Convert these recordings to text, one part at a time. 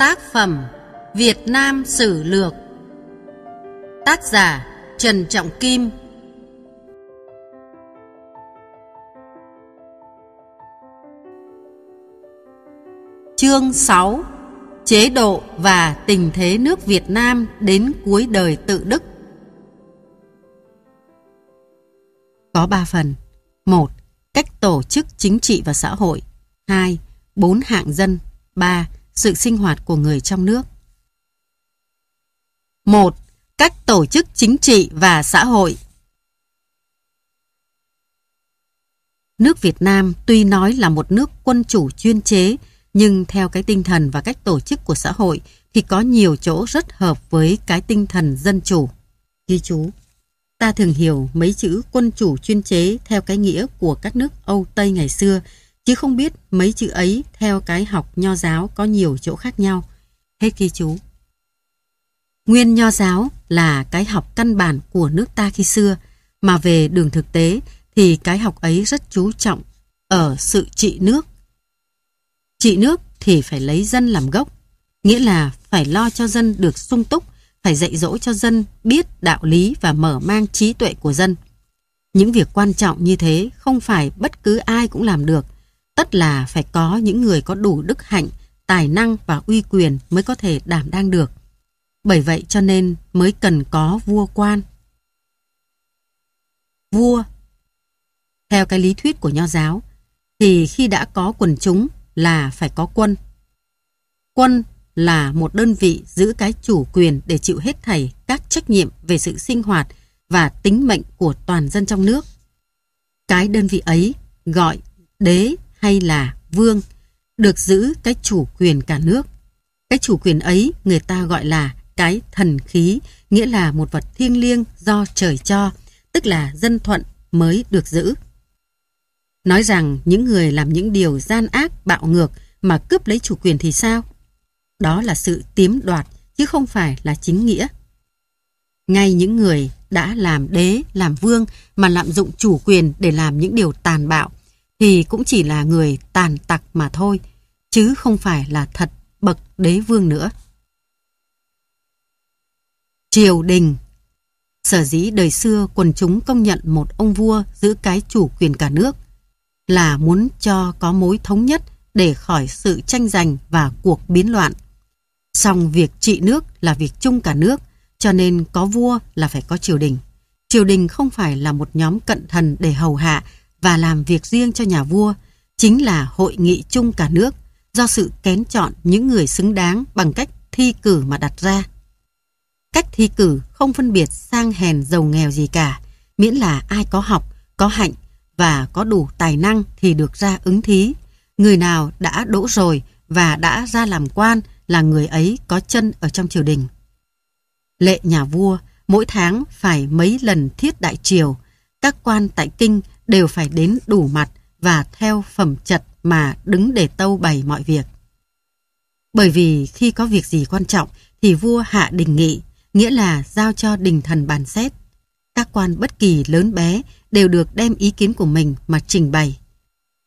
Tác phẩm Việt Nam Sử Lược Tác giả Trần Trọng Kim Chương 6 Chế độ và tình thế nước Việt Nam đến cuối đời tự đức Có 3 phần 1. Cách tổ chức chính trị và xã hội 2. Bốn hạng dân 3 sự sinh hoạt của người trong nước. 1. cách tổ chức chính trị và xã hội Nước Việt Nam tuy nói là một nước quân chủ chuyên chế, nhưng theo cái tinh thần và cách tổ chức của xã hội thì có nhiều chỗ rất hợp với cái tinh thần dân chủ. Ghi chú, ta thường hiểu mấy chữ quân chủ chuyên chế theo cái nghĩa của các nước Âu Tây ngày xưa chứ không biết mấy chữ ấy theo cái học nho giáo có nhiều chỗ khác nhau. Hết ghi chú. Nguyên nho giáo là cái học căn bản của nước ta khi xưa, mà về đường thực tế thì cái học ấy rất chú trọng ở sự trị nước. Trị nước thì phải lấy dân làm gốc, nghĩa là phải lo cho dân được sung túc, phải dạy dỗ cho dân biết đạo lý và mở mang trí tuệ của dân. Những việc quan trọng như thế không phải bất cứ ai cũng làm được, tất là phải có những người có đủ đức hạnh, tài năng và uy quyền mới có thể đảm đang được. Bởi vậy cho nên mới cần có vua quan. Vua Theo cái lý thuyết của nho giáo, thì khi đã có quần chúng là phải có quân. Quân là một đơn vị giữ cái chủ quyền để chịu hết thảy các trách nhiệm về sự sinh hoạt và tính mệnh của toàn dân trong nước. Cái đơn vị ấy gọi đế hay là vương được giữ cái chủ quyền cả nước. Cái chủ quyền ấy người ta gọi là cái thần khí, nghĩa là một vật thiêng liêng do trời cho, tức là dân thuận mới được giữ. Nói rằng những người làm những điều gian ác, bạo ngược mà cướp lấy chủ quyền thì sao? Đó là sự tiếm đoạt chứ không phải là chính nghĩa. Ngay những người đã làm đế, làm vương mà lạm dụng chủ quyền để làm những điều tàn bạo, thì cũng chỉ là người tàn tặc mà thôi, chứ không phải là thật bậc đế vương nữa. Triều đình Sở dĩ đời xưa quần chúng công nhận một ông vua giữ cái chủ quyền cả nước là muốn cho có mối thống nhất để khỏi sự tranh giành và cuộc biến loạn. Song việc trị nước là việc chung cả nước, cho nên có vua là phải có triều đình. Triều đình không phải là một nhóm cận thần để hầu hạ và làm việc riêng cho nhà vua chính là hội nghị chung cả nước do sự kén chọn những người xứng đáng bằng cách thi cử mà đặt ra. Cách thi cử không phân biệt sang hèn giàu nghèo gì cả, miễn là ai có học, có hạnh và có đủ tài năng thì được ra ứng thí. Người nào đã đỗ rồi và đã ra làm quan là người ấy có chân ở trong triều đình. Lệ nhà vua mỗi tháng phải mấy lần thiết đại triều, các quan tại kinh đều phải đến đủ mặt và theo phẩm chật mà đứng để tâu bày mọi việc. Bởi vì khi có việc gì quan trọng thì vua hạ đình nghị, nghĩa là giao cho đình thần bàn xét. Các quan bất kỳ lớn bé đều được đem ý kiến của mình mà trình bày.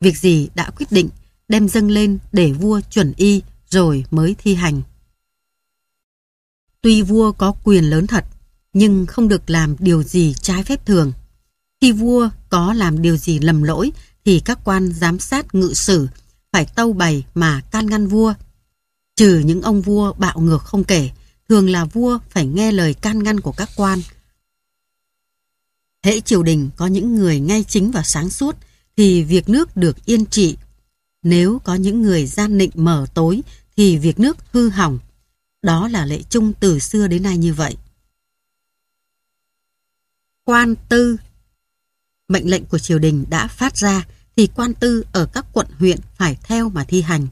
Việc gì đã quyết định, đem dâng lên để vua chuẩn y rồi mới thi hành. Tuy vua có quyền lớn thật, nhưng không được làm điều gì trái phép thường. Khi vua có làm điều gì lầm lỗi thì các quan giám sát ngự sử phải tâu bày mà can ngăn vua. Trừ những ông vua bạo ngược không kể, thường là vua phải nghe lời can ngăn của các quan. Hễ triều đình có những người ngay chính và sáng suốt thì việc nước được yên trị. Nếu có những người gian nịnh mở tối thì việc nước hư hỏng. Đó là lệ chung từ xưa đến nay như vậy. Quan tư mệnh lệnh của triều đình đã phát ra thì quan tư ở các quận huyện phải theo mà thi hành.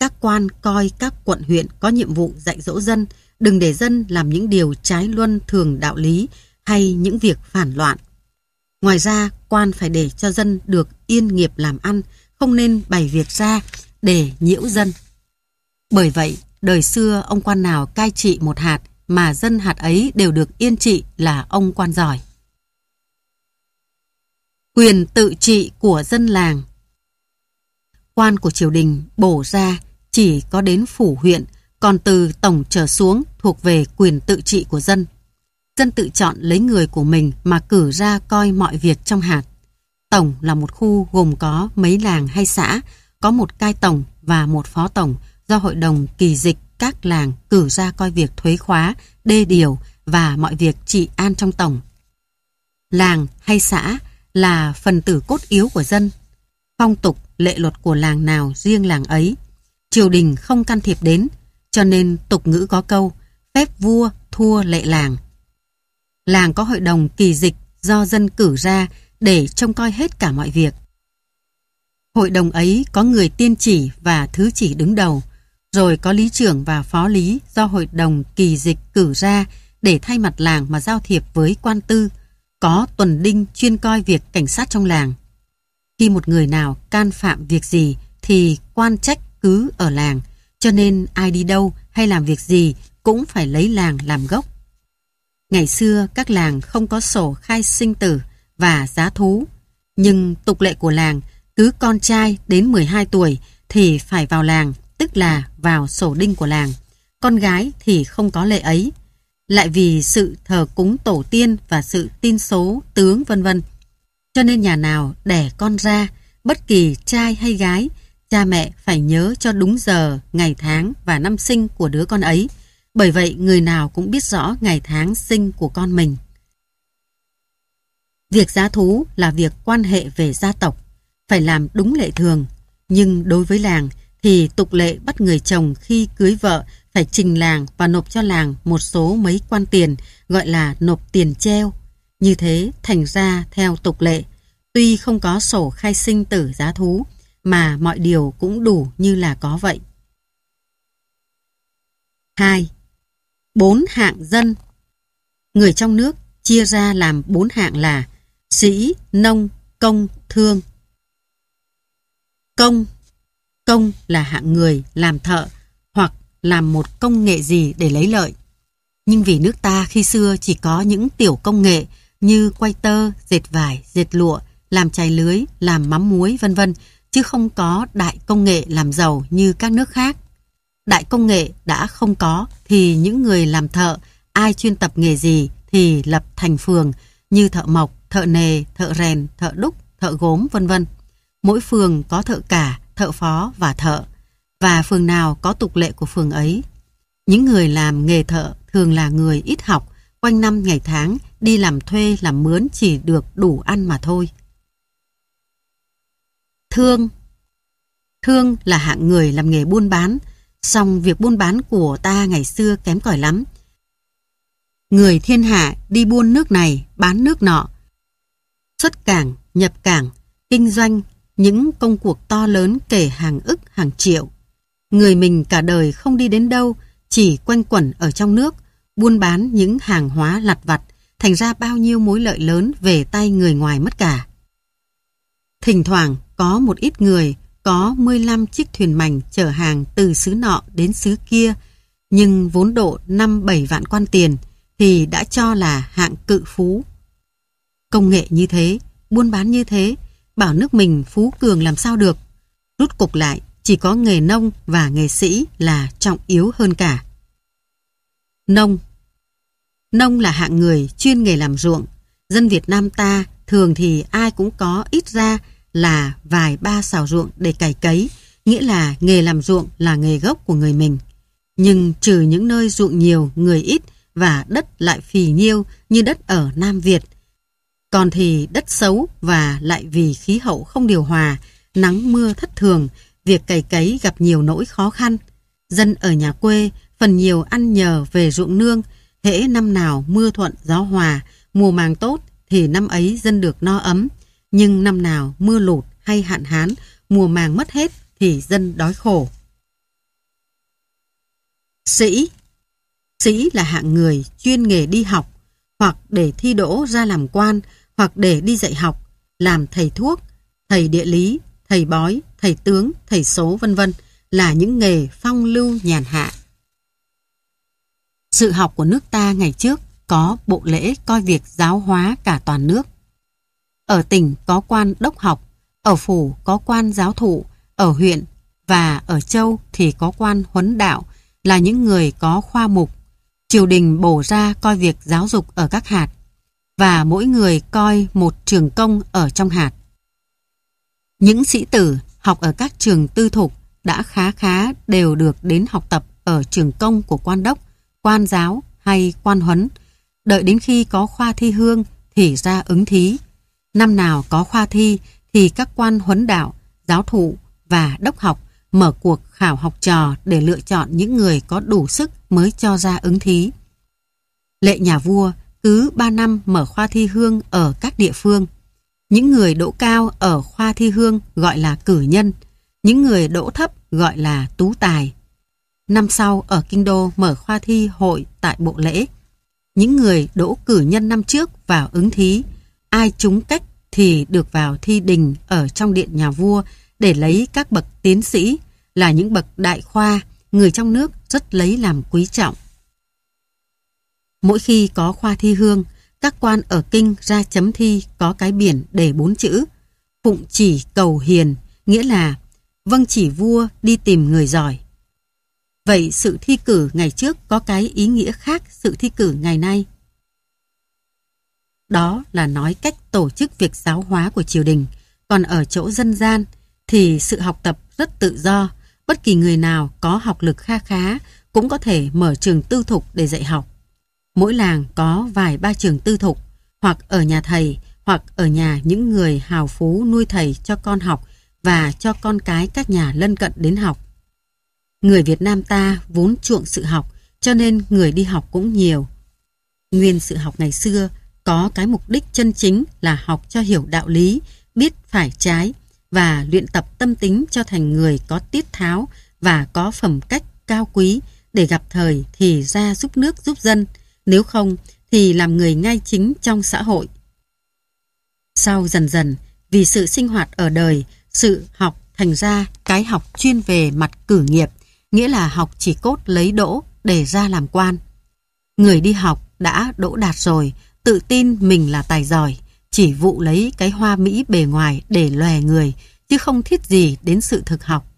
Các quan coi các quận huyện có nhiệm vụ dạy dỗ dân, đừng để dân làm những điều trái luân thường đạo lý hay những việc phản loạn. Ngoài ra, quan phải để cho dân được yên nghiệp làm ăn, không nên bày việc ra để nhiễu dân. Bởi vậy, đời xưa ông quan nào cai trị một hạt mà dân hạt ấy đều được yên trị là ông quan giỏi quyền tự trị của dân làng. Quan của triều đình bổ ra chỉ có đến phủ huyện, còn từ tổng trở xuống thuộc về quyền tự trị của dân. Dân tự chọn lấy người của mình mà cử ra coi mọi việc trong hạt. Tổng là một khu gồm có mấy làng hay xã, có một cai tổng và một phó tổng do hội đồng kỳ dịch các làng cử ra coi việc thuế khóa, đê điều và mọi việc trị an trong tổng. Làng hay xã là phần tử cốt yếu của dân. Phong tục, lệ luật của làng nào riêng làng ấy, triều đình không can thiệp đến, cho nên tục ngữ có câu phép vua thua lệ làng. Làng có hội đồng kỳ dịch do dân cử ra để trông coi hết cả mọi việc. Hội đồng ấy có người tiên chỉ và thứ chỉ đứng đầu, rồi có lý trưởng và phó lý do hội đồng kỳ dịch cử ra để thay mặt làng mà giao thiệp với quan tư, có tuần đinh chuyên coi việc cảnh sát trong làng. Khi một người nào can phạm việc gì thì quan trách cứ ở làng, cho nên ai đi đâu hay làm việc gì cũng phải lấy làng làm gốc. Ngày xưa các làng không có sổ khai sinh tử và giá thú, nhưng tục lệ của làng cứ con trai đến 12 tuổi thì phải vào làng, tức là vào sổ đinh của làng. Con gái thì không có lệ ấy, lại vì sự thờ cúng tổ tiên và sự tin số tướng vân vân. Cho nên nhà nào đẻ con ra, bất kỳ trai hay gái, cha mẹ phải nhớ cho đúng giờ, ngày tháng và năm sinh của đứa con ấy. Bởi vậy người nào cũng biết rõ ngày tháng sinh của con mình. Việc giá thú là việc quan hệ về gia tộc, phải làm đúng lệ thường. Nhưng đối với làng thì tục lệ bắt người chồng khi cưới vợ phải trình làng và nộp cho làng một số mấy quan tiền gọi là nộp tiền treo. Như thế thành ra theo tục lệ, tuy không có sổ khai sinh tử giá thú mà mọi điều cũng đủ như là có vậy. 2. Bốn hạng dân Người trong nước chia ra làm bốn hạng là sĩ, nông, công, thương. Công Công là hạng người làm thợ, làm một công nghệ gì để lấy lợi. Nhưng vì nước ta khi xưa chỉ có những tiểu công nghệ như quay tơ, dệt vải, dệt lụa, làm chài lưới, làm mắm muối vân vân chứ không có đại công nghệ làm giàu như các nước khác. Đại công nghệ đã không có thì những người làm thợ, ai chuyên tập nghề gì thì lập thành phường như thợ mộc, thợ nề, thợ rèn, thợ đúc, thợ gốm vân vân. Mỗi phường có thợ cả, thợ phó và thợ và phường nào có tục lệ của phường ấy. Những người làm nghề thợ thường là người ít học, quanh năm ngày tháng đi làm thuê làm mướn chỉ được đủ ăn mà thôi. Thương Thương là hạng người làm nghề buôn bán, song việc buôn bán của ta ngày xưa kém cỏi lắm. Người thiên hạ đi buôn nước này, bán nước nọ. Xuất cảng, nhập cảng, kinh doanh, những công cuộc to lớn kể hàng ức, hàng triệu. Người mình cả đời không đi đến đâu, chỉ quanh quẩn ở trong nước, buôn bán những hàng hóa lặt vặt, thành ra bao nhiêu mối lợi lớn về tay người ngoài mất cả. Thỉnh thoảng có một ít người có 15 chiếc thuyền mảnh chở hàng từ xứ nọ đến xứ kia, nhưng vốn độ 5-7 vạn quan tiền thì đã cho là hạng cự phú. Công nghệ như thế, buôn bán như thế, bảo nước mình phú cường làm sao được. Rút cục lại, chỉ có nghề nông và nghề sĩ là trọng yếu hơn cả. Nông Nông là hạng người chuyên nghề làm ruộng. Dân Việt Nam ta thường thì ai cũng có ít ra là vài ba xào ruộng để cày cấy, nghĩa là nghề làm ruộng là nghề gốc của người mình. Nhưng trừ những nơi ruộng nhiều, người ít và đất lại phì nhiêu như đất ở Nam Việt, còn thì đất xấu và lại vì khí hậu không điều hòa, nắng mưa thất thường việc cày cấy gặp nhiều nỗi khó khăn. Dân ở nhà quê phần nhiều ăn nhờ về ruộng nương, hễ năm nào mưa thuận gió hòa, mùa màng tốt thì năm ấy dân được no ấm, nhưng năm nào mưa lụt hay hạn hán, mùa màng mất hết thì dân đói khổ. Sĩ Sĩ là hạng người chuyên nghề đi học, hoặc để thi đỗ ra làm quan, hoặc để đi dạy học, làm thầy thuốc, thầy địa lý, thầy bói, thầy tướng, thầy số vân vân là những nghề phong lưu nhàn hạ. Sự học của nước ta ngày trước có bộ lễ coi việc giáo hóa cả toàn nước. Ở tỉnh có quan đốc học, ở phủ có quan giáo thụ, ở huyện và ở châu thì có quan huấn đạo là những người có khoa mục. Triều đình bổ ra coi việc giáo dục ở các hạt và mỗi người coi một trường công ở trong hạt. Những sĩ tử học ở các trường tư thục đã khá khá đều được đến học tập ở trường công của quan đốc, quan giáo hay quan huấn. Đợi đến khi có khoa thi hương thì ra ứng thí. Năm nào có khoa thi thì các quan huấn đạo, giáo thụ và đốc học mở cuộc khảo học trò để lựa chọn những người có đủ sức mới cho ra ứng thí. Lệ nhà vua cứ 3 năm mở khoa thi hương ở các địa phương. Những người đỗ cao ở khoa thi hương gọi là cử nhân, những người đỗ thấp gọi là tú tài. Năm sau ở Kinh Đô mở khoa thi hội tại Bộ Lễ. Những người đỗ cử nhân năm trước vào ứng thí, ai trúng cách thì được vào thi đình ở trong điện nhà vua để lấy các bậc tiến sĩ là những bậc đại khoa, người trong nước rất lấy làm quý trọng. Mỗi khi có khoa thi hương, các quan ở kinh ra chấm thi có cái biển để bốn chữ phụng chỉ cầu hiền nghĩa là vâng chỉ vua đi tìm người giỏi vậy sự thi cử ngày trước có cái ý nghĩa khác sự thi cử ngày nay đó là nói cách tổ chức việc giáo hóa của triều đình còn ở chỗ dân gian thì sự học tập rất tự do bất kỳ người nào có học lực kha khá cũng có thể mở trường tư thục để dạy học mỗi làng có vài ba trường tư thục, hoặc ở nhà thầy, hoặc ở nhà những người hào phú nuôi thầy cho con học và cho con cái các nhà lân cận đến học. Người Việt Nam ta vốn chuộng sự học, cho nên người đi học cũng nhiều. Nguyên sự học ngày xưa có cái mục đích chân chính là học cho hiểu đạo lý, biết phải trái và luyện tập tâm tính cho thành người có tiết tháo và có phẩm cách cao quý để gặp thời thì ra giúp nước giúp dân, nếu không thì làm người ngay chính trong xã hội. Sau dần dần, vì sự sinh hoạt ở đời, sự học thành ra cái học chuyên về mặt cử nghiệp, nghĩa là học chỉ cốt lấy đỗ để ra làm quan. Người đi học đã đỗ đạt rồi, tự tin mình là tài giỏi, chỉ vụ lấy cái hoa mỹ bề ngoài để lòe người, chứ không thiết gì đến sự thực học.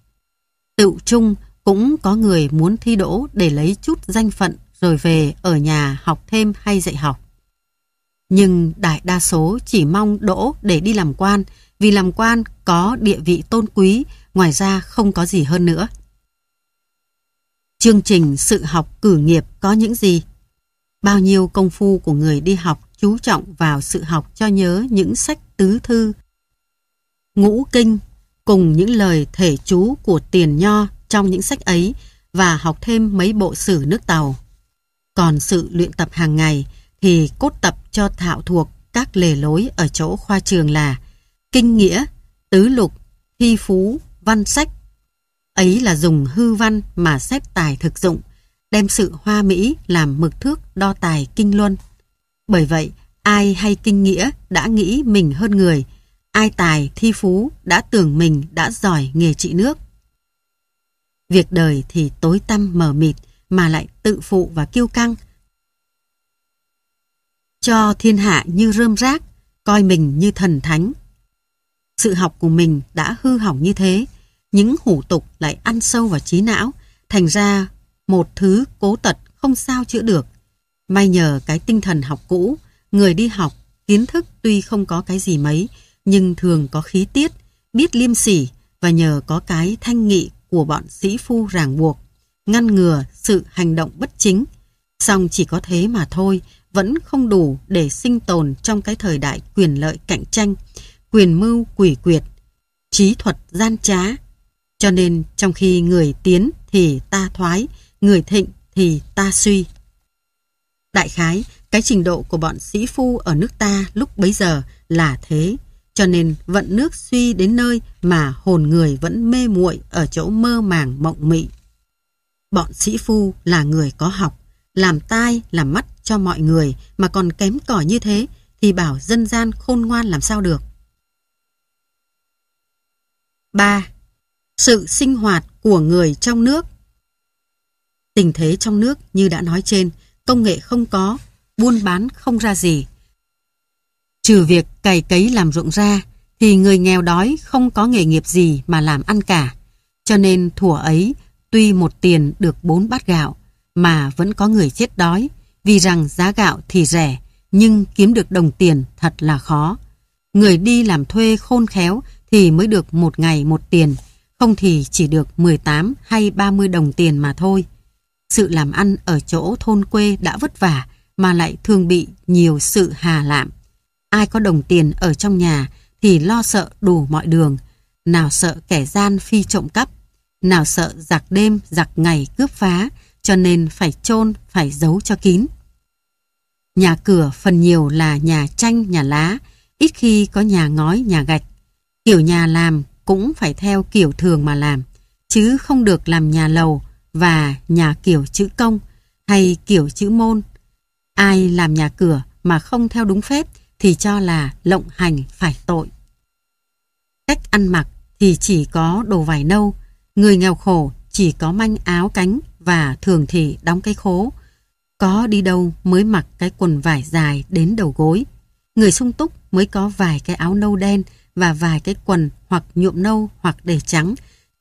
Tự chung cũng có người muốn thi đỗ để lấy chút danh phận rồi về ở nhà học thêm hay dạy học. Nhưng đại đa số chỉ mong đỗ để đi làm quan vì làm quan có địa vị tôn quý, ngoài ra không có gì hơn nữa. Chương trình sự học cử nghiệp có những gì? Bao nhiêu công phu của người đi học chú trọng vào sự học cho nhớ những sách tứ thư, ngũ kinh cùng những lời thể chú của tiền nho trong những sách ấy và học thêm mấy bộ sử nước tàu. Còn sự luyện tập hàng ngày thì cốt tập cho thạo thuộc các lề lối ở chỗ khoa trường là kinh nghĩa, tứ lục, thi phú, văn sách. Ấy là dùng hư văn mà xét tài thực dụng, đem sự hoa mỹ làm mực thước đo tài kinh luân. Bởi vậy, ai hay kinh nghĩa đã nghĩ mình hơn người, ai tài thi phú đã tưởng mình đã giỏi nghề trị nước. Việc đời thì tối tăm mờ mịt, mà lại tự phụ và kiêu căng. Cho thiên hạ như rơm rác, coi mình như thần thánh. Sự học của mình đã hư hỏng như thế, những hủ tục lại ăn sâu vào trí não, thành ra một thứ cố tật không sao chữa được. May nhờ cái tinh thần học cũ, người đi học, kiến thức tuy không có cái gì mấy, nhưng thường có khí tiết, biết liêm sỉ và nhờ có cái thanh nghị của bọn sĩ phu ràng buộc ngăn ngừa sự hành động bất chính. Song chỉ có thế mà thôi, vẫn không đủ để sinh tồn trong cái thời đại quyền lợi cạnh tranh, quyền mưu quỷ quyệt, trí thuật gian trá. Cho nên trong khi người tiến thì ta thoái, người thịnh thì ta suy. Đại khái, cái trình độ của bọn sĩ phu ở nước ta lúc bấy giờ là thế, cho nên vận nước suy đến nơi mà hồn người vẫn mê muội ở chỗ mơ màng mộng mị. Bọn sĩ phu là người có học, làm tai, làm mắt cho mọi người mà còn kém cỏi như thế thì bảo dân gian khôn ngoan làm sao được. 3. Sự sinh hoạt của người trong nước Tình thế trong nước như đã nói trên, công nghệ không có, buôn bán không ra gì. Trừ việc cày cấy làm ruộng ra, thì người nghèo đói không có nghề nghiệp gì mà làm ăn cả. Cho nên thủa ấy, Tuy một tiền được bốn bát gạo mà vẫn có người chết đói vì rằng giá gạo thì rẻ nhưng kiếm được đồng tiền thật là khó. Người đi làm thuê khôn khéo thì mới được một ngày một tiền, không thì chỉ được 18 hay 30 đồng tiền mà thôi. Sự làm ăn ở chỗ thôn quê đã vất vả mà lại thường bị nhiều sự hà lạm. Ai có đồng tiền ở trong nhà thì lo sợ đủ mọi đường, nào sợ kẻ gian phi trộm cắp, nào sợ giặc đêm, giặc ngày cướp phá, cho nên phải chôn phải giấu cho kín. Nhà cửa phần nhiều là nhà tranh, nhà lá, ít khi có nhà ngói, nhà gạch. Kiểu nhà làm cũng phải theo kiểu thường mà làm, chứ không được làm nhà lầu và nhà kiểu chữ công hay kiểu chữ môn. Ai làm nhà cửa mà không theo đúng phép thì cho là lộng hành phải tội. Cách ăn mặc thì chỉ có đồ vải nâu, Người nghèo khổ chỉ có manh áo cánh và thường thì đóng cái khố. Có đi đâu mới mặc cái quần vải dài đến đầu gối. Người sung túc mới có vài cái áo nâu đen và vài cái quần hoặc nhuộm nâu hoặc để trắng,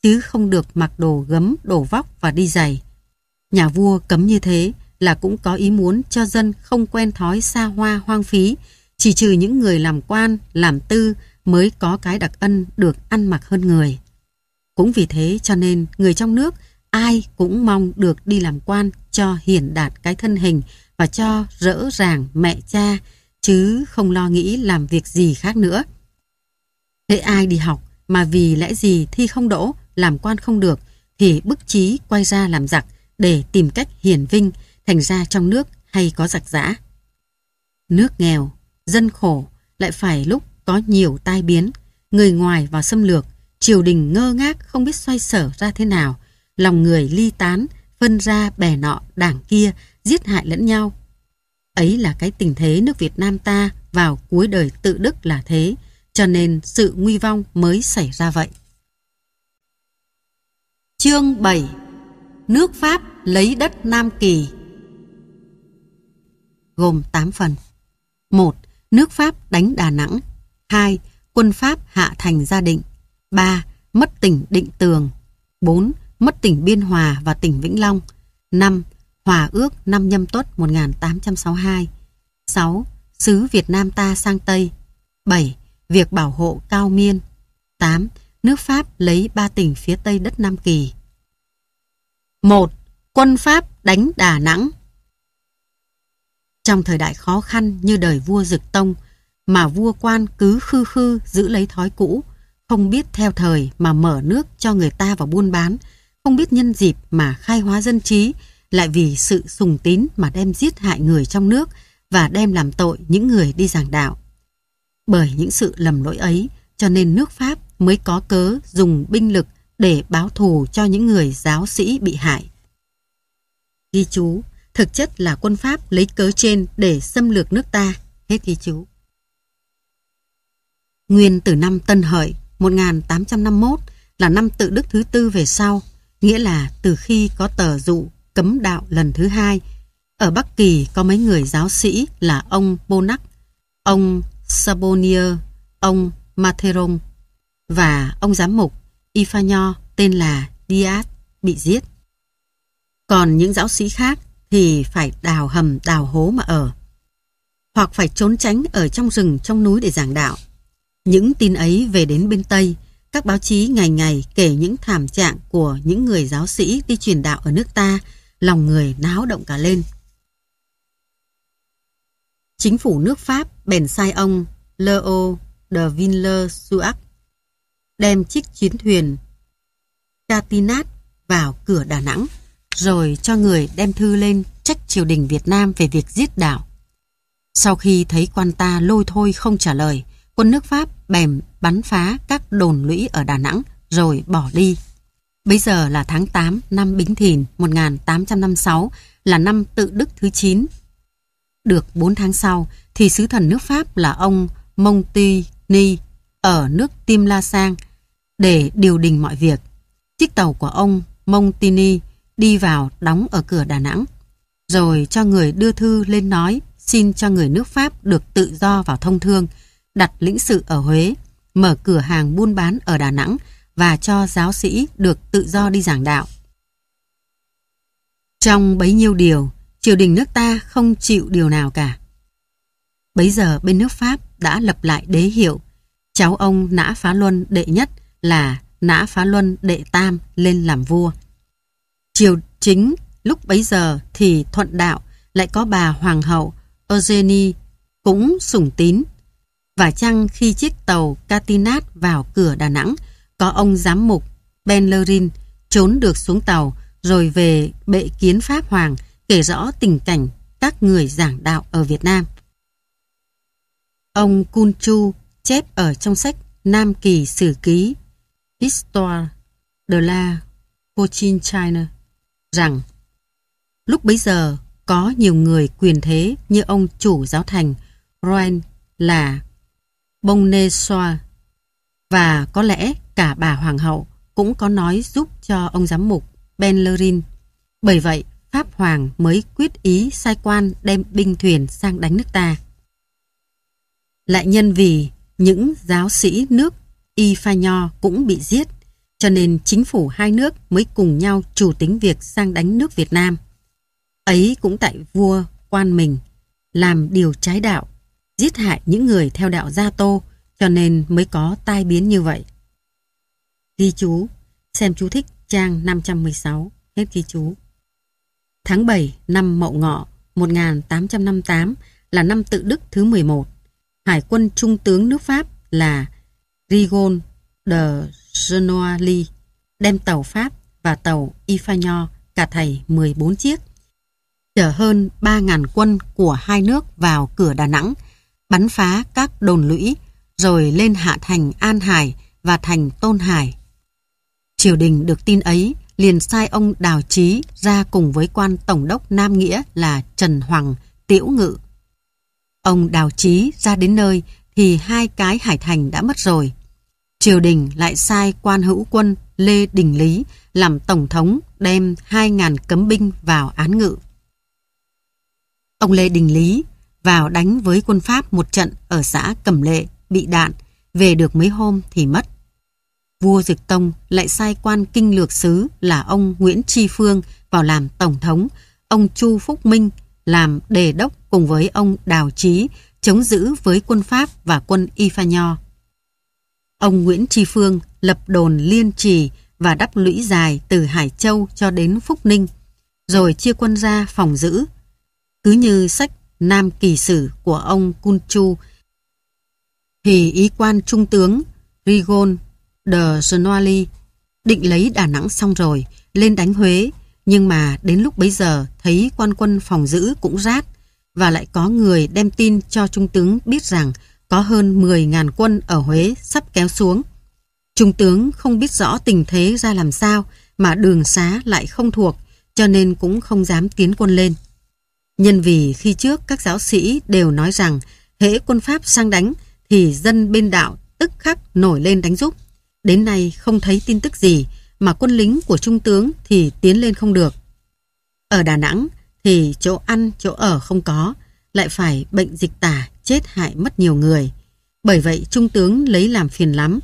chứ không được mặc đồ gấm, đổ vóc và đi giày. Nhà vua cấm như thế là cũng có ý muốn cho dân không quen thói xa hoa hoang phí, chỉ trừ những người làm quan, làm tư mới có cái đặc ân được ăn mặc hơn người. Cũng vì thế cho nên người trong nước ai cũng mong được đi làm quan cho hiển đạt cái thân hình và cho rỡ ràng mẹ cha chứ không lo nghĩ làm việc gì khác nữa. Thế ai đi học mà vì lẽ gì thi không đỗ, làm quan không được thì bức trí quay ra làm giặc để tìm cách hiển vinh thành ra trong nước hay có giặc giã. Nước nghèo, dân khổ lại phải lúc có nhiều tai biến, người ngoài vào xâm lược triều đình ngơ ngác không biết xoay sở ra thế nào, lòng người ly tán, phân ra bè nọ đảng kia, giết hại lẫn nhau. Ấy là cái tình thế nước Việt Nam ta vào cuối đời tự đức là thế, cho nên sự nguy vong mới xảy ra vậy. Chương 7 Nước Pháp lấy đất Nam Kỳ Gồm 8 phần 1. Nước Pháp đánh Đà Nẵng 2. Quân Pháp hạ thành gia định 3. Mất tỉnh Định Tường 4. Mất tỉnh Biên Hòa và tỉnh Vĩnh Long 5. Hòa ước năm nhâm tuất 1862 6. Sứ Việt Nam ta sang Tây 7. Việc bảo hộ Cao Miên 8. Nước Pháp lấy ba tỉnh phía Tây đất Nam Kỳ 1. Quân Pháp đánh Đà Nẵng Trong thời đại khó khăn như đời vua Dực Tông mà vua quan cứ khư khư giữ lấy thói cũ không biết theo thời mà mở nước cho người ta vào buôn bán, không biết nhân dịp mà khai hóa dân trí, lại vì sự sùng tín mà đem giết hại người trong nước và đem làm tội những người đi giảng đạo. Bởi những sự lầm lỗi ấy, cho nên nước Pháp mới có cớ dùng binh lực để báo thù cho những người giáo sĩ bị hại. Ghi chú, thực chất là quân Pháp lấy cớ trên để xâm lược nước ta. Hết ghi chú. Nguyên từ năm Tân Hợi 1851 là năm tự đức thứ tư về sau, nghĩa là từ khi có tờ dụ cấm đạo lần thứ hai. Ở Bắc Kỳ có mấy người giáo sĩ là ông Bonac, ông Sabonier, ông materon và ông giám mục Ifanyo tên là Diaz bị giết. Còn những giáo sĩ khác thì phải đào hầm đào hố mà ở hoặc phải trốn tránh ở trong rừng trong núi để giảng đạo. Những tin ấy về đến bên Tây, các báo chí ngày ngày kể những thảm trạng của những người giáo sĩ đi truyền đạo ở nước ta, lòng người náo động cả lên. Chính phủ nước Pháp bèn sai ông Leo de Villers-Suac đem chiếc chiến thuyền Catinat vào cửa Đà Nẵng, rồi cho người đem thư lên trách triều đình Việt Nam về việc giết đạo. Sau khi thấy quan ta lôi thôi không trả lời, quân nước Pháp bèm bắn phá các đồn lũy ở Đà Nẵng rồi bỏ đi. Bây giờ là tháng 8 năm Bính Thìn 1856 là năm tự đức thứ 9. Được 4 tháng sau thì sứ thần nước Pháp là ông Montini ở nước Tim La Sang để điều đình mọi việc. Chiếc tàu của ông Montini đi vào đóng ở cửa Đà Nẵng rồi cho người đưa thư lên nói xin cho người nước Pháp được tự do vào thông thương đặt lĩnh sự ở Huế, mở cửa hàng buôn bán ở Đà Nẵng và cho giáo sĩ được tự do đi giảng đạo. Trong bấy nhiêu điều, triều đình nước ta không chịu điều nào cả. Bấy giờ bên nước Pháp đã lập lại đế hiệu, cháu ông Nã Phá Luân đệ nhất là Nã Phá Luân đệ tam lên làm vua. Triều chính lúc bấy giờ thì thuận đạo lại có bà Hoàng hậu Eugenie cũng sủng tín và chăng khi chiếc tàu Catinat vào cửa Đà Nẵng, có ông giám mục Benlerin trốn được xuống tàu rồi về bệ kiến Pháp Hoàng kể rõ tình cảnh các người giảng đạo ở Việt Nam. Ông Kun Chu chép ở trong sách Nam Kỳ Sử Ký Histoire de la Cochin China rằng lúc bấy giờ có nhiều người quyền thế như ông chủ giáo thành Roen là Bông Bonnessoir và có lẽ cả bà hoàng hậu cũng có nói giúp cho ông giám mục Benlerin. Bởi vậy, Pháp Hoàng mới quyết ý sai quan đem binh thuyền sang đánh nước ta. Lại nhân vì những giáo sĩ nước Y Pha Nho cũng bị giết, cho nên chính phủ hai nước mới cùng nhau chủ tính việc sang đánh nước Việt Nam. Ấy cũng tại vua quan mình, làm điều trái đạo giết hại những người theo đạo Gia Tô, cho nên mới có tai biến như vậy. Ghi chú, xem chú thích trang 516, hết ghi chú. Tháng 7 năm Mậu Ngọ 1858 là năm tự Đức thứ 11. Hải quân trung tướng nước Pháp là Rigon de Genoali đem tàu Pháp và tàu Ifanyo cả thầy 14 chiếc chở hơn 3.000 quân của hai nước vào cửa Đà Nẵng bắn phá các đồn lũy, rồi lên hạ thành An Hải và thành Tôn Hải. Triều đình được tin ấy, liền sai ông Đào Chí ra cùng với quan tổng đốc Nam Nghĩa là Trần Hoàng, Tiễu Ngự. Ông Đào Chí ra đến nơi thì hai cái hải thành đã mất rồi. Triều đình lại sai quan hữu quân Lê Đình Lý làm tổng thống đem 2.000 cấm binh vào án ngự. Ông Lê Đình Lý vào đánh với quân Pháp một trận ở xã Cẩm Lệ, bị đạn, về được mấy hôm thì mất. Vua Dực Tông lại sai quan kinh lược sứ là ông Nguyễn Tri Phương vào làm Tổng thống, ông Chu Phúc Minh làm đề đốc cùng với ông Đào chí chống giữ với quân Pháp và quân Y Pha Nho. Ông Nguyễn Tri Phương lập đồn liên trì và đắp lũy dài từ Hải Châu cho đến Phúc Ninh, rồi chia quân ra phòng giữ. Cứ như sách Nam Kỳ Sử của ông Kunchu, thì ý quan trung tướng Rigon de Genoli định lấy Đà Nẵng xong rồi, lên đánh Huế, nhưng mà đến lúc bấy giờ thấy quan quân phòng giữ cũng rát và lại có người đem tin cho trung tướng biết rằng có hơn 10.000 quân ở Huế sắp kéo xuống. Trung tướng không biết rõ tình thế ra làm sao mà đường xá lại không thuộc cho nên cũng không dám tiến quân lên. Nhân vì khi trước các giáo sĩ đều nói rằng hễ quân Pháp sang đánh thì dân bên đạo tức khắc nổi lên đánh giúp. Đến nay không thấy tin tức gì mà quân lính của trung tướng thì tiến lên không được. Ở Đà Nẵng thì chỗ ăn, chỗ ở không có, lại phải bệnh dịch tả chết hại mất nhiều người. Bởi vậy trung tướng lấy làm phiền lắm.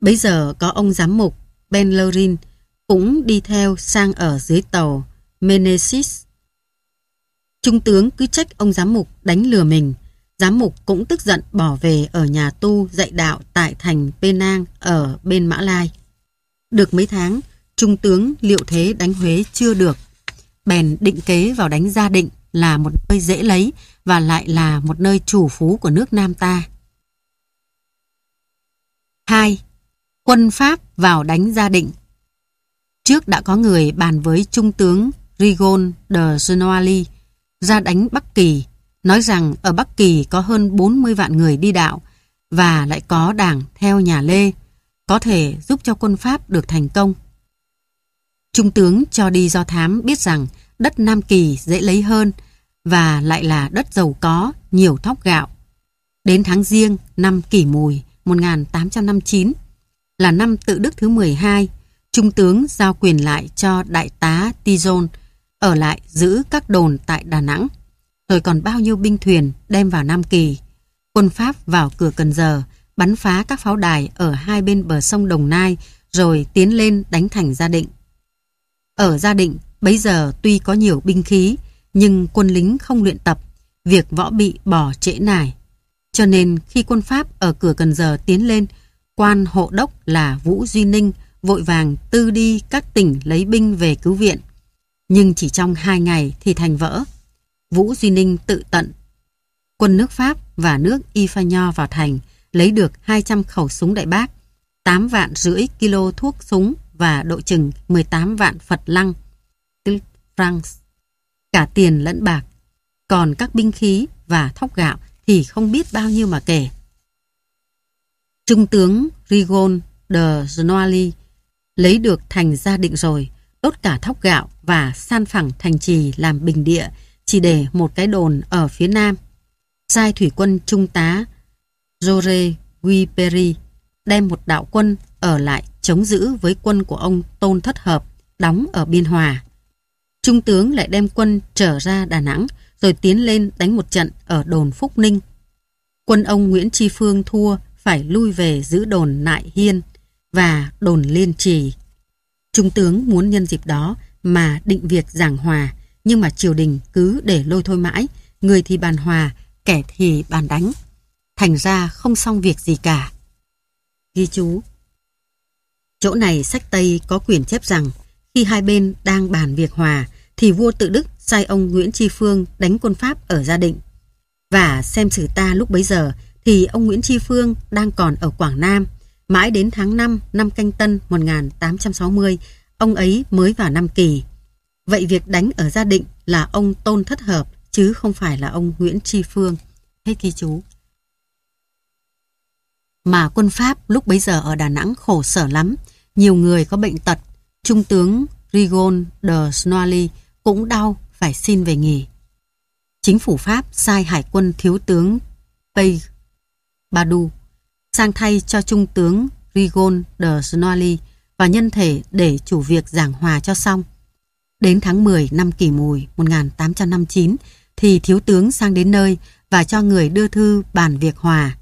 Bây giờ có ông giám mục Ben Lorin cũng đi theo sang ở dưới tàu Menesis Trung tướng cứ trách ông giám mục đánh lừa mình. Giám mục cũng tức giận bỏ về ở nhà tu dạy đạo tại thành Penang ở bên Mã Lai. Được mấy tháng, Trung tướng Liệu Thế đánh Huế chưa được. Bèn định kế vào đánh Gia Định là một nơi dễ lấy và lại là một nơi chủ phú của nước Nam ta. 2. Quân Pháp vào đánh Gia Định Trước đã có người bàn với Trung tướng Rigon de Genoali ra đánh Bắc Kỳ, nói rằng ở Bắc Kỳ có hơn 40 vạn người đi đạo và lại có đảng theo nhà Lê, có thể giúp cho quân Pháp được thành công. Trung tướng cho đi do thám biết rằng đất Nam Kỳ dễ lấy hơn và lại là đất giàu có, nhiều thóc gạo. Đến tháng Giêng năm kỷ mùi 1859 là năm tự đức thứ 12, Trung tướng giao quyền lại cho Đại tá Tizon ở lại giữ các đồn tại Đà Nẵng. Rồi còn bao nhiêu binh thuyền đem vào Nam Kỳ. Quân Pháp vào cửa Cần Giờ, bắn phá các pháo đài ở hai bên bờ sông Đồng Nai, rồi tiến lên đánh thành Gia Định. Ở Gia Định, bấy giờ tuy có nhiều binh khí, nhưng quân lính không luyện tập, việc võ bị bỏ trễ nải. Cho nên khi quân Pháp ở cửa Cần Giờ tiến lên, quan hộ đốc là Vũ Duy Ninh vội vàng tư đi các tỉnh lấy binh về cứu viện nhưng chỉ trong hai ngày thì thành vỡ. Vũ Duy Ninh tự tận. Quân nước Pháp và nước Y vào thành, lấy được 200 khẩu súng đại bác, 8 vạn rưỡi kilo thuốc súng và độ chừng 18 vạn Phật lăng, francs, cả tiền lẫn bạc. Còn các binh khí và thóc gạo thì không biết bao nhiêu mà kể. Trung tướng Rigon de Genoli lấy được thành gia định rồi, đốt cả thóc gạo và san phẳng thành trì làm bình địa, chỉ để một cái đồn ở phía nam. Sai thủy quân trung tá Jore Guiperi đem một đạo quân ở lại chống giữ với quân của ông Tôn Thất Hợp đóng ở Biên Hòa. Trung tướng lại đem quân trở ra Đà Nẵng rồi tiến lên đánh một trận ở đồn Phúc Ninh. Quân ông Nguyễn Tri Phương thua phải lui về giữ đồn Nại Hiên và đồn Liên Trì. Trung tướng muốn nhân dịp đó mà định việc giảng hòa, nhưng mà triều đình cứ để lôi thôi mãi, người thì bàn hòa, kẻ thì bàn đánh. Thành ra không xong việc gì cả. Ghi chú Chỗ này sách Tây có quyển chép rằng khi hai bên đang bàn việc hòa thì vua tự Đức sai ông Nguyễn Tri Phương đánh quân Pháp ở Gia Định. Và xem sử ta lúc bấy giờ thì ông Nguyễn Tri Phương đang còn ở Quảng Nam Mãi đến tháng 5 năm canh tân 1860, ông ấy mới vào năm kỳ. Vậy việc đánh ở gia định là ông Tôn Thất Hợp chứ không phải là ông Nguyễn Tri Phương. Hết ghi chú. Mà quân Pháp lúc bấy giờ ở Đà Nẵng khổ sở lắm. Nhiều người có bệnh tật. Trung tướng Rigon de Snoaly cũng đau phải xin về nghỉ. Chính phủ Pháp sai hải quân thiếu tướng pay Badu sang thay cho Trung tướng Rigon de Snoli và nhân thể để chủ việc giảng hòa cho xong. Đến tháng 10 năm kỷ mùi 1859 thì thiếu tướng sang đến nơi và cho người đưa thư bàn việc hòa.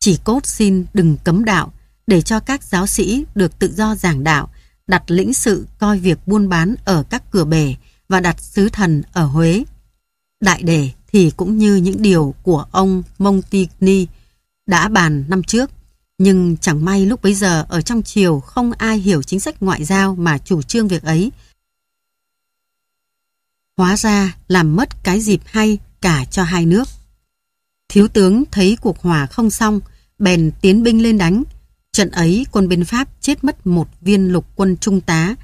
Chỉ cốt xin đừng cấm đạo để cho các giáo sĩ được tự do giảng đạo, đặt lĩnh sự coi việc buôn bán ở các cửa bể và đặt sứ thần ở Huế. Đại đề thì cũng như những điều của ông Montigny đã bàn năm trước. Nhưng chẳng may lúc bấy giờ ở trong triều không ai hiểu chính sách ngoại giao mà chủ trương việc ấy. Hóa ra làm mất cái dịp hay cả cho hai nước. Thiếu tướng thấy cuộc hòa không xong, bèn tiến binh lên đánh. Trận ấy quân bên Pháp chết mất một viên lục quân trung tá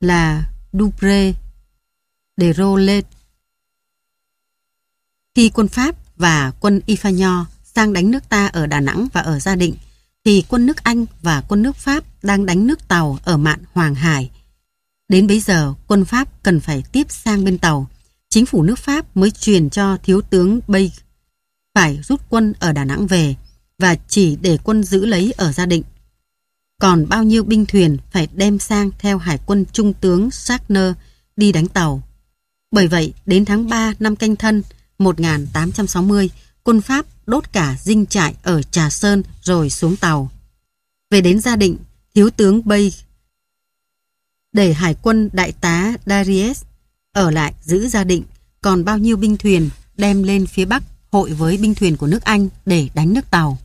là Dupré de Rolet. Khi quân Pháp và quân Ifanyo sang đánh nước ta ở Đà Nẵng và ở Gia Định, thì quân nước Anh và quân nước Pháp đang đánh nước Tàu ở mạn Hoàng Hải. Đến bây giờ, quân Pháp cần phải tiếp sang bên Tàu. Chính phủ nước Pháp mới truyền cho Thiếu tướng Bay phải rút quân ở Đà Nẵng về và chỉ để quân giữ lấy ở Gia Định. Còn bao nhiêu binh thuyền phải đem sang theo hải quân trung tướng Sackner đi đánh tàu. Bởi vậy, đến tháng 3 năm canh thân 1860, quân Pháp đốt cả dinh trại ở Trà Sơn rồi xuống tàu. Về đến gia định, Thiếu tướng Bay để Hải quân Đại tá Darius ở lại giữ gia định, còn bao nhiêu binh thuyền đem lên phía Bắc hội với binh thuyền của nước Anh để đánh nước Tàu.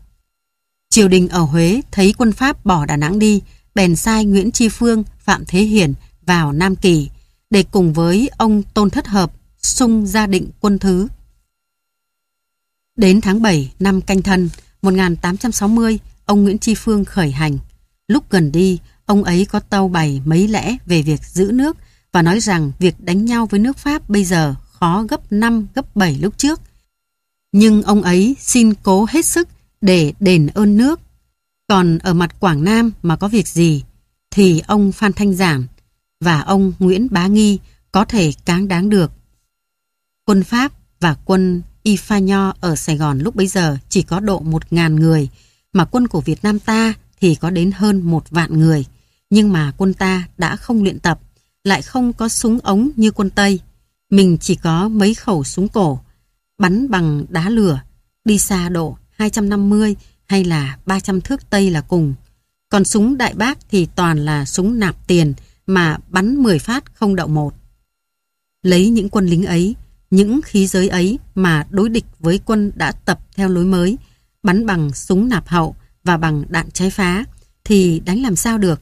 Triều đình ở Huế thấy quân Pháp bỏ Đà Nẵng đi, bèn sai Nguyễn Tri Phương, Phạm Thế Hiển vào Nam Kỳ để cùng với ông Tôn Thất Hợp xung gia định quân thứ Đến tháng 7 năm canh thân 1860, ông Nguyễn Tri Phương khởi hành. Lúc gần đi, ông ấy có tâu bày mấy lẽ về việc giữ nước và nói rằng việc đánh nhau với nước Pháp bây giờ khó gấp 5, gấp 7 lúc trước. Nhưng ông ấy xin cố hết sức để đền ơn nước. Còn ở mặt Quảng Nam mà có việc gì thì ông Phan Thanh Giản và ông Nguyễn Bá Nghi có thể cáng đáng được. Quân Pháp và quân Y Ifa Nho ở Sài Gòn lúc bấy giờ chỉ có độ 1.000 người, mà quân của Việt Nam ta thì có đến hơn một vạn người. Nhưng mà quân ta đã không luyện tập, lại không có súng ống như quân Tây. Mình chỉ có mấy khẩu súng cổ, bắn bằng đá lửa, đi xa độ 250 hay là 300 thước Tây là cùng. Còn súng đại bác thì toàn là súng nạp tiền mà bắn 10 phát không đậu một. Lấy những quân lính ấy, những khí giới ấy mà đối địch với quân đã tập theo lối mới, bắn bằng súng nạp hậu và bằng đạn trái phá, thì đánh làm sao được?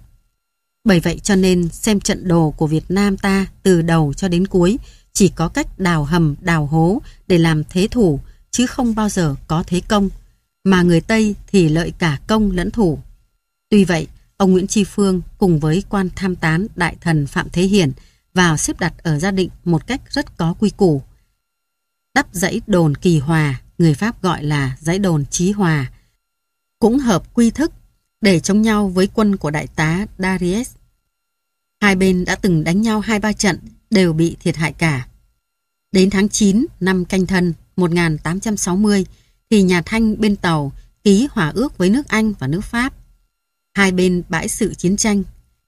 Bởi vậy cho nên xem trận đồ của Việt Nam ta từ đầu cho đến cuối chỉ có cách đào hầm, đào hố để làm thế thủ, chứ không bao giờ có thế công. Mà người Tây thì lợi cả công lẫn thủ. Tuy vậy, ông Nguyễn Tri Phương cùng với quan tham tán đại thần Phạm Thế Hiển vào xếp đặt ở gia định một cách rất có quy củ đắp dãy đồn Kỳ Hòa, người Pháp gọi là dãy đồn Chí Hòa, cũng hợp quy thức để chống nhau với quân của đại tá Darius. Hai bên đã từng đánh nhau hai ba trận, đều bị thiệt hại cả. Đến tháng chín năm canh thân một nghìn tám trăm sáu mươi thì nhà Thanh bên tàu ký hòa ước với nước Anh và nước Pháp. Hai bên bãi sự chiến tranh,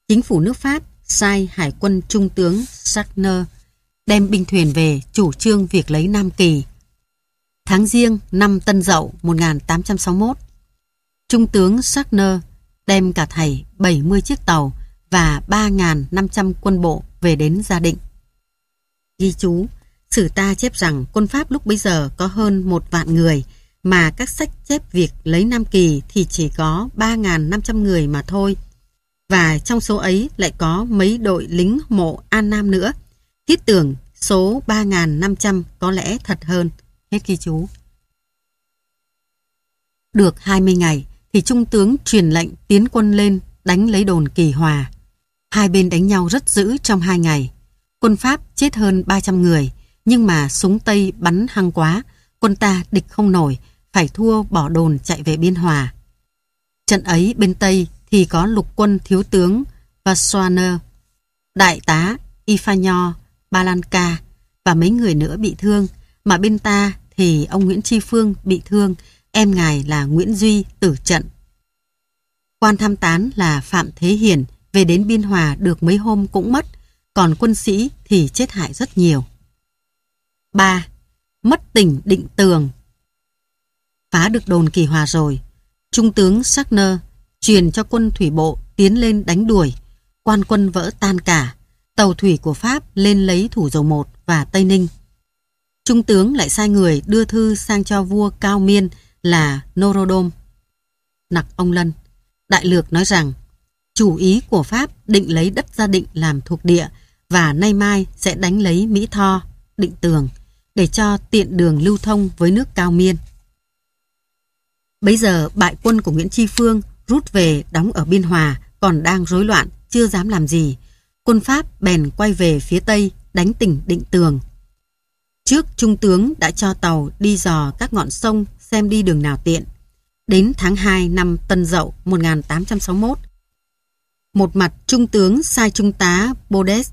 chính phủ nước Pháp sai hải quân trung tướng Sackner đem binh thuyền về chủ trương việc lấy Nam Kỳ. Tháng riêng năm Tân Dậu 1861, Trung tướng Sackner đem cả thầy 70 chiếc tàu và 3.500 quân bộ về đến Gia Định. Ghi chú, sử ta chép rằng quân Pháp lúc bấy giờ có hơn một vạn người, mà các sách chép việc lấy Nam Kỳ thì chỉ có 3.500 người mà thôi. Và trong số ấy lại có mấy đội lính mộ An Nam nữa – Thiết tưởng số 3.500 có lẽ thật hơn. Hết ghi chú. Được 20 ngày thì Trung tướng truyền lệnh tiến quân lên đánh lấy đồn Kỳ Hòa. Hai bên đánh nhau rất dữ trong hai ngày. Quân Pháp chết hơn 300 người, nhưng mà súng Tây bắn hăng quá, quân ta địch không nổi, phải thua bỏ đồn chạy về Biên Hòa. Trận ấy bên Tây thì có lục quân thiếu tướng và soaner đại tá Ifanyo Balanka và mấy người nữa bị thương, mà bên ta thì ông Nguyễn Tri Phương bị thương, em ngài là Nguyễn Duy tử trận. Quan tham tán là Phạm Thế Hiền về đến Biên Hòa được mấy hôm cũng mất, còn quân sĩ thì chết hại rất nhiều. 3. Mất tỉnh định tường Phá được đồn kỳ hòa rồi, Trung tướng Sackner truyền cho quân thủy bộ tiến lên đánh đuổi, quan quân vỡ tan cả, tàu thủy của Pháp lên lấy Thủ Dầu Một và Tây Ninh. Trung tướng lại sai người đưa thư sang cho vua Cao Miên là Norodom. Nặc ông Lân, đại lược nói rằng chủ ý của Pháp định lấy đất gia định làm thuộc địa và nay mai sẽ đánh lấy Mỹ Tho, định tường để cho tiện đường lưu thông với nước Cao Miên. Bây giờ bại quân của Nguyễn Tri Phương rút về đóng ở Biên Hòa còn đang rối loạn, chưa dám làm gì quân Pháp bèn quay về phía Tây đánh tỉnh Định Tường. Trước Trung tướng đã cho tàu đi dò các ngọn sông xem đi đường nào tiện. Đến tháng 2 năm Tân Dậu 1861, một mặt Trung tướng sai Trung tá Bodes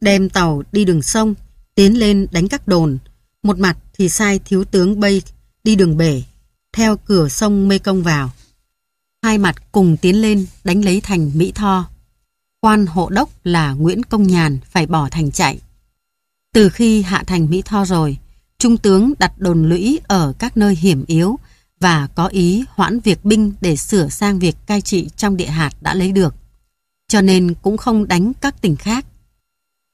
đem tàu đi đường sông, tiến lên đánh các đồn. Một mặt thì sai Thiếu tướng Bay đi đường bể, theo cửa sông Mê Công vào. Hai mặt cùng tiến lên đánh lấy thành Mỹ Tho quan hộ đốc là Nguyễn Công Nhàn phải bỏ thành chạy. Từ khi hạ thành Mỹ Tho rồi, Trung tướng đặt đồn lũy ở các nơi hiểm yếu và có ý hoãn việc binh để sửa sang việc cai trị trong địa hạt đã lấy được, cho nên cũng không đánh các tỉnh khác.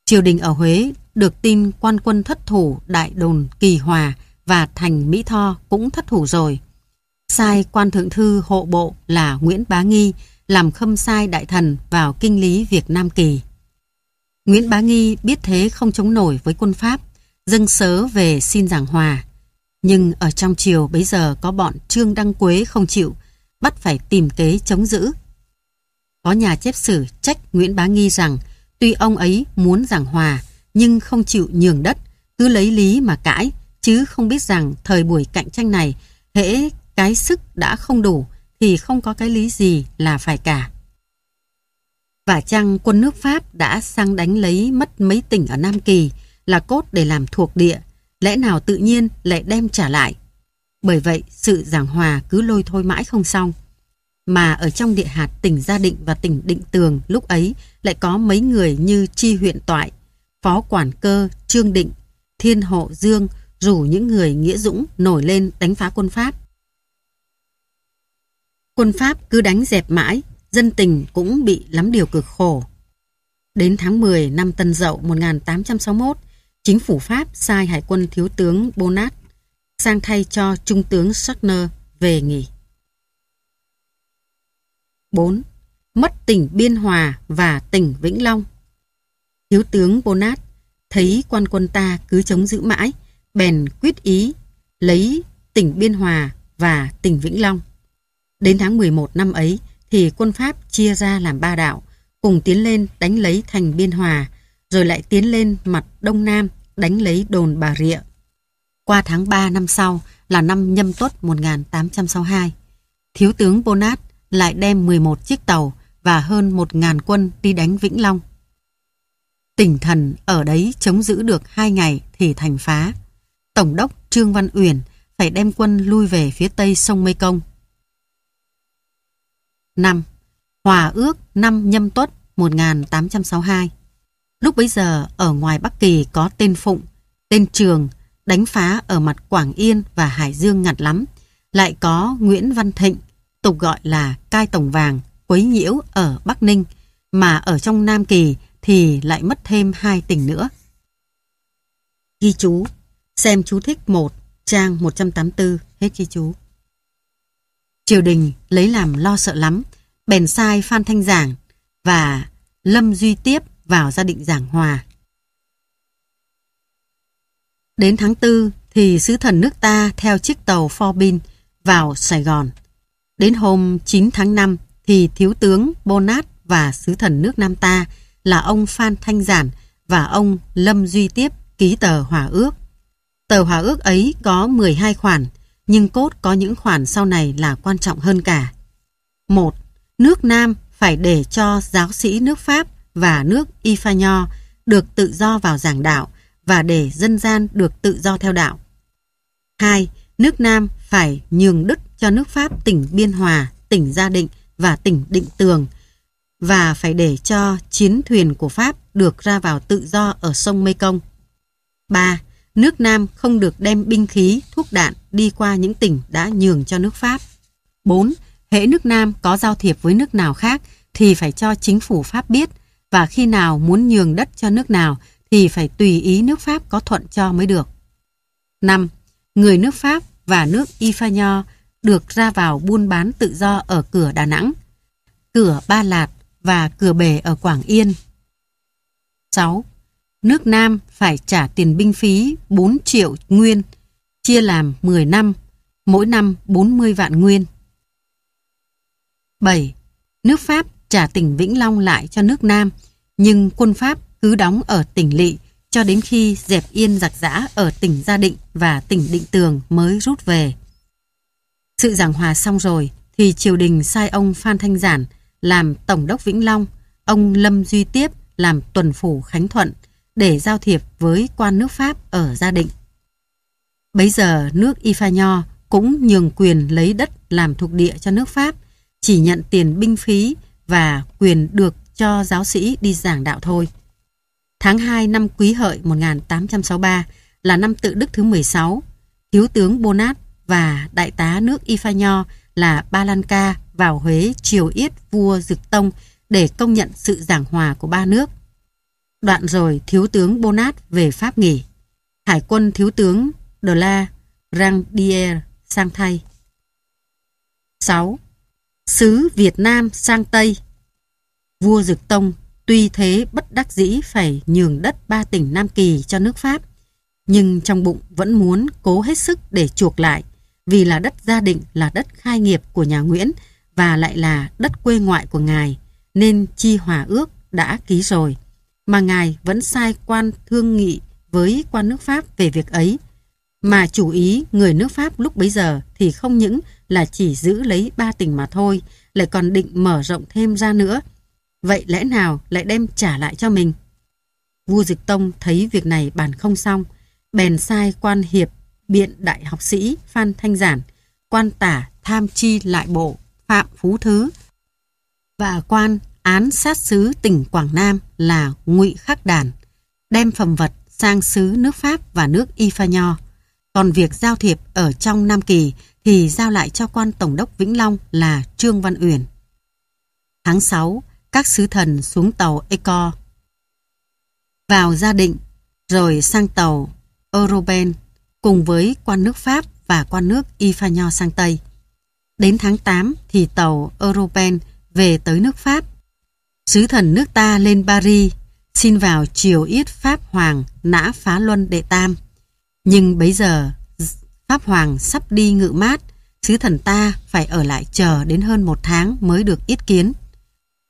Triều đình ở Huế được tin quan quân thất thủ đại đồn Kỳ Hòa và thành Mỹ Tho cũng thất thủ rồi. Sai quan thượng thư hộ bộ là Nguyễn Bá Nghi làm khâm sai đại thần vào kinh lý Việt Nam Kỳ. Nguyễn Bá Nghi biết thế không chống nổi với quân Pháp, dâng sớ về xin giảng hòa. Nhưng ở trong triều bấy giờ có bọn Trương Đăng Quế không chịu, bắt phải tìm kế chống giữ. Có nhà chép sử trách Nguyễn Bá Nghi rằng tuy ông ấy muốn giảng hòa nhưng không chịu nhường đất, cứ lấy lý mà cãi, chứ không biết rằng thời buổi cạnh tranh này hễ cái sức đã không đủ thì không có cái lý gì là phải cả. Và chăng quân nước Pháp đã sang đánh lấy mất mấy tỉnh ở Nam Kỳ là cốt để làm thuộc địa, lẽ nào tự nhiên lại đem trả lại. Bởi vậy, sự giảng hòa cứ lôi thôi mãi không xong. Mà ở trong địa hạt tỉnh Gia Định và tỉnh Định Tường lúc ấy lại có mấy người như Chi huyện Toại, Phó Quản Cơ, Trương Định, Thiên Hộ Dương rủ những người nghĩa dũng nổi lên đánh phá quân Pháp. Quân Pháp cứ đánh dẹp mãi, dân tình cũng bị lắm điều cực khổ. Đến tháng 10 năm Tân Dậu 1861, chính phủ Pháp sai hải quân thiếu tướng Bonat sang thay cho trung tướng Sackner về nghỉ. 4. Mất tỉnh Biên Hòa và tỉnh Vĩnh Long Thiếu tướng Bonat thấy quan quân ta cứ chống giữ mãi, bèn quyết ý lấy tỉnh Biên Hòa và tỉnh Vĩnh Long. Đến tháng 11 năm ấy thì quân Pháp chia ra làm ba đạo, cùng tiến lên đánh lấy thành Biên Hòa, rồi lại tiến lên mặt Đông Nam đánh lấy đồn Bà Rịa. Qua tháng 3 năm sau là năm nhâm tuất 1862, Thiếu tướng Bonat lại đem 11 chiếc tàu và hơn 1.000 quân đi đánh Vĩnh Long. Tỉnh thần ở đấy chống giữ được 2 ngày thì thành phá. Tổng đốc Trương Văn Uyển phải đem quân lui về phía tây sông Mê Công. 5. Hòa ước năm Nhâm Tuất 1862 Lúc bấy giờ ở ngoài Bắc Kỳ có tên Phụng, tên Trường, đánh phá ở mặt Quảng Yên và Hải Dương ngặt lắm. Lại có Nguyễn Văn Thịnh, tục gọi là Cai Tổng Vàng, quấy nhiễu ở Bắc Ninh, mà ở trong Nam Kỳ thì lại mất thêm hai tỉnh nữa. Ghi chú, xem chú thích 1, trang 184, hết ghi chú. Triều đình lấy làm lo sợ lắm, bèn sai Phan Thanh Giảng và Lâm Duy Tiếp vào gia định giảng hòa. Đến tháng tư thì sứ thần nước ta theo chiếc tàu Forbin vào Sài Gòn. Đến hôm 9 tháng 5 thì thiếu tướng Bonat và sứ thần nước Nam ta là ông Phan Thanh Giản và ông Lâm Duy Tiếp ký tờ hòa ước. Tờ hòa ước ấy có 12 khoản, nhưng cốt có những khoản sau này là quan trọng hơn cả. một Nước Nam phải để cho giáo sĩ nước Pháp và nước Ifa được tự do vào giảng đạo và để dân gian được tự do theo đạo. 2. Nước Nam phải nhường đất cho nước Pháp tỉnh Biên Hòa, tỉnh Gia Định và tỉnh Định Tường và phải để cho chiến thuyền của Pháp được ra vào tự do ở sông Mê Công. 3 nước Nam không được đem binh khí, thuốc đạn đi qua những tỉnh đã nhường cho nước Pháp. 4. Hễ nước Nam có giao thiệp với nước nào khác thì phải cho chính phủ Pháp biết và khi nào muốn nhường đất cho nước nào thì phải tùy ý nước Pháp có thuận cho mới được. 5. Người nước Pháp và nước Ifa Nho được ra vào buôn bán tự do ở cửa Đà Nẵng, cửa Ba Lạt và cửa Bể ở Quảng Yên. 6 nước Nam phải trả tiền binh phí 4 triệu nguyên, chia làm 10 năm, mỗi năm 40 vạn nguyên. 7. Nước Pháp trả tỉnh Vĩnh Long lại cho nước Nam, nhưng quân Pháp cứ đóng ở tỉnh Lị cho đến khi dẹp yên giặc giã ở tỉnh Gia Định và tỉnh Định Tường mới rút về. Sự giảng hòa xong rồi thì triều đình sai ông Phan Thanh Giản làm Tổng đốc Vĩnh Long, ông Lâm Duy Tiếp làm tuần phủ Khánh Thuận, để giao thiệp với quan nước Pháp ở Gia Định. Bấy giờ nước Ifa Nho cũng nhường quyền lấy đất làm thuộc địa cho nước Pháp, chỉ nhận tiền binh phí và quyền được cho giáo sĩ đi giảng đạo thôi. Tháng 2 năm Quý Hợi 1863 là năm tự đức thứ 16, Thiếu tướng Bonat và Đại tá nước Ifa Nho là Ba Lan Ca vào Huế triều yết vua Dực Tông để công nhận sự giảng hòa của ba nước. Đoạn rồi thiếu tướng Bonat về Pháp nghỉ. Hải quân thiếu tướng De La Rangdier sang thay. 6. Sứ Việt Nam sang Tây Vua Dực Tông tuy thế bất đắc dĩ phải nhường đất ba tỉnh Nam Kỳ cho nước Pháp, nhưng trong bụng vẫn muốn cố hết sức để chuộc lại, vì là đất gia định là đất khai nghiệp của nhà Nguyễn và lại là đất quê ngoại của ngài, nên chi hòa ước đã ký rồi mà ngài vẫn sai quan thương nghị với quan nước Pháp về việc ấy. Mà chủ ý người nước Pháp lúc bấy giờ thì không những là chỉ giữ lấy ba tỉnh mà thôi, lại còn định mở rộng thêm ra nữa. Vậy lẽ nào lại đem trả lại cho mình? Vua Dịch Tông thấy việc này bàn không xong, bèn sai quan hiệp biện đại học sĩ Phan Thanh Giản, quan tả tham chi lại bộ Phạm Phú Thứ và quan án sát sứ tỉnh Quảng Nam là Ngụy Khắc Đàn, đem phẩm vật sang sứ nước Pháp và nước Y Pha Nho. Còn việc giao thiệp ở trong Nam Kỳ thì giao lại cho quan Tổng đốc Vĩnh Long là Trương Văn Uyển. Tháng 6, các sứ thần xuống tàu Eco. Vào Gia Định, rồi sang tàu Euroben cùng với quan nước Pháp và quan nước Y Pha Nho sang Tây. Đến tháng 8 thì tàu Euroben về tới nước Pháp sứ thần nước ta lên Paris, xin vào triều yết Pháp Hoàng nã phá luân đệ tam. Nhưng bấy giờ, Pháp Hoàng sắp đi ngự mát, sứ thần ta phải ở lại chờ đến hơn một tháng mới được yết kiến.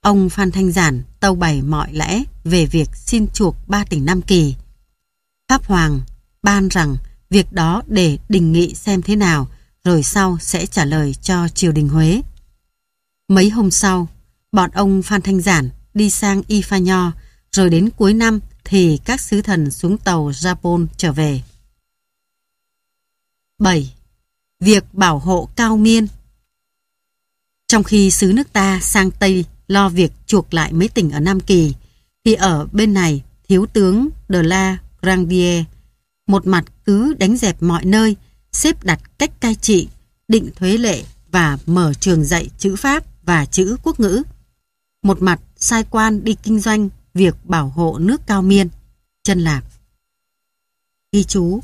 Ông Phan Thanh Giản tâu bày mọi lẽ về việc xin chuộc ba tỉnh Nam Kỳ. Pháp Hoàng ban rằng việc đó để đình nghị xem thế nào, rồi sau sẽ trả lời cho triều đình Huế. Mấy hôm sau, Bọn ông Phan Thanh Giản đi sang Ifa Nho, rồi đến cuối năm thì các sứ thần xuống tàu Japon trở về. 7. Việc bảo hộ cao miên Trong khi sứ nước ta sang Tây lo việc chuộc lại mấy tỉnh ở Nam Kỳ, thì ở bên này thiếu tướng De La Grandier một mặt cứ đánh dẹp mọi nơi, xếp đặt cách cai trị, định thuế lệ và mở trường dạy chữ Pháp và chữ quốc ngữ. Một mặt sai quan đi kinh doanh việc bảo hộ nước cao miên, chân lạc. Ghi chú,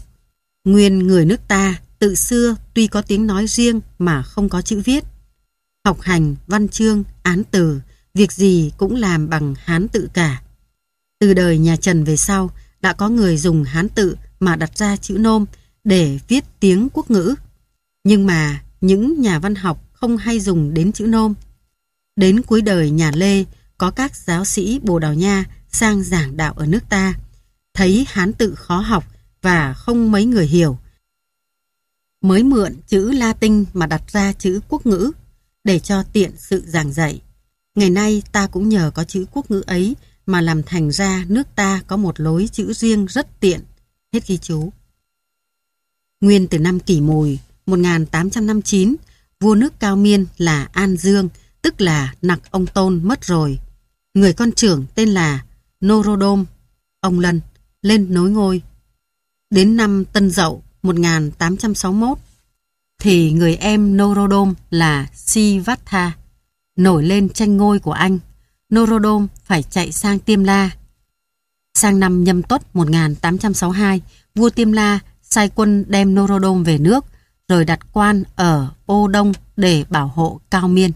nguyên người nước ta tự xưa tuy có tiếng nói riêng mà không có chữ viết. Học hành, văn chương, án từ, việc gì cũng làm bằng hán tự cả. Từ đời nhà Trần về sau đã có người dùng hán tự mà đặt ra chữ nôm để viết tiếng quốc ngữ. Nhưng mà những nhà văn học không hay dùng đến chữ nôm Đến cuối đời nhà Lê, có các giáo sĩ Bồ Đào Nha sang giảng đạo ở nước ta, thấy Hán tự khó học và không mấy người hiểu. Mới mượn chữ Latin mà đặt ra chữ quốc ngữ để cho tiện sự giảng dạy. Ngày nay ta cũng nhờ có chữ quốc ngữ ấy mà làm thành ra nước ta có một lối chữ riêng rất tiện. Hết ghi chú. Nguyên từ năm kỷ mùi 1859, vua nước Cao Miên là An Dương – tức là nặc ông Tôn mất rồi. Người con trưởng tên là Norodom, ông Lân, lên nối ngôi. Đến năm Tân Dậu 1861, thì người em Norodom là Sivatha, nổi lên tranh ngôi của anh. Norodom phải chạy sang Tiêm La. Sang năm nhâm tuất 1862, vua Tiêm La sai quân đem Norodom về nước, rồi đặt quan ở Ô Đông để bảo hộ Cao Miên.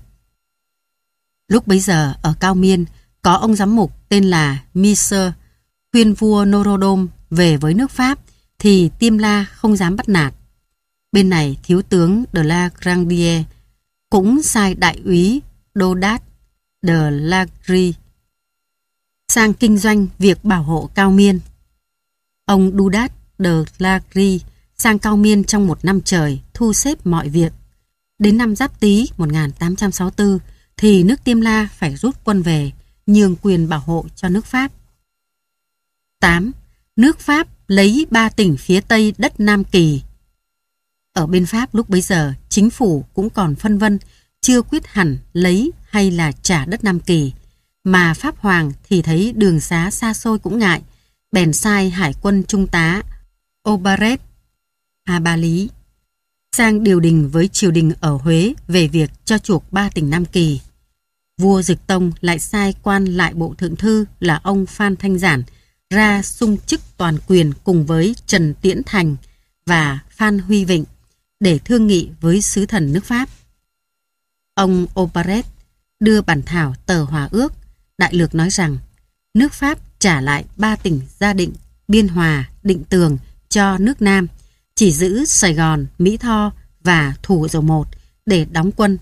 Lúc bấy giờ ở Cao Miên có ông giám mục tên là Miser khuyên vua Norodom về với nước Pháp thì Tiêm La không dám bắt nạt. Bên này thiếu tướng de la Grandier cũng sai đại úy Dodat de la Gris sang kinh doanh việc bảo hộ Cao Miên. Ông Dudat de la Gris sang Cao Miên trong một năm trời thu xếp mọi việc. Đến năm Giáp Tý 1864, thì nước Tiêm La phải rút quân về, nhường quyền bảo hộ cho nước Pháp. 8. Nước Pháp lấy ba tỉnh phía Tây đất Nam Kỳ. Ở bên Pháp lúc bấy giờ, chính phủ cũng còn phân vân, chưa quyết hẳn lấy hay là trả đất Nam Kỳ, mà Pháp Hoàng thì thấy đường xá xa xôi cũng ngại, bèn sai hải quân trung tá Obaret Hà Ba Lý sang điều đình với triều đình ở Huế về việc cho chuộc ba tỉnh Nam Kỳ vua dực Tông lại sai quan lại bộ thượng thư là ông Phan Thanh Giản ra sung chức toàn quyền cùng với Trần Tiễn Thành và Phan Huy Vịnh để thương nghị với sứ thần nước Pháp. Ông Oparet đưa bản thảo tờ hòa ước, đại lược nói rằng nước Pháp trả lại ba tỉnh Gia Định, Biên Hòa, Định Tường cho nước Nam, chỉ giữ Sài Gòn, Mỹ Tho và Thủ Dầu Một để đóng quân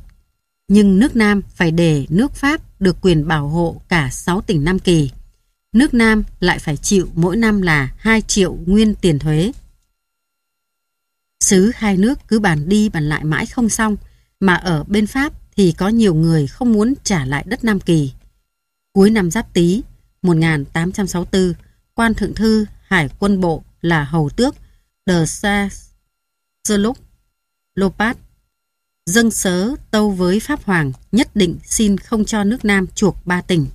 nhưng nước Nam phải để nước Pháp được quyền bảo hộ cả 6 tỉnh Nam Kỳ. Nước Nam lại phải chịu mỗi năm là 2 triệu nguyên tiền thuế. Sứ hai nước cứ bàn đi bàn lại mãi không xong, mà ở bên Pháp thì có nhiều người không muốn trả lại đất Nam Kỳ. Cuối năm Giáp Tý 1864, quan thượng thư Hải quân bộ là Hầu Tước de Sa Sherlock Lopat dâng sớ tâu với Pháp Hoàng nhất định xin không cho nước Nam chuộc ba tỉnh.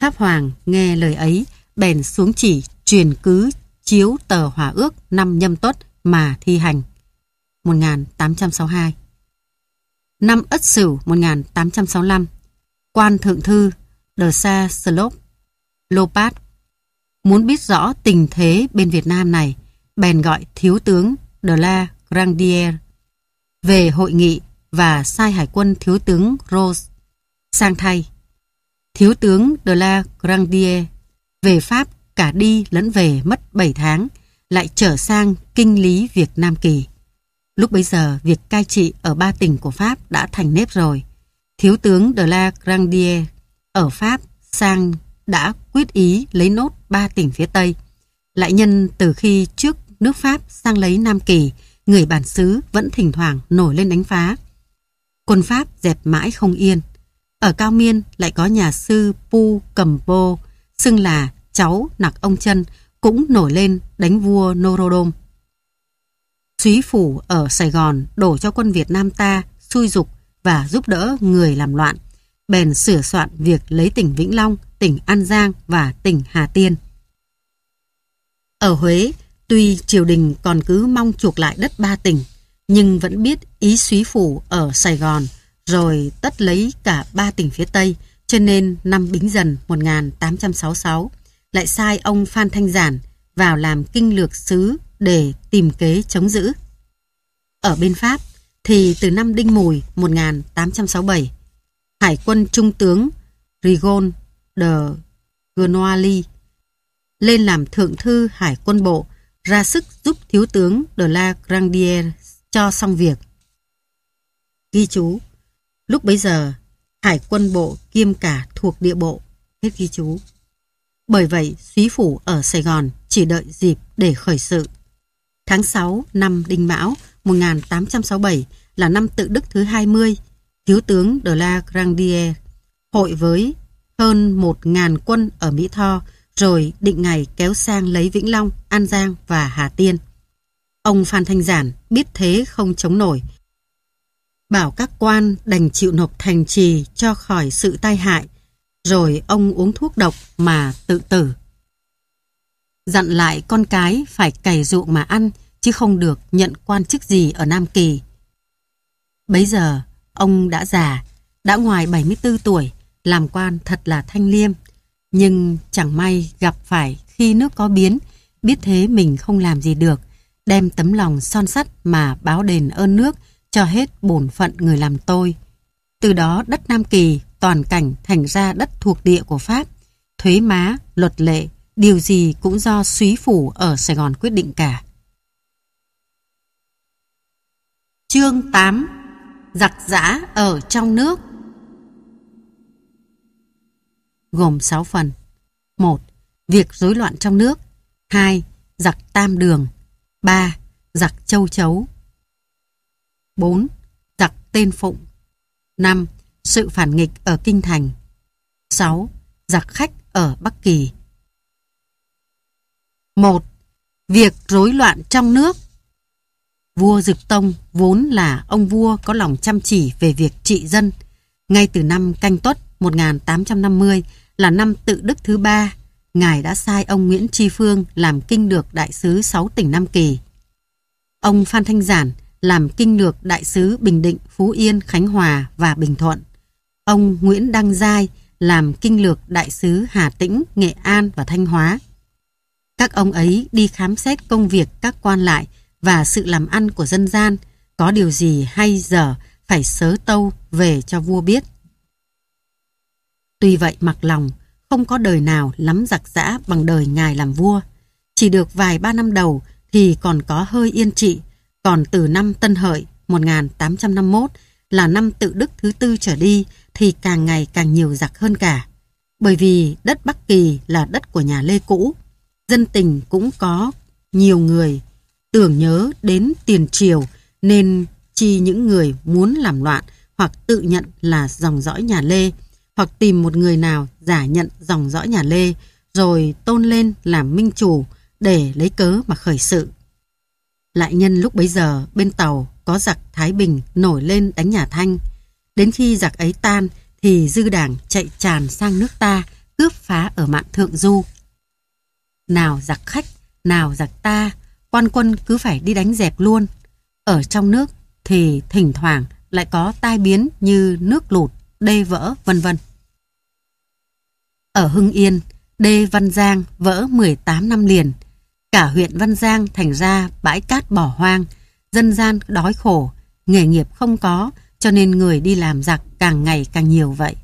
Pháp Hoàng nghe lời ấy, bèn xuống chỉ truyền cứ chiếu tờ hòa ước năm nhâm tuất mà thi hành. 1862 Năm Ất Sửu 1865 Quan Thượng Thư đờ Sa Slop Lopat Muốn biết rõ tình thế bên Việt Nam này, bèn gọi Thiếu tướng đờ La Grandier về hội nghị và sai hải quân thiếu tướng Rose sang thay. Thiếu tướng de la Grandier về Pháp cả đi lẫn về mất 7 tháng lại trở sang kinh lý việc Nam Kỳ. Lúc bấy giờ việc cai trị ở ba tỉnh của Pháp đã thành nếp rồi. Thiếu tướng de la Grandier ở Pháp sang đã quyết ý lấy nốt ba tỉnh phía Tây. Lại nhân từ khi trước nước Pháp sang lấy Nam Kỳ người bản xứ vẫn thỉnh thoảng nổi lên đánh phá. Quân Pháp dẹp mãi không yên. Ở Cao Miên lại có nhà sư Pu Cầm Vô, xưng là cháu nặc ông chân cũng nổi lên đánh vua Norodom. Xúy phủ ở Sài Gòn đổ cho quân Việt Nam ta xui dục và giúp đỡ người làm loạn, bèn sửa soạn việc lấy tỉnh Vĩnh Long, tỉnh An Giang và tỉnh Hà Tiên. Ở Huế, Tuy triều đình còn cứ mong chuộc lại đất ba tỉnh, nhưng vẫn biết ý suý phủ ở Sài Gòn, rồi tất lấy cả ba tỉnh phía Tây, cho nên năm Bính Dần 1866 lại sai ông Phan Thanh Giản vào làm kinh lược sứ để tìm kế chống giữ. Ở bên Pháp thì từ năm Đinh Mùi 1867, Hải quân Trung tướng Rigon de Gunoali lên làm thượng thư Hải quân bộ ra sức giúp Thiếu tướng de la Grandier cho xong việc. Ghi chú Lúc bấy giờ, hải quân bộ kiêm cả thuộc địa bộ, hết ghi chú. Bởi vậy, Xúy Phủ ở Sài Gòn chỉ đợi dịp để khởi sự. Tháng 6 năm Đinh Mão 1867 là năm tự đức thứ 20, Thiếu tướng de la Grandier hội với hơn 1.000 quân ở Mỹ Tho rồi định ngày kéo sang lấy Vĩnh Long, An Giang và Hà Tiên. Ông Phan Thanh Giản biết thế không chống nổi. Bảo các quan đành chịu nộp thành trì cho khỏi sự tai hại, rồi ông uống thuốc độc mà tự tử. Dặn lại con cái phải cày ruộng mà ăn, chứ không được nhận quan chức gì ở Nam Kỳ. Bấy giờ, ông đã già, đã ngoài 74 tuổi, làm quan thật là thanh liêm, nhưng chẳng may gặp phải khi nước có biến, biết thế mình không làm gì được, đem tấm lòng son sắt mà báo đền ơn nước cho hết bổn phận người làm tôi. Từ đó đất Nam Kỳ toàn cảnh thành ra đất thuộc địa của Pháp, thuế má, luật lệ, điều gì cũng do suý phủ ở Sài Gòn quyết định cả. Chương 8 Giặc giã ở trong nước gồm 6 phần. 1. Việc rối loạn trong nước. 2. Giặc tam đường. 3. Giặc châu chấu. 4. Giặc tên phụng. 5. Sự phản nghịch ở Kinh Thành. 6. Giặc khách ở Bắc Kỳ. 1. Việc rối loạn trong nước Vua Dực Tông vốn là ông vua có lòng chăm chỉ về việc trị dân. Ngay từ năm canh tuất 1850 là năm tự đức thứ ba, Ngài đã sai ông Nguyễn Tri Phương làm kinh lược đại sứ 6 tỉnh Nam Kỳ. Ông Phan Thanh Giản làm kinh lược đại sứ Bình Định, Phú Yên, Khánh Hòa và Bình Thuận. Ông Nguyễn Đăng Giai làm kinh lược đại sứ Hà Tĩnh, Nghệ An và Thanh Hóa. Các ông ấy đi khám xét công việc các quan lại và sự làm ăn của dân gian, có điều gì hay dở phải sớ tâu về cho vua biết. Tuy vậy mặc lòng, không có đời nào lắm giặc giã bằng đời ngài làm vua. Chỉ được vài ba năm đầu thì còn có hơi yên trị, còn từ năm Tân Hợi 1851 là năm tự đức thứ tư trở đi thì càng ngày càng nhiều giặc hơn cả. Bởi vì đất Bắc Kỳ là đất của nhà Lê cũ, dân tình cũng có nhiều người tưởng nhớ đến tiền triều nên chi những người muốn làm loạn hoặc tự nhận là dòng dõi nhà Lê hoặc tìm một người nào giả nhận dòng dõi nhà Lê rồi tôn lên làm minh chủ để lấy cớ mà khởi sự. Lại nhân lúc bấy giờ bên tàu có giặc Thái Bình nổi lên đánh nhà Thanh. Đến khi giặc ấy tan thì dư đảng chạy tràn sang nước ta cướp phá ở mạn thượng du. Nào giặc khách, nào giặc ta, quan quân cứ phải đi đánh dẹp luôn. Ở trong nước thì thỉnh thoảng lại có tai biến như nước lụt, đê vỡ, vân vân. Ở Hưng Yên, đê Văn Giang vỡ 18 năm liền. Cả huyện Văn Giang thành ra bãi cát bỏ hoang, dân gian đói khổ, nghề nghiệp không có, cho nên người đi làm giặc càng ngày càng nhiều vậy.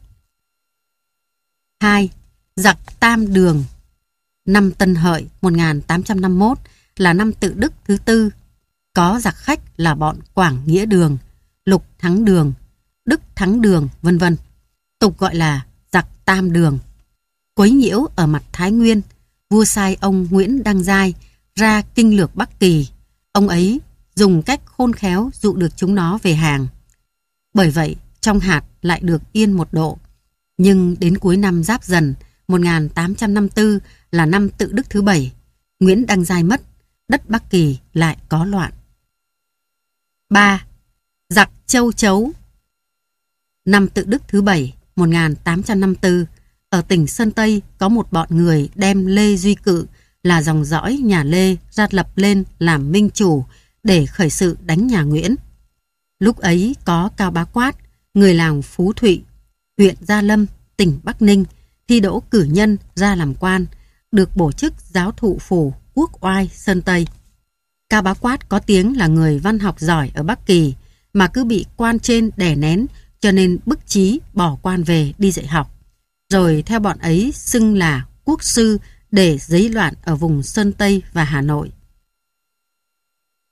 2. Giặc Tam Đường Năm Tân Hợi 1851 là năm tự đức thứ tư. Có giặc khách là bọn Quảng Nghĩa Đường, Lục Thắng Đường, Đức Thắng Đường, vân vân. Tục gọi là giặc Tam Đường quấy nhiễu ở mặt Thái Nguyên, vua sai ông Nguyễn Đăng Giai ra kinh lược Bắc Kỳ. Ông ấy dùng cách khôn khéo dụ được chúng nó về hàng. Bởi vậy, trong hạt lại được yên một độ. Nhưng đến cuối năm Giáp Dần 1854 là năm tự đức thứ bảy, Nguyễn Đăng Giai mất, đất Bắc Kỳ lại có loạn. 3. Giặc Châu Chấu Năm tự đức thứ bảy 1854 ở tỉnh Sơn Tây có một bọn người đem Lê Duy Cự là dòng dõi nhà Lê ra lập lên làm minh chủ để khởi sự đánh nhà Nguyễn. Lúc ấy có Cao Bá Quát, người làng Phú Thụy, huyện Gia Lâm, tỉnh Bắc Ninh, thi đỗ cử nhân ra làm quan, được bổ chức giáo thụ phủ quốc oai Sơn Tây. Cao Bá Quát có tiếng là người văn học giỏi ở Bắc Kỳ, mà cứ bị quan trên đè nén cho nên bức trí bỏ quan về đi dạy học rồi theo bọn ấy xưng là quốc sư để giấy loạn ở vùng Sơn Tây và Hà Nội.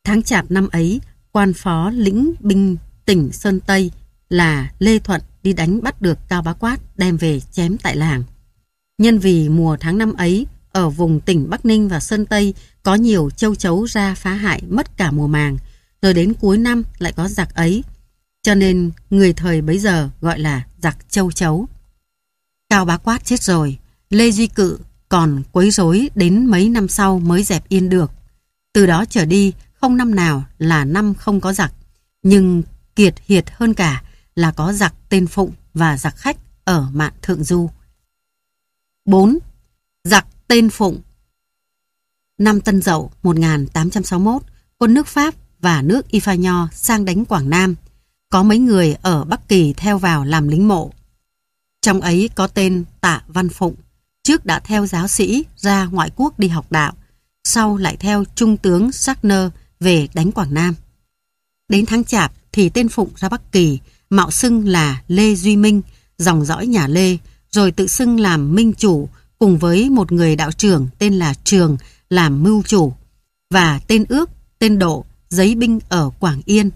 Tháng chạp năm ấy, quan phó lĩnh binh tỉnh Sơn Tây là Lê Thuận đi đánh bắt được Cao Bá Quát đem về chém tại làng. Nhân vì mùa tháng năm ấy, ở vùng tỉnh Bắc Ninh và Sơn Tây có nhiều châu chấu ra phá hại mất cả mùa màng, rồi đến cuối năm lại có giặc ấy. Cho nên người thời bấy giờ gọi là giặc châu chấu. Cao Bá Quát chết rồi, Lê Duy Cự còn quấy rối đến mấy năm sau mới dẹp yên được. Từ đó trở đi, không năm nào là năm không có giặc. Nhưng kiệt hiệt hơn cả là có giặc tên Phụng và giặc khách ở mạn Thượng Du. 4. Giặc tên Phụng Năm Tân Dậu 1861, quân nước Pháp và nước Ifa Nho sang đánh Quảng Nam. Có mấy người ở Bắc Kỳ theo vào làm lính mộ. Trong ấy có tên Tạ Văn Phụng, trước đã theo giáo sĩ ra ngoại quốc đi học đạo, sau lại theo trung tướng Sackner về đánh Quảng Nam. Đến tháng Chạp thì tên Phụng ra Bắc Kỳ, mạo xưng là Lê Duy Minh, dòng dõi nhà Lê, rồi tự xưng làm Minh Chủ cùng với một người đạo trưởng tên là Trường làm Mưu Chủ và tên Ước, tên Độ, giấy binh ở Quảng Yên.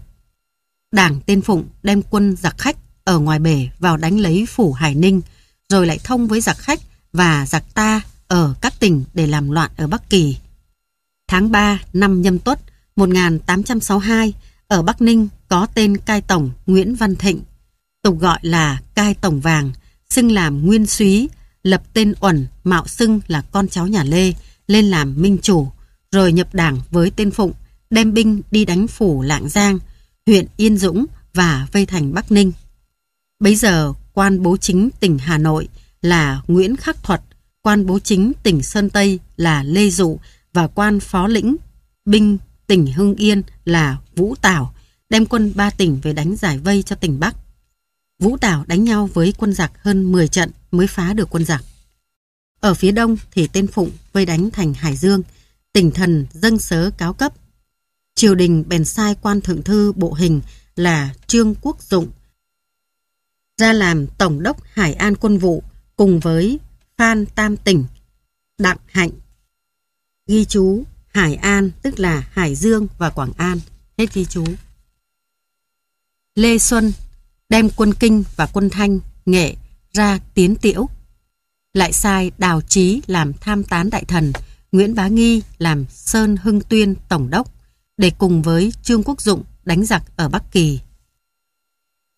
Đảng tên Phụng đem quân giặc khách ở ngoài bể vào đánh lấy phủ Hải Ninh, rồi lại thông với giặc khách và giặc ta ở các tỉnh để làm loạn ở Bắc Kỳ. Tháng 3 năm Nhâm Tuất 1862, ở Bắc Ninh có tên cai tổng Nguyễn Văn Thịnh, tục gọi là cai tổng vàng, xưng làm Nguyên Súy, lập tên Uẩn, mạo xưng là con cháu nhà Lê, lên làm minh chủ, rồi nhập đảng với tên Phụng, đem binh đi đánh phủ Lạng Giang, huyện Yên Dũng và vây thành Bắc Ninh. Bấy giờ, quan bố chính tỉnh Hà Nội là Nguyễn Khắc Thuật, quan bố chính tỉnh Sơn Tây là Lê Dụ và quan phó lĩnh binh tỉnh Hưng Yên là Vũ Tảo, đem quân ba tỉnh về đánh giải vây cho tỉnh Bắc. Vũ Tảo đánh nhau với quân giặc hơn 10 trận mới phá được quân giặc. Ở phía đông thì tên Phụng vây đánh thành Hải Dương, tỉnh thần dâng sớ cáo cấp. Triều đình bèn sai quan thượng thư bộ hình là Trương Quốc Dụng ra làm Tổng đốc Hải An Quân vụ cùng với Phan Tam Tỉnh, Đặng Hạnh. Ghi chú Hải An tức là Hải Dương và Quảng An. Hết ghi chú. Lê Xuân đem quân Kinh và quân Thanh, Nghệ ra tiến tiễu. Lại sai Đào Chí làm tham tán đại thần, Nguyễn Bá Nghi làm Sơn Hưng Tuyên Tổng đốc để cùng với Trương Quốc Dụng đánh giặc ở Bắc Kỳ.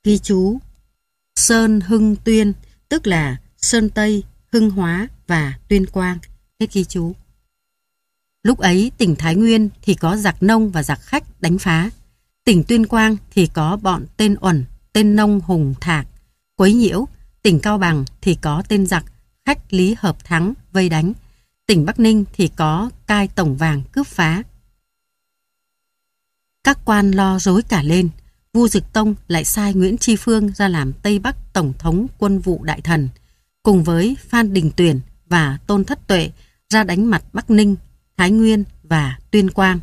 Ghi chú Sơn Hưng Tuyên, tức là Sơn Tây, Hưng Hóa và Tuyên Quang. Hết ghi chú. Lúc ấy tỉnh Thái Nguyên thì có giặc nông và giặc khách đánh phá. Tỉnh Tuyên Quang thì có bọn tên uẩn, tên nông hùng thạc, quấy nhiễu. Tỉnh Cao Bằng thì có tên giặc, khách Lý Hợp Thắng vây đánh. Tỉnh Bắc Ninh thì có cai tổng vàng cướp phá. Các quan lo rối cả lên, Vu Dực Tông lại sai Nguyễn Tri Phương ra làm Tây Bắc Tổng thống quân vụ đại thần, cùng với Phan Đình Tuyển và Tôn Thất Tuệ ra đánh mặt Bắc Ninh, Thái Nguyên và Tuyên Quang.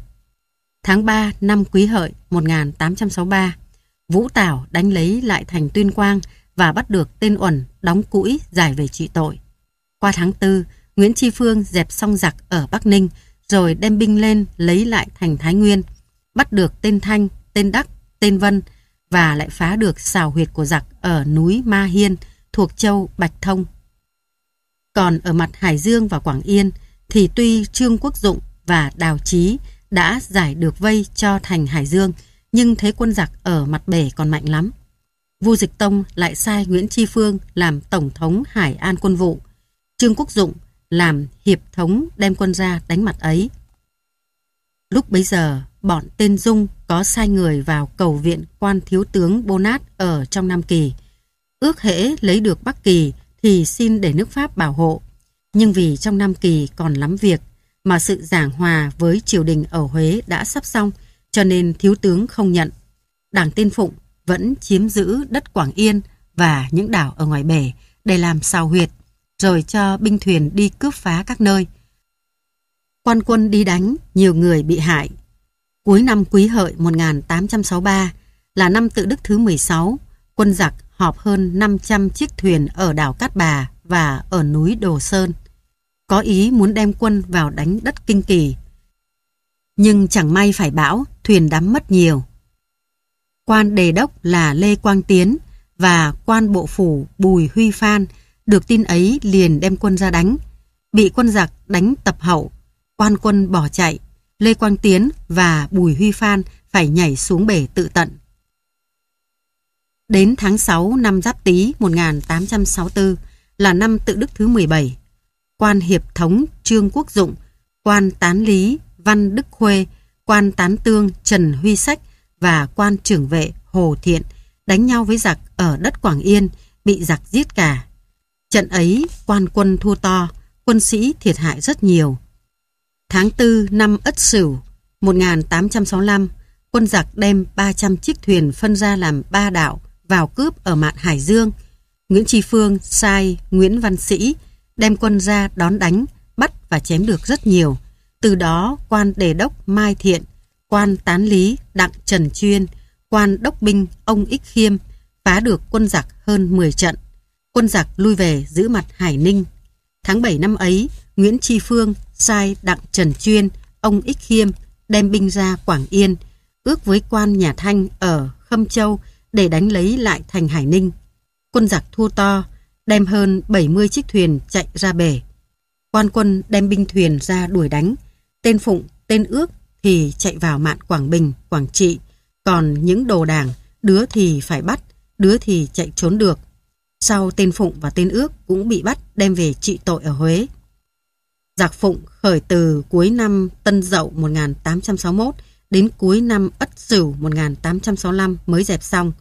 Tháng 3 năm Quý Hợi 1863, Vũ Tảo đánh lấy lại thành Tuyên Quang và bắt được tên Uẩn đóng cũi giải về trị tội. Qua tháng 4, Nguyễn Tri Phương dẹp xong giặc ở Bắc Ninh rồi đem binh lên lấy lại thành Thái Nguyên, bắt được tên Thanh, tên Đắc tên Vân và lại phá được xào huyệt của giặc ở núi Ma Hiên thuộc châu Bạch Thông. Còn ở mặt Hải Dương và Quảng Yên thì tuy Trương Quốc Dụng và Đào Chí đã giải được vây cho thành Hải Dương nhưng thế quân giặc ở mặt bể còn mạnh lắm. Vu Dịch Tông lại sai Nguyễn Tri Phương làm Tổng thống Hải An quân vụ, Trương Quốc Dụng làm hiệp thống đem quân ra đánh mặt ấy. Lúc bấy giờ, bọn tên Dung có sai người vào cầu viện quan thiếu tướng Bonat ở trong Nam Kỳ. Ước hễ lấy được Bắc Kỳ thì xin để nước Pháp bảo hộ. Nhưng vì trong Nam Kỳ còn lắm việc mà sự giảng hòa với triều đình ở Huế đã sắp xong cho nên thiếu tướng không nhận. Đảng Tiên Phụng vẫn chiếm giữ đất Quảng Yên và những đảo ở ngoài bể để làm sao huyệt rồi cho binh thuyền đi cướp phá các nơi. Quan quân đi đánh, nhiều người bị hại, Cuối năm Quý Hợi 1863 là năm tự đức thứ 16, quân giặc họp hơn 500 chiếc thuyền ở đảo Cát Bà và ở núi Đồ Sơn, có ý muốn đem quân vào đánh đất Kinh Kỳ. Nhưng chẳng may phải bão, thuyền đắm mất nhiều. Quan đề đốc là Lê Quang Tiến và quan bộ phủ Bùi Huy Phan được tin ấy liền đem quân ra đánh. Bị quân giặc đánh tập hậu, quan quân bỏ chạy, Lê Quang Tiến và Bùi Huy Phan phải nhảy xuống bể tự tận. Đến tháng 6 năm Giáp Tý 1864 là năm tự đức thứ 17. Quan hiệp thống Trương Quốc Dụng, quan tán lý Văn Đức Khuê, quan tán tương Trần Huy Sách và quan trưởng vệ Hồ Thiện đánh nhau với giặc ở đất Quảng Yên, bị giặc giết cả. Trận ấy, quan quân thua to, quân sĩ thiệt hại rất nhiều. Tháng 4 năm Ất Sửu 1865, quân giặc đem 300 chiếc thuyền phân ra làm ba đạo vào cướp ở mạn Hải Dương. Nguyễn Tri Phương sai Nguyễn Văn Sĩ đem quân ra đón đánh, bắt và chém được rất nhiều. Từ đó quan đề đốc Mai Thiện, quan tán lý Đặng Trần Chuyên, quan đốc binh ông Ích Khiêm phá được quân giặc hơn 10 trận. Quân giặc lui về giữ mặt Hải Ninh. Tháng 7 năm ấy, Nguyễn Tri Phương sai Đặng Trần Chuyên, ông Ích Khiêm đem binh ra Quảng Yên, ước với quan nhà Thanh ở Khâm Châu để đánh lấy lại thành Hải Ninh. Quân giặc thua to, đem hơn 70 chiếc thuyền chạy ra bể. Quan quân đem binh thuyền ra đuổi đánh, tên Phụng, tên Ước thì chạy vào mạn Quảng Bình, Quảng Trị, còn những đồ đảng, đứa thì phải bắt, đứa thì chạy trốn được. Sau tên Phụng và tên Ước cũng bị bắt đem về trị tội ở Huế giặc Phụng khởi từ cuối năm Tân Dậu 1861 đến cuối năm Ất Sửu 1865 mới dẹp xong.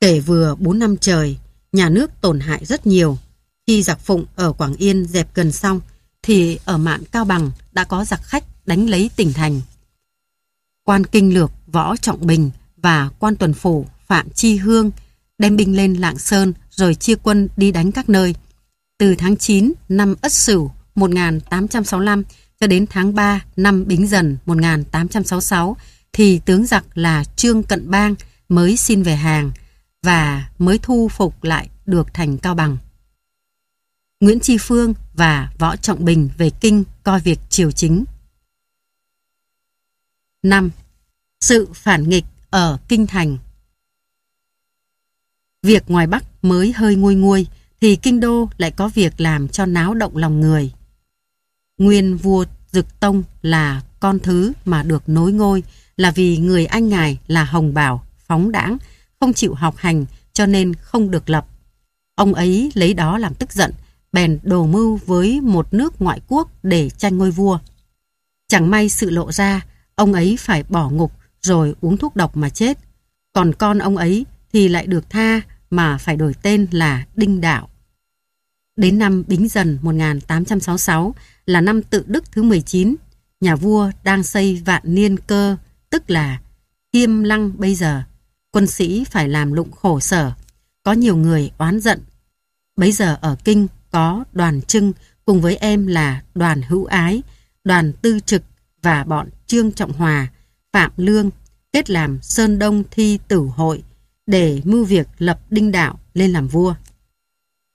Kể vừa 4 năm trời, nhà nước tổn hại rất nhiều. Khi giặc Phụng ở Quảng Yên dẹp gần xong, thì ở mạn Cao Bằng đã có giặc khách đánh lấy tỉnh thành. Quan kinh lược Võ Trọng Bình và quan tuần phủ Phạm Chi Hương đem binh lên Lạng Sơn rồi chia quân đi đánh các nơi. Từ tháng 9 năm Ất Sửu 1865 cho đến tháng 3 năm Bính Dần 1866 thì tướng giặc là Trương Cận Bang mới xin về hàng và mới thu phục lại được thành Cao Bằng. Nguyễn Tri Phương và Võ Trọng Bình về Kinh coi việc triều chính. 5. Sự phản nghịch ở Kinh Thành Việc ngoài Bắc mới hơi nguôi nguôi thì Kinh Đô lại có việc làm cho náo động lòng người. Nguyên vua Dực Tông là con thứ mà được nối ngôi là vì người anh ngài là Hồng Bảo, phóng đãng, không chịu học hành cho nên không được lập. Ông ấy lấy đó làm tức giận, bèn đồ mưu với một nước ngoại quốc để tranh ngôi vua. Chẳng may sự lộ ra, ông ấy phải bỏ ngục rồi uống thuốc độc mà chết. Còn con ông ấy thì lại được tha mà phải đổi tên là Đinh Đạo. Đến năm Bính Dần 1866 là năm tự đức thứ 19, nhà vua đang xây vạn niên cơ, tức là Thiêm Lăng bây giờ. Quân sĩ phải làm lụng khổ sở, có nhiều người oán giận. Bấy giờ ở Kinh có đoàn trưng cùng với em là đoàn hữu ái, đoàn tư trực và bọn Trương Trọng Hòa, Phạm Lương kết làm Sơn Đông Thi Tử Hội để mưu việc lập đinh đạo lên làm vua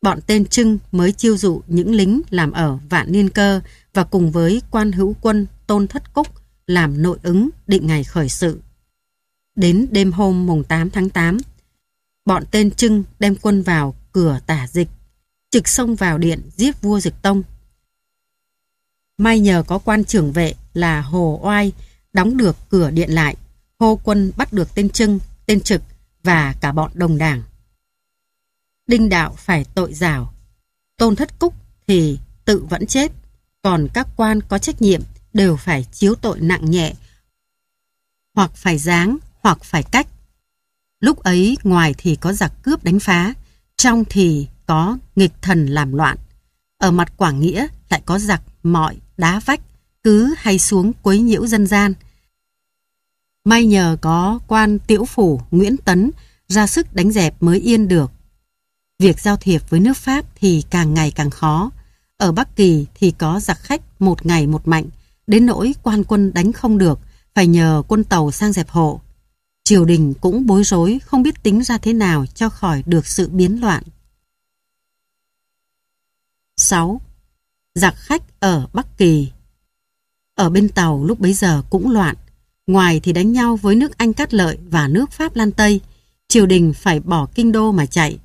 bọn tên Trưng mới chiêu dụ những lính làm ở Vạn Niên Cơ và cùng với quan hữu quân Tôn Thất Cúc làm nội ứng định ngày khởi sự. Đến đêm hôm mùng 8 tháng 8, bọn tên Trưng đem quân vào cửa tả dịch, trực xông vào điện giết vua Dịch Tông. May nhờ có quan trưởng vệ là Hồ Oai đóng được cửa điện lại, hô quân bắt được tên Trưng, tên Trực và cả bọn đồng đảng. Đinh Đạo phải tội rào Tôn Thất Cúc thì tự vẫn chết, còn các quan có trách nhiệm đều phải chiếu tội nặng nhẹ, hoặc phải giáng, hoặc phải cách. Lúc ấy ngoài thì có giặc cướp đánh phá, trong thì có nghịch thần làm loạn. Ở mặt Quảng Nghĩa lại có giặc mọi đá vách cứ hay xuống quấy nhiễu dân gian. May nhờ có quan tiễu phủ Nguyễn Tấn ra sức đánh dẹp mới yên được việc giao thiệp với nước Pháp thì càng ngày càng khó. Ở Bắc Kỳ thì có giặc khách một ngày một mạnh, đến nỗi quan quân đánh không được, phải nhờ quân tàu sang dẹp hộ. Triều đình cũng bối rối không biết tính ra thế nào cho khỏi được sự biến loạn. 6. Giặc khách ở Bắc Kỳ Ở bên tàu lúc bấy giờ cũng loạn, ngoài thì đánh nhau với nước Anh Cát Lợi và nước Pháp Lan Tây, triều đình phải bỏ kinh đô mà chạy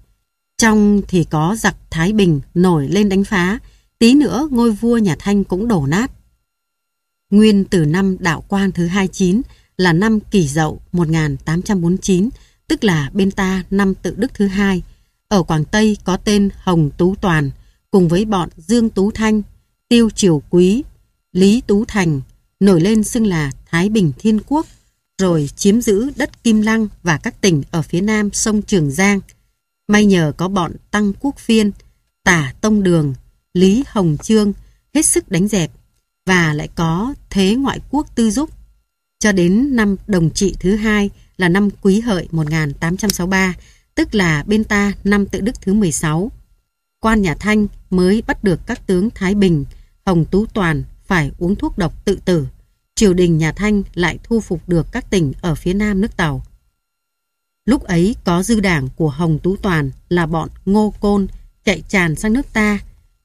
trong thì có giặc Thái Bình nổi lên đánh phá, tí nữa ngôi vua nhà Thanh cũng đổ nát. Nguyên từ năm đạo quang thứ 29 là năm kỷ dậu 1849, tức là bên ta năm tự đức thứ hai. Ở Quảng Tây có tên Hồng Tú Toàn, cùng với bọn Dương Tú Thanh, Tiêu Triều Quý, Lý Tú Thành, nổi lên xưng là Thái Bình Thiên Quốc, rồi chiếm giữ đất Kim Lăng và các tỉnh ở phía nam sông Trường Giang – May nhờ có bọn Tăng Quốc phiên, Tả Tông Đường, Lý Hồng Trương hết sức đánh dẹp và lại có thế ngoại quốc tư giúp. Cho đến năm đồng trị thứ hai là năm Quý Hợi 1863, tức là bên ta năm tự đức thứ 16. Quan nhà Thanh mới bắt được các tướng Thái Bình, Hồng Tú Toàn phải uống thuốc độc tự tử. Triều đình nhà Thanh lại thu phục được các tỉnh ở phía nam nước Tàu. Lúc ấy có dư đảng của Hồng Tú Toàn là bọn ngô côn chạy tràn sang nước ta.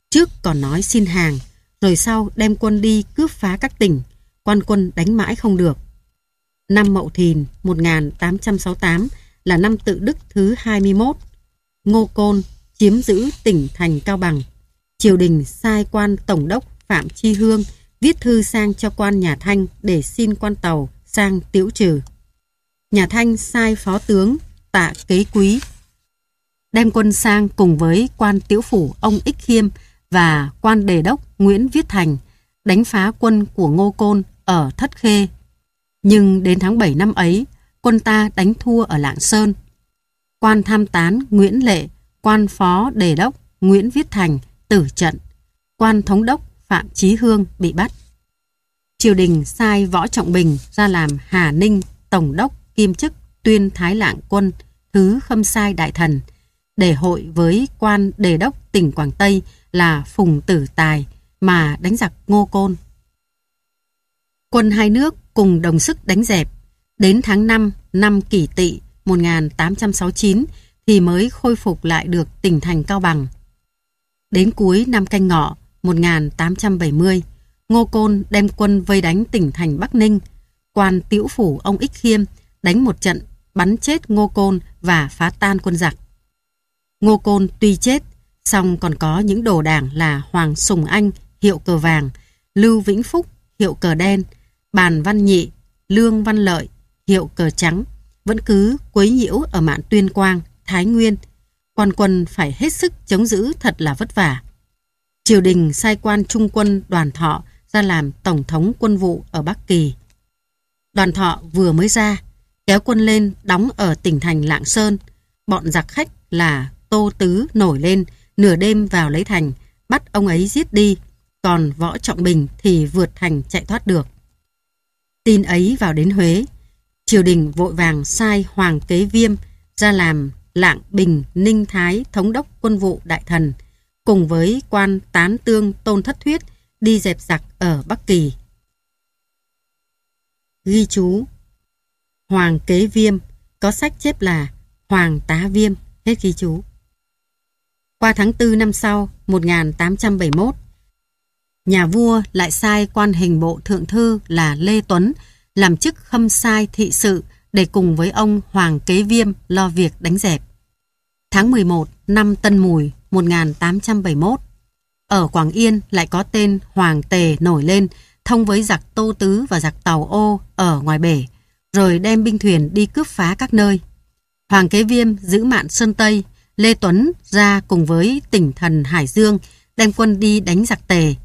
Trước còn nói xin hàng, rồi sau đem quân đi cướp phá các tỉnh, quan quân đánh mãi không được. Năm Mậu Thìn 1868 là năm tự đức thứ 21. Ngô Côn chiếm giữ tỉnh thành Cao Bằng. Triều đình sai quan tổng đốc Phạm Chi Hương viết thư sang cho quan nhà Thanh để xin quan tàu sang tiễu trừ nhà Thanh sai phó tướng Tạ Kế Quý đem quân sang cùng với quan tiểu phủ ông Ích Khiêm và quan đề đốc Nguyễn Viết Thành đánh phá quân của Ngô Côn ở Thất Khê. Nhưng đến tháng 7 năm ấy, quân ta đánh thua ở Lạng Sơn. Quan tham tán Nguyễn Lệ, quan phó đề đốc Nguyễn Viết Thành tử trận, quan thống đốc Phạm Chí Hương bị bắt. Triều đình sai Võ Trọng Bình ra làm Hà Ninh Tổng đốc kim chức tuyên thái lạng quân, thứ khâm sai đại thần. Để hội với quan đề đốc tỉnh Quảng Tây là Phùng Tử Tài mà đánh giặc Ngô Côn. Quân hai nước cùng đồng sức đánh dẹp. Đến tháng 5 năm kỷ tỵ 1869 thì mới khôi phục lại được tỉnh thành Cao Bằng. Đến cuối năm canh ngọ 1870, Ngô Côn đem quân vây đánh tỉnh thành Bắc Ninh. Quan tiễu phủ ông Ích Khiêm đánh một trận, bắn chết Ngô Côn và phá tan quân giặc. Ngô Côn tuy chết, song còn có những đồ đảng là Hoàng Sùng Anh, hiệu cờ vàng, Lưu Vĩnh Phúc, hiệu cờ đen, Bàn Văn Nhị, Lương Văn Lợi, hiệu cờ trắng, vẫn cứ quấy nhiễu ở mạn Tuyên Quang, Thái Nguyên. Quan quân phải hết sức chống giữ thật là vất vả. Triều đình sai quan trung quân đoàn thọ ra làm tổng thống quân vụ ở Bắc Kỳ. Đoàn thọ vừa mới ra, kéo quân lên đóng ở tỉnh thành Lạng Sơn. Bọn giặc khách là Tô Tứ nổi lên, nửa đêm vào lấy thành, bắt ông ấy giết đi, còn Võ Trọng Bình thì vượt thành chạy thoát được. Tin ấy vào đến Huế, triều đình vội vàng sai Hoàng Kế Viêm ra làm Lạng Bình Ninh Thái thống đốc quân vụ đại thần, cùng với quan tán tương Tôn Thất Thuyết đi dẹp giặc ở Bắc Kỳ. Ghi chú Hoàng Kế Viêm, có sách chép là Hoàng Tá Viêm, hết ghi chú. Qua tháng 4 năm sau, 1871, nhà vua lại sai quan hình bộ thượng thư là Lê Tuấn làm chức khâm sai thị sự để cùng với ông Hoàng Kế Viêm lo việc đánh dẹp. Tháng 11 năm Tân Mùi 1871, ở Quảng Yên lại có tên Hoàng Tề nổi lên thông với giặc Tô Tứ và giặc Tàu Ô ở ngoài bể rồi đem binh thuyền đi cướp phá các nơi. Hoàng Kế Viêm giữ mạn Sơn Tây, Lê Tuấn ra cùng với tỉnh thần Hải Dương đem quân đi đánh giặc tề.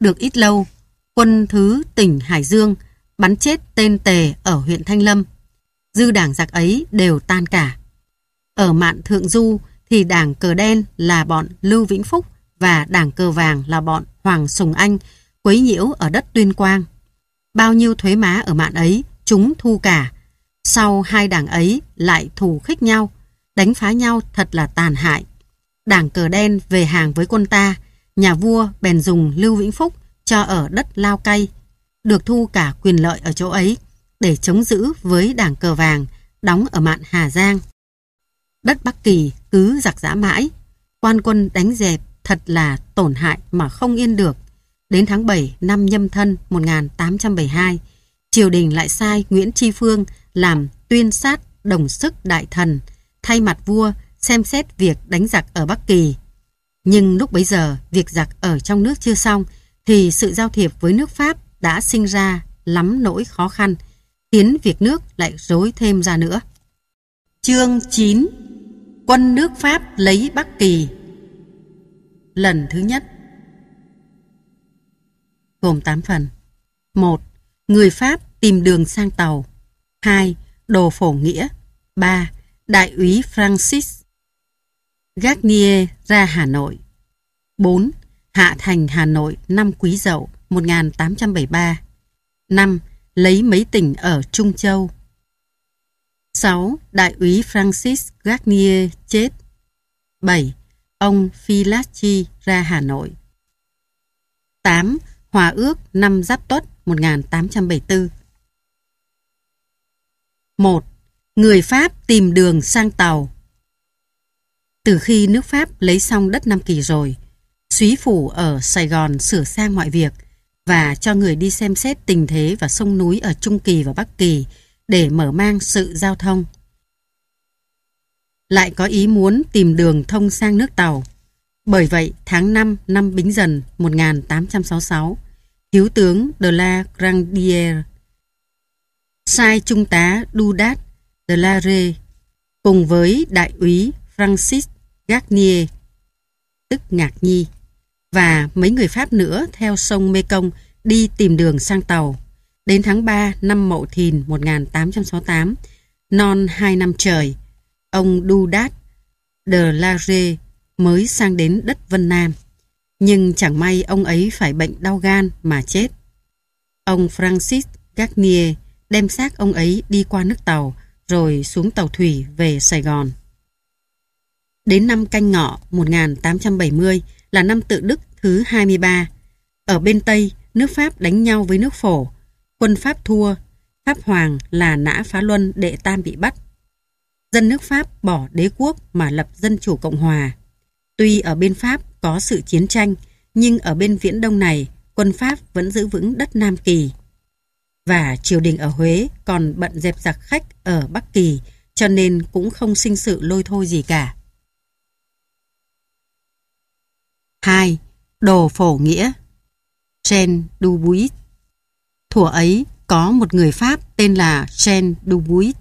Được ít lâu, quân thứ tỉnh Hải Dương bắn chết tên tề ở huyện Thanh Lâm. Dư đảng giặc ấy đều tan cả. Ở mạn Thượng Du thì đảng cờ đen là bọn Lưu Vĩnh Phúc và đảng cờ vàng là bọn Hoàng Sùng Anh quấy nhiễu ở đất Tuyên Quang. Bao nhiêu thuế má ở mạn ấy chúng thu cả. Sau hai đảng ấy lại thù khích nhau, đánh phá nhau thật là tàn hại. Đảng cờ đen về hàng với quân ta, nhà vua bèn dùng Lưu Vĩnh Phúc cho ở đất Lao Cay, được thu cả quyền lợi ở chỗ ấy để chống giữ với đảng cờ vàng đóng ở mạn Hà Giang. Đất Bắc Kỳ cứ giặc giã mãi, quan quân đánh dẹp thật là tổn hại mà không yên được. Đến tháng 7 năm nhâm thân 1872, triều đình lại sai Nguyễn Tri Phương làm tuyên sát đồng sức đại thần, thay mặt vua xem xét việc đánh giặc ở Bắc Kỳ. Nhưng lúc bấy giờ, việc giặc ở trong nước chưa xong, thì sự giao thiệp với nước Pháp đã sinh ra lắm nỗi khó khăn, khiến việc nước lại rối thêm ra nữa. Chương 9 Quân nước Pháp lấy Bắc Kỳ Lần thứ nhất Gồm 8 phần 1. Người Pháp tìm đường sang tàu. 2. Đồ phổ nghĩa. 3. Đại úy Francis Garnier ra Hà Nội. 4. Hạ thành Hà Nội năm Quý Dậu 1873. 5. Lấy mấy tỉnh ở Trung Châu. 6. Đại úy Francis Garnier chết. 7. Ông Philacci ra Hà Nội. 8. Hòa ước năm Giáp Tuất 1874. 1. Người Pháp tìm đường sang tàu Từ khi nước Pháp lấy xong đất Nam Kỳ rồi, Súy Phủ ở Sài Gòn sửa sang mọi việc và cho người đi xem xét tình thế và sông núi ở Trung Kỳ và Bắc Kỳ để mở mang sự giao thông. Lại có ý muốn tìm đường thông sang nước Tàu. Bởi vậy, tháng 5 năm Bính Dần 1866, Thiếu tướng De La Grandière, Sai Trung tá Dudat De La re cùng với Đại úy Francis Garnier, tức Ngạc Nhi, và mấy người Pháp nữa theo sông Mekong đi tìm đường sang tàu. Đến tháng 3 năm Mậu Thìn 1868, non hai năm trời, ông Dudat De La re mới sang đến đất Vân Nam nhưng chẳng may ông ấy phải bệnh đau gan mà chết. Ông Francis Garnier đem xác ông ấy đi qua nước tàu rồi xuống tàu thủy về Sài Gòn. Đến năm canh ngọ 1870 là năm tự đức thứ 23. Ở bên Tây, nước Pháp đánh nhau với nước Phổ. Quân Pháp thua, Pháp Hoàng là nã phá luân đệ tam bị bắt. Dân nước Pháp bỏ đế quốc mà lập dân chủ Cộng Hòa. Tuy ở bên Pháp có sự chiến tranh, nhưng ở bên Viễn Đông này, quân Pháp vẫn giữ vững đất Nam Kỳ. Và triều đình ở Huế còn bận dẹp giặc khách ở Bắc Kỳ, cho nên cũng không sinh sự lôi thôi gì cả. 2. Đồ phổ nghĩa Jean Dubuis Thủa ấy có một người Pháp tên là Jean Dubuis.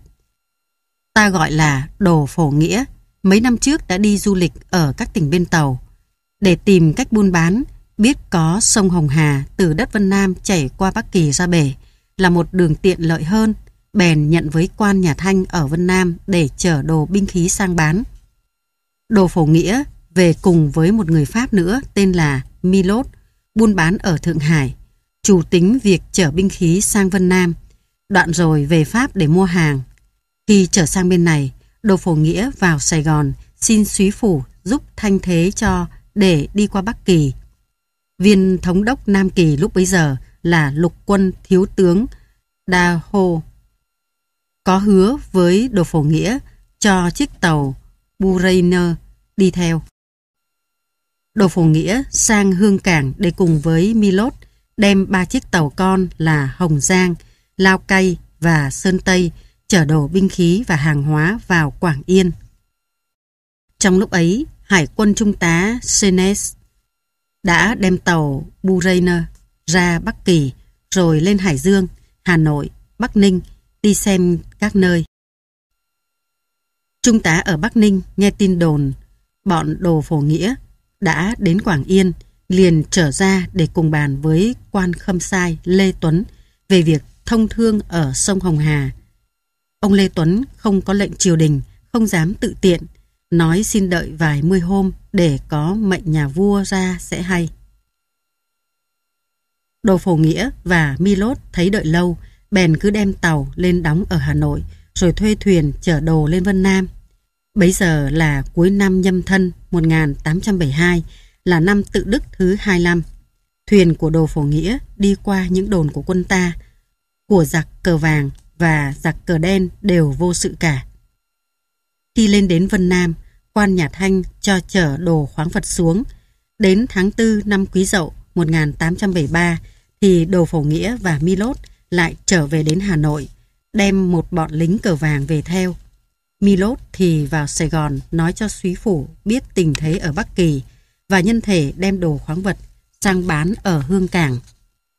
Ta gọi là đồ phổ nghĩa. Mấy năm trước đã đi du lịch ở các tỉnh bên Tàu để tìm cách buôn bán, biết có sông Hồng Hà từ đất Vân Nam chảy qua Bắc Kỳ ra bể là một đường tiện lợi hơn, bèn nhận với quan nhà Thanh ở Vân Nam để chở đồ binh khí sang bán. Đồ phổ nghĩa về cùng với một người Pháp nữa tên là Milot, buôn bán ở Thượng Hải, chủ tính việc chở binh khí sang Vân Nam, đoạn rồi về Pháp để mua hàng. Khi trở sang bên này, đồ phổ nghĩa vào Sài Gòn xin suý phủ giúp thanh thế cho để đi qua Bắc Kỳ. Viên thống đốc Nam Kỳ lúc bấy giờ là lục quân thiếu tướng Đa Hô có hứa với Đồ Phổ Nghĩa cho chiếc tàu Burainer đi theo. Đồ Phổ Nghĩa sang Hương Cảng để cùng với Milot đem ba chiếc tàu con là Hồng Giang, Lao Cây và Sơn Tây chở đồ binh khí và hàng hóa vào Quảng Yên. Trong lúc ấy, Hải quân Trung tá Senes đã đem tàu Burainer ra Bắc Kỳ rồi lên Hải Dương, Hà Nội, Bắc Ninh đi xem các nơi. Trung tá ở Bắc Ninh nghe tin đồn bọn đồ phổ nghĩa đã đến Quảng Yên liền trở ra để cùng bàn với quan khâm sai Lê Tuấn về việc thông thương ở sông Hồng Hà. Ông Lê Tuấn không có lệnh triều đình, không dám tự tiện nói xin đợi vài mươi hôm để có mệnh nhà vua ra sẽ hay. Đồ Phổ Nghĩa và Milot thấy đợi lâu, bèn cứ đem tàu lên đóng ở Hà Nội, rồi thuê thuyền chở đồ lên Vân Nam. Bấy giờ là cuối năm nhâm thân 1872, là năm tự đức thứ 25. Thuyền của Đồ Phổ Nghĩa đi qua những đồn của quân ta, của giặc cờ vàng và giặc cờ đen đều vô sự cả. Khi lên đến Vân Nam, quan nhà Thanh cho chở đồ khoáng vật xuống. Đến tháng 4 năm Quý Dậu 1873 thì đồ phổ nghĩa và Milot lại trở về đến Hà Nội, đem một bọn lính cờ vàng về theo. Milot thì vào Sài Gòn nói cho Súy Phủ biết tình thế ở Bắc Kỳ và nhân thể đem đồ khoáng vật sang bán ở Hương Cảng.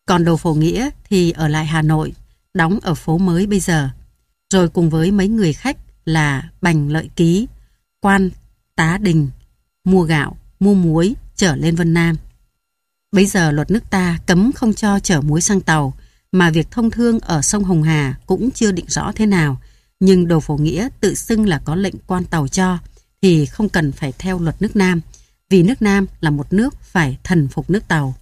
Còn đồ phổ nghĩa thì ở lại Hà Nội, đóng ở phố mới bây giờ. Rồi cùng với mấy người khách là bành lợi ký, quan, tá đình, mua gạo, mua muối trở lên Vân Nam. Bây giờ luật nước ta cấm không cho chở muối sang tàu, mà việc thông thương ở sông Hồng Hà cũng chưa định rõ thế nào, nhưng đồ phổ nghĩa tự xưng là có lệnh quan tàu cho, thì không cần phải theo luật nước Nam, vì nước Nam là một nước phải thần phục nước tàu.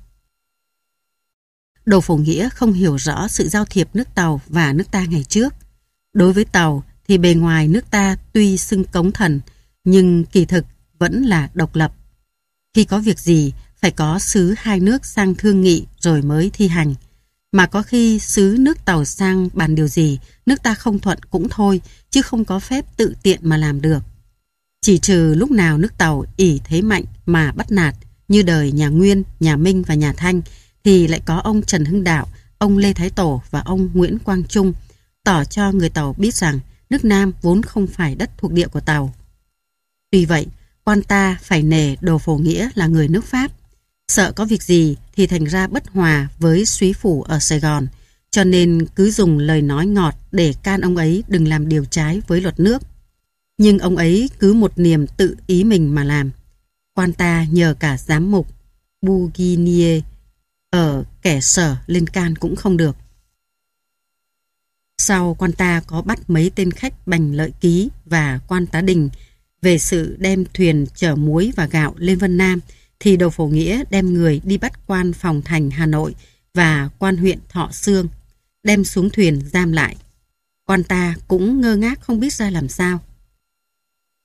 Đồ phổ nghĩa không hiểu rõ sự giao thiệp nước tàu và nước ta ngày trước. Đối với tàu thì bề ngoài nước ta tuy xưng cống thần, nhưng kỳ thực vẫn là độc lập. Khi có việc gì, phải có sứ hai nước sang thương nghị rồi mới thi hành. Mà có khi sứ nước tàu sang bàn điều gì, nước ta không thuận cũng thôi, chứ không có phép tự tiện mà làm được. Chỉ trừ lúc nào nước tàu ỉ thế mạnh mà bắt nạt, như đời nhà Nguyên, nhà Minh và nhà Thanh, thì lại có ông Trần Hưng Đạo, ông Lê Thái Tổ và ông Nguyễn Quang Trung, tỏ cho người tàu biết rằng nước Nam vốn không phải đất thuộc địa của Tàu. Tuy vậy, quan ta phải nề đồ phổ nghĩa là người nước Pháp. Sợ có việc gì thì thành ra bất hòa với suý phủ ở Sài Gòn, cho nên cứ dùng lời nói ngọt để can ông ấy đừng làm điều trái với luật nước. Nhưng ông ấy cứ một niềm tự ý mình mà làm. Quan ta nhờ cả giám mục Buginier ở kẻ sở lên can cũng không được. Sau quan ta có bắt mấy tên khách Bành Lợi Ký và quan tá đình về sự đem thuyền chở muối và gạo lên Vân Nam thì đầu phổ nghĩa đem người đi bắt quan phòng thành Hà Nội và quan huyện Thọ Sương đem xuống thuyền giam lại. Quan ta cũng ngơ ngác không biết ra làm sao.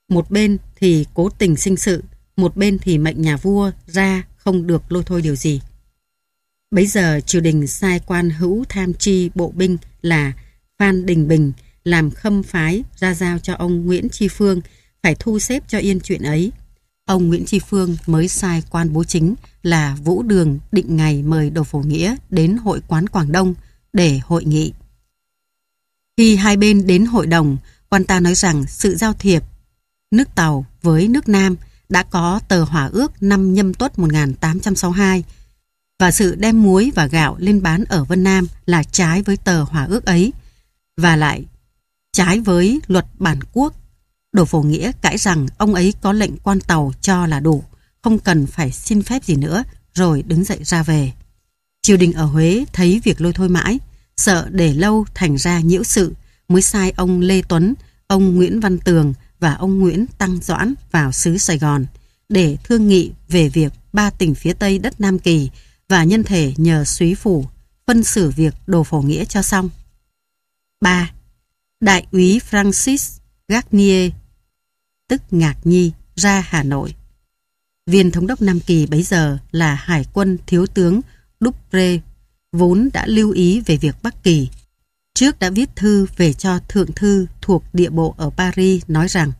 Một bên thì cố tình sinh sự, một bên thì mệnh nhà vua ra không được lôi thôi điều gì. Bấy giờ triều đình sai quan hữu tham chi bộ binh là Phan Đình Bình làm khâm phái ra giao cho ông Nguyễn Tri Phương phải thu xếp cho yên chuyện ấy. Ông Nguyễn Tri Phương mới sai quan bố chính là Vũ Đường định ngày mời Đồ Phổ Nghĩa đến hội quán Quảng Đông để hội nghị. Khi hai bên đến hội đồng, quan ta nói rằng sự giao thiệp nước Tàu với nước Nam đã có tờ hỏa ước năm nhâm tuất 1862 và sự đem muối và gạo lên bán ở Vân Nam là trái với tờ hỏa ước ấy và lại trái với luật bản quốc. Đồ Phổ Nghĩa cãi rằng ông ấy có lệnh quan tàu cho là đủ, không cần phải xin phép gì nữa, rồi đứng dậy ra về. Triều đình ở Huế thấy việc lôi thôi mãi, sợ để lâu thành ra nhiễu sự, mới sai ông Lê Tuấn, ông Nguyễn Văn Tường và ông Nguyễn Tăng Doãn vào xứ Sài Gòn để thương nghị về việc ba tỉnh phía Tây đất Nam Kỳ và nhân thể nhờ suý phủ phân xử việc đồ phổ nghĩa cho xong. 3. Đại úy Francis Garnier, tức Ngạc Nhi, ra Hà Nội. Viên thống đốc Nam Kỳ bấy giờ là Hải quân Thiếu tướng Dupré, vốn đã lưu ý về việc Bắc Kỳ. Trước đã viết thư về cho Thượng Thư thuộc địa bộ ở Paris nói rằng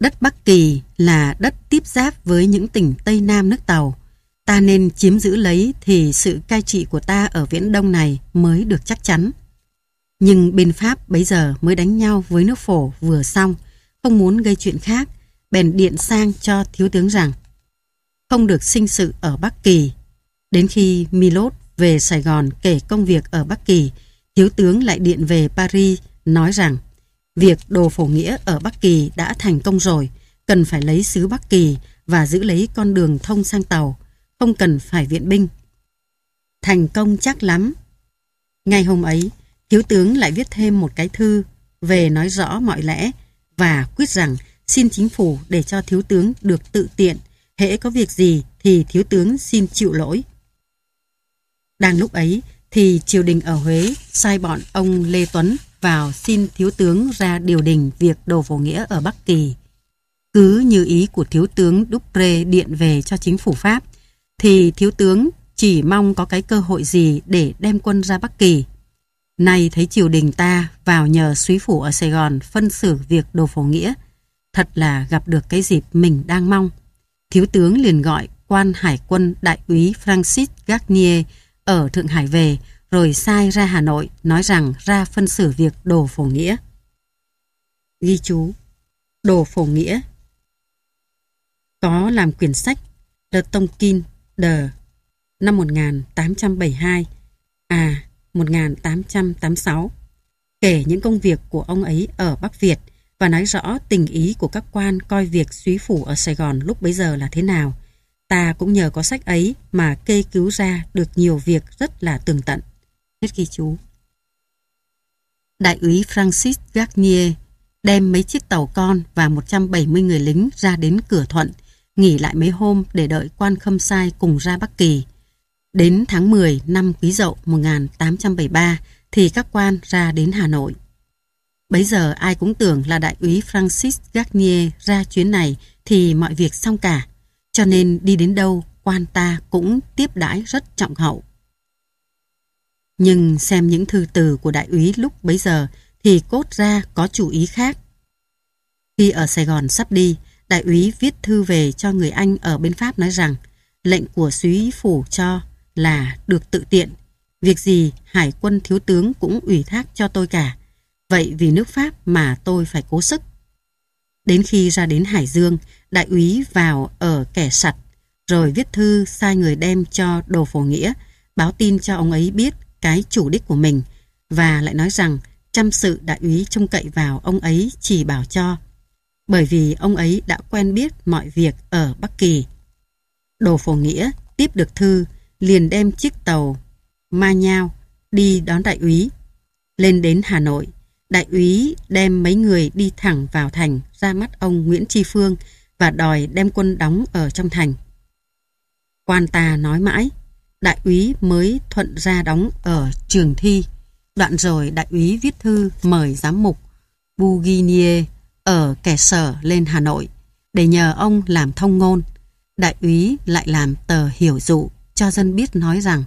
đất Bắc Kỳ là đất tiếp giáp với những tỉnh Tây Nam nước Tàu. Ta nên chiếm giữ lấy thì sự cai trị của ta ở Viễn Đông này mới được chắc chắn. Nhưng bên Pháp bấy giờ mới đánh nhau với nước phổ vừa xong, không muốn gây chuyện khác, bèn điện sang cho thiếu tướng rằng không được sinh sự ở Bắc Kỳ. Đến khi Milot về Sài Gòn kể công việc ở Bắc Kỳ, thiếu tướng lại điện về Paris nói rằng việc đồ phổ nghĩa ở Bắc Kỳ đã thành công rồi, cần phải lấy xứ Bắc Kỳ và giữ lấy con đường thông sang tàu, không cần phải viện binh. Thành công chắc lắm. ngày hôm ấy, thiếu tướng lại viết thêm một cái thư về nói rõ mọi lẽ và quyết rằng xin chính phủ để cho thiếu tướng được tự tiện, hễ có việc gì thì thiếu tướng xin chịu lỗi. Đang lúc ấy thì triều đình ở Huế sai bọn ông Lê Tuấn vào xin thiếu tướng ra điều đình việc đồ vô nghĩa ở Bắc Kỳ. Cứ như ý của thiếu tướng đúc Dupré điện về cho chính phủ Pháp, thì thiếu tướng chỉ mong có cái cơ hội gì để đem quân ra Bắc Kỳ Nay thấy triều đình ta vào nhờ suý phủ ở Sài Gòn phân xử việc đồ phổ nghĩa. Thật là gặp được cái dịp mình đang mong. Thiếu tướng liền gọi quan hải quân đại úy Francis Garnier ở Thượng Hải về rồi sai ra Hà Nội nói rằng ra phân xử việc đồ phổ nghĩa. Ghi chú Đồ phổ nghĩa Có làm quyển sách The Tông Kin The năm 1872 à 1886, kể những công việc của ông ấy ở Bắc Việt và nói rõ tình ý của các quan coi việc suý phủ ở Sài Gòn lúc bấy giờ là thế nào. Ta cũng nhờ có sách ấy mà kê cứu ra được nhiều việc rất là tường tận. Hết ghi chú. Đại úy Francis Garnier đem mấy chiếc tàu con và 170 người lính ra đến cửa Thuận, nghỉ lại mấy hôm để đợi quan khâm sai cùng ra Bắc Kỳ. Đến tháng 10 năm Quý Dậu 1873 thì các quan ra đến Hà Nội. Bấy giờ ai cũng tưởng là đại úy Francis Garnier ra chuyến này thì mọi việc xong cả, cho nên đi đến đâu quan ta cũng tiếp đãi rất trọng hậu. Nhưng xem những thư từ của đại úy lúc bấy giờ thì cốt ra có chủ ý khác. Khi ở Sài Gòn sắp đi, đại úy viết thư về cho người Anh ở bên Pháp nói rằng lệnh của suý phủ cho là được tự tiện. Việc gì hải quân thiếu tướng cũng ủy thác cho tôi cả. Vậy vì nước Pháp mà tôi phải cố sức. Đến khi ra đến Hải Dương, đại úy vào ở kẻ sặt, rồi viết thư sai người đem cho Đồ Phổ Nghĩa, báo tin cho ông ấy biết cái chủ đích của mình và lại nói rằng chăm sự đại úy trông cậy vào ông ấy chỉ bảo cho bởi vì ông ấy đã quen biết mọi việc ở Bắc Kỳ. Đồ Phổ Nghĩa tiếp được thư liền đem chiếc tàu Ma Nhao đi đón đại úy. Lên đến Hà Nội, đại úy đem mấy người đi thẳng vào thành ra mắt ông Nguyễn Tri Phương và đòi đem quân đóng ở trong thành. Quan ta nói mãi, đại úy mới thuận ra đóng ở trường thi. Đoạn rồi đại úy viết thư mời giám mục Buginier ở kẻ sở lên Hà Nội để nhờ ông làm thông ngôn. Đại úy lại làm tờ hiểu dụ cho dân biết nói rằng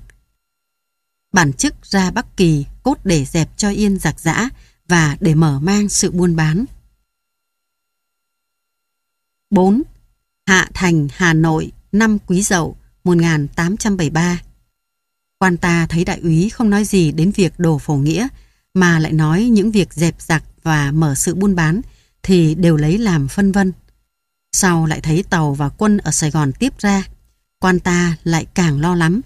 bản chức ra Bắc Kỳ cốt để dẹp cho yên giặc giã và để mở mang sự buôn bán. 4. Hạ Thành, Hà Nội, năm Quý Dậu, 1873 Quan ta thấy đại úy không nói gì đến việc đổ phổ nghĩa mà lại nói những việc dẹp giặc và mở sự buôn bán thì đều lấy làm phân vân. Sau lại thấy tàu và quân ở Sài Gòn tiếp ra Quan ta lại càng lo lắm.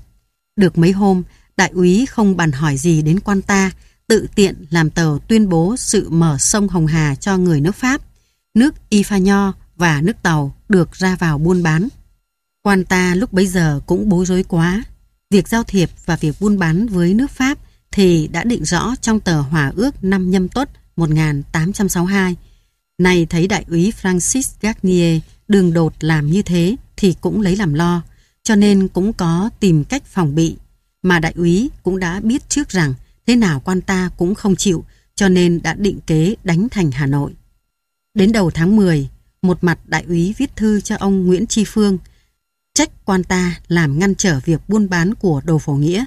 Được mấy hôm, đại úy không bàn hỏi gì đến quan ta, tự tiện làm tờ tuyên bố sự mở sông Hồng Hà cho người nước Pháp, nước Ifa Nho và nước Tàu được ra vào buôn bán. Quan ta lúc bấy giờ cũng bối rối quá. Việc giao thiệp và việc buôn bán với nước Pháp thì đã định rõ trong tờ Hòa ước năm Nhâm Tuất 1862. Nay thấy đại úy Francis Garnier đường đột làm như thế thì cũng lấy làm lo cho nên cũng có tìm cách phòng bị. Mà đại úy cũng đã biết trước rằng thế nào quan ta cũng không chịu, cho nên đã định kế đánh thành Hà Nội. Đến đầu tháng 10, một mặt đại úy viết thư cho ông Nguyễn Tri Phương, trách quan ta làm ngăn trở việc buôn bán của đồ phổ nghĩa.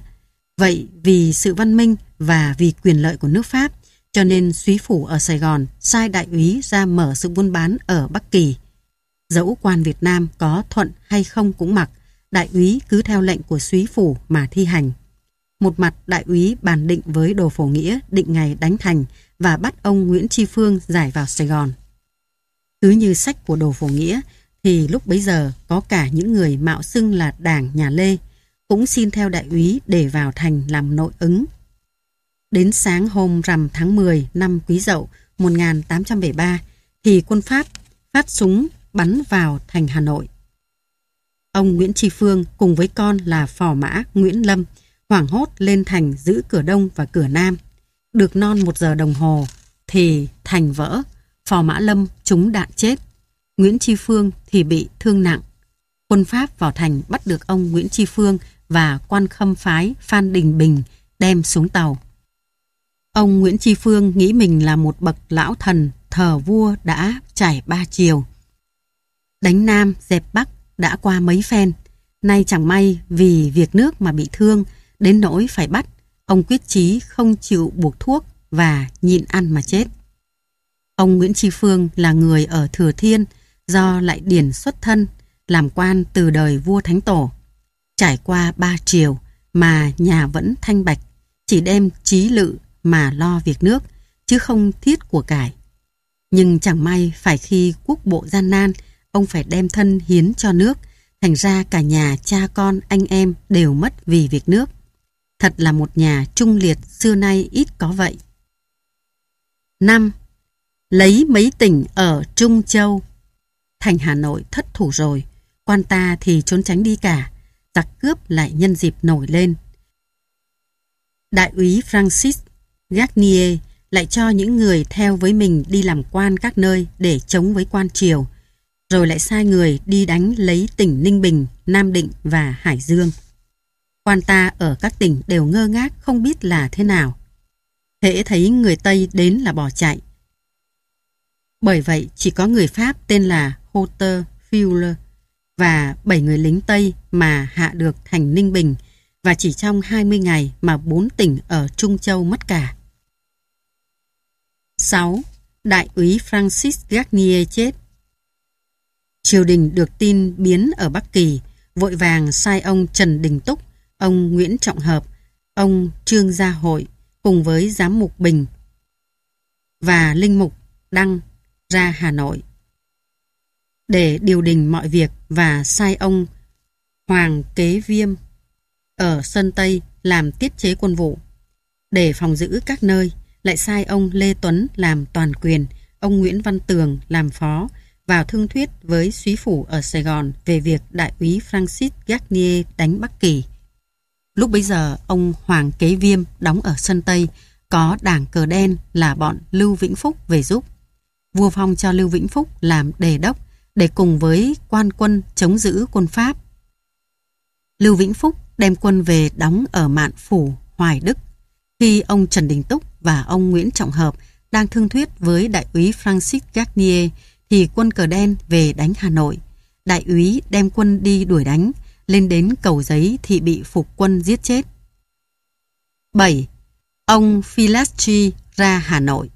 Vậy vì sự văn minh và vì quyền lợi của nước Pháp, cho nên suý phủ ở Sài Gòn sai đại úy ra mở sự buôn bán ở Bắc Kỳ. Dẫu quan Việt Nam có thuận hay không cũng mặc, đại úy cứ theo lệnh của súy phủ mà thi hành. Một mặt đại úy bàn định với đồ phổ nghĩa định ngày đánh thành và bắt ông Nguyễn Tri Phương giải vào Sài Gòn. Cứ như sách của đồ phổ nghĩa thì lúc bấy giờ có cả những người mạo xưng là đảng nhà Lê cũng xin theo đại úy để vào thành làm nội ứng. Đến sáng hôm rằm tháng 10 năm Quý Dậu 1873 thì quân Pháp phát súng bắn vào thành Hà Nội. Ông Nguyễn Tri Phương cùng với con là phò mã Nguyễn Lâm hoảng hốt lên thành giữ cửa đông và cửa nam. Được non một giờ đồng hồ thì thành vỡ, phò mã Lâm trúng đạn chết. Nguyễn Tri Phương thì bị thương nặng. Quân Pháp vào thành bắt được ông Nguyễn Tri Phương và quan khâm phái Phan Đình Bình đem xuống tàu. Ông Nguyễn Tri Phương nghĩ mình là một bậc lão thần thờ vua đã trải ba chiều. Đánh Nam, dẹp Bắc, đã qua mấy phen. Nay chẳng may vì việc nước mà bị thương, đến nỗi phải bắt, ông quyết chí không chịu buộc thuốc và nhịn ăn mà chết. Ông Nguyễn Tri Phương là người ở Thừa Thiên, do lại điển xuất thân, làm quan từ đời vua Thánh Tổ. Trải qua ba triều mà nhà vẫn thanh bạch, chỉ đem trí lự mà lo việc nước, chứ không thiết của cải. Nhưng chẳng may phải khi quốc bộ gian nan ông phải đem thân hiến cho nước. Thành ra cả nhà, cha con, anh em đều mất vì việc nước. Thật là một nhà trung liệt xưa nay ít có vậy. năm Lấy mấy tỉnh ở Trung Châu. Thành Hà Nội thất thủ rồi, quan ta thì trốn tránh đi cả, giặc cướp lại nhân dịp nổi lên. Đại úy Francis Garnier lại cho những người theo với mình đi làm quan các nơi để chống với quan triều, rồi lại sai người đi đánh lấy tỉnh Ninh Bình, Nam Định và Hải Dương. Quan ta ở các tỉnh đều ngơ ngác không biết là thế nào. Hễ thấy người Tây đến là bỏ chạy. Bởi vậy chỉ có người Pháp tên là Hotter Fuller và 7 người lính Tây mà hạ được thành Ninh Bình và chỉ trong 20 ngày mà 4 tỉnh ở Trung Châu mất cả. 6. Đại úy Francis Garnier chết triều đình được tin biến ở Bắc Kỳ, vội vàng sai ông Trần Đình Túc, ông Nguyễn Trọng Hợp, ông Trương Gia Hội cùng với giám mục Bình và linh mục Đăng ra Hà Nội để điều đình mọi việc và sai ông Hoàng Kế Viêm ở Sơn Tây làm tiết chế quân vụ. Để phòng giữ các nơi, lại sai ông Lê Tuấn làm toàn quyền, ông Nguyễn Văn Tường làm phó, vào thương thuyết với suý phủ ở Sài Gòn về việc đại úy Francis Garnier đánh Bắc Kỳ. Lúc bấy giờ, ông Hoàng Kế Viêm đóng ở sân Tây, có đảng cờ đen là bọn Lưu Vĩnh Phúc về giúp. Vua phong cho Lưu Vĩnh Phúc làm đề đốc để cùng với quan quân chống giữ quân Pháp. Lưu Vĩnh Phúc đem quân về đóng ở Mạn Phủ, Hoài Đức, khi ông Trần Đình Túc và ông Nguyễn Trọng Hợp đang thương thuyết với đại úy Francis Garnier thì quân cờ đen về đánh Hà Nội. Đại úy đem quân đi đuổi đánh, lên đến cầu giấy thì bị phục quân giết chết. 7. Ông Philastri ra Hà Nội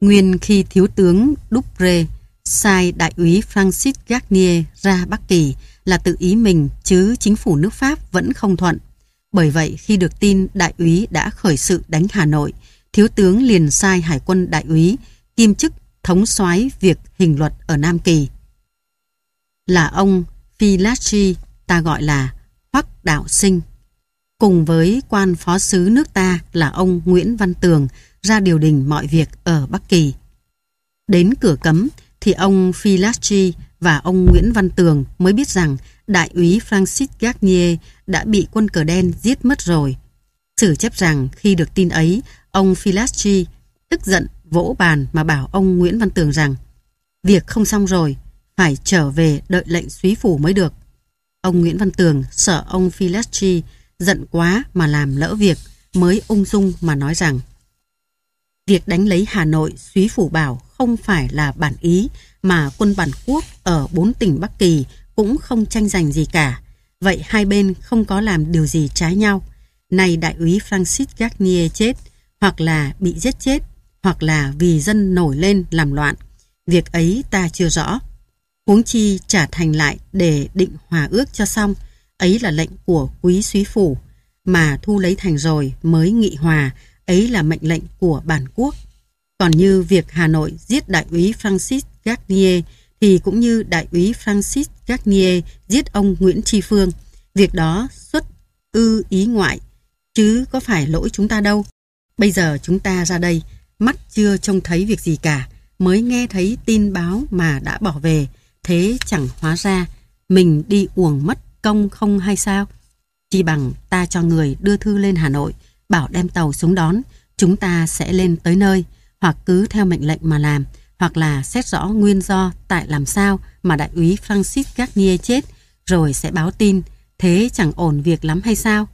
Nguyên khi thiếu tướng Dupre sai đại úy Francis Garnier ra Bắc Kỳ là tự ý mình chứ chính phủ nước Pháp vẫn không thuận. Bởi vậy khi được tin đại úy đã khởi sự đánh Hà Nội, thiếu tướng liền sai hải quân đại úy kiêm chức thống soái việc hình luật ở Nam Kỳ. Là ông Philachi ta gọi là Hoắc Đạo Sinh. Cùng với quan phó sứ nước ta là ông Nguyễn Văn Tường ra điều đình mọi việc ở Bắc Kỳ. Đến cửa cấm thì ông Philachi và ông Nguyễn Văn Tường mới biết rằng đại úy Francis Garnier đã bị quân cờ đen giết mất rồi. Sử chép rằng khi được tin ấy, ông Philachi tức giận vỗ bàn mà bảo ông Nguyễn Văn Tường rằng việc không xong rồi, phải trở về đợi lệnh suý phủ mới được. Ông Nguyễn Văn Tường sợ ông Philestri giận quá mà làm lỡ việc mới ung dung mà nói rằng Việc đánh lấy Hà Nội, suý phủ bảo không phải là bản ý mà quân bản quốc ở bốn tỉnh Bắc Kỳ cũng không tranh giành gì cả. Vậy hai bên không có làm điều gì trái nhau. Nay đại úy Francis Garnier chết hoặc là bị giết chết hoặc là vì dân nổi lên làm loạn. Việc ấy ta chưa rõ. Huống chi trả thành lại để định hòa ước cho xong, ấy là lệnh của quý suý phủ, mà thu lấy thành rồi mới nghị hòa, ấy là mệnh lệnh của bản quốc. Còn như việc Hà Nội giết đại úy Francis Garnier thì cũng như đại úy Francis Garnier giết ông Nguyễn Tri Phương. Việc đó xuất ư ý ngoại, chứ có phải lỗi chúng ta đâu. Bây giờ chúng ta ra đây, mắt chưa trông thấy việc gì cả, mới nghe thấy tin báo mà đã bỏ về, thế chẳng hóa ra mình đi uổng mất công không hay sao? Chỉ bằng ta cho người đưa thư lên Hà Nội, bảo đem tàu xuống đón, chúng ta sẽ lên tới nơi, hoặc cứ theo mệnh lệnh mà làm, hoặc là xét rõ nguyên do tại làm sao mà đại úy Francis Garnier chết, rồi sẽ báo tin, thế chẳng ổn việc lắm hay sao?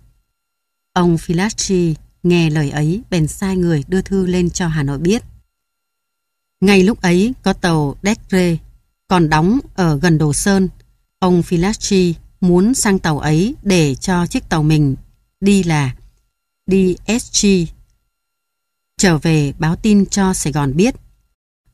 Ông Filacci Nghe lời ấy, bèn sai người đưa thư lên cho Hà Nội biết. Ngay lúc ấy có tàu Decre còn đóng ở gần Đồ Sơn. Ông Filacci muốn sang tàu ấy để cho chiếc tàu mình đi là DSG trở về báo tin cho Sài Gòn biết.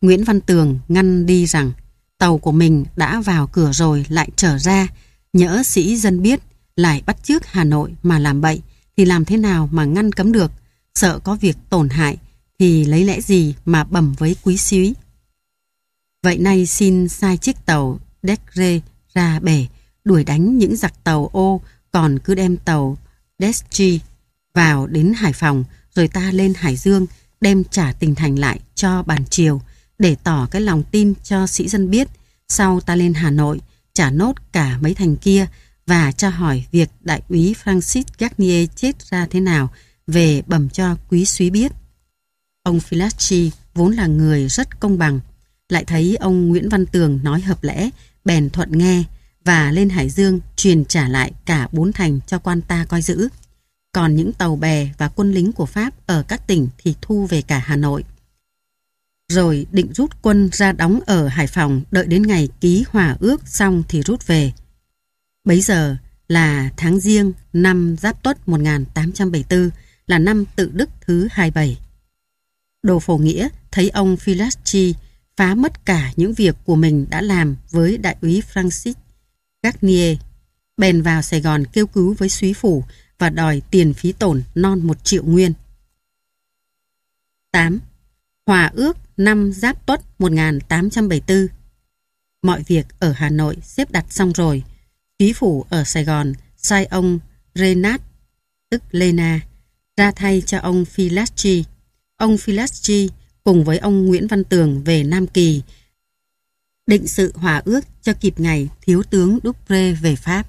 Nguyễn Văn Tường ngăn đi rằng tàu của mình đã vào cửa rồi lại trở ra, nhỡ sĩ dân biết lại bắt trước Hà Nội mà làm bậy thì làm thế nào mà ngăn cấm được, sợ có việc tổn hại thì lấy lẽ gì mà bẩm với quý suý. Vậy nay xin sai chiếc tàu Desre ra bể, đuổi đánh những giặc tàu ô còn cứ đem tàu Destri vào đến Hải Phòng rồi ta lên Hải Dương đem trả tình thành lại cho bàn triều để tỏ cái lòng tin cho sĩ dân biết sau ta lên Hà Nội trả nốt cả mấy thành kia và cho hỏi việc đại úy Francis Garnier chết ra thế nào về bẩm cho quý suý biết. Ông Filacci vốn là người rất công bằng, lại thấy ông Nguyễn Văn Tường nói hợp lẽ, bèn thuận nghe và lên Hải Dương truyền trả lại cả bốn thành cho quan ta coi giữ. Còn những tàu bè và quân lính của Pháp ở các tỉnh thì thu về cả Hà Nội. Rồi định rút quân ra đóng ở Hải Phòng đợi đến ngày ký hòa ước xong thì rút về. Bấy giờ là tháng riêng năm Giáp Tuất 1874 là năm tự đức thứ 27. Đồ Phổ Nghĩa thấy ông Philaschi phá mất cả những việc của mình đã làm với đại úy Francis Garnier, bèn vào Sài Gòn kêu cứu với suý phủ và đòi tiền phí tổn non một triệu nguyên. 8. Hòa ước năm Giáp Tuất 1874 Mọi việc ở Hà Nội xếp đặt xong rồi, Chí phủ ở Sài Gòn sai ông Renat, tức Lena, ra thay cho ông Philaschi. Ông Philaschi cùng với ông Nguyễn Văn Tường về Nam Kỳ, định sự hòa ước cho kịp ngày Thiếu tướng Dupré về Pháp.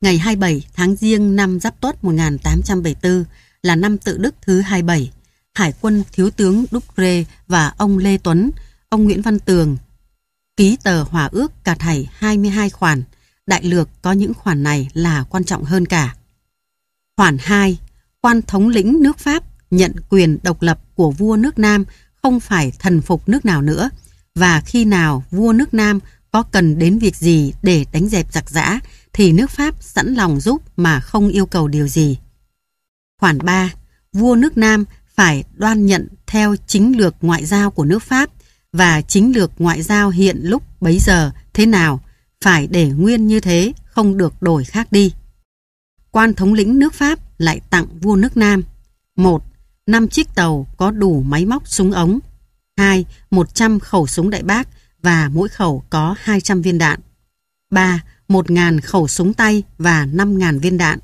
Ngày 27 tháng Giêng năm Giáp Tuất 1874 là năm tự đức thứ 27, Hải quân Thiếu tướng Dupré và ông Lê Tuấn, ông Nguyễn Văn Tường ký tờ hòa ước cả thảy 22 khoản, đại lược có những khoản này là quan trọng hơn cả. Khoản 2, quan thống lĩnh nước Pháp nhận quyền độc lập của vua nước Nam không phải thần phục nước nào nữa và khi nào vua nước Nam có cần đến việc gì để đánh dẹp giặc giã thì nước Pháp sẵn lòng giúp mà không yêu cầu điều gì. Khoản 3. Vua nước Nam phải đoan nhận theo chính lược ngoại giao của nước Pháp và chính lược ngoại giao hiện lúc bấy giờ thế nào phải để nguyên như thế, không được đổi khác đi. Quan thống lĩnh nước Pháp lại tặng vua nước Nam một năm chiếc tàu có đủ máy móc súng ống 2. 100 khẩu súng đại bác và mỗi khẩu có 200 viên đạn 3. 1.000 khẩu súng tay và 5.000 viên đạn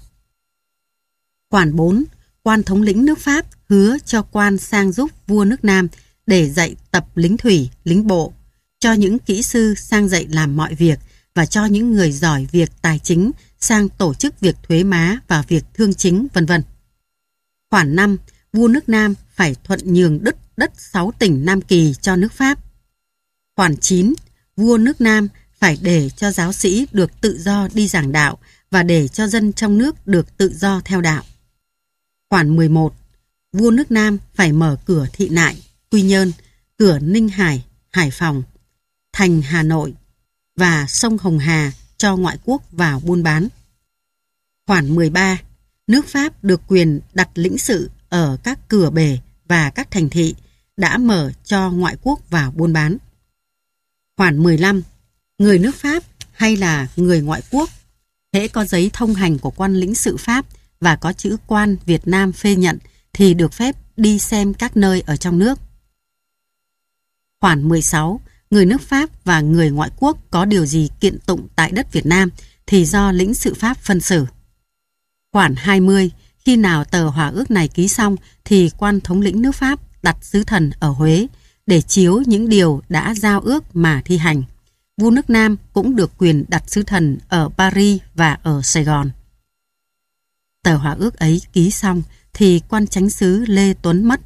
Khoản 4. Quan thống lĩnh nước Pháp hứa cho quan sang giúp vua nước Nam để dạy tập lính thủy, lính bộ, cho những kỹ sư sang dạy làm mọi việc và cho những người giỏi việc tài chính sang tổ chức việc thuế má và việc thương chính vân vân. Khoản 5, vua nước Nam phải thuận nhường đất đất 6 tỉnh Nam Kỳ cho nước Pháp. Khoản 9, vua nước Nam phải để cho giáo sĩ được tự do đi giảng đạo và để cho dân trong nước được tự do theo đạo. Khoản 11, vua nước Nam phải mở cửa thị nại Quy Nhơn, cửa Ninh Hải, Hải Phòng, thành Hà Nội và sông Hồng Hà cho ngoại quốc vào buôn bán. Khoản 13. Nước Pháp được quyền đặt lĩnh sự ở các cửa bể và các thành thị đã mở cho ngoại quốc vào buôn bán. Khoản 15. Người nước Pháp hay là người ngoại quốc hễ có giấy thông hành của quan lĩnh sự Pháp và có chữ quan Việt Nam phê nhận thì được phép đi xem các nơi ở trong nước khoản 16, người nước Pháp và người ngoại quốc có điều gì kiện tụng tại đất Việt Nam thì do lĩnh sự Pháp phân xử. Khoản 20, khi nào tờ hòa ước này ký xong thì quan thống lĩnh nước Pháp đặt sứ thần ở Huế để chiếu những điều đã giao ước mà thi hành. Vua nước Nam cũng được quyền đặt sứ thần ở Paris và ở Sài Gòn. Tờ hòa ước ấy ký xong thì quan chánh sứ Lê Tuấn mất.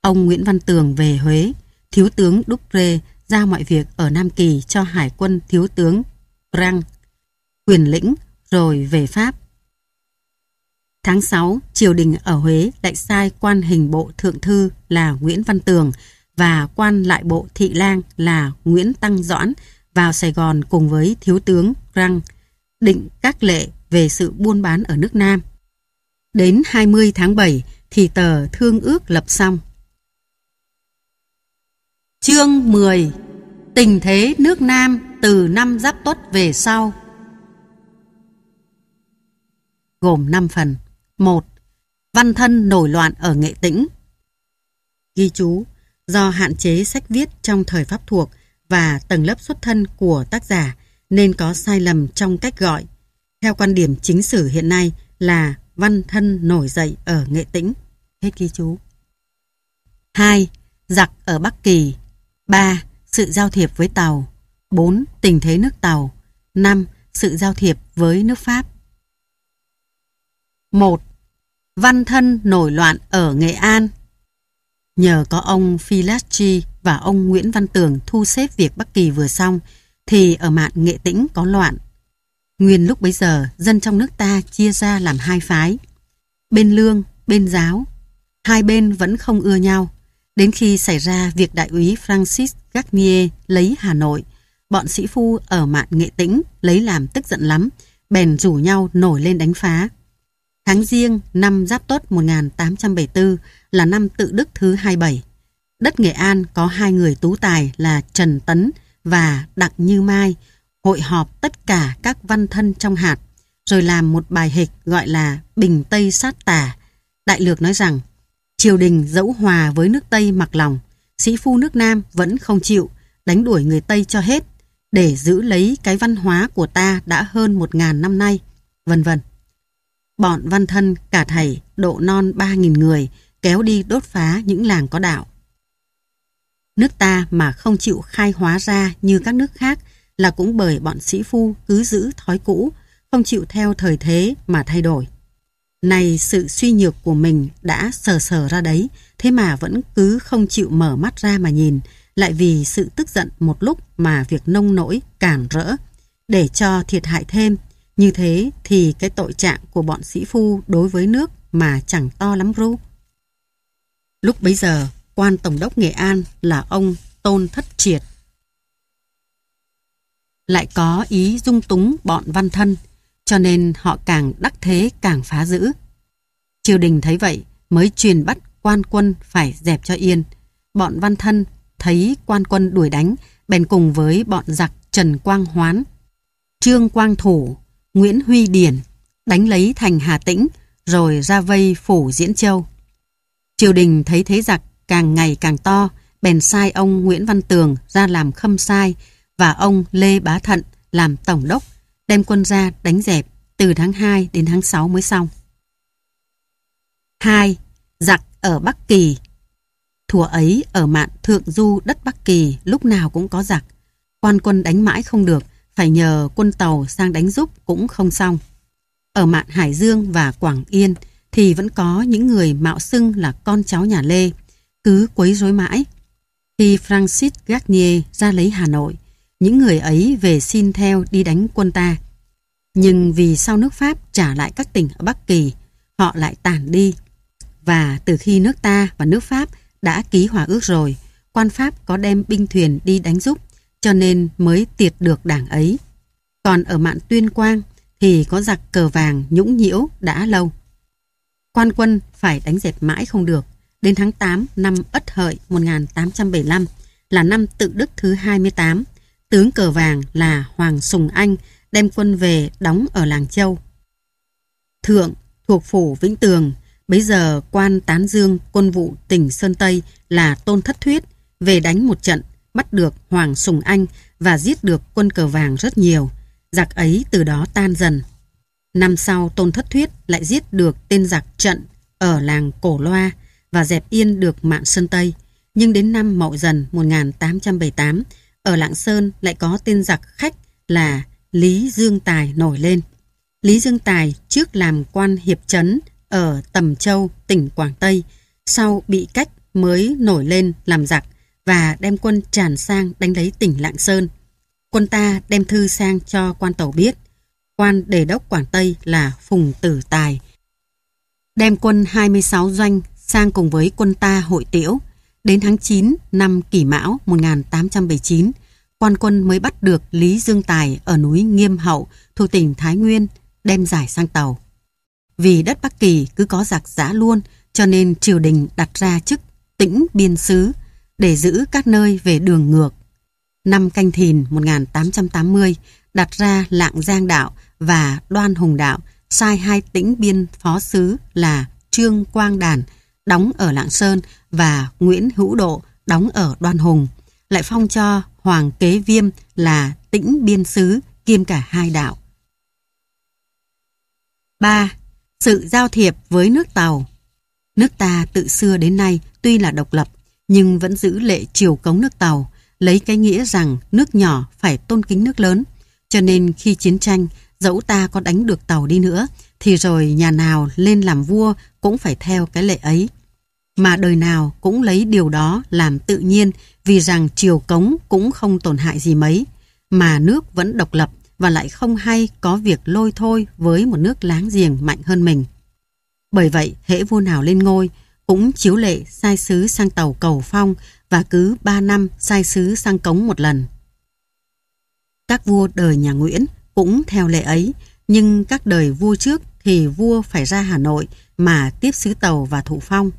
Ông Nguyễn Văn Tường về Huế, Thiếu tướng Đúc Rê giao mọi việc ở Nam Kỳ cho Hải quân Thiếu tướng Răng, quyền lĩnh rồi về Pháp. Tháng 6, triều đình ở Huế lại sai quan hình bộ thượng thư là Nguyễn Văn Tường và quan lại bộ thị lang là Nguyễn Tăng Doãn vào Sài Gòn cùng với thiếu tướng Răng định các lệ về sự buôn bán ở nước Nam. Đến 20 tháng 7 thì tờ thương ước lập xong. Chương 10 Tình thế nước Nam từ năm Giáp Tuất về sau Gồm 5 phần 1. Văn thân nổi loạn ở Nghệ Tĩnh Ghi chú Do hạn chế sách viết trong thời Pháp thuộc và tầng lớp xuất thân của tác giả nên có sai lầm trong cách gọi. Theo quan điểm chính sử hiện nay là văn thân nổi dậy ở Nghệ Tĩnh. Hết ghi chú. 2. Giặc ở Bắc Kỳ 3. Sự giao thiệp với Tàu 4. Tình thế nước Tàu 5. Sự giao thiệp với nước Pháp 1. Văn thân nổi loạn ở Nghệ An Nhờ có ông Philaschi và ông Nguyễn Văn Tường thu xếp việc Bắc Kỳ vừa xong thì ở mạn Nghệ Tĩnh có loạn. Nguyên lúc bấy giờ dân trong nước ta chia ra làm hai phái. Bên lương, bên giáo. Hai bên vẫn không ưa nhau. Đến khi xảy ra việc đại úy Francis Garnier lấy Hà Nội, bọn sĩ phu ở mạn nghệ tĩnh lấy làm tức giận lắm, bèn rủ nhau nổi lên đánh phá. Tháng riêng năm Giáp Tuất 1874 là năm tự đức thứ 27. Đất Nghệ An có hai người tú tài là Trần Tấn và Đặng Như Mai hội họp tất cả các văn thân trong hạt rồi làm một bài hịch gọi là Bình Tây Sát tà. Đại lược nói rằng Triều đình dẫu hòa với nước Tây mặc lòng, sĩ phu nước Nam vẫn không chịu, đánh đuổi người Tây cho hết, để giữ lấy cái văn hóa của ta đã hơn một ngàn năm nay, vân vân. Bọn văn thân cả thầy độ non ba nghìn người kéo đi đốt phá những làng có đạo. Nước ta mà không chịu khai hóa ra như các nước khác là cũng bởi bọn sĩ phu cứ giữ thói cũ, không chịu theo thời thế mà thay đổi. Này sự suy nhược của mình đã sờ sờ ra đấy, thế mà vẫn cứ không chịu mở mắt ra mà nhìn, lại vì sự tức giận một lúc mà việc nông nỗi cản rỡ, để cho thiệt hại thêm. Như thế thì cái tội trạng của bọn sĩ phu đối với nước mà chẳng to lắm ru. Lúc bấy giờ, quan tổng đốc Nghệ An là ông Tôn Thất Triệt. Lại có ý dung túng bọn văn thân, cho nên họ càng đắc thế càng phá giữ. Triều đình thấy vậy mới truyền bắt quan quân phải dẹp cho yên. Bọn văn thân thấy quan quân đuổi đánh bèn cùng với bọn giặc Trần Quang Hoán, Trương Quang Thủ, Nguyễn Huy Điển đánh lấy thành Hà Tĩnh rồi ra vây phủ Diễn Châu. Triều đình thấy thế giặc càng ngày càng to bèn sai ông Nguyễn Văn Tường ra làm khâm sai và ông Lê Bá Thận làm tổng đốc đem quân ra đánh dẹp từ tháng 2 đến tháng 6 mới xong. 2. Giặc ở Bắc Kỳ thủa ấy ở mạn Thượng Du đất Bắc Kỳ lúc nào cũng có giặc. Quan quân đánh mãi không được, phải nhờ quân tàu sang đánh giúp cũng không xong. Ở mạn Hải Dương và Quảng Yên thì vẫn có những người mạo xưng là con cháu nhà Lê, cứ quấy rối mãi. Khi Francis Garnier ra lấy Hà Nội, những người ấy về xin theo đi đánh quân ta. Nhưng vì sau nước Pháp trả lại các tỉnh ở Bắc Kỳ, họ lại tản đi. Và từ khi nước ta và nước Pháp đã ký hòa ước rồi, quan Pháp có đem binh thuyền đi đánh giúp, cho nên mới tiệt được đảng ấy. Còn ở mạn Tuyên Quang thì có giặc cờ vàng nhũng nhiễu đã lâu. Quan quân phải đánh dẹp mãi không được. Đến tháng 8 năm Ất Hợi 1875 là năm tự đức thứ 28 tướng cờ vàng là Hoàng Sùng Anh đem quân về đóng ở làng Châu. Thượng thuộc phủ Vĩnh Tường, bấy giờ quan tán dương quân vụ tỉnh Sơn Tây là Tôn Thất Thuyết về đánh một trận, bắt được Hoàng Sùng Anh và giết được quân cờ vàng rất nhiều. Giặc ấy từ đó tan dần. Năm sau Tôn Thất Thuyết lại giết được tên giặc trận ở làng Cổ Loa và dẹp yên được mạng Sơn Tây. Nhưng đến năm Mậu Dần 1878, ở Lạng Sơn lại có tên giặc khách là Lý Dương Tài nổi lên. Lý Dương Tài trước làm quan hiệp trấn ở Tầm Châu, tỉnh Quảng Tây, sau bị cách mới nổi lên làm giặc và đem quân tràn sang đánh lấy tỉnh Lạng Sơn. Quân ta đem thư sang cho quan tàu biết, quan đề đốc Quảng Tây là Phùng Tử Tài. Đem quân 26 doanh sang cùng với quân ta hội tiễu. Đến tháng 9 năm kỷ mão 1879, quan quân mới bắt được Lý Dương Tài ở núi Nghiêm Hậu thuộc tỉnh Thái Nguyên, đem giải sang tàu. Vì đất Bắc Kỳ cứ có giặc giã luôn, cho nên triều đình đặt ra chức tĩnh biên sứ để giữ các nơi về đường ngược. Năm canh thìn 1880 đặt ra Lạng Giang Đạo và Đoan Hùng Đạo sai hai tĩnh biên phó sứ là Trương Quang Đàn đóng ở Lạng Sơn và Nguyễn Hữu Độ đóng ở Đoan Hùng, lại phong cho Hoàng Kế Viêm là tĩnh biên sứ kiêm cả hai đạo. 3. Sự giao thiệp với nước Tàu Nước ta từ xưa đến nay tuy là độc lập nhưng vẫn giữ lệ chiều cống nước Tàu, lấy cái nghĩa rằng nước nhỏ phải tôn kính nước lớn. Cho nên khi chiến tranh, dẫu ta có đánh được Tàu đi nữa thì rồi nhà nào lên làm vua cũng phải theo cái lệ ấy mà đời nào cũng lấy điều đó làm tự nhiên vì rằng chiều cống cũng không tổn hại gì mấy, mà nước vẫn độc lập và lại không hay có việc lôi thôi với một nước láng giềng mạnh hơn mình. Bởi vậy, hễ vua nào lên ngôi cũng chiếu lệ sai sứ sang tàu cầu phong và cứ ba năm sai sứ sang cống một lần. Các vua đời nhà Nguyễn cũng theo lệ ấy, nhưng các đời vua trước thì vua phải ra Hà Nội mà tiếp sứ tàu và thụ phong.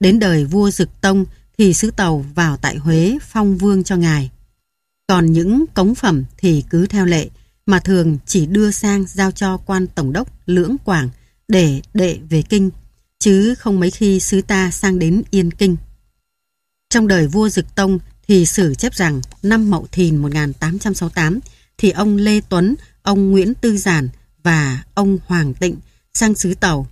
Đến đời vua Dực Tông thì sứ tàu vào tại Huế phong vương cho ngài. Còn những cống phẩm thì cứ theo lệ, mà thường chỉ đưa sang giao cho quan tổng đốc Lưỡng Quảng để đệ về kinh, chứ không mấy khi sứ ta sang đến Yên Kinh. Trong đời vua Dực Tông thì sử chép rằng năm Mậu Thìn 1868 thì ông Lê Tuấn, ông Nguyễn Tư Giản và ông Hoàng Tịnh sang sứ Tàu.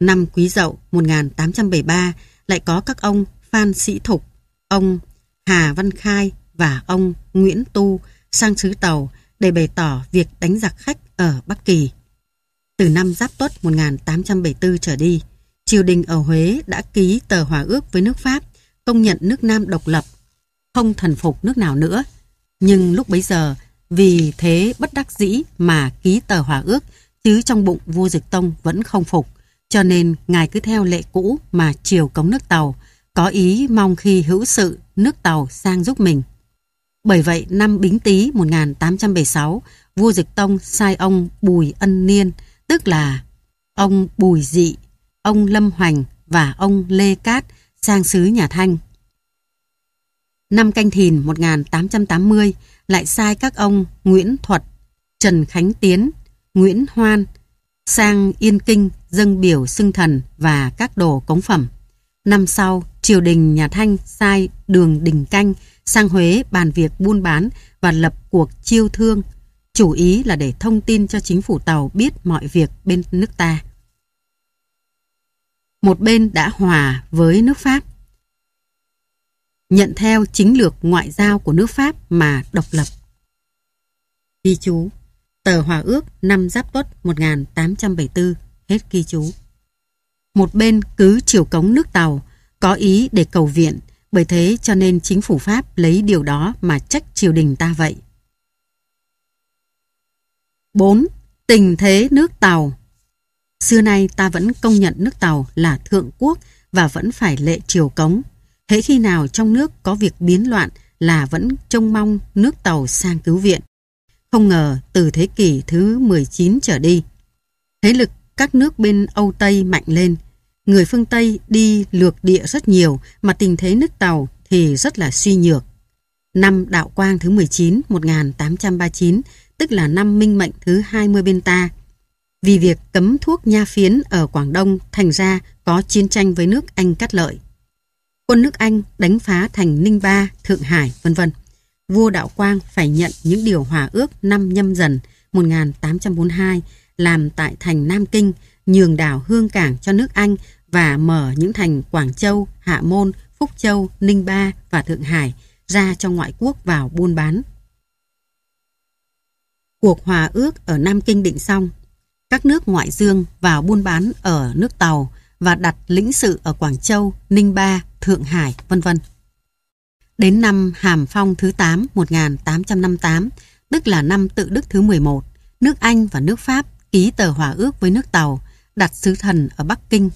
Năm Quý Dậu 1873 lại có các ông Phan Sĩ Thục, ông Hà Văn Khai và ông Nguyễn Tu sang xứ Tàu để bày tỏ việc đánh giặc khách ở Bắc Kỳ. Từ năm Giáp Tuất 1874 trở đi, triều đình ở Huế đã ký tờ hòa ước với nước Pháp công nhận nước Nam độc lập, không thần phục nước nào nữa. Nhưng lúc bấy giờ, vì thế bất đắc dĩ mà ký tờ hòa ước, chứ trong bụng vua Dịch Tông vẫn không phục. Cho nên ngài cứ theo lệ cũ mà chiều cống nước tàu, có ý mong khi hữu sự nước tàu sang giúp mình. Bởi vậy năm Bính Tý 1876, vua Dịch Tông sai ông Bùi Ân Niên, tức là ông Bùi Dị, ông Lâm Hoành và ông Lê Cát sang sứ nhà Thanh. Năm Canh Thìn 1880 lại sai các ông Nguyễn Thuật, Trần Khánh Tiến, Nguyễn Hoan, sang Yên Kinh dâng biểu xưng thần và các đồ cống phẩm. Năm sau, triều đình nhà Thanh sai đường Đình Canh sang Huế bàn việc buôn bán và lập cuộc chiêu thương, chủ ý là để thông tin cho chính phủ Tàu biết mọi việc bên nước ta. Một bên đã hòa với nước Pháp, nhận theo chính lược ngoại giao của nước Pháp mà độc lập. Ghi chú tờ hòa ước năm Giáp Tuất 1874, hết ghi chú. Một bên cứ chiều cống nước Tàu, có ý để cầu viện, bởi thế cho nên chính phủ Pháp lấy điều đó mà trách triều đình ta vậy. 4. Tình thế nước Tàu Xưa nay ta vẫn công nhận nước Tàu là thượng quốc và vẫn phải lệ triều cống. Hễ khi nào trong nước có việc biến loạn là vẫn trông mong nước Tàu sang cứu viện. Không ngờ từ thế kỷ thứ 19 trở đi, thế lực các nước bên Âu Tây mạnh lên, người phương Tây đi lược địa rất nhiều mà tình thế nước Tàu thì rất là suy nhược. Năm Đạo Quang thứ 19, 1839, tức là năm Minh Mệnh thứ 20 bên ta. Vì việc cấm thuốc nha phiến ở Quảng Đông thành ra có chiến tranh với nước Anh cắt lợi. Quân nước Anh đánh phá thành Ninh Ba, Thượng Hải, vân vân vua Đạo Quang phải nhận những điều hòa ước năm nhâm dần 1842 làm tại thành Nam Kinh, nhường đảo Hương Cảng cho nước Anh và mở những thành Quảng Châu, Hạ Môn, Phúc Châu, Ninh Ba và Thượng Hải ra cho ngoại quốc vào buôn bán. Cuộc hòa ước ở Nam Kinh định xong, các nước ngoại dương vào buôn bán ở nước Tàu và đặt lĩnh sự ở Quảng Châu, Ninh Ba, Thượng Hải, vân vân. Đến năm Hàm Phong thứ 8 1858, tức là năm tự đức thứ 11, nước Anh và nước Pháp ký tờ hòa ước với nước Tàu, đặt sứ thần ở Bắc Kinh.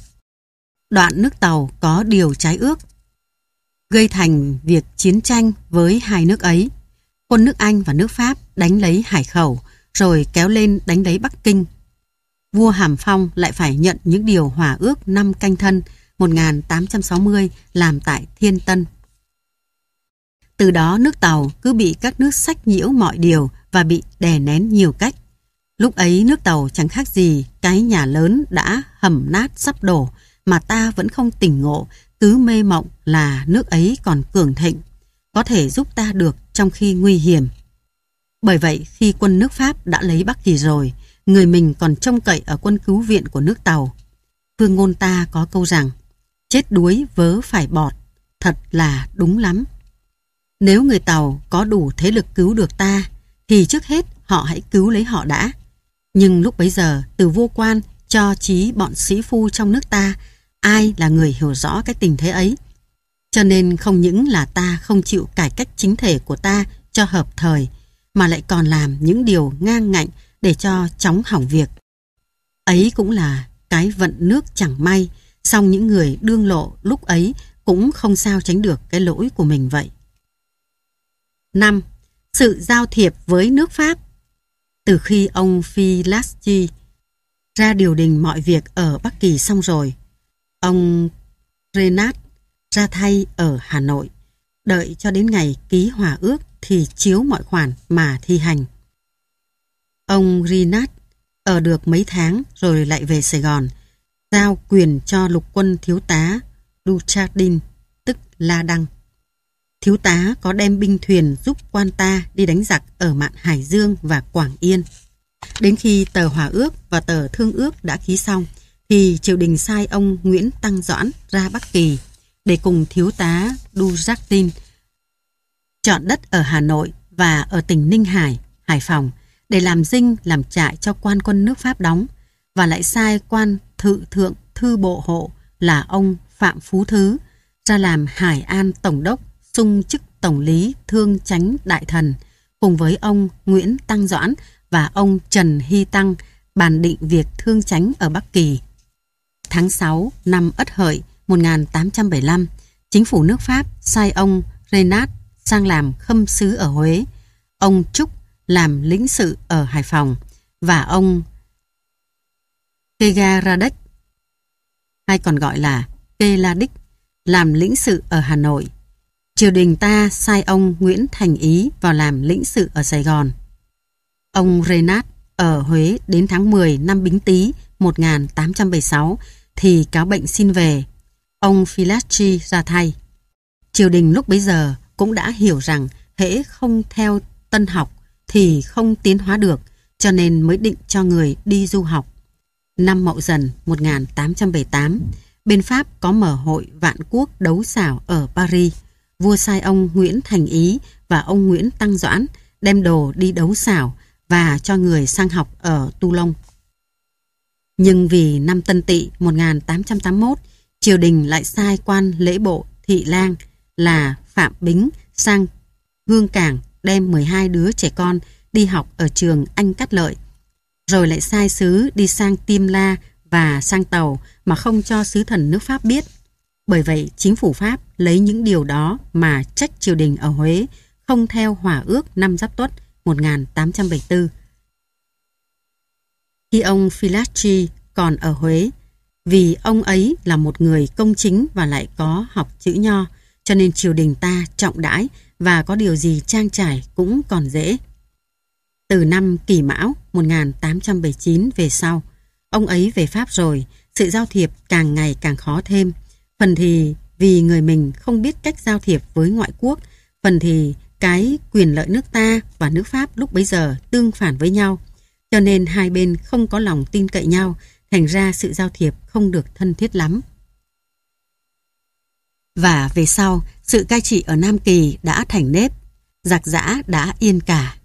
Đoạn nước Tàu có điều trái ước, gây thành việc chiến tranh với hai nước ấy. Quân nước Anh và nước Pháp đánh lấy Hải Khẩu, rồi kéo lên đánh lấy Bắc Kinh. Vua Hàm Phong lại phải nhận những điều hòa ước năm canh thân 1860 làm tại Thiên Tân. Từ đó nước Tàu cứ bị các nước sách nhiễu mọi điều và bị đè nén nhiều cách. Lúc ấy nước Tàu chẳng khác gì cái nhà lớn đã hầm nát sắp đổ mà ta vẫn không tỉnh ngộ, cứ mê mộng là nước ấy còn cường thịnh, có thể giúp ta được trong khi nguy hiểm. Bởi vậy khi quân nước Pháp đã lấy Bắc Kỳ rồi, người mình còn trông cậy ở quân cứu viện của nước Tàu. Phương ngôn ta có câu rằng, chết đuối vớ phải bọt, thật là đúng lắm. Nếu người Tàu có đủ thế lực cứu được ta, thì trước hết họ hãy cứu lấy họ đã. Nhưng lúc bấy giờ, từ vô quan cho chí bọn sĩ phu trong nước ta, ai là người hiểu rõ cái tình thế ấy. Cho nên không những là ta không chịu cải cách chính thể của ta cho hợp thời, mà lại còn làm những điều ngang ngạnh để cho chóng hỏng việc. Ấy cũng là cái vận nước chẳng may, song những người đương lộ lúc ấy cũng không sao tránh được cái lỗi của mình vậy. 5. Sự giao thiệp với nước Pháp Từ khi ông Phi ra điều đình mọi việc ở Bắc Kỳ xong rồi, ông Renat ra thay ở Hà Nội, đợi cho đến ngày ký hòa ước thì chiếu mọi khoản mà thi hành. Ông Renat ở được mấy tháng rồi lại về Sài Gòn, giao quyền cho lục quân thiếu tá Duchardin, tức La Đăng thiếu tá có đem binh thuyền giúp quan ta đi đánh giặc ở mạn Hải Dương và Quảng Yên. Đến khi tờ hòa ước và tờ thương ước đã ký xong, thì triều đình sai ông Nguyễn Tăng Doãn ra Bắc Kỳ để cùng thiếu tá Du Giác Tin chọn đất ở Hà Nội và ở tỉnh Ninh Hải, Hải Phòng để làm dinh làm trại cho quan quân nước Pháp đóng và lại sai quan thự thượng thư bộ hộ là ông Phạm Phú Thứ ra làm Hải An Tổng đốc xung chức Tổng lý Thương Chánh Đại Thần cùng với ông Nguyễn Tăng Doãn và ông Trần Hy Tăng bàn định việc thương chánh ở Bắc Kỳ. Tháng 6 năm Ất Hợi 1875, chính phủ nước Pháp sai ông Renat sang làm khâm sứ ở Huế, ông Trúc làm lĩnh sự ở Hải Phòng và ông Kegaradec hay còn gọi là Keladic làm lĩnh sự ở Hà Nội triều đình ta sai ông Nguyễn Thành Ý vào làm lĩnh sự ở Sài Gòn. Ông Renat ở Huế đến tháng 10 năm Bính Tý 1876 thì cáo bệnh xin về. Ông Filacci ra thay. Triều đình lúc bấy giờ cũng đã hiểu rằng hễ không theo tân học thì không tiến hóa được cho nên mới định cho người đi du học. Năm Mậu Dần 1878, bên Pháp có mở hội vạn quốc đấu xảo ở Paris vua sai ông Nguyễn Thành Ý và ông Nguyễn Tăng Doãn đem đồ đi đấu xảo và cho người sang học ở Tu Long. Nhưng vì năm Tân Tỵ 1881, triều đình lại sai quan lễ bộ thị lang là Phạm Bính sang Hương Cảng đem 12 đứa trẻ con đi học ở trường Anh Cát Lợi, rồi lại sai sứ đi sang Tim La và sang tàu mà không cho sứ thần nước Pháp biết. Bởi vậy, chính phủ Pháp lấy những điều đó mà trách triều đình ở Huế không theo hòa ước năm Giáp Tuất 1874. Khi ông Filacci còn ở Huế, vì ông ấy là một người công chính và lại có học chữ nho, cho nên triều đình ta trọng đãi và có điều gì trang trải cũng còn dễ. Từ năm Kỷ Mão 1879 về sau, ông ấy về Pháp rồi, sự giao thiệp càng ngày càng khó thêm phần thì vì người mình không biết cách giao thiệp với ngoại quốc, phần thì cái quyền lợi nước ta và nước Pháp lúc bấy giờ tương phản với nhau, cho nên hai bên không có lòng tin cậy nhau, thành ra sự giao thiệp không được thân thiết lắm. Và về sau, sự cai trị ở Nam Kỳ đã thành nếp, giặc giã đã yên cả.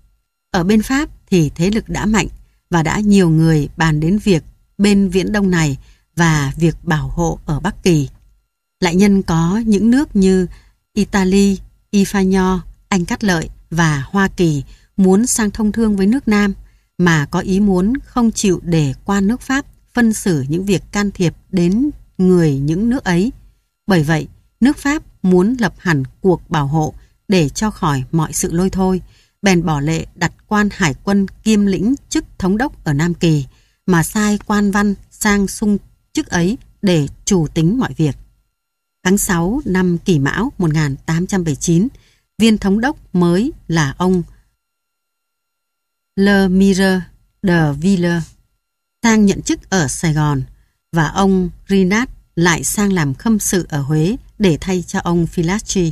Ở bên Pháp thì thế lực đã mạnh và đã nhiều người bàn đến việc bên Viễn Đông này và việc bảo hộ ở Bắc Kỳ lại nhân có những nước như Italy, Ifano, Anh Cát Lợi và Hoa Kỳ muốn sang thông thương với nước Nam mà có ý muốn không chịu để qua nước Pháp phân xử những việc can thiệp đến người những nước ấy. Bởi vậy, nước Pháp muốn lập hẳn cuộc bảo hộ để cho khỏi mọi sự lôi thôi, bèn bỏ lệ đặt quan hải quân kiêm lĩnh chức thống đốc ở Nam Kỳ, mà sai quan văn sang sung chức ấy để chủ tính mọi việc tháng 6 năm kỷ mão 1879, viên thống đốc mới là ông Le Mire de Ville sang nhận chức ở Sài Gòn và ông Rinat lại sang làm khâm sự ở Huế để thay cho ông Filacci.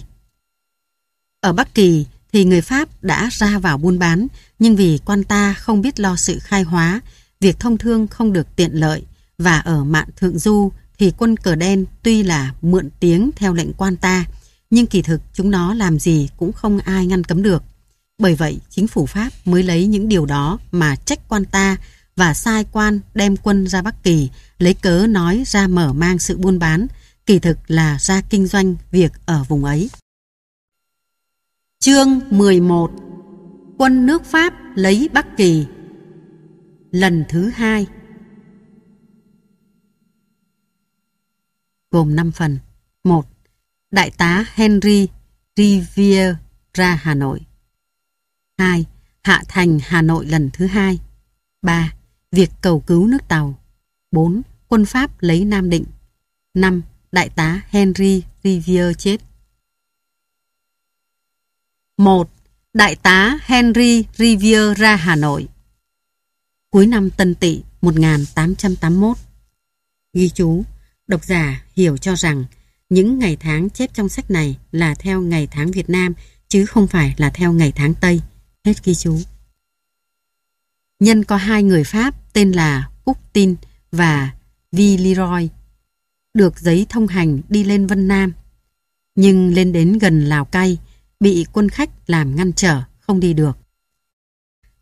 Ở Bắc Kỳ thì người Pháp đã ra vào buôn bán nhưng vì quan ta không biết lo sự khai hóa, việc thông thương không được tiện lợi và ở mạn thượng du thì quân cờ đen tuy là mượn tiếng theo lệnh quan ta, nhưng kỳ thực chúng nó làm gì cũng không ai ngăn cấm được. Bởi vậy, chính phủ Pháp mới lấy những điều đó mà trách quan ta và sai quan đem quân ra Bắc Kỳ, lấy cớ nói ra mở mang sự buôn bán, kỳ thực là ra kinh doanh việc ở vùng ấy. Chương 11 Quân nước Pháp lấy Bắc Kỳ Lần thứ hai gồm 5 phần. 1. Đại tá Henry Rivière ra Hà Nội. 2. Hạ thành Hà Nội lần thứ 2. 3. Việc cầu cứu nước Tàu. 4. Quân Pháp lấy Nam Định. 5. Đại tá Henry Rivière chết. 1. Đại tá Henry Rivière ra Hà Nội. Cuối năm Tân Tỵ 1881. Ghi chú Độc giả hiểu cho rằng những ngày tháng chép trong sách này là theo ngày tháng Việt Nam chứ không phải là theo ngày tháng Tây. Hết ghi chú. Nhân có hai người Pháp tên là Tin và Vi Leroy được giấy thông hành đi lên Vân Nam. Nhưng lên đến gần Lào Cai bị quân khách làm ngăn trở không đi được.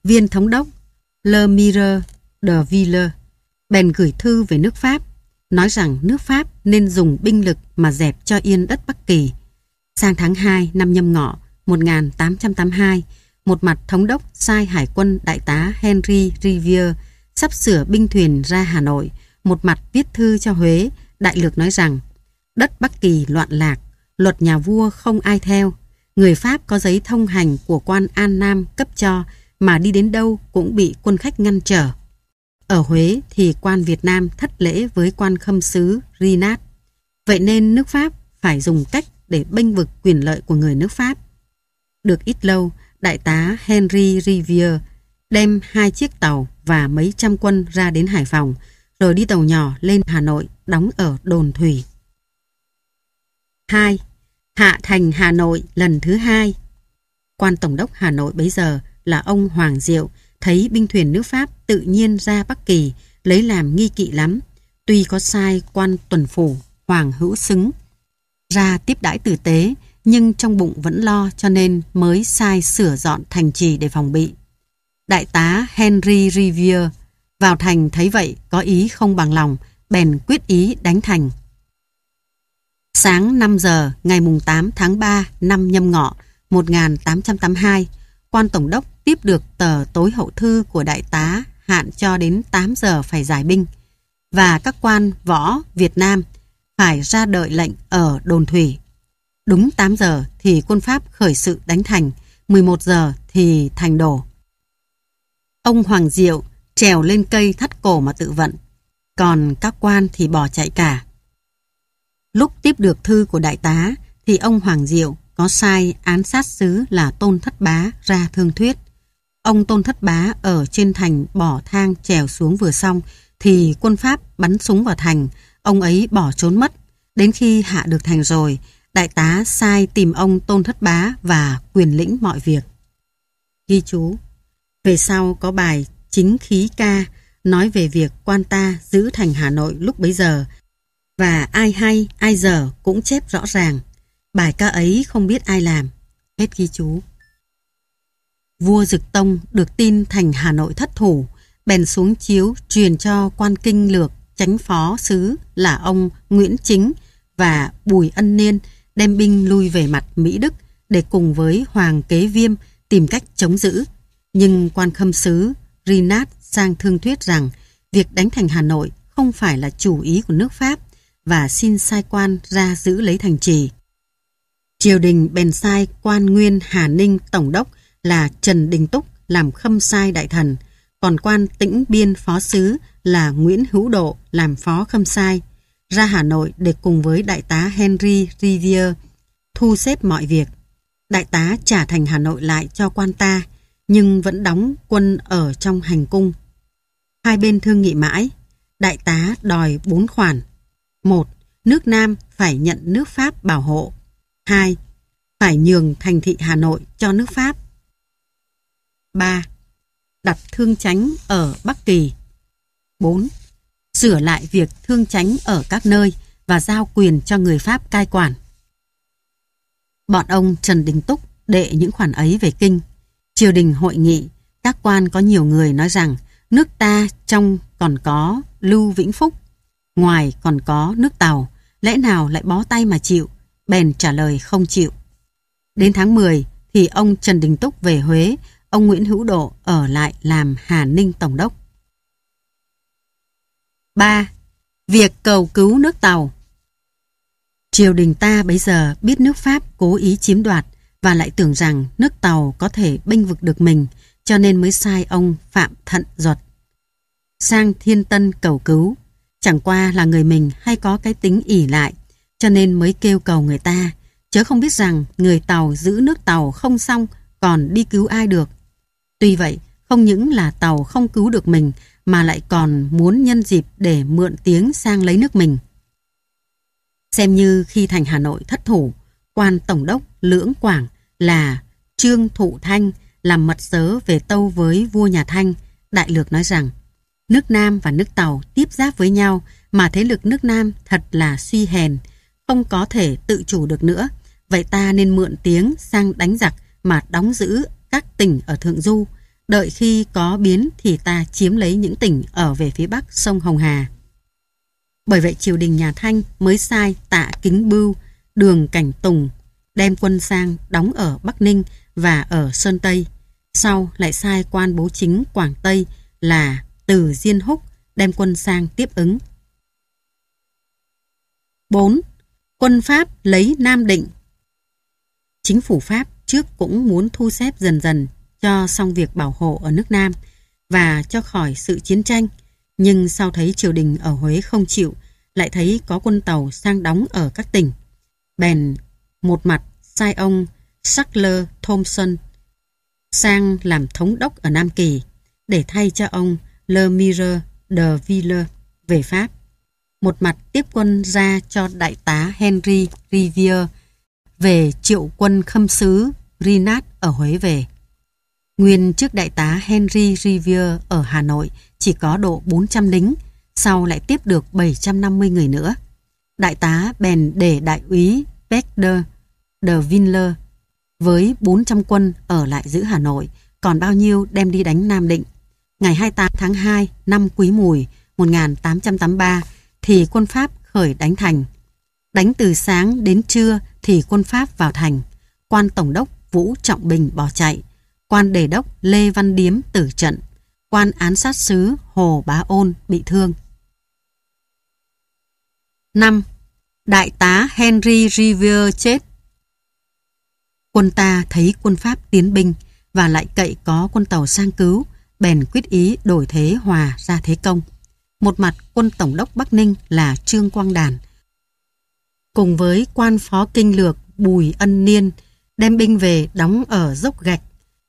Viên thống đốc Le Mire de Ville bèn gửi thư về nước Pháp nói rằng nước Pháp nên dùng binh lực mà dẹp cho yên đất Bắc Kỳ. Sang tháng 2 năm nhâm ngọ 1882, một mặt thống đốc sai hải quân đại tá Henry Rivier sắp sửa binh thuyền ra Hà Nội, một mặt viết thư cho Huế, đại lược nói rằng đất Bắc Kỳ loạn lạc, luật nhà vua không ai theo, người Pháp có giấy thông hành của quan An Nam cấp cho mà đi đến đâu cũng bị quân khách ngăn trở. Ở Huế thì quan Việt Nam thất lễ với quan khâm sứ Rinat. Vậy nên nước Pháp phải dùng cách để bênh vực quyền lợi của người nước Pháp. Được ít lâu, đại tá Henry Rivier đem hai chiếc tàu và mấy trăm quân ra đến Hải Phòng, rồi đi tàu nhỏ lên Hà Nội đóng ở Đồn Thủy. 2. Hạ thành Hà Nội lần thứ hai Quan Tổng đốc Hà Nội bấy giờ là ông Hoàng Diệu, thấy binh thuyền nước Pháp tự nhiên ra Bắc Kỳ, lấy làm nghi kỵ lắm. Tuy có sai quan tuần phủ, Hoàng Hữu Xứng, ra tiếp đãi tử tế, nhưng trong bụng vẫn lo cho nên mới sai sửa dọn thành trì để phòng bị. Đại tá Henry Rivier vào thành thấy vậy có ý không bằng lòng, bèn quyết ý đánh thành. Sáng 5 giờ ngày mùng 8 tháng 3 năm nhâm ngọ 1882, quan tổng đốc tiếp được tờ tối hậu thư của đại tá hạn cho đến 8 giờ phải giải binh và các quan võ Việt Nam phải ra đợi lệnh ở đồn thủy. Đúng 8 giờ thì quân Pháp khởi sự đánh thành, 11 giờ thì thành đổ. Ông Hoàng Diệu trèo lên cây thắt cổ mà tự vận, còn các quan thì bỏ chạy cả. Lúc tiếp được thư của đại tá thì ông Hoàng Diệu có sai án sát sứ là Tôn Thất Bá ra thương thuyết. Ông Tôn Thất Bá ở trên thành bỏ thang trèo xuống vừa xong thì quân Pháp bắn súng vào thành, ông ấy bỏ trốn mất. Đến khi hạ được thành rồi, đại tá sai tìm ông Tôn Thất Bá và quyền lĩnh mọi việc. Ghi chú Về sau có bài Chính khí ca nói về việc quan ta giữ thành Hà Nội lúc bấy giờ và ai hay ai giờ cũng chép rõ ràng. Bài ca ấy không biết ai làm. Hết ghi chú. Vua Dực Tông được tin thành Hà Nội thất thủ, bèn xuống chiếu truyền cho quan kinh lược chánh phó sứ là ông Nguyễn Chính và Bùi Ân Niên đem binh lui về mặt Mỹ Đức để cùng với Hoàng Kế Viêm tìm cách chống giữ. Nhưng quan khâm sứ Rinat sang thương thuyết rằng việc đánh thành Hà Nội không phải là chủ ý của nước Pháp và xin sai quan ra giữ lấy thành trì. Triều đình bèn sai quan nguyên Hà Ninh Tổng đốc là Trần Đình Túc làm khâm sai đại thần, còn quan tĩnh biên phó sứ là Nguyễn Hữu Độ làm phó khâm sai, ra Hà Nội để cùng với đại tá Henry Rivier thu xếp mọi việc. Đại tá trả thành Hà Nội lại cho quan ta, nhưng vẫn đóng quân ở trong hành cung. Hai bên thương nghị mãi, đại tá đòi bốn khoản. một Nước Nam phải nhận nước Pháp bảo hộ. hai Phải nhường thành thị Hà Nội cho nước Pháp. 3. Đặt thương tránh ở Bắc Kỳ 4. Sửa lại việc thương tránh ở các nơi và giao quyền cho người Pháp cai quản. Bọn ông Trần Đình Túc đệ những khoản ấy về kinh. Triều đình hội nghị, các quan có nhiều người nói rằng nước ta trong còn có Lưu Vĩnh Phúc, ngoài còn có nước Tàu, lẽ nào lại bó tay mà chịu, bèn trả lời không chịu. Đến tháng 10 thì ông Trần Đình Túc về Huế ông Nguyễn Hữu Độ ở lại làm Hà Ninh Tổng đốc. 3. Việc cầu cứu nước Tàu Triều đình ta bây giờ biết nước Pháp cố ý chiếm đoạt và lại tưởng rằng nước Tàu có thể binh vực được mình cho nên mới sai ông Phạm Thận Duật sang Thiên Tân cầu cứu. Chẳng qua là người mình hay có cái tính ỉ lại cho nên mới kêu cầu người ta chớ không biết rằng người Tàu giữ nước Tàu không xong còn đi cứu ai được Tuy vậy, không những là tàu không cứu được mình mà lại còn muốn nhân dịp để mượn tiếng sang lấy nước mình. Xem như khi thành Hà Nội thất thủ, quan tổng đốc Lưỡng Quảng là Trương Thụ Thanh làm mật sớ về tâu với vua nhà Thanh, đại lược nói rằng nước Nam và nước Tàu tiếp giáp với nhau mà thế lực nước Nam thật là suy hèn, không có thể tự chủ được nữa. Vậy ta nên mượn tiếng sang đánh giặc mà đóng giữ các tỉnh ở Thượng Du, đợi khi có biến thì ta chiếm lấy những tỉnh ở về phía bắc sông Hồng Hà. Bởi vậy triều đình nhà Thanh mới sai tạ Kính Bưu, đường Cảnh Tùng, đem quân sang đóng ở Bắc Ninh và ở Sơn Tây. Sau lại sai quan bố chính Quảng Tây là Từ Diên Húc đem quân sang tiếp ứng. 4. Quân Pháp lấy Nam Định Chính phủ Pháp trước cũng muốn thu xếp dần dần cho xong việc bảo hộ ở nước Nam và cho khỏi sự chiến tranh. Nhưng sau thấy triều đình ở Huế không chịu, lại thấy có quân tàu sang đóng ở các tỉnh. Bèn một mặt sai ông Sackler Thompson sang làm thống đốc ở Nam Kỳ để thay cho ông Le Mire de Ville về Pháp. Một mặt tiếp quân ra cho đại tá Henry Rivière về triệu quân khâm sứ Rinat ở Huế về. Nguyên trước đại tá Henry Rivier ở Hà Nội chỉ có độ 400 lính, sau lại tiếp được 750 người nữa. Đại tá bèn để đại úy Pecder de Vinler với 400 quân ở lại giữ Hà Nội, còn bao nhiêu đem đi đánh Nam Định. Ngày 28 tháng 2 năm Quý Mùi 1883 thì quân Pháp khởi đánh thành. Đánh từ sáng đến trưa thì quân Pháp vào thành. Quan Tổng đốc Vũ Trọng Bình bỏ chạy. Quan đề đốc Lê Văn Điếm tử trận. Quan án sát sứ Hồ Bá Ôn bị thương. 5. Đại tá Henry Rivier chết Quân ta thấy quân Pháp tiến binh và lại cậy có quân tàu sang cứu, bèn quyết ý đổi thế hòa ra thế công. Một mặt quân Tổng đốc Bắc Ninh là Trương Quang Đàn – cùng với quan phó kinh lược Bùi Ân Niên đem binh về đóng ở dốc gạch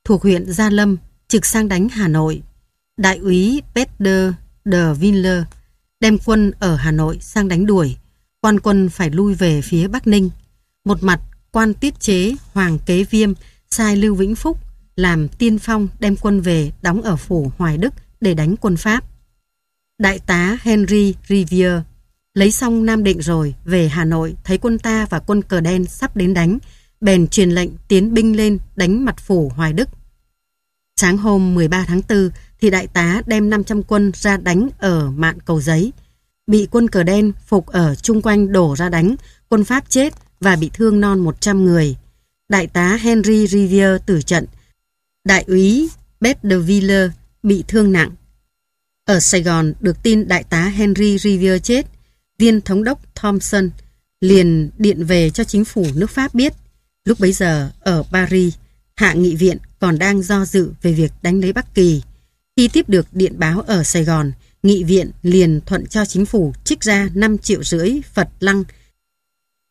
thuộc huyện Gia Lâm trực sang đánh Hà Nội. Đại úy Peter de Vinler đem quân ở Hà Nội sang đánh đuổi, quan quân phải lui về phía Bắc Ninh. Một mặt, quan tiết chế Hoàng Kế Viêm sai Lưu Vĩnh Phúc làm tiên phong đem quân về đóng ở phủ Hoài Đức để đánh quân Pháp. Đại tá Henry Rivier Lấy xong Nam Định rồi, về Hà Nội, thấy quân ta và quân cờ đen sắp đến đánh, bèn truyền lệnh tiến binh lên đánh mặt phủ Hoài Đức. Sáng hôm 13 tháng 4 thì đại tá đem 500 quân ra đánh ở mạn cầu giấy. Bị quân cờ đen phục ở chung quanh đổ ra đánh, quân Pháp chết và bị thương non 100 người. Đại tá Henry Rivier tử trận, đại úy Bedeville bị thương nặng. Ở Sài Gòn được tin đại tá Henry Rivier chết, viên thống đốc Thompson liền điện về cho chính phủ nước Pháp biết. Lúc bấy giờ ở Paris, Hạ nghị viện còn đang do dự về việc đánh lấy Bắc Kỳ. Khi tiếp được điện báo ở Sài Gòn, nghị viện liền thuận cho chính phủ trích ra 5 triệu rưỡi Phật Lăng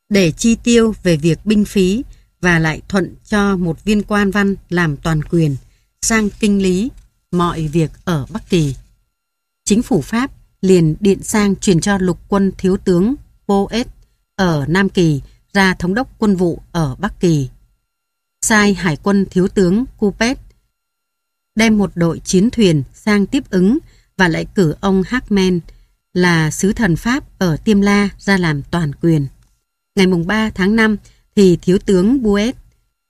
để chi tiêu về việc binh phí và lại thuận cho một viên quan văn làm toàn quyền sang kinh lý mọi việc ở Bắc Kỳ. Chính phủ Pháp liền điện sang truyền cho lục quân thiếu tướng Poet ở Nam Kỳ ra thống đốc quân vụ ở Bắc Kỳ. Sai hải quân thiếu tướng Coupet đem một đội chiến thuyền sang tiếp ứng và lại cử ông Hackman là sứ thần Pháp ở Tiêm La ra làm toàn quyền. Ngày mùng 3 tháng 5 thì thiếu tướng Buet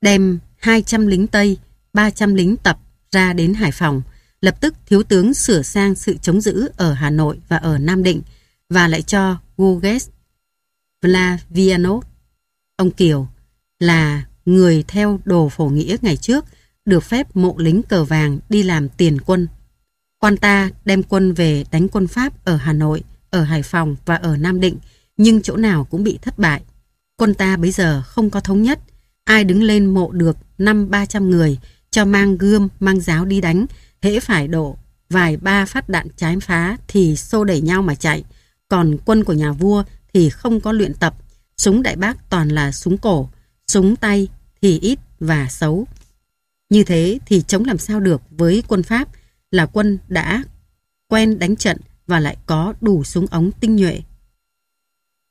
đem 200 lính Tây, 300 lính Tập ra đến Hải Phòng lập tức thiếu tướng sửa sang sự chống giữ ở Hà Nội và ở Nam Định và lại cho Guges Vlavianov. Ông Kiều là người theo đồ phổ nghĩa ngày trước được phép mộ lính cờ vàng đi làm tiền quân. Quan ta đem quân về đánh quân Pháp ở Hà Nội, ở Hải Phòng và ở Nam Định, nhưng chỗ nào cũng bị thất bại. Quân ta bây giờ không có thống nhất, ai đứng lên mộ được năm ba trăm người cho mang gươm, mang giáo đi đánh hễ phải đổ vài ba phát đạn trái phá thì xô đẩy nhau mà chạy. Còn quân của nhà vua thì không có luyện tập. Súng đại bác toàn là súng cổ, súng tay thì ít và xấu. Như thế thì chống làm sao được với quân Pháp là quân đã quen đánh trận và lại có đủ súng ống tinh nhuệ.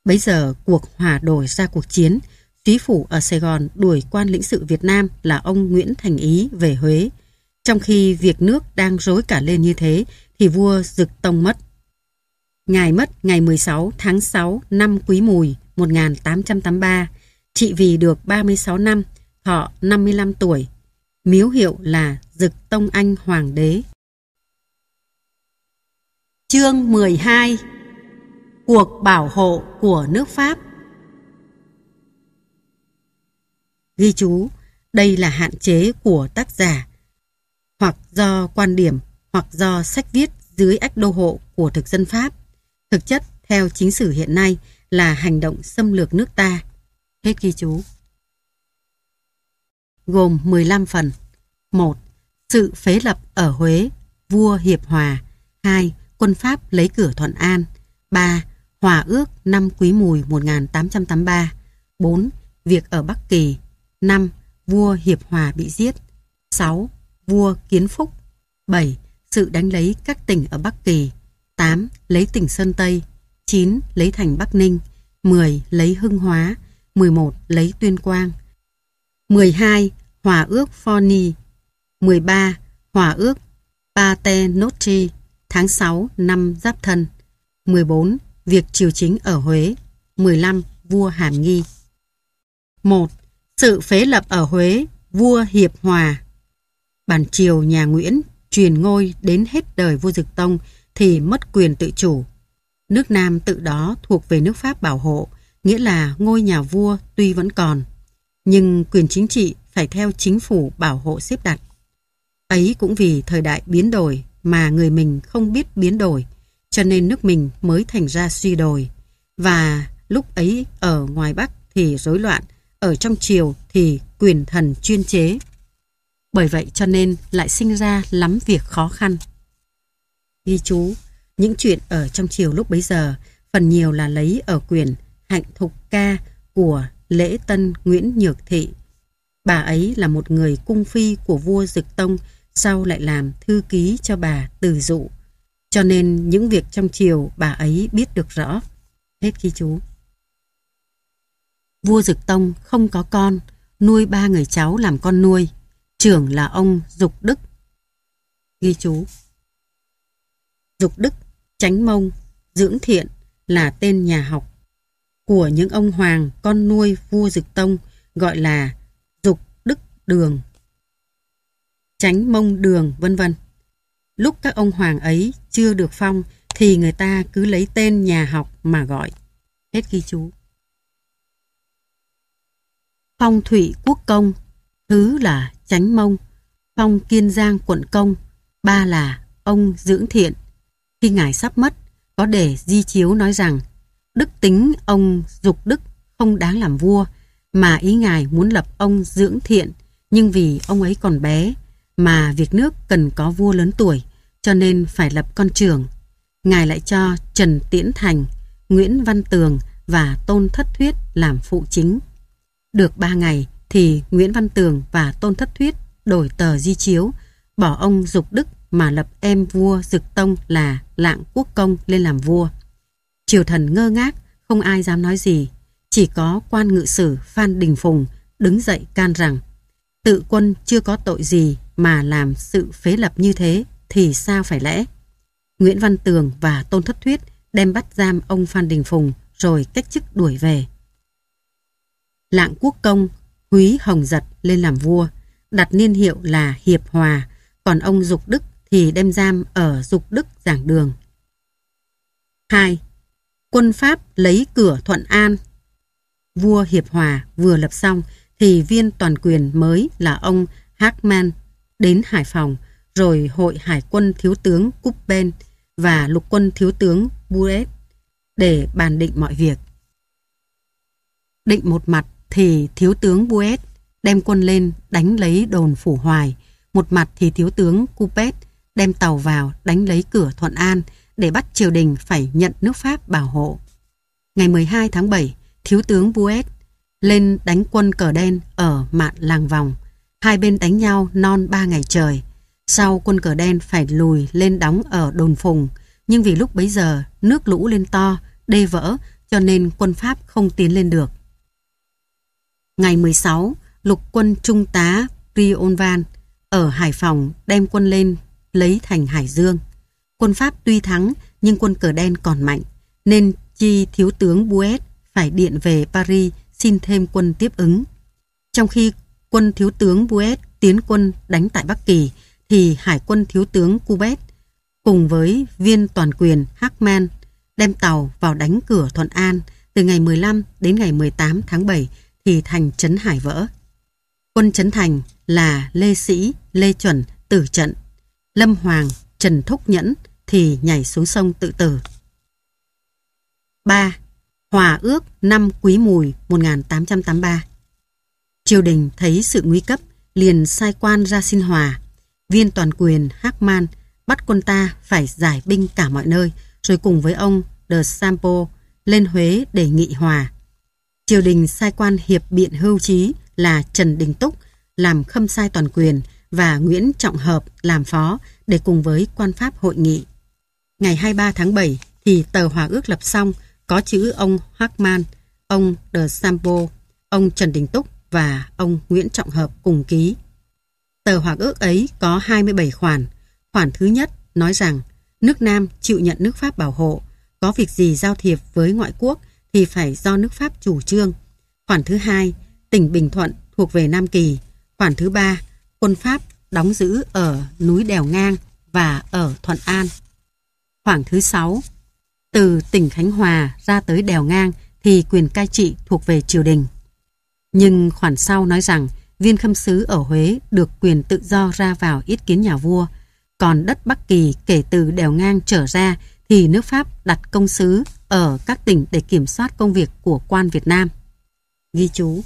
Bấy giờ cuộc hòa đổi ra cuộc chiến, Chí phủ ở Sài Gòn đuổi quan lĩnh sự Việt Nam là ông Nguyễn Thành Ý về Huế. Trong khi việc nước đang rối cả lên như thế thì vua Dực Tông mất. Ngài mất ngày 16 tháng 6 năm Quý Mùi 1883, trị vì được 36 năm, thọ 55 tuổi. Miếu hiệu là Dực Tông Anh Hoàng đế. Chương 12 Cuộc bảo hộ của nước Pháp Ghi chú, đây là hạn chế của tác giả hoặc do quan điểm hoặc do sách viết dưới ách đô hộ của thực dân Pháp. Thực chất, theo chính sử hiện nay là hành động xâm lược nước ta. Hết ghi chú. Gồm 15 phần. 1. Sự phế lập ở Huế, vua Hiệp Hòa. 2. Quân Pháp lấy cửa Thuận An. 3. Hòa ước năm Quý Mùi 1883. 4. Việc ở Bắc Kỳ. 5. Vua Hiệp Hòa bị giết. 6 vua Kiến Phúc. 7. Sự đánh lấy các tỉnh ở Bắc Kỳ. 8. Lấy tỉnh Sơn Tây. 9. Lấy thành Bắc Ninh. 10. Lấy Hưng Hóa. 11. Lấy Tuyên Quang. 12. Hòa ước Forni. 13. Hòa ước Paternotti tháng 6 năm Giáp Thân. 14. Việc triều chính ở Huế. 15. Vua Hàm Nghi. 1. Sự phế lập ở Huế, vua Hiệp Hòa Bản triều nhà Nguyễn truyền ngôi đến hết đời vua Dực Tông thì mất quyền tự chủ. Nước Nam tự đó thuộc về nước Pháp bảo hộ, nghĩa là ngôi nhà vua tuy vẫn còn, nhưng quyền chính trị phải theo chính phủ bảo hộ xếp đặt. Ấy cũng vì thời đại biến đổi mà người mình không biết biến đổi, cho nên nước mình mới thành ra suy đồi. Và lúc ấy ở ngoài Bắc thì rối loạn, ở trong triều thì quyền thần chuyên chế. Bởi vậy cho nên lại sinh ra lắm việc khó khăn. Ghi chú, những chuyện ở trong chiều lúc bấy giờ phần nhiều là lấy ở quyển Hạnh Thục Ca của Lễ Tân Nguyễn Nhược Thị. Bà ấy là một người cung phi của vua Dực Tông, sau lại làm thư ký cho bà Từ Dụ. Cho nên những việc trong chiều bà ấy biết được rõ. Hết ghi chú. Vua Dực Tông không có con, nuôi ba người cháu làm con nuôi trưởng là ông Dục Đức. Ghi chú Dục Đức, Chánh Mông, Dưỡng Thiện là tên nhà học của những ông hoàng con nuôi vua Dực Tông gọi là Dục Đức Đường. Chánh Mông Đường vân vân. Lúc các ông hoàng ấy chưa được phong thì người ta cứ lấy tên nhà học mà gọi. Hết ghi chú. Phong thủy quốc công Thứ là Tránh Mông, phong Kiên Giang quận công, ba là ông Dưỡng Thiện. Khi ngài sắp mất, có để di chiếu nói rằng đức tính ông Dục Đức không đáng làm vua, mà ý ngài muốn lập ông Dưỡng Thiện, nhưng vì ông ấy còn bé, mà việc nước cần có vua lớn tuổi, cho nên phải lập con trưởng. Ngài lại cho Trần Tiễn Thành, Nguyễn Văn Tường và Tôn Thất Thuyết làm phụ chính. Được ba ngày, thì Nguyễn Văn Tường và Tôn Thất Thuyết đổi tờ di chiếu, bỏ ông Dục Đức mà lập em vua Dực Tông là Lạng Quốc Công lên làm vua. Triều thần ngơ ngác, không ai dám nói gì, chỉ có quan ngự sử Phan Đình Phùng đứng dậy can rằng tự quân chưa có tội gì mà làm sự phế lập như thế thì sao phải lẽ. Nguyễn Văn Tường và Tôn Thất Thuyết đem bắt giam ông Phan Đình Phùng rồi cách chức đuổi về. Lạng Quốc Công Húy Hồng Giật lên làm vua, đặt niên hiệu là Hiệp Hòa, còn ông Dục Đức thì đem giam ở Dục Đức Giảng Đường. 2. Quân Pháp lấy cửa Thuận An Vua Hiệp Hòa vừa lập xong thì viên toàn quyền mới là ông Hackman đến Hải Phòng rồi hội Hải quân Thiếu tướng Cúp và Lục quân Thiếu tướng Buret để bàn định mọi việc. Định một mặt thì thiếu tướng Buet đem quân lên đánh lấy đồn Phủ Hoài, một mặt thì thiếu tướng Cupet đem tàu vào đánh lấy cửa Thuận An để bắt triều đình phải nhận nước Pháp bảo hộ. Ngày 12 tháng 7, thiếu tướng Buet lên đánh quân cờ đen ở mạn làng vòng. Hai bên đánh nhau non ba ngày trời. Sau quân cờ đen phải lùi lên đóng ở đồn phùng, nhưng vì lúc bấy giờ nước lũ lên to, đê vỡ cho nên quân Pháp không tiến lên được. Ngày 16, lục quân trung tá Prionvan ở Hải Phòng đem quân lên lấy thành Hải Dương. Quân Pháp tuy thắng nhưng quân cờ đen còn mạnh nên chi thiếu tướng Buet phải điện về Paris xin thêm quân tiếp ứng. Trong khi quân thiếu tướng Buet tiến quân đánh tại Bắc Kỳ thì hải quân thiếu tướng Cubet cùng với viên toàn quyền Hackman đem tàu vào đánh cửa Thuận An từ ngày 15 đến ngày 18 tháng 7 thì thành Trấn Hải vỡ. Quân Trấn Thành là Lê Sĩ, Lê Chuẩn tử trận. Lâm Hoàng, Trần Thúc Nhẫn thì nhảy xuống sông tự tử. 3. Hòa ước năm Quý Mùi 1883 Triều đình thấy sự nguy cấp liền sai quan ra xin hòa. Viên toàn quyền Hắc Man bắt quân ta phải giải binh cả mọi nơi rồi cùng với ông De Sampo lên Huế để nghị hòa triều đình sai quan hiệp biện hưu trí là Trần Đình Túc làm khâm sai toàn quyền và Nguyễn Trọng Hợp làm phó để cùng với quan pháp hội nghị. Ngày 23 tháng 7 thì tờ hòa ước lập xong có chữ ông Hockman, ông De Sampo, ông Trần Đình Túc và ông Nguyễn Trọng Hợp cùng ký. Tờ hòa ước ấy có 27 khoản. Khoản thứ nhất nói rằng nước Nam chịu nhận nước Pháp bảo hộ, có việc gì giao thiệp với ngoại quốc – thì phải do nước Pháp chủ trương. Khoản thứ hai, tỉnh Bình Thuận thuộc về Nam Kỳ. Khoản thứ ba, quân Pháp đóng giữ ở núi Đèo Ngang và ở Thuận An. Khoảng thứ sáu, từ tỉnh Khánh Hòa ra tới Đèo Ngang thì quyền cai trị thuộc về triều đình. Nhưng khoản sau nói rằng viên khâm sứ ở Huế được quyền tự do ra vào ý kiến nhà vua, còn đất Bắc Kỳ kể từ Đèo Ngang trở ra thì nước Pháp đặt công sứ ở các tỉnh để kiểm soát công việc của quan Việt Nam. Ghi chú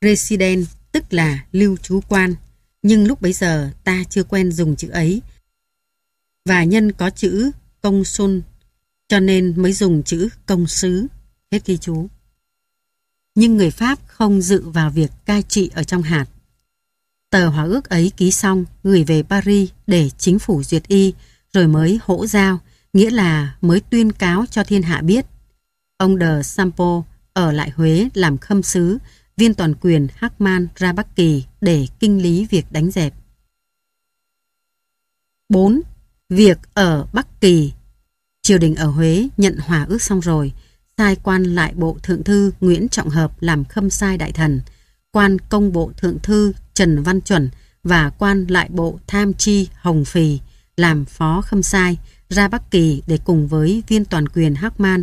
Resident tức là lưu trú quan, nhưng lúc bấy giờ ta chưa quen dùng chữ ấy. Và nhân có chữ công xuân, cho nên mới dùng chữ công sứ. Hết ghi chú. Nhưng người Pháp không dự vào việc cai trị ở trong hạt Tờ hòa ước ấy ký xong, gửi về Paris để chính phủ duyệt y, rồi mới hỗ giao, nghĩa là mới tuyên cáo cho thiên hạ biết. Ông de Sampo ở lại Huế làm khâm sứ, viên toàn quyền Hackman ra Bắc Kỳ để kinh lý việc đánh dẹp. 4. Việc ở Bắc Kỳ Triều đình ở Huế nhận hòa ước xong rồi, sai quan lại bộ thượng thư Nguyễn Trọng Hợp làm khâm sai đại thần – quan công bộ thượng thư Trần Văn Chuẩn và quan lại bộ tham chi Hồng Phì làm phó khâm sai ra Bắc Kỳ để cùng với viên toàn quyền Hắc Man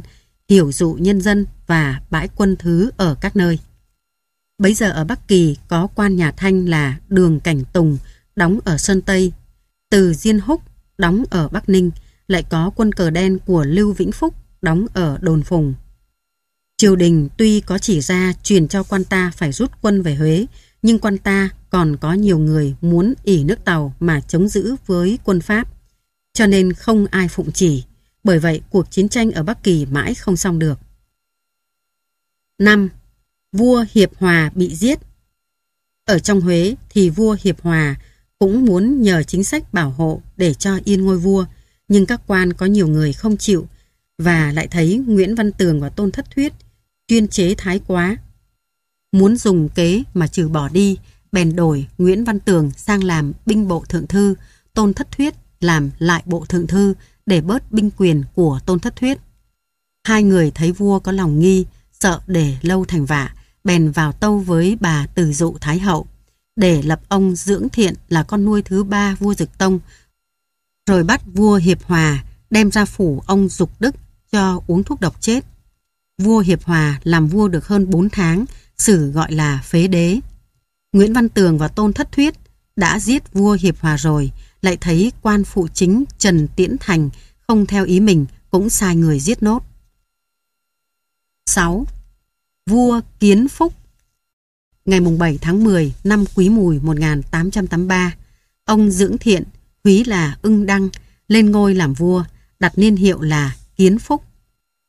hiểu dụ nhân dân và bãi quân thứ ở các nơi. Bấy giờ ở Bắc Kỳ có quan nhà Thanh là Đường Cảnh Tùng đóng ở Sơn Tây, từ Diên Húc đóng ở Bắc Ninh, lại có quân cờ đen của Lưu Vĩnh Phúc đóng ở Đồn Phùng. Triều đình tuy có chỉ ra truyền cho quan ta phải rút quân về Huế, nhưng quan ta còn có nhiều người muốn ỉ nước Tàu mà chống giữ với quân Pháp. Cho nên không ai phụng chỉ, bởi vậy cuộc chiến tranh ở Bắc Kỳ mãi không xong được. 5. Vua Hiệp Hòa bị giết Ở trong Huế thì vua Hiệp Hòa cũng muốn nhờ chính sách bảo hộ để cho yên ngôi vua, nhưng các quan có nhiều người không chịu và lại thấy Nguyễn Văn Tường và Tôn Thất Thuyết kiên chế thái quá. Muốn dùng kế mà trừ bỏ đi, bèn đổi Nguyễn Văn Tường sang làm binh bộ thượng thư, Tôn Thất Thuyết làm lại bộ thượng thư để bớt binh quyền của Tôn Thất Thuyết. Hai người thấy vua có lòng nghi, sợ để lâu thành vạ, bèn vào tâu với bà Từ Dụ Thái Hậu, để lập ông Dưỡng Thiện là con nuôi thứ ba vua Dực Tông, rồi bắt vua Hiệp Hòa đem ra phủ ông Dục Đức cho uống thuốc độc chết vua Hiệp Hòa làm vua được hơn 4 tháng, sử gọi là phế đế. Nguyễn Văn Tường và Tôn Thất Thuyết đã giết vua Hiệp Hòa rồi, lại thấy quan phụ chính Trần Tiễn Thành không theo ý mình cũng sai người giết nốt. 6. Vua Kiến Phúc Ngày 7 tháng 10 năm Quý Mùi 1883, ông Dưỡng Thiện, quý là ưng đăng, lên ngôi làm vua, đặt niên hiệu là Kiến Phúc.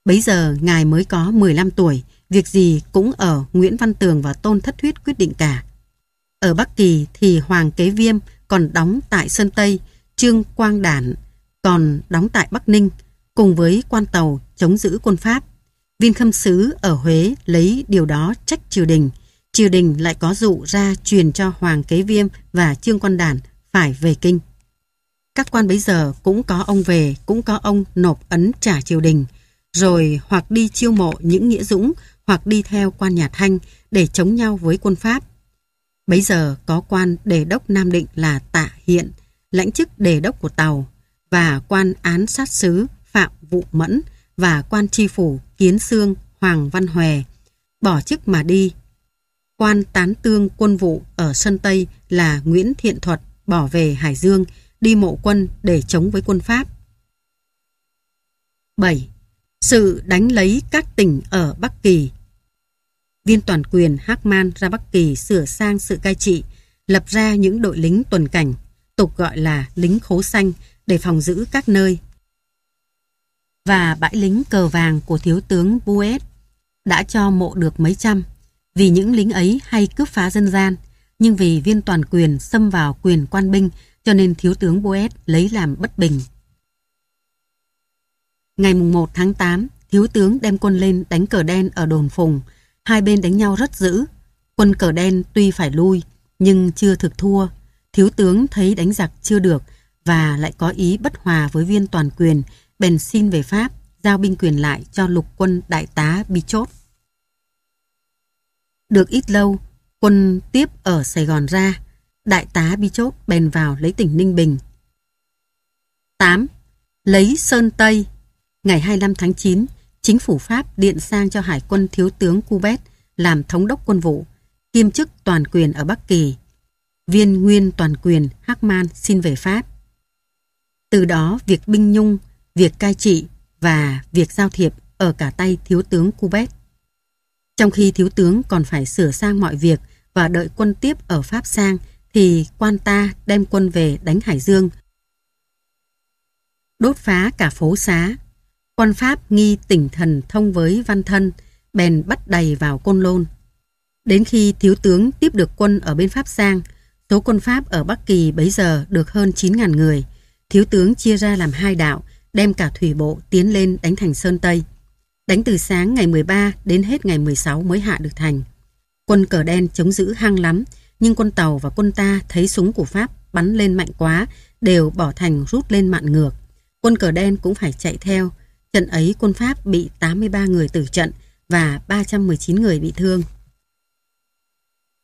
Bấy giờ ngài mới có 15 tuổi, việc gì cũng ở Nguyễn Văn Tường và Tôn Thất Thuyết quyết định cả. Ở Bắc Kỳ thì Hoàng Kế Viêm còn đóng tại Sơn Tây, Trương Quang Đản còn đóng tại Bắc Ninh, cùng với quan tàu chống giữ quân Pháp. Viên Khâm Sứ ở Huế lấy điều đó trách triều đình. Triều đình lại có dụ ra truyền cho Hoàng Kế Viêm và Trương Quan Đản phải về kinh. Các quan bấy giờ cũng có ông về, cũng có ông nộp ấn trả triều đình – rồi hoặc đi chiêu mộ những nghĩa dũng hoặc đi theo quan nhà Thanh để chống nhau với quân Pháp. Bấy giờ có quan đề đốc Nam Định là Tạ Hiện, lãnh chức đề đốc của Tàu, và quan án sát sứ Phạm Vụ Mẫn và quan tri phủ Kiến Sương Hoàng Văn Hòe, bỏ chức mà đi. Quan tán tương quân vụ ở Sơn Tây là Nguyễn Thiện Thuật bỏ về Hải Dương, đi mộ quân để chống với quân Pháp. 7 sự đánh lấy các tỉnh ở Bắc Kỳ. Viên toàn quyền Hắc ra Bắc Kỳ sửa sang sự cai trị, lập ra những đội lính tuần cảnh, tục gọi là lính khố xanh để phòng giữ các nơi. Và bãi lính cờ vàng của thiếu tướng Buet đã cho mộ được mấy trăm, vì những lính ấy hay cướp phá dân gian, nhưng vì viên toàn quyền xâm vào quyền quan binh cho nên thiếu tướng Buet lấy làm bất bình. Ngày mùng 1 tháng 8, thiếu tướng đem quân lên đánh cờ đen ở đồn phùng. Hai bên đánh nhau rất dữ. Quân cờ đen tuy phải lui, nhưng chưa thực thua. Thiếu tướng thấy đánh giặc chưa được và lại có ý bất hòa với viên toàn quyền, bèn xin về Pháp, giao binh quyền lại cho lục quân đại tá chốt Được ít lâu, quân tiếp ở Sài Gòn ra, đại tá chốt bèn vào lấy tỉnh Ninh Bình. 8. Lấy Sơn Tây Ngày 25 tháng 9, chính phủ Pháp điện sang cho Hải quân Thiếu tướng Cubet làm thống đốc quân vụ, kiêm chức toàn quyền ở Bắc Kỳ. Viên nguyên toàn quyền Hackman xin về Pháp. Từ đó, việc binh nhung, việc cai trị và việc giao thiệp ở cả tay Thiếu tướng Cubet Trong khi Thiếu tướng còn phải sửa sang mọi việc và đợi quân tiếp ở Pháp sang, thì quan ta đem quân về đánh Hải Dương. Đốt phá cả phố xá, Quan Pháp nghi tỉnh thần thông với văn thân, bèn bắt đầy vào Côn Lôn. Đến khi thiếu tướng tiếp được quân ở bên Pháp sang, số quân Pháp ở Bắc Kỳ bấy giờ được hơn chín ngàn người. Thiếu tướng chia ra làm hai đạo, đem cả thủy bộ tiến lên đánh thành Sơn Tây. Đánh từ sáng ngày 13 đến hết ngày 16 mới hạ được thành. Quân cờ đen chống giữ hăng lắm, nhưng quân tàu và quân ta thấy súng của Pháp bắn lên mạnh quá, đều bỏ thành rút lên mạn ngược. Quân cờ đen cũng phải chạy theo, Trận ấy quân Pháp bị 83 người tử trận và 319 người bị thương.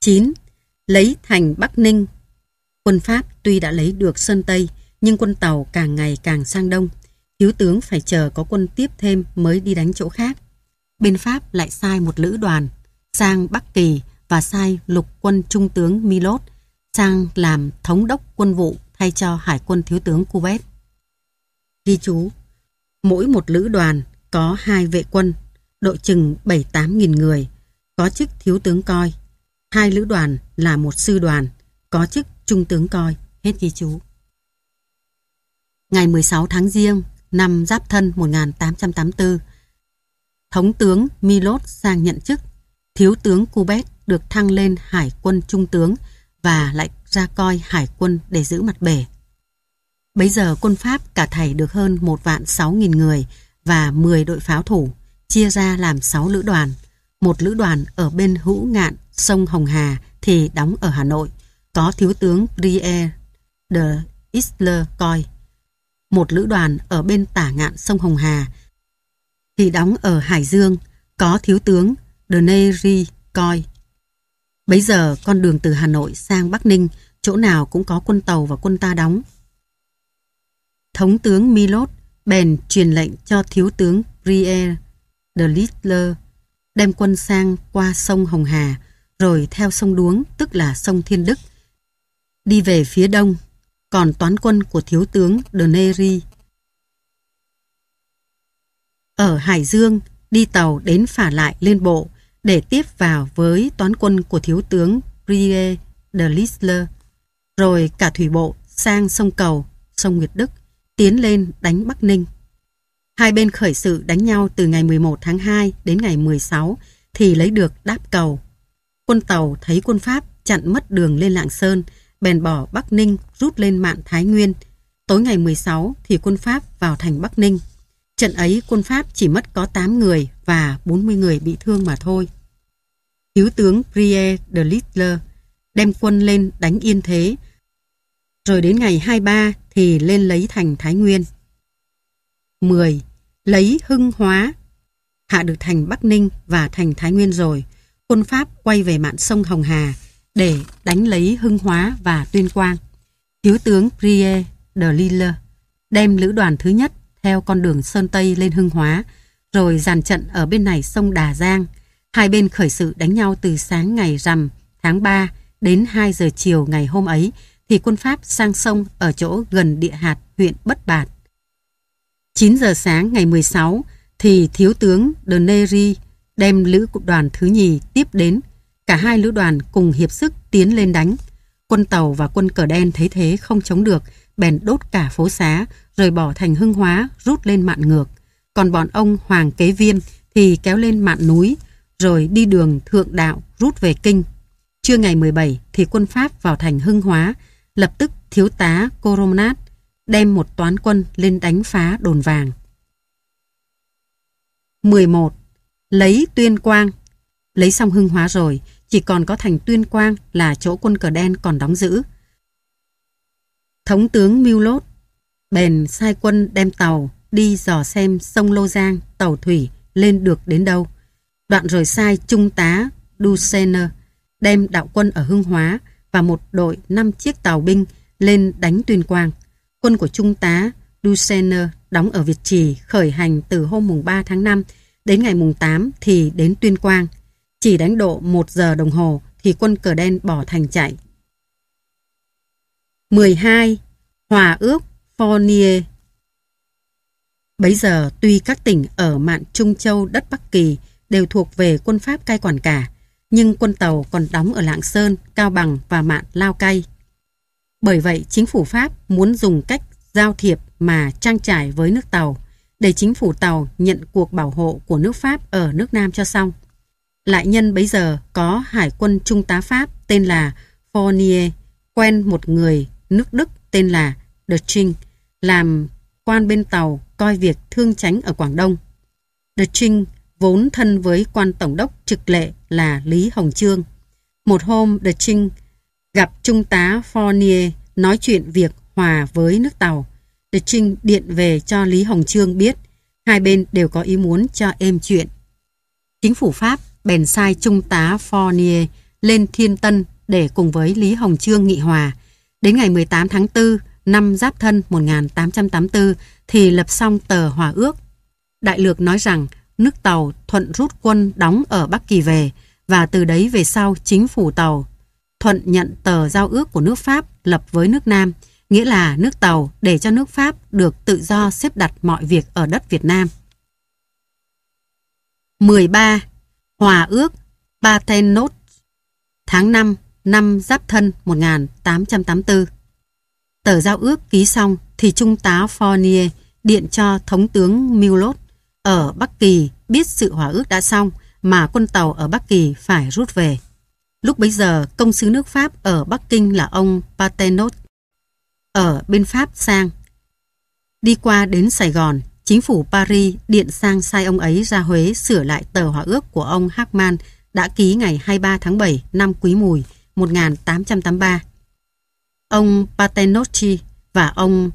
9. Lấy thành Bắc Ninh Quân Pháp tuy đã lấy được Sơn Tây, nhưng quân Tàu càng ngày càng sang đông. Thiếu tướng phải chờ có quân tiếp thêm mới đi đánh chỗ khác. Bên Pháp lại sai một lữ đoàn sang Bắc Kỳ và sai lục quân trung tướng Milot sang làm thống đốc quân vụ thay cho hải quân thiếu tướng Kuwait. Ghi chú Mỗi một lữ đoàn có hai vệ quân, độ chừng bảy tám nghìn người, có chức thiếu tướng coi. Hai lữ đoàn là một sư đoàn, có chức trung tướng coi. Hết ghi chú. Ngày mười sáu tháng riêng năm Giáp Thân một nghìn tám tám trăm mươi bốn, Thống tướng Milot sang nhận chức, Thiếu tướng Kubet được thăng lên Hải quân Trung tướng và lại ra coi Hải quân để giữ mặt bể bây giờ quân Pháp cả thảy được hơn 1 vạn 6 nghìn người và 10 đội pháo thủ, chia ra làm 6 lữ đoàn. Một lữ đoàn ở bên hữu ngạn sông Hồng Hà thì đóng ở Hà Nội, có thiếu tướng Prier de Isler coi. Một lữ đoàn ở bên tả ngạn sông Hồng Hà thì đóng ở Hải Dương, có thiếu tướng de Deneri coi. bây giờ con đường từ Hà Nội sang Bắc Ninh, chỗ nào cũng có quân tàu và quân ta đóng, thống tướng Milot bèn truyền lệnh cho thiếu tướng Briere de Littler đem quân sang qua sông Hồng Hà rồi theo sông Đuống tức là sông Thiên Đức đi về phía đông còn toán quân của thiếu tướng de Neri ở Hải Dương đi tàu đến phả lại lên bộ để tiếp vào với toán quân của thiếu tướng Briere de Littler rồi cả thủy bộ sang sông Cầu, sông Nguyệt Đức tiến lên đánh Bắc Ninh. Hai bên khởi sự đánh nhau từ ngày 11 tháng 2 đến ngày 16 thì lấy được đáp cầu. Quân Tàu thấy quân Pháp chặn mất đường lên Lạng Sơn, bèn bỏ Bắc Ninh rút lên mạn Thái Nguyên. Tối ngày 16 thì quân Pháp vào thành Bắc Ninh. Trận ấy quân Pháp chỉ mất có 8 người và 40 người bị thương mà thôi. Thiếu tướng Prier de Littler đem quân lên đánh Yên Thế rồi đến ngày 23 thì lên lấy thành Thái Nguyên. 10. Lấy Hưng Hóa Hạ được thành Bắc Ninh và thành Thái Nguyên rồi, quân Pháp quay về mạn sông Hồng Hà để đánh lấy Hưng Hóa và Tuyên Quang. Thiếu tướng Prie de Lille đem lữ đoàn thứ nhất theo con đường Sơn Tây lên Hưng Hóa, rồi dàn trận ở bên này sông Đà Giang. Hai bên khởi sự đánh nhau từ sáng ngày rằm tháng 3 đến 2 giờ chiều ngày hôm ấy thì quân Pháp sang sông ở chỗ gần địa hạt huyện Bất Bạt. 9 giờ sáng ngày 16 thì Thiếu tướng De Neri đem lữ đoàn thứ nhì tiếp đến. Cả hai lữ đoàn cùng hiệp sức tiến lên đánh. Quân tàu và quân cờ đen thấy thế không chống được, bèn đốt cả phố xá, rồi bỏ thành hưng hóa, rút lên mạn ngược. Còn bọn ông Hoàng Kế Viêm thì kéo lên mạn núi, rồi đi đường thượng đạo, rút về kinh. Trưa ngày 17 thì quân Pháp vào thành hưng hóa, Lập tức thiếu tá Coronat đem một toán quân lên đánh phá đồn vàng. 11. Lấy tuyên quang Lấy xong hưng hóa rồi, chỉ còn có thành tuyên quang là chỗ quân cờ đen còn đóng giữ. Thống tướng Milot bèn sai quân đem tàu đi dò xem sông Lô Giang, tàu thủy lên được đến đâu. Đoạn rồi sai trung tá Ducener đem đạo quân ở Hưng Hóa và một đội 5 chiếc tàu binh lên đánh tuyên quang. Quân của Trung tá Ducener đóng ở Việt Trì khởi hành từ hôm mùng 3 tháng 5 đến ngày mùng 8 thì đến tuyên quang. Chỉ đánh độ 1 giờ đồng hồ thì quân cờ đen bỏ thành chạy. 12. Hòa ước Fournier Bấy giờ tuy các tỉnh ở mạn Trung Châu đất Bắc Kỳ đều thuộc về quân Pháp cai quản cả, nhưng quân Tàu còn đóng ở Lạng Sơn, Cao Bằng và Mạn Lao Cay. Bởi vậy, chính phủ Pháp muốn dùng cách giao thiệp mà trang trải với nước Tàu để chính phủ Tàu nhận cuộc bảo hộ của nước Pháp ở nước Nam cho xong. Lại nhân bấy giờ có hải quân trung tá Pháp tên là Fournier quen một người nước Đức tên là De Trinh làm quan bên tàu coi việc thương tránh ở Quảng Đông. De Trinh vốn thân với quan tổng đốc trực lệ là Lý Hồng Trương. Một hôm, The Trinh gặp Trung tá Fournier nói chuyện việc hòa với nước Tàu. The Trinh điện về cho Lý Hồng Trương biết hai bên đều có ý muốn cho êm chuyện. Chính phủ Pháp bèn sai Trung tá Fournier lên Thiên Tân để cùng với Lý Hồng Trương nghị hòa. Đến ngày 18 tháng 4 năm Giáp Thân 1884 thì lập xong tờ hòa ước. Đại lược nói rằng nước Tàu Thuận rút quân đóng ở Bắc Kỳ về và từ đấy về sau chính phủ Tàu Thuận nhận tờ giao ước của nước Pháp lập với nước Nam, nghĩa là nước Tàu để cho nước Pháp được tự do xếp đặt mọi việc ở đất Việt Nam. 13. Hòa ước Patenot tháng 5 năm Giáp Thân 1884 Tờ giao ước ký xong thì Trung tá Fournier điện cho Thống tướng Milot ở Bắc Kỳ biết sự hòa ước đã xong mà quân tàu ở Bắc Kỳ phải rút về. Lúc bấy giờ, công sứ nước Pháp ở Bắc Kinh là ông Patenot. Ở bên Pháp sang. Đi qua đến Sài Gòn, chính phủ Paris điện sang sai ông ấy ra Huế sửa lại tờ hòa ước của ông Hackman đã ký ngày 23 tháng 7 năm Quý Mùi 1883. Ông Patenotchi và ông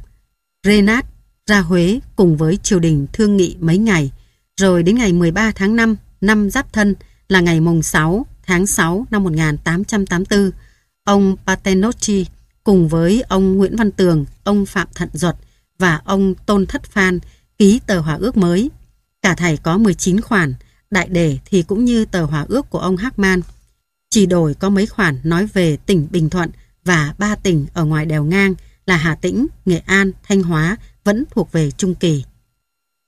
Renat ra Huế cùng với triều đình thương nghị mấy ngày, rồi đến ngày 13 tháng 5 năm Giáp Thân là ngày mùng 6 tháng 6 năm 1884, ông Patenotti cùng với ông Nguyễn Văn Tường, ông Phạm Thận Duật và ông Tôn Thất Phan ký tờ hòa ước mới. Cả thầy có 19 khoản, đại đề thì cũng như tờ hòa ước của ông Hackman. Chỉ đổi có mấy khoản nói về tỉnh Bình Thuận và ba tỉnh ở ngoài đèo ngang là Hà Tĩnh, Nghệ An, Thanh Hóa vẫn thuộc về Trung Kỳ.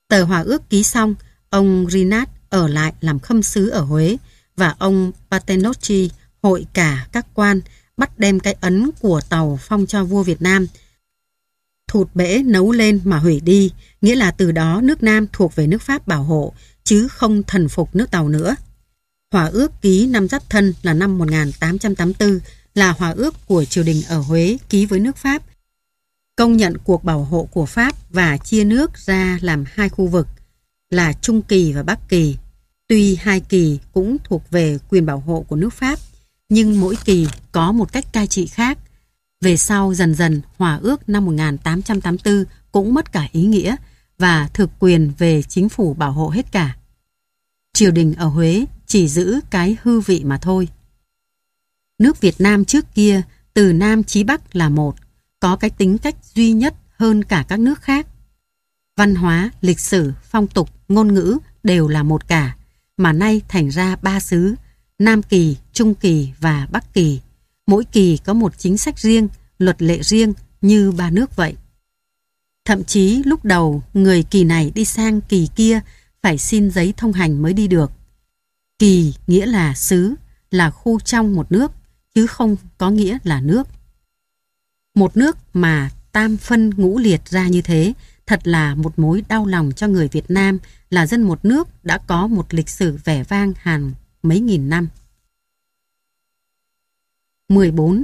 Tờ hòa ước ký xong, ông Rinat ở lại làm khâm sứ ở Huế và ông Patenocchi hội cả các quan bắt đem cái ấn của tàu phong cho vua Việt Nam. Thụt bể nấu lên mà hủy đi, nghĩa là từ đó nước Nam thuộc về nước Pháp bảo hộ, chứ không thần phục nước tàu nữa. Hòa ước ký năm Giáp Thân là năm 1884, là hòa ước của triều đình ở Huế ký với nước Pháp công nhận cuộc bảo hộ của Pháp và chia nước ra làm hai khu vực là Trung Kỳ và Bắc Kỳ. Tuy hai kỳ cũng thuộc về quyền bảo hộ của nước Pháp, nhưng mỗi kỳ có một cách cai trị khác. Về sau dần dần, hòa ước năm 1884 cũng mất cả ý nghĩa và thực quyền về chính phủ bảo hộ hết cả. Triều đình ở Huế chỉ giữ cái hư vị mà thôi. Nước Việt Nam trước kia từ Nam chí Bắc là một, có cái tính cách duy nhất hơn cả các nước khác. Văn hóa, lịch sử, phong tục, ngôn ngữ đều là một cả, mà nay thành ra ba xứ, Nam Kỳ, Trung Kỳ và Bắc Kỳ. Mỗi kỳ có một chính sách riêng, luật lệ riêng như ba nước vậy. Thậm chí lúc đầu người kỳ này đi sang kỳ kia phải xin giấy thông hành mới đi được. Kỳ nghĩa là xứ, là khu trong một nước, chứ không có nghĩa là nước. Một nước mà tam phân ngũ liệt ra như thế, thật là một mối đau lòng cho người Việt Nam là dân một nước đã có một lịch sử vẻ vang hàng mấy nghìn năm. 14.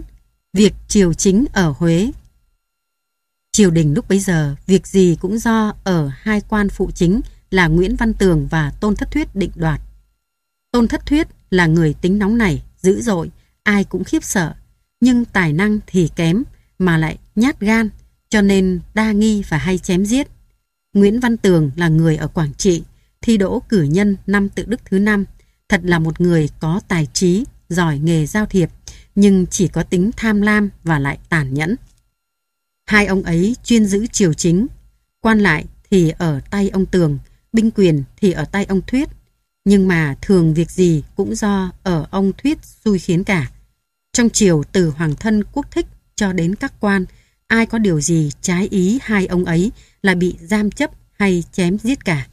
Việc triều chính ở Huế Triều đình lúc bấy giờ, việc gì cũng do ở hai quan phụ chính là Nguyễn Văn Tường và Tôn Thất Thuyết định đoạt. Tôn Thất Thuyết là người tính nóng này, dữ dội, ai cũng khiếp sợ, nhưng tài năng thì kém, mà lại nhát gan, cho nên đa nghi và hay chém giết. Nguyễn Văn Tường là người ở Quảng Trị, thi đỗ cử nhân năm tự đức thứ năm, thật là một người có tài trí, giỏi nghề giao thiệp, nhưng chỉ có tính tham lam và lại tàn nhẫn. Hai ông ấy chuyên giữ triều chính, quan lại thì ở tay ông Tường, binh quyền thì ở tay ông Thuyết. Nhưng mà thường việc gì cũng do ở ông Thuyết xui khiến cả. Trong triều từ hoàng thân quốc thích cho đến các quan, ai có điều gì trái ý hai ông ấy là bị giam chấp hay chém giết cả.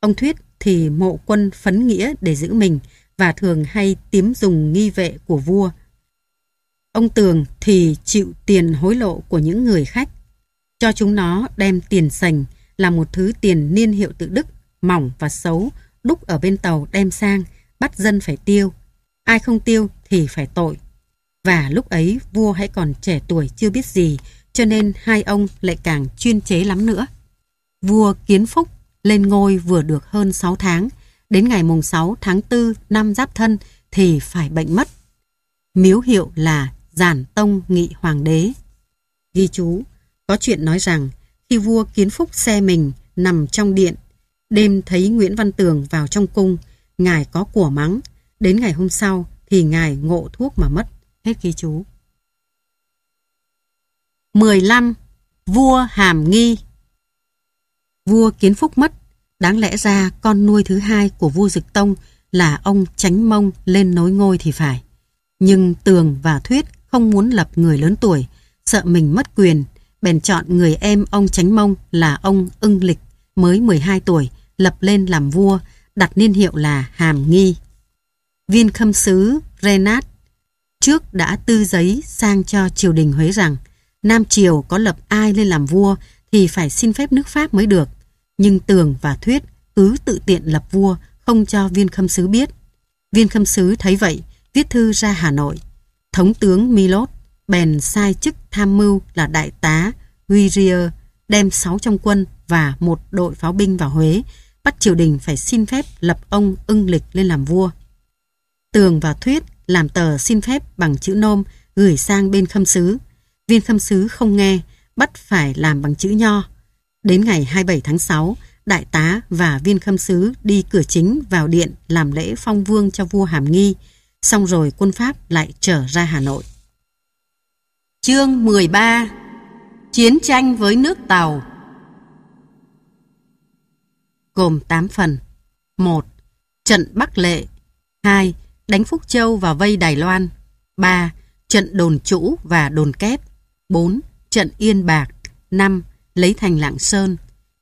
Ông Thuyết thì mộ quân phấn nghĩa để giữ mình và thường hay tiếm dùng nghi vệ của vua. Ông Tường thì chịu tiền hối lộ của những người khách, cho chúng nó đem tiền sành là một thứ tiền niên hiệu tự Đức, mỏng và xấu, đúc ở bên tàu đem sang, bắt dân phải tiêu. Ai không tiêu thì phải tội và lúc ấy vua hãy còn trẻ tuổi chưa biết gì, cho nên hai ông lại càng chuyên chế lắm nữa. Vua Kiến Phúc lên ngôi vừa được hơn 6 tháng, đến ngày mùng 6 tháng 4 năm Giáp Thân thì phải bệnh mất. Miếu hiệu là Giản Tông Nghị Hoàng đế. Ghi chú, có chuyện nói rằng khi vua Kiến Phúc xe mình nằm trong điện, đêm thấy Nguyễn Văn Tường vào trong cung, ngài có của mắng, đến ngày hôm sau thì ngài ngộ thuốc mà mất. Hết ghi chú. 15. Vua Hàm Nghi Vua Kiến Phúc mất, đáng lẽ ra con nuôi thứ hai của vua Dực Tông là ông Tránh Mông lên nối ngôi thì phải. Nhưng Tường và Thuyết không muốn lập người lớn tuổi, sợ mình mất quyền, bèn chọn người em ông Tránh Mông là ông Ưng Lịch, mới 12 tuổi, lập lên làm vua, đặt niên hiệu là Hàm Nghi. Viên khâm sứ Renat trước đã tư giấy sang cho triều đình Huế rằng Nam Triều có lập ai lên làm vua thì phải xin phép nước Pháp mới được. Nhưng Tường và Thuyết cứ tự tiện lập vua không cho viên khâm sứ biết. Viên khâm sứ thấy vậy, viết thư ra Hà Nội. Thống tướng Milot bèn sai chức tham mưu là đại tá Guirier đem 600 quân và một đội pháo binh vào Huế, bắt triều đình phải xin phép lập ông ưng lịch lên làm vua. Tường và Thuyết làm tờ xin phép bằng chữ nôm gửi sang bên khâm sứ. Viên khâm sứ không nghe, bắt phải làm bằng chữ nho. Đến ngày 27 tháng 6, đại tá và viên khâm sứ đi cửa chính vào điện làm lễ phong vương cho vua Hàm Nghi, xong rồi quân Pháp lại trở ra Hà Nội. Chương 13 Chiến tranh với nước Tàu Gồm 8 phần 1. Trận Bắc Lệ 2 đánh Phúc Châu và vây Đài Loan. 3. Trận đồn chủ và đồn kép. 4. Trận Yên Bạc. 5. Lấy thành Lạng Sơn.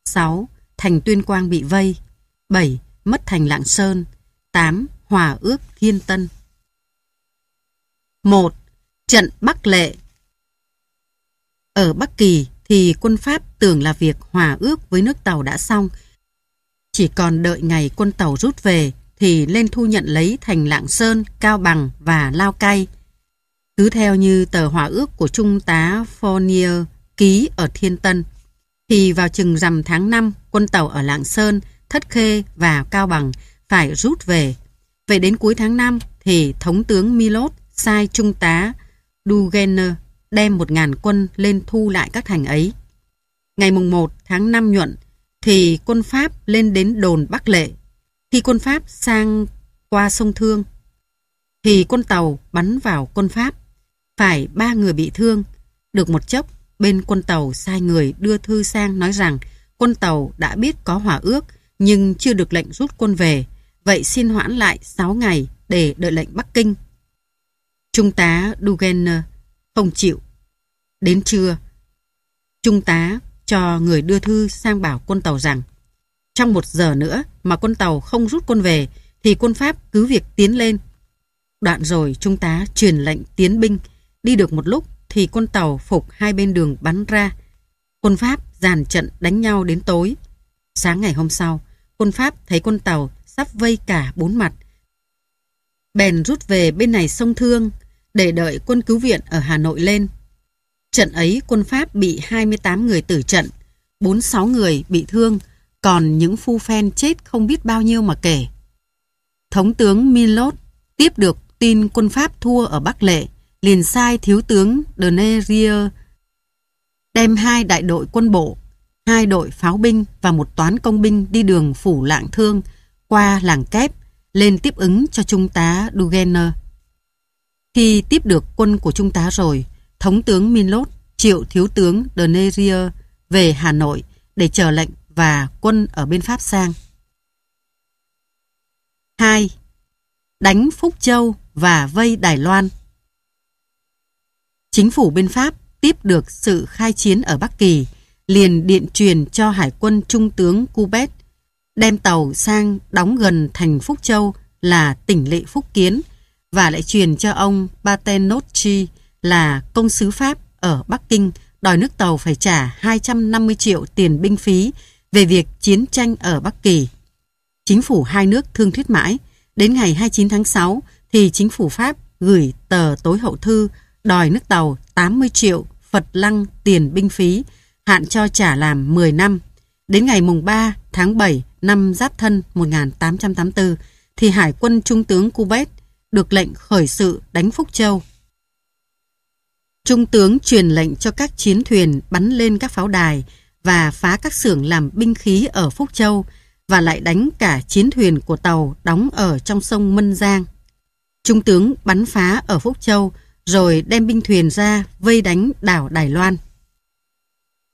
6. Thành Tuyên Quang bị vây. 7. Mất thành Lạng Sơn. 8. Hòa ước Thiên Tân. 1. Trận Bắc Lệ Ở Bắc Kỳ thì quân Pháp tưởng là việc hòa ước với nước Tàu đã xong. Chỉ còn đợi ngày quân Tàu rút về thì lên thu nhận lấy thành Lạng Sơn, Cao Bằng và Lao Cai. Cứ theo như tờ hòa ước của Trung tá Fournier ký ở Thiên Tân, thì vào chừng rằm tháng 5, quân tàu ở Lạng Sơn, Thất Khê và Cao Bằng phải rút về. Vậy đến cuối tháng 5 thì Thống tướng Milot sai Trung tá Dugener đem 1.000 quân lên thu lại các thành ấy. Ngày mùng 1 tháng 5 nhuận thì quân Pháp lên đến đồn Bắc Lệ khi quân Pháp sang qua sông Thương, thì quân tàu bắn vào quân Pháp. Phải ba người bị thương. Được một chốc, bên quân tàu sai người đưa thư sang nói rằng quân tàu đã biết có hòa ước nhưng chưa được lệnh rút quân về. Vậy xin hoãn lại 6 ngày để đợi lệnh Bắc Kinh. Trung tá Dugener không chịu. Đến trưa, Trung tá cho người đưa thư sang bảo quân tàu rằng trong một giờ nữa mà quân tàu không rút quân về thì quân Pháp cứ việc tiến lên. Đoạn rồi trung tá truyền lệnh tiến binh. Đi được một lúc thì quân tàu phục hai bên đường bắn ra. Quân Pháp dàn trận đánh nhau đến tối. Sáng ngày hôm sau, quân Pháp thấy quân tàu sắp vây cả bốn mặt. Bèn rút về bên này sông Thương để đợi quân cứu viện ở Hà Nội lên. Trận ấy quân Pháp bị 28 người tử trận, 46 người bị thương, còn những phu phen chết không biết bao nhiêu mà kể. Thống tướng Milot tiếp được tin quân Pháp thua ở Bắc Lệ, liền sai thiếu tướng Denerier đem hai đại đội quân bộ, hai đội pháo binh và một toán công binh đi đường phủ lạng thương qua làng kép lên tiếp ứng cho trung tá Dugener. Khi tiếp được quân của trung tá rồi, thống tướng Minlot triệu thiếu tướng Denerier về Hà Nội để chờ lệnh và quân ở bên Pháp sang. 2. Đánh Phúc Châu và vây Đài Loan Chính phủ bên Pháp tiếp được sự khai chiến ở Bắc Kỳ, liền điện truyền cho Hải quân Trung tướng Cubet đem tàu sang đóng gần thành Phúc Châu là tỉnh lệ Phúc Kiến và lại truyền cho ông Batenotchi là công sứ Pháp ở Bắc Kinh đòi nước tàu phải trả 250 triệu tiền binh phí về việc chiến tranh ở Bắc Kỳ. Chính phủ hai nước thương thuyết mãi, đến ngày 29 tháng 6 thì chính phủ Pháp gửi tờ tối hậu thư đòi nước tàu 80 triệu Phật Lăng tiền binh phí, hạn cho trả làm 10 năm. Đến ngày mùng 3 tháng 7 năm Giáp Thân 1884 thì Hải quân Trung tướng Cubet được lệnh khởi sự đánh Phúc Châu. Trung tướng truyền lệnh cho các chiến thuyền bắn lên các pháo đài và phá các xưởng làm binh khí ở Phúc Châu và lại đánh cả chiến thuyền của tàu đóng ở trong sông Mân Giang. Trung tướng bắn phá ở Phúc Châu rồi đem binh thuyền ra vây đánh đảo Đài Loan.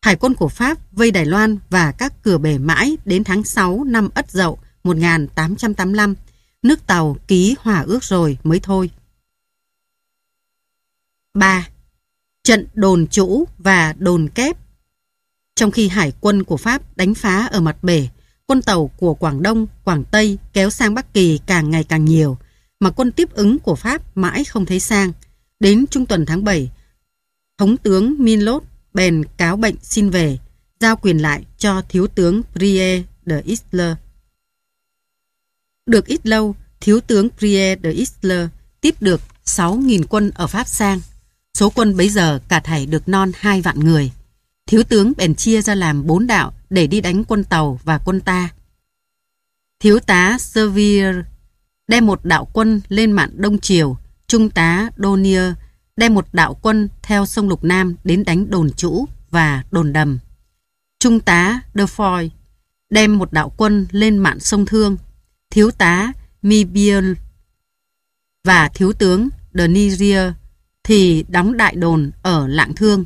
Hải quân của Pháp vây Đài Loan và các cửa bể mãi đến tháng 6 năm Ất Dậu 1885, nước Tàu ký hòa ước rồi mới thôi. 3. Trận đồn chủ và đồn kép trong khi hải quân của Pháp đánh phá ở mặt bể, quân tàu của Quảng Đông, Quảng Tây kéo sang Bắc Kỳ càng ngày càng nhiều, mà quân tiếp ứng của Pháp mãi không thấy sang. Đến trung tuần tháng 7, Thống tướng Minlot bèn cáo bệnh xin về, giao quyền lại cho Thiếu tướng Prie de Isler. Được ít lâu, Thiếu tướng Prie de Isler tiếp được 6.000 quân ở Pháp sang. Số quân bấy giờ cả thảy được non 2 vạn người. Thiếu tướng bèn chia ra làm bốn đạo để đi đánh quân Tàu và quân ta. Thiếu tá Sevier đem một đạo quân lên mạn Đông Triều, Trung tá Donier đem một đạo quân theo sông Lục Nam đến đánh đồn Chủ và đồn Đầm. Trung tá Defoy đem một đạo quân lên mạn sông Thương, Thiếu tá Mibiel và Thiếu tướng Denisier thì đóng đại đồn ở Lạng Thương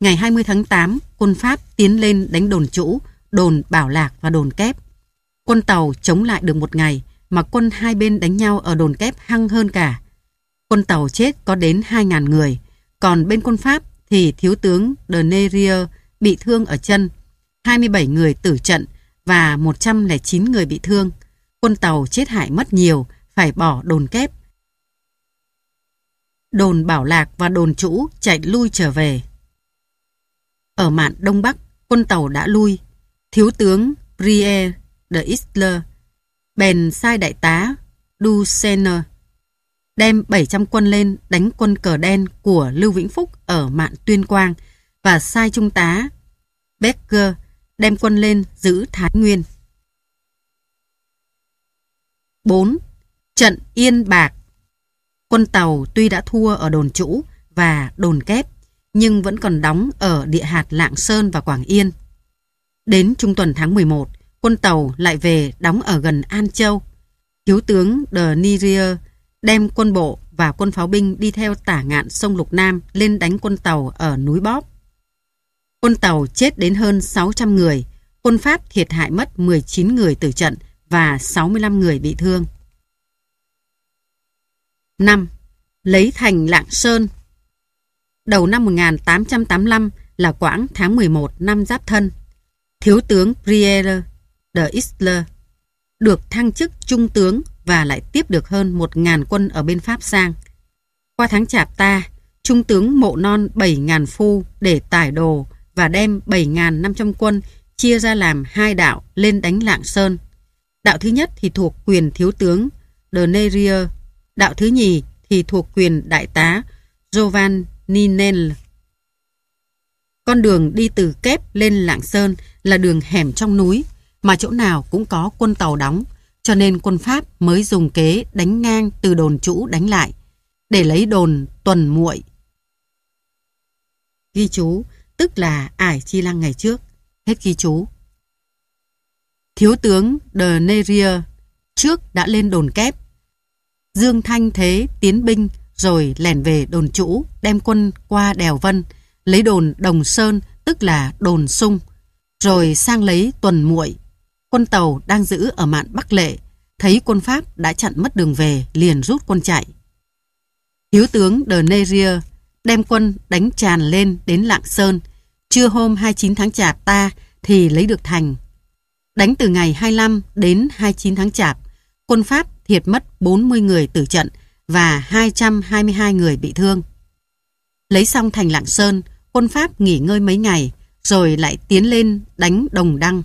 ngày 20 tháng 8, quân Pháp tiến lên đánh đồn Chủ, đồn Bảo Lạc và đồn Kép. Quân Tàu chống lại được một ngày, mà quân hai bên đánh nhau ở đồn Kép hăng hơn cả. Quân Tàu chết có đến 2.000 người, còn bên quân Pháp thì thiếu tướng De bị thương ở chân, 27 người tử trận và 109 người bị thương. Quân Tàu chết hại mất nhiều, phải bỏ đồn Kép. Đồn Bảo Lạc và đồn Chủ chạy lui trở về. Ở mạn Đông Bắc, quân tàu đã lui. Thiếu tướng Prier de Isler bèn sai đại tá Ducener đem 700 quân lên đánh quân cờ đen của Lưu Vĩnh Phúc ở mạn Tuyên Quang và sai trung tá Becker đem quân lên giữ Thái Nguyên. 4. Trận Yên Bạc Quân tàu tuy đã thua ở đồn chủ và đồn kép, nhưng vẫn còn đóng ở địa hạt Lạng Sơn và Quảng Yên. Đến trung tuần tháng 11, quân tàu lại về đóng ở gần An Châu. Thiếu tướng De Nirier đem quân bộ và quân pháo binh đi theo tả ngạn sông Lục Nam lên đánh quân tàu ở núi Bóp. Quân tàu chết đến hơn 600 người, quân Pháp thiệt hại mất 19 người tử trận và 65 người bị thương. 5. Lấy thành Lạng Sơn đầu năm 1885 là quãng tháng 11 năm Giáp Thân. Thiếu tướng Priere de Isler được thăng chức trung tướng và lại tiếp được hơn 1.000 quân ở bên Pháp sang. Qua tháng chạp ta, trung tướng mộ non 7.000 phu để tải đồ và đem 7.500 quân chia ra làm hai đạo lên đánh Lạng Sơn. Đạo thứ nhất thì thuộc quyền thiếu tướng De Nerier, đạo thứ nhì thì thuộc quyền đại tá Jovan Ninel. Con đường đi từ Kép lên Lạng Sơn là đường hẻm trong núi, mà chỗ nào cũng có quân tàu đóng, cho nên quân Pháp mới dùng kế đánh ngang từ đồn chủ đánh lại, để lấy đồn tuần muội. Ghi chú, tức là ải chi lăng ngày trước, hết ghi chú. Thiếu tướng De Neria trước đã lên đồn kép. Dương Thanh Thế tiến binh rồi lèn về đồn chủ, đem quân qua đèo Vân, lấy đồn Đồng Sơn, tức là đồn Sung, rồi sang lấy tuần muội. Quân tàu đang giữ ở mạn Bắc Lệ, thấy quân Pháp đã chặn mất đường về, liền rút quân chạy. Thiếu tướng De Neria đem quân đánh tràn lên đến Lạng Sơn, trưa hôm 29 tháng Chạp ta thì lấy được thành. Đánh từ ngày 25 đến 29 tháng Chạp, quân Pháp thiệt mất 40 người tử trận, và 222 người bị thương. Lấy xong thành Lạng Sơn, quân Pháp nghỉ ngơi mấy ngày, rồi lại tiến lên đánh Đồng Đăng.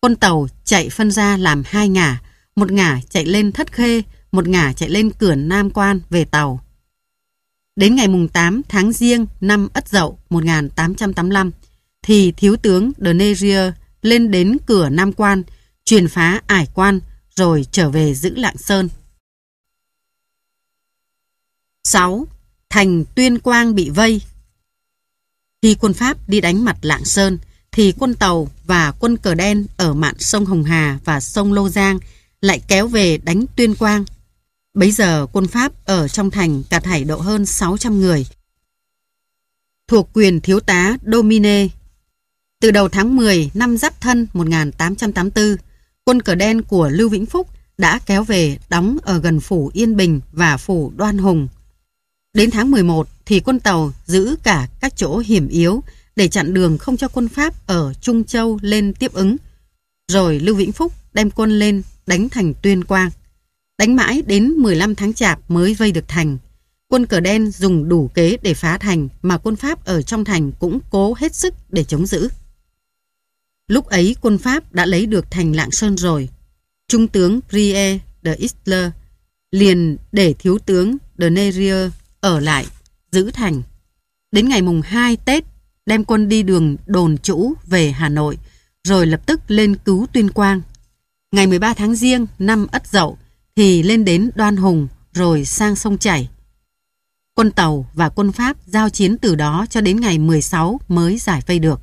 Quân tàu chạy phân ra làm hai ngả, một ngả chạy lên Thất Khê, một ngả chạy lên cửa Nam Quan về tàu. Đến ngày mùng 8 tháng Giêng năm Ất Dậu 1885, thì Thiếu tướng De lên đến cửa Nam Quan, truyền phá ải quan, rồi trở về giữ Lạng Sơn. 6. Thành Tuyên Quang bị vây Khi quân Pháp đi đánh mặt Lạng Sơn, thì quân Tàu và quân Cờ Đen ở mạn sông Hồng Hà và sông Lô Giang lại kéo về đánh Tuyên Quang. Bấy giờ quân Pháp ở trong thành cả thảy độ hơn 600 người, thuộc quyền thiếu tá Domine. Từ đầu tháng 10 năm Giáp Thân 1884, quân cờ đen của Lưu Vĩnh Phúc đã kéo về đóng ở gần phủ Yên Bình và phủ Đoan Hùng. Đến tháng 11 thì quân Tàu giữ cả các chỗ hiểm yếu để chặn đường không cho quân Pháp ở Trung Châu lên tiếp ứng. Rồi Lưu Vĩnh Phúc đem quân lên đánh thành Tuyên Quang. Đánh mãi đến 15 tháng chạp mới vây được thành. Quân cờ đen dùng đủ kế để phá thành mà quân Pháp ở trong thành cũng cố hết sức để chống giữ. Lúc ấy quân Pháp đã lấy được thành Lạng Sơn rồi. Trung tướng Prie de Isler liền để thiếu tướng de Nerier ở lại, giữ thành. Đến ngày mùng 2 Tết, đem quân đi đường đồn chủ về Hà Nội, rồi lập tức lên cứu Tuyên Quang. Ngày 13 tháng Giêng năm Ất Dậu thì lên đến Đoan Hùng rồi sang sông Chảy. Quân Tàu và quân Pháp giao chiến từ đó cho đến ngày 16 mới giải vây được.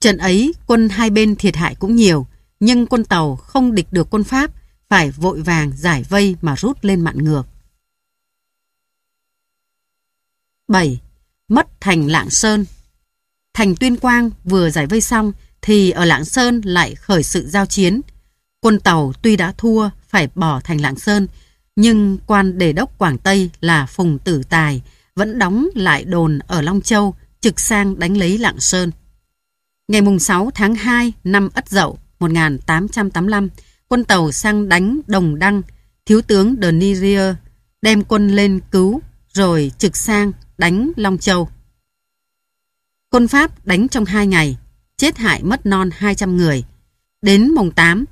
Trận ấy quân hai bên thiệt hại cũng nhiều, nhưng quân Tàu không địch được quân Pháp, phải vội vàng giải vây mà rút lên mạn ngược. 7. Mất thành Lạng Sơn Thành Tuyên Quang vừa giải vây xong thì ở Lạng Sơn lại khởi sự giao chiến. Quân Tàu tuy đã thua phải bỏ thành Lạng Sơn nhưng quan đề đốc Quảng Tây là Phùng Tử Tài vẫn đóng lại đồn ở Long Châu trực sang đánh lấy Lạng Sơn. Ngày mùng 6 tháng 2 năm Ất Dậu 1885, quân tàu sang đánh Đồng Đăng, thiếu tướng De Nizier đem quân lên cứu rồi trực sang đánh Long Châu. Quân Pháp đánh trong 2 ngày, chết hại mất non 200 người. Đến mùng 8,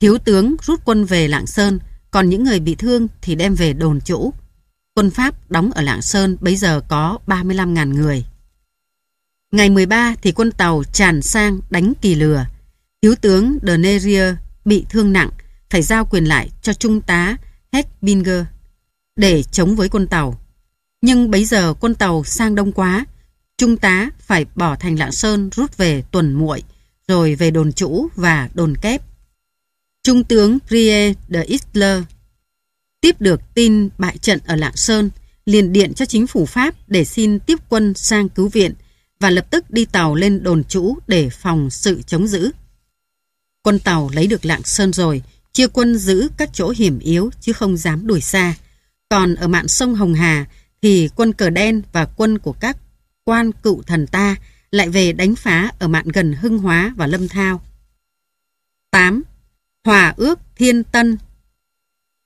thiếu tướng rút quân về Lạng Sơn, còn những người bị thương thì đem về đồn chỗ. Quân Pháp đóng ở Lạng Sơn bây giờ có 35.000 người. Ngày 13 thì quân tàu tràn sang đánh kỳ lừa. Thiếu tướng Deneria bị thương nặng, phải giao quyền lại cho trung tá Heckbinger để chống với quân tàu. Nhưng bấy giờ quân tàu sang đông quá, trung tá phải bỏ thành Lạng Sơn rút về tuần muội, rồi về đồn chủ và đồn kép. Trung tướng Rie de Isler tiếp được tin bại trận ở Lạng Sơn, liền điện cho chính phủ Pháp để xin tiếp quân sang cứu viện và lập tức đi tàu lên đồn chủ để phòng sự chống giữ. Quân tàu lấy được Lạng Sơn rồi, chia quân giữ các chỗ hiểm yếu chứ không dám đuổi xa. Còn ở mạng sông Hồng Hà thì quân cờ đen và quân của các quan cựu thần ta lại về đánh phá ở mạn gần Hưng Hóa và Lâm Thao. 8. Hòa ước Thiên Tân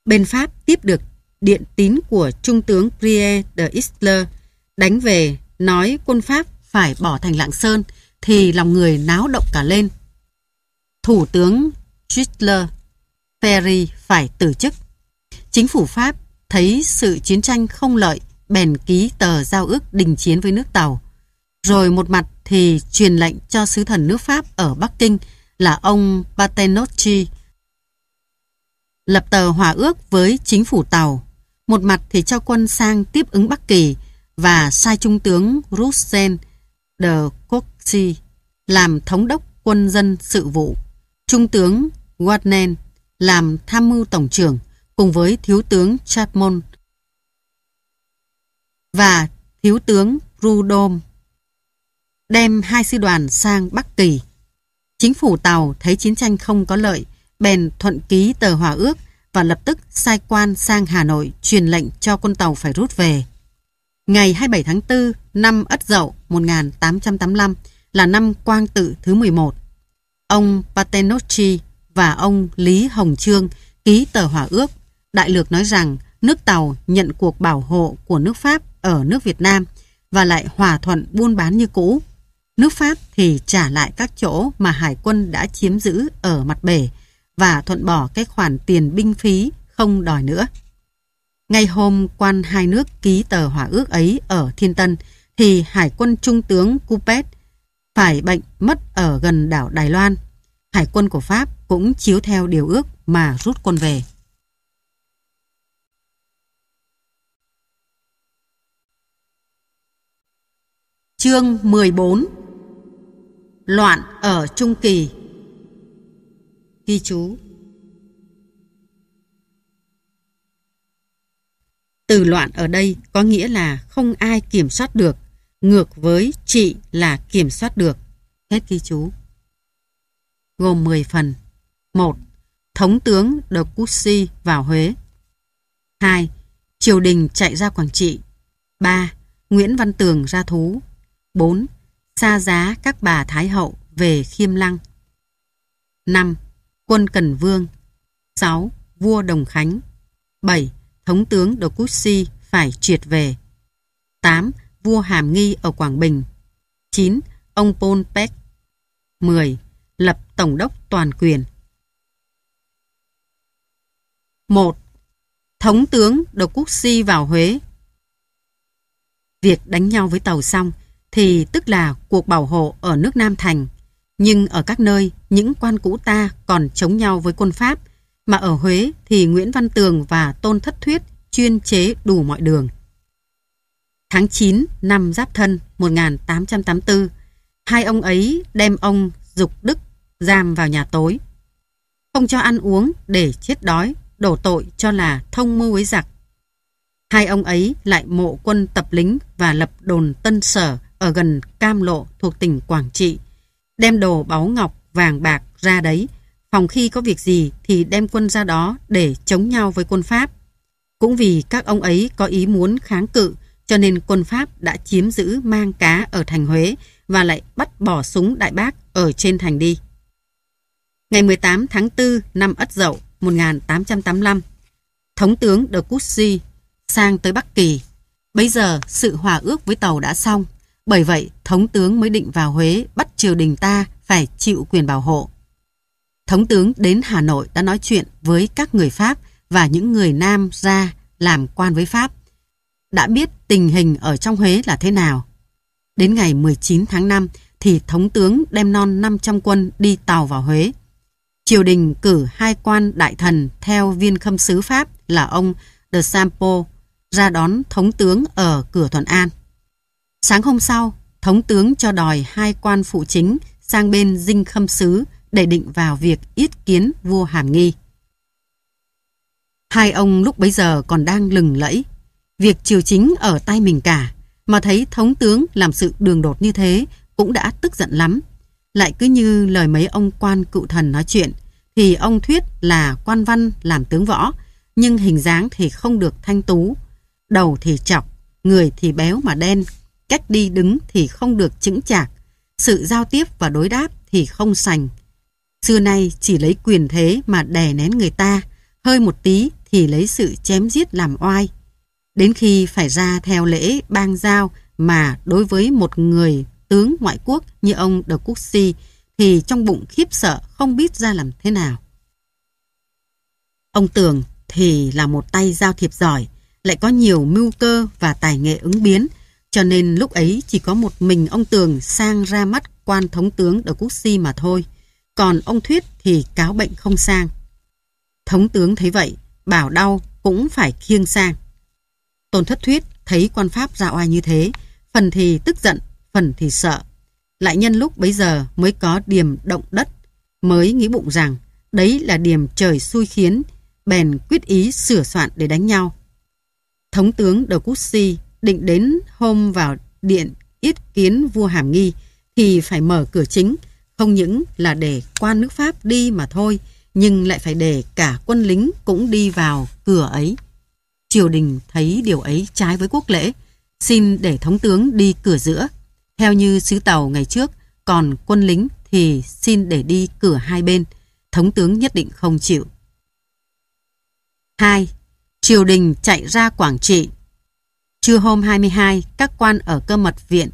Bên Pháp tiếp được điện tín của Trung tướng Prie de Isler đánh về nói quân Pháp phải bỏ thành Lạng Sơn thì lòng người náo động cả lên. Thủ tướng Hitler Ferry phải từ chức. Chính phủ Pháp thấy sự chiến tranh không lợi bèn ký tờ giao ước đình chiến với nước Tàu. Rồi một mặt thì truyền lệnh cho sứ thần nước Pháp ở Bắc Kinh là ông Patenotti lập tờ hòa ước với chính phủ Tàu. Một mặt thì cho quân sang tiếp ứng Bắc Kỳ và sai trung tướng Russen de Coxy làm thống đốc quân dân sự vụ. Trung tướng Wadnen làm tham mưu tổng trưởng cùng với thiếu tướng Chapman và Thiếu tướng Rudom đem hai sư đoàn sang Bắc Kỳ. Chính phủ Tàu thấy chiến tranh không có lợi, bèn thuận ký tờ hòa ước và lập tức sai quan sang Hà Nội truyền lệnh cho quân tàu phải rút về. Ngày 27 tháng 4 năm Ất Dậu 1885 là năm Quang Tự thứ 11. Ông Patenocchi và ông Lý Hồng Trương ký tờ hòa ước. Đại lược nói rằng nước Tàu nhận cuộc bảo hộ của nước Pháp ở nước Việt Nam và lại hòa thuận buôn bán như cũ. Nước Pháp thì trả lại các chỗ mà hải quân đã chiếm giữ ở mặt bể và thuận bỏ cái khoản tiền binh phí không đòi nữa. Ngay hôm quan hai nước ký tờ hòa ước ấy ở Thiên Tân thì hải quân trung tướng Coupet phải bệnh mất ở gần đảo Đài Loan. Hải quân của Pháp cũng chiếu theo điều ước mà rút quân về. Chương 14 Loạn ở Trung Kỳ Ghi chú Từ loạn ở đây có nghĩa là không ai kiểm soát được, ngược với trị là kiểm soát được. Hết ghi chú. Gồm 10 phần. 1. Thống tướng De Cussy vào Huế. 2. Triều đình chạy ra Quảng Trị. 3. Nguyễn Văn Tường ra thú. 4. Xa giá các bà Thái Hậu về Khiêm Lăng 5. Quân Cần Vương 6. Vua Đồng Khánh 7. Thống tướng Độc Cút Si phải triệt về 8. Vua Hàm Nghi ở Quảng Bình 9. Ông Pol Pek 10. Lập Tổng đốc toàn quyền 1. Thống tướng Độc Quốc Si vào Huế Việc đánh nhau với tàu xong thì tức là cuộc bảo hộ ở nước Nam Thành. Nhưng ở các nơi, những quan cũ ta còn chống nhau với quân Pháp, mà ở Huế thì Nguyễn Văn Tường và Tôn Thất Thuyết chuyên chế đủ mọi đường. Tháng 9 năm Giáp Thân 1884, hai ông ấy đem ông Dục Đức giam vào nhà tối. Không cho ăn uống để chết đói, đổ tội cho là thông mưu với giặc. Hai ông ấy lại mộ quân tập lính và lập đồn tân sở ở gần Cam Lộ thuộc tỉnh Quảng Trị. Đem đồ báu ngọc, vàng bạc ra đấy. Phòng khi có việc gì thì đem quân ra đó để chống nhau với quân Pháp. Cũng vì các ông ấy có ý muốn kháng cự cho nên quân Pháp đã chiếm giữ mang cá ở thành Huế và lại bắt bỏ súng Đại Bác ở trên thành đi. Ngày 18 tháng 4 năm Ất Dậu 1885, Thống tướng De Cousy sang tới Bắc Kỳ. Bây giờ sự hòa ước với tàu đã xong, bởi vậy, thống tướng mới định vào Huế bắt triều đình ta phải chịu quyền bảo hộ. Thống tướng đến Hà Nội đã nói chuyện với các người Pháp và những người Nam ra làm quan với Pháp. Đã biết tình hình ở trong Huế là thế nào. Đến ngày 19 tháng 5 thì Thống tướng đem non 500 quân đi tàu vào Huế. Triều đình cử hai quan đại thần theo viên khâm sứ Pháp là ông De Sampo ra đón Thống tướng ở cửa Thuận An. Sáng hôm sau, thống tướng cho đòi hai quan phụ chính sang bên dinh khâm sứ để định vào việc yết kiến vua Hàm Nghi. Hai ông lúc bấy giờ còn đang lừng lẫy. Việc triều chính ở tay mình cả, mà thấy thống tướng làm sự đường đột như thế cũng đã tức giận lắm. Lại cứ như lời mấy ông quan cựu thần nói chuyện, thì ông Thuyết là quan văn làm tướng võ, nhưng hình dáng thì không được thanh tú. Đầu thì chọc, người thì béo mà đen, cách đi đứng thì không được chững chạc, sự giao tiếp và đối đáp thì không sành. Xưa nay chỉ lấy quyền thế mà đè nén người ta, hơi một tí thì lấy sự chém giết làm oai. Đến khi phải ra theo lễ bang giao mà đối với một người tướng ngoại quốc như ông Đờ De si thì trong bụng khiếp sợ không biết ra làm thế nào. Ông Tường thì là một tay giao thiệp giỏi, lại có nhiều mưu cơ và tài nghệ ứng biến, cho nên lúc ấy chỉ có một mình ông Tường sang ra mắt quan thống tướng ở Quốc Si mà thôi. Còn ông Thuyết thì cáo bệnh không sang. Thống tướng thấy vậy, bảo đau cũng phải khiêng sang. Tôn Thất Thuyết thấy quan Pháp ra oai như thế, phần thì tức giận, phần thì sợ. Lại nhân lúc bấy giờ mới có điểm động đất, mới nghĩ bụng rằng đấy là điểm trời xui khiến, bèn quyết ý sửa soạn để đánh nhau. Thống tướng Đờ Cút Si định đến hôm vào điện yết kiến vua Hàm Nghi thì phải mở cửa chính, không những là để quan nước Pháp đi mà thôi, nhưng lại phải để cả quân lính cũng đi vào cửa ấy. Triều đình thấy điều ấy trái với quốc lễ, xin để thống tướng đi cửa giữa. Theo như sứ tàu ngày trước, còn quân lính thì xin để đi cửa hai bên. Thống tướng nhất định không chịu. 2. Triều đình chạy ra Quảng Trị Trưa hôm 22, các quan ở cơ mật viện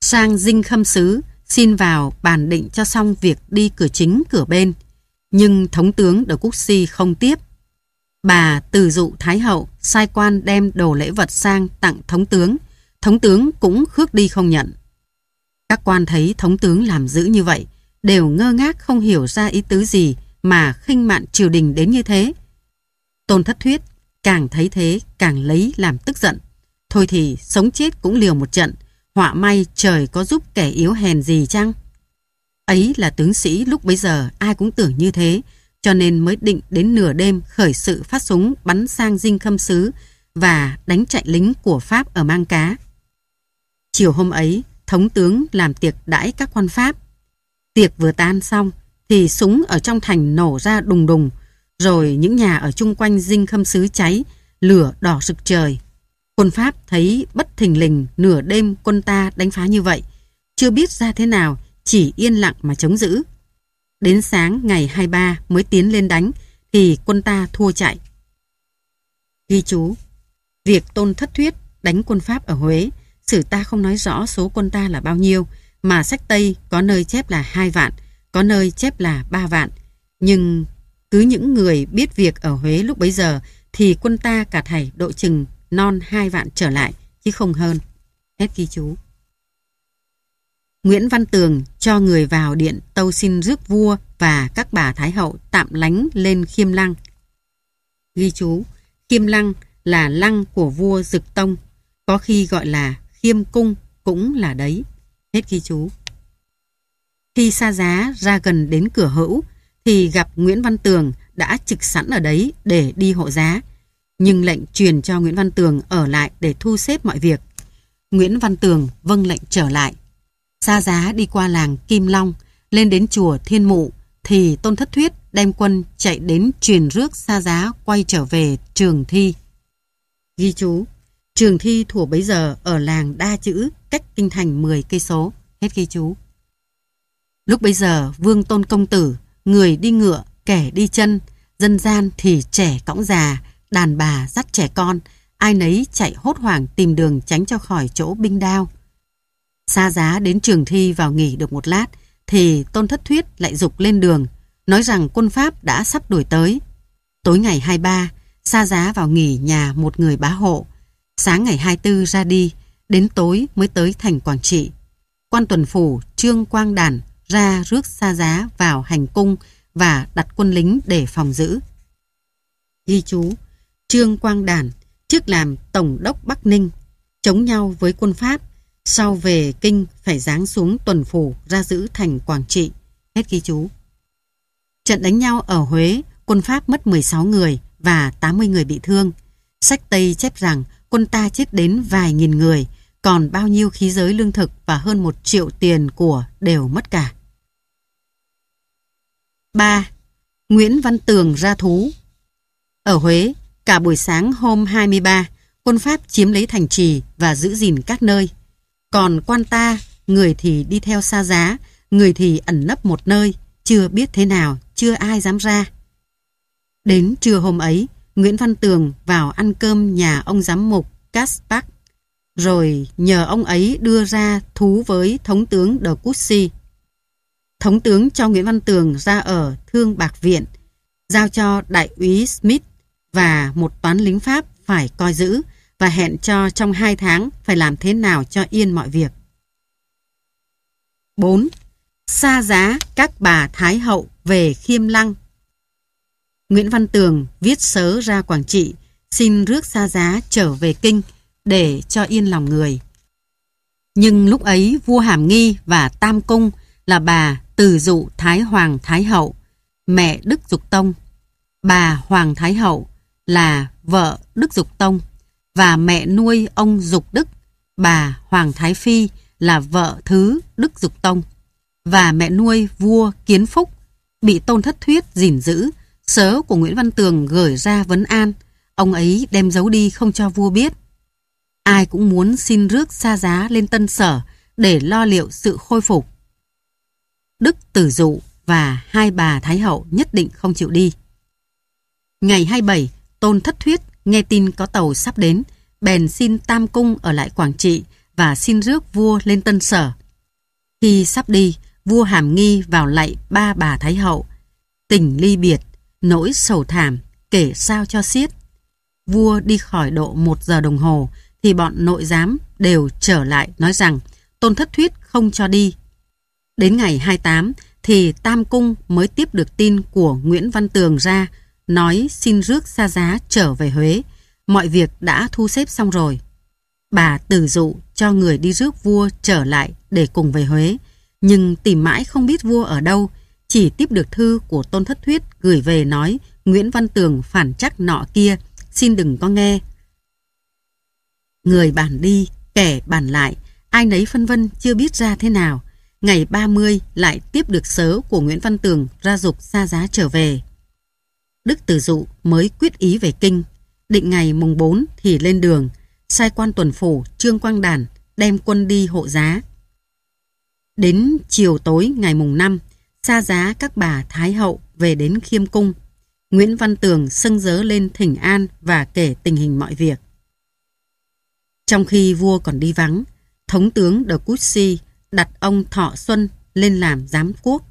sang dinh khâm sứ xin vào bàn định cho xong việc đi cửa chính cửa bên. Nhưng thống tướng Đờ Cúc Si không tiếp. Bà từ dụ Thái Hậu sai quan đem đồ lễ vật sang tặng thống tướng. Thống tướng cũng khước đi không nhận. Các quan thấy thống tướng làm dữ như vậy đều ngơ ngác không hiểu ra ý tứ gì mà khinh mạn triều đình đến như thế. Tôn Thất Thuyết Càng thấy thế càng lấy làm tức giận. Thôi thì sống chết cũng liều một trận. Họa may trời có giúp kẻ yếu hèn gì chăng? Ấy là tướng sĩ lúc bấy giờ ai cũng tưởng như thế. Cho nên mới định đến nửa đêm khởi sự phát súng bắn sang dinh khâm sứ và đánh chạy lính của Pháp ở Mang Cá. Chiều hôm ấy, thống tướng làm tiệc đãi các quan Pháp. Tiệc vừa tan xong thì súng ở trong thành nổ ra đùng đùng rồi những nhà ở chung quanh dinh khâm sứ cháy, lửa đỏ rực trời. Quân Pháp thấy bất thình lình nửa đêm quân ta đánh phá như vậy, chưa biết ra thế nào, chỉ yên lặng mà chống giữ. Đến sáng ngày 23 mới tiến lên đánh, thì quân ta thua chạy. Ghi chú, việc tôn thất thuyết đánh quân Pháp ở Huế, sử ta không nói rõ số quân ta là bao nhiêu, mà sách Tây có nơi chép là hai vạn, có nơi chép là ba vạn, nhưng cứ những người biết việc ở Huế lúc bấy giờ thì quân ta cả thảy độ chừng non hai vạn trở lại chứ không hơn. Hết ghi chú. Nguyễn Văn Tường cho người vào điện tâu xin rước vua và các bà Thái Hậu tạm lánh lên Khiêm Lăng. Ghi chú, Khiêm Lăng là lăng của vua Dực Tông, có khi gọi là Khiêm Cung cũng là đấy. Hết ghi chú. Khi xa giá ra gần đến cửa hữu thì gặp Nguyễn Văn Tường đã trực sẵn ở đấy để đi hộ giá. Nhưng lệnh truyền cho Nguyễn Văn Tường ở lại để thu xếp mọi việc. Nguyễn Văn Tường vâng lệnh trở lại. Xa giá đi qua làng Kim Long, lên đến chùa Thiên Mụ, thì Tôn Thất Thuyết đem quân chạy đến truyền rước xa giá quay trở về trường thi. Ghi chú, trường thi thủ bấy giờ ở làng Đa Chữ, cách kinh thành 10 cây số. Hết ghi chú. Lúc bấy giờ, Vương Tôn Công Tử người đi ngựa, kẻ đi chân, dân gian thì trẻ cõng già, đàn bà dắt trẻ con, ai nấy chạy hốt hoảng tìm đường tránh cho khỏi chỗ binh đao. Xa giá đến trường thi vào nghỉ được một lát, thì Tôn Thất Thuyết lại dục lên đường, nói rằng quân Pháp đã sắp đuổi tới. Tối ngày 23, xa giá vào nghỉ nhà một người bá hộ. Sáng ngày 24 ra đi, đến tối mới tới thành Quảng Trị. Quan tuần phủ Trương Quang Đàn ra rước xa giá vào hành cung và đặt quân lính để phòng giữ. Ghi chú, Trương Quang Đản trước làm Tổng đốc Bắc Ninh, chống nhau với quân Pháp, sau về Kinh phải giáng xuống tuần phủ ra giữ thành Quảng Trị. Hết ghi chú. Trận đánh nhau ở Huế, quân Pháp mất 16 người và 80 người bị thương. Sách Tây chép rằng quân ta chết đến vài nghìn người, còn bao nhiêu khí giới lương thực và hơn một triệu tiền của đều mất cả. 3. Nguyễn Văn Tường ra thú Ở Huế, cả buổi sáng hôm 23, quân Pháp chiếm lấy thành trì và giữ gìn các nơi. Còn quan ta, người thì đi theo xa giá, người thì ẩn nấp một nơi, chưa biết thế nào, chưa ai dám ra. Đến trưa hôm ấy, Nguyễn Văn Tường vào ăn cơm nhà ông giám mục Caspac rồi nhờ ông ấy đưa ra thú với Thống tướng De Cussy. Thống tướng cho Nguyễn Văn Tường ra ở Thương Bạc Viện, giao cho Đại úy Smith và một toán lính Pháp phải coi giữ và hẹn cho trong hai tháng phải làm thế nào cho yên mọi việc. 4. Xa giá các bà Thái Hậu về Khiêm Lăng Nguyễn Văn Tường viết sớ ra Quảng Trị, xin rước xa giá trở về Kinh – để cho yên lòng người. Nhưng lúc ấy vua Hàm Nghi và Tam Cung là bà Từ Dụ Thái Hoàng Thái Hậu, mẹ Đức Dục Tông. Bà Hoàng Thái Hậu là vợ Đức Dục Tông và mẹ nuôi ông Dục Đức, bà Hoàng Thái Phi là vợ thứ Đức Dục Tông và mẹ nuôi vua Kiến Phúc bị tôn thất thuyết gìn giữ, sớ của Nguyễn Văn Tường gửi ra vấn an, ông ấy đem giấu đi không cho vua biết. Ai cũng muốn xin rước xa giá lên tân sở để lo liệu sự khôi phục. Đức Tử Dụ và hai bà Thái Hậu nhất định không chịu đi. Ngày 27, Tôn Thất Thuyết nghe tin có tàu sắp đến, bèn xin Tam Cung ở lại Quảng Trị và xin rước vua lên Tân Sở. Khi sắp đi, vua Hàm Nghi vào lạy ba bà Thái Hậu. Tình ly biệt, nỗi sầu thảm, kể sao cho xiết. Vua đi khỏi độ một giờ đồng hồ, thì bọn nội giám đều trở lại nói rằng Tôn Thất Thuyết không cho đi. Đến ngày 28 thì Tam Cung mới tiếp được tin của Nguyễn Văn Tường ra nói xin rước xa giá trở về Huế. Mọi việc đã thu xếp xong rồi. Bà tử dụ cho người đi rước vua trở lại để cùng về Huế. Nhưng tìm mãi không biết vua ở đâu, chỉ tiếp được thư của Tôn Thất Thuyết gửi về nói Nguyễn Văn Tường phản chắc nọ kia, xin đừng có nghe. Người bàn đi, kẻ bàn lại, ai nấy phân vân chưa biết ra thế nào. Ngày 30 lại tiếp được sớ của Nguyễn Văn Tường ra dục xa giá trở về. Đức Tử Dụ mới quyết ý về kinh. Định ngày mùng 4 thì lên đường, sai quan tuần phủ Trương Quang đàn đem quân đi hộ giá. Đến chiều tối ngày mùng 5, xa giá các bà Thái Hậu về đến Khiêm Cung. Nguyễn Văn Tường sưng dớ lên thỉnh an và kể tình hình mọi việc. Trong khi vua còn đi vắng, thống tướng De Cousy đặt ông Thọ Xuân lên làm giám quốc,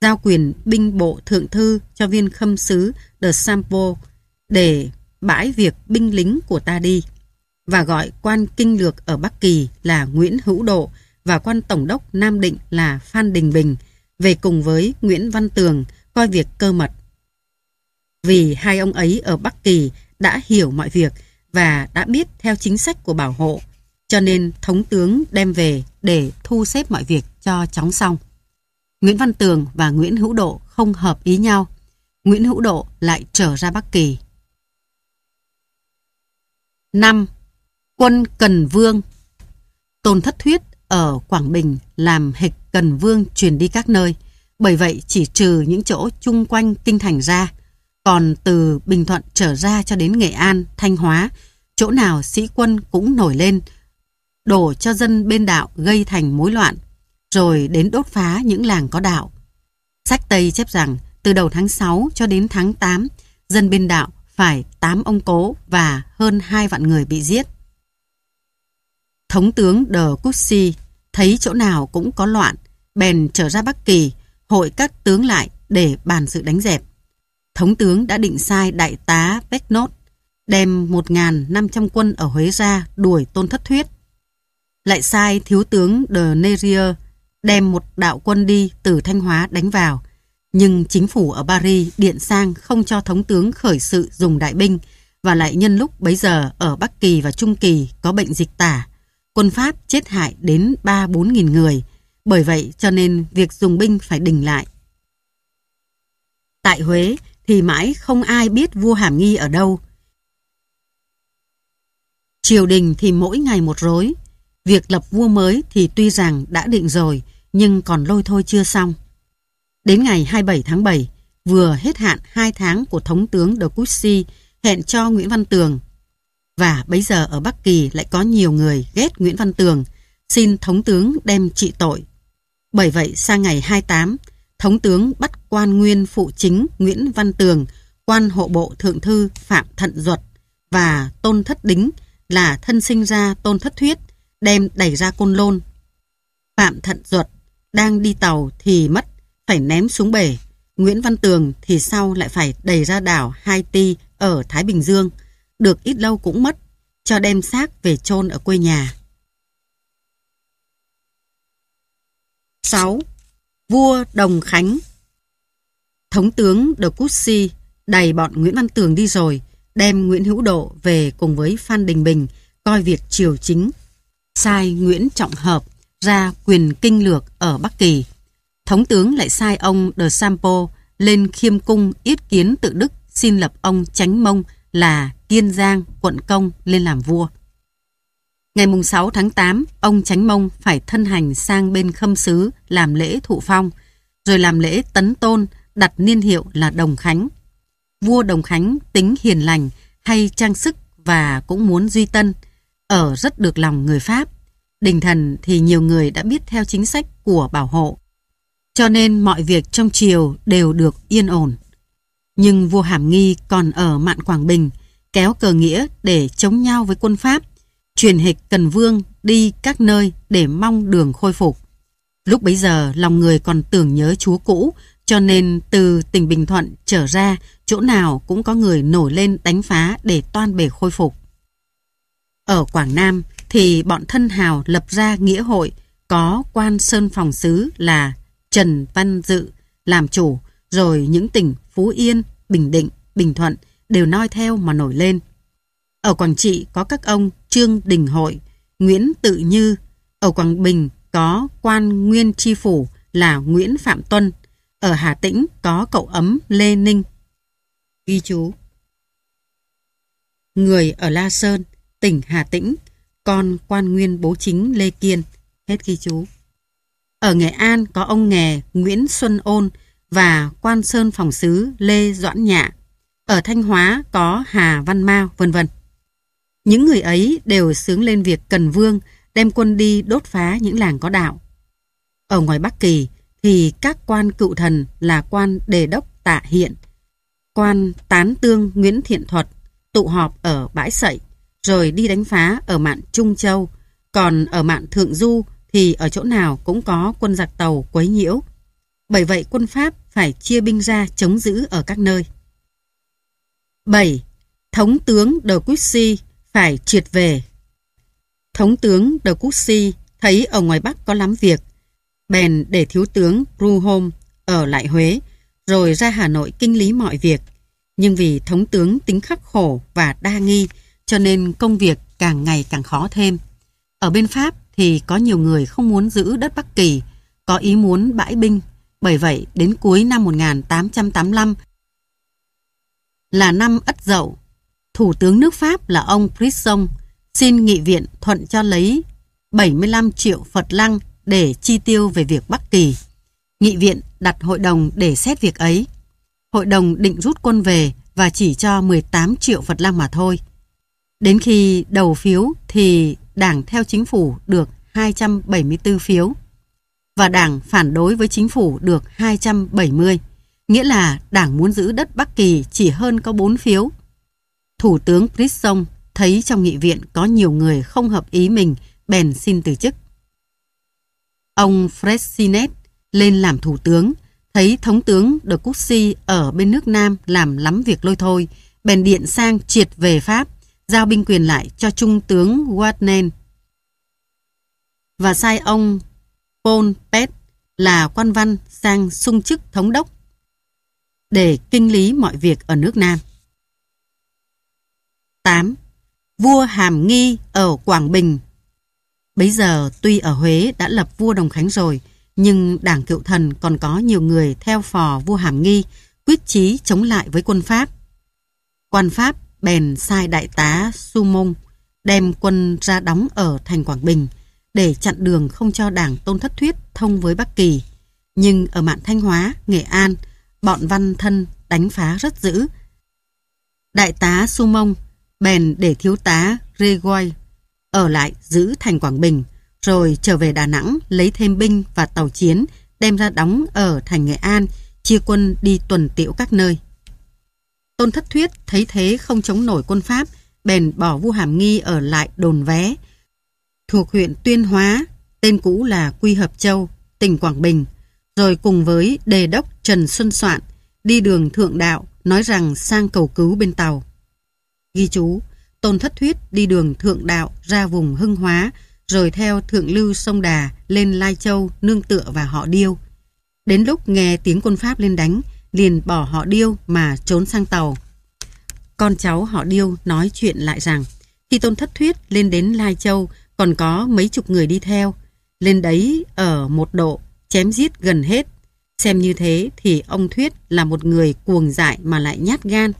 giao quyền binh bộ thượng thư cho viên khâm sứ De Sampo để bãi việc binh lính của ta đi và gọi quan kinh lược ở Bắc Kỳ là Nguyễn Hữu Độ và quan tổng đốc Nam Định là Phan Đình Bình về cùng với Nguyễn Văn Tường coi việc cơ mật. Vì hai ông ấy ở Bắc Kỳ đã hiểu mọi việc và đã biết theo chính sách của bảo hộ, cho nên thống tướng đem về để thu xếp mọi việc cho chóng xong. Nguyễn Văn Tường và Nguyễn Hữu Độ không hợp ý nhau. Nguyễn Hữu Độ lại trở ra Bắc Kỳ. 5. Quân Cần Vương Tôn Thất Thuyết ở Quảng Bình làm hịch Cần Vương truyền đi các nơi. Bởi vậy chỉ trừ những chỗ chung quanh kinh thành ra, còn từ Bình Thuận trở ra cho đến Nghệ An, Thanh Hóa, chỗ nào sĩ quân cũng nổi lên, đổ cho dân bên đạo gây thành mối loạn, rồi đến đốt phá những làng có đạo. Sách Tây chép rằng từ đầu tháng 6 cho đến tháng 8, dân bên đạo phải 8 ông cố và hơn 2 vạn người bị giết. Thống tướng Đờ Cúc Si thấy chỗ nào cũng có loạn, bèn trở ra Bắc Kỳ, hội các tướng lại để bàn sự đánh dẹp thống tướng đã định sai đại tá Becknot đem 1.500 quân ở Huế ra đuổi tôn thất thuyết. Lại sai thiếu tướng De Nerier đem một đạo quân đi từ Thanh Hóa đánh vào, nhưng chính phủ ở Paris điện sang không cho thống tướng khởi sự dùng đại binh và lại nhân lúc bấy giờ ở Bắc Kỳ và Trung Kỳ có bệnh dịch tả. Quân Pháp chết hại đến 3-4 nghìn người, bởi vậy cho nên việc dùng binh phải đình lại. Tại Huế, thì mãi không ai biết vua Hàm Nghi ở đâu. Triều đình thì mỗi ngày một rối, việc lập vua mới thì tuy rằng đã định rồi nhưng còn lôi thôi chưa xong. Đến ngày 27 tháng 7, vừa hết hạn 2 tháng của Thống tướng De Cussy hẹn cho Nguyễn Văn Tường. Và bây giờ ở Bắc Kỳ lại có nhiều người ghét Nguyễn Văn Tường, xin Thống tướng đem trị tội. Bởi vậy sang ngày 28, Thống tướng bắt quan nguyên phụ chính Nguyễn Văn Tường, quan hộ bộ thượng thư Phạm Thận Duật và Tôn Thất Đính là thân sinh ra Tôn Thất Thuyết, đem đẩy ra Côn Lôn. Phạm Thận Duật đang đi tàu thì mất, phải ném xuống bể. Nguyễn Văn Tường thì sau lại phải đẩy ra đảo Haiti ở Thái Bình Dương, được ít lâu cũng mất, cho đem xác về chôn ở quê nhà. 6 vua Đồng Khánh. Thống tướng De si đẩy bọn Nguyễn Văn Tường đi rồi, đem Nguyễn Hữu Độ về cùng với Phan Đình Bình coi việc triều chính. Sai Nguyễn Trọng Hợp ra quyền kinh lược ở Bắc Kỳ. Thống tướng lại sai ông De Sampo lên khiêm cung yết kiến tự Đức xin lập ông Tránh Mông là Kiên Giang, quận Công lên làm vua. Ngày 6 tháng 8, ông Tránh Mông phải thân hành sang bên Khâm Sứ làm lễ thụ phong, rồi làm lễ tấn tôn, đặt niên hiệu là Đồng Khánh. Vua Đồng Khánh tính hiền lành, hay trang sức và cũng muốn duy tân, ở rất được lòng người Pháp. Đình thần thì nhiều người đã biết theo chính sách của bảo hộ, cho nên mọi việc trong triều đều được yên ổn. Nhưng vua Hàm Nghi còn ở mạn Quảng Bình, kéo cờ nghĩa để chống nhau với quân Pháp truyền hịch Cần Vương đi các nơi để mong đường khôi phục. Lúc bấy giờ lòng người còn tưởng nhớ chúa cũ, cho nên từ tỉnh Bình Thuận trở ra, chỗ nào cũng có người nổi lên đánh phá để toan bề khôi phục. Ở Quảng Nam thì bọn thân hào lập ra nghĩa hội có quan sơn phòng xứ là Trần Văn Dự làm chủ, rồi những tỉnh Phú Yên, Bình Định, Bình Thuận đều noi theo mà nổi lên. Ở Quảng Trị có các ông Trương Đình Hội, Nguyễn Tự Như. Ở Quảng Bình có quan nguyên tri phủ là Nguyễn Phạm Tuân. Ở Hà Tĩnh có cậu ấm Lê Ninh. Ghi chú Người ở La Sơn, tỉnh Hà Tĩnh, con quan nguyên bố chính Lê Kiên. Hết ghi chú. Ở Nghệ An có ông nghề Nguyễn Xuân Ôn và quan sơn phòng sứ Lê Doãn Nhạ. Ở Thanh Hóa có Hà Văn Mao, vân vân. Những người ấy đều sướng lên việc cần vương đem quân đi đốt phá những làng có đạo. Ở ngoài Bắc Kỳ thì các quan cựu thần là quan đề đốc tạ hiện, quan tán tương Nguyễn Thiện Thuật tụ họp ở bãi sậy rồi đi đánh phá ở mạn Trung Châu, còn ở mạn Thượng Du thì ở chỗ nào cũng có quân giặc tàu quấy nhiễu. Bởi vậy quân Pháp phải chia binh ra chống giữ ở các nơi. 7. Thống tướng De Cussy phải triệt về. Thống tướng Đờ Cúc Si thấy ở ngoài Bắc có lắm việc, bèn để thiếu tướng Ru ở lại Huế, rồi ra Hà Nội kinh lý mọi việc. Nhưng vì thống tướng tính khắc khổ và đa nghi, cho nên công việc càng ngày càng khó thêm. Ở bên Pháp thì có nhiều người không muốn giữ đất Bắc Kỳ, có ý muốn bãi binh. Bởi vậy, đến cuối năm 1885 là năm Ất Dậu, Thủ tướng nước Pháp là ông Brisson xin nghị viện thuận cho lấy 75 triệu Phật lăng để chi tiêu về việc Bắc Kỳ. Nghị viện đặt hội đồng để xét việc ấy. Hội đồng định rút quân về và chỉ cho 18 triệu Phật lăng mà thôi. Đến khi đầu phiếu thì đảng theo chính phủ được 274 phiếu và đảng phản đối với chính phủ được 270. Nghĩa là đảng muốn giữ đất Bắc Kỳ chỉ hơn có 4 phiếu Thủ tướng Prisson thấy trong nghị viện có nhiều người không hợp ý mình, bèn xin từ chức. Ông Fred lên làm thủ tướng, thấy thống tướng de Courcy ở bên nước Nam làm lắm việc lôi thôi, bèn điện sang triệt về Pháp, giao binh quyền lại cho trung tướng Watnen. Và sai ông Paul Pet là quan văn sang sung chức thống đốc để kinh lý mọi việc ở nước Nam. 8. Vua Hàm Nghi ở Quảng Bình Bây giờ tuy ở Huế đã lập vua Đồng Khánh rồi, nhưng đảng cựu thần còn có nhiều người theo phò vua Hàm Nghi, quyết chí chống lại với quân Pháp. Quan Pháp bèn sai đại tá Su Mông đem quân ra đóng ở thành Quảng Bình để chặn đường không cho đảng Tôn Thất Thuyết thông với Bắc Kỳ. Nhưng ở mạn Thanh Hóa, Nghệ An, bọn văn thân đánh phá rất dữ. Đại tá Su Mông bèn để thiếu tá Regoy ở lại giữ thành Quảng Bình, rồi trở về Đà Nẵng lấy thêm binh và tàu chiến đem ra đóng ở thành Nghệ An, chia quân đi tuần tiễu các nơi. Tôn Thất Thuyết thấy thế không chống nổi quân Pháp, bèn bỏ Vu Hàm Nghi ở lại đồn vé, thuộc huyện Tuyên Hóa, tên cũ là Quy Hợp Châu, tỉnh Quảng Bình, rồi cùng với đề đốc Trần Xuân Soạn đi đường Thượng Đạo nói rằng sang cầu cứu bên tàu. Ghi chú, Tôn Thất Thuyết đi đường Thượng Đạo ra vùng Hưng Hóa, rồi theo Thượng Lưu Sông Đà lên Lai Châu nương tựa và họ điêu. Đến lúc nghe tiếng quân Pháp lên đánh, liền bỏ họ điêu mà trốn sang tàu. Con cháu họ điêu nói chuyện lại rằng, khi Tôn Thất Thuyết lên đến Lai Châu còn có mấy chục người đi theo. Lên đấy ở một độ, chém giết gần hết. Xem như thế thì ông Thuyết là một người cuồng dại mà lại nhát gan.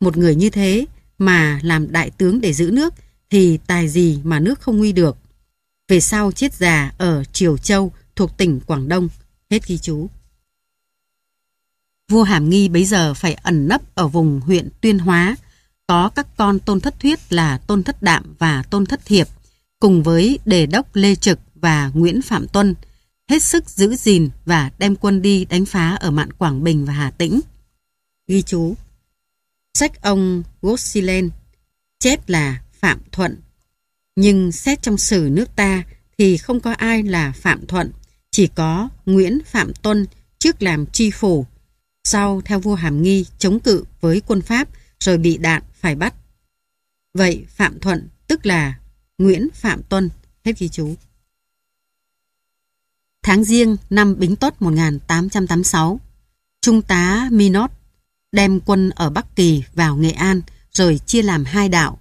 Một người như thế mà làm đại tướng để giữ nước thì tài gì mà nước không nguy được. Về sau chết già ở Triều Châu thuộc tỉnh Quảng Đông. Hết ghi chú. Vua Hàm Nghi bấy giờ phải ẩn nấp ở vùng huyện Tuyên Hóa, có các con tôn thất thuyết là tôn thất đạm và tôn thất thiệp, cùng với đề đốc Lê Trực và Nguyễn Phạm Tuân, hết sức giữ gìn và đem quân đi đánh phá ở mạn Quảng Bình và Hà Tĩnh. Ghi chú Sách ông Gosselin chép là Phạm Thuận. Nhưng xét trong sử nước ta thì không có ai là Phạm Thuận, chỉ có Nguyễn Phạm Tuân trước làm tri phủ, sau theo vua Hàm Nghi chống cự với quân Pháp rồi bị đạn phải bắt. Vậy Phạm Thuận tức là Nguyễn Phạm Tuân, hết ghi chú. Tháng riêng năm Bính Tuất 1886, Trung tá Minot đem quân ở Bắc Kỳ vào Nghệ An rồi chia làm hai đạo.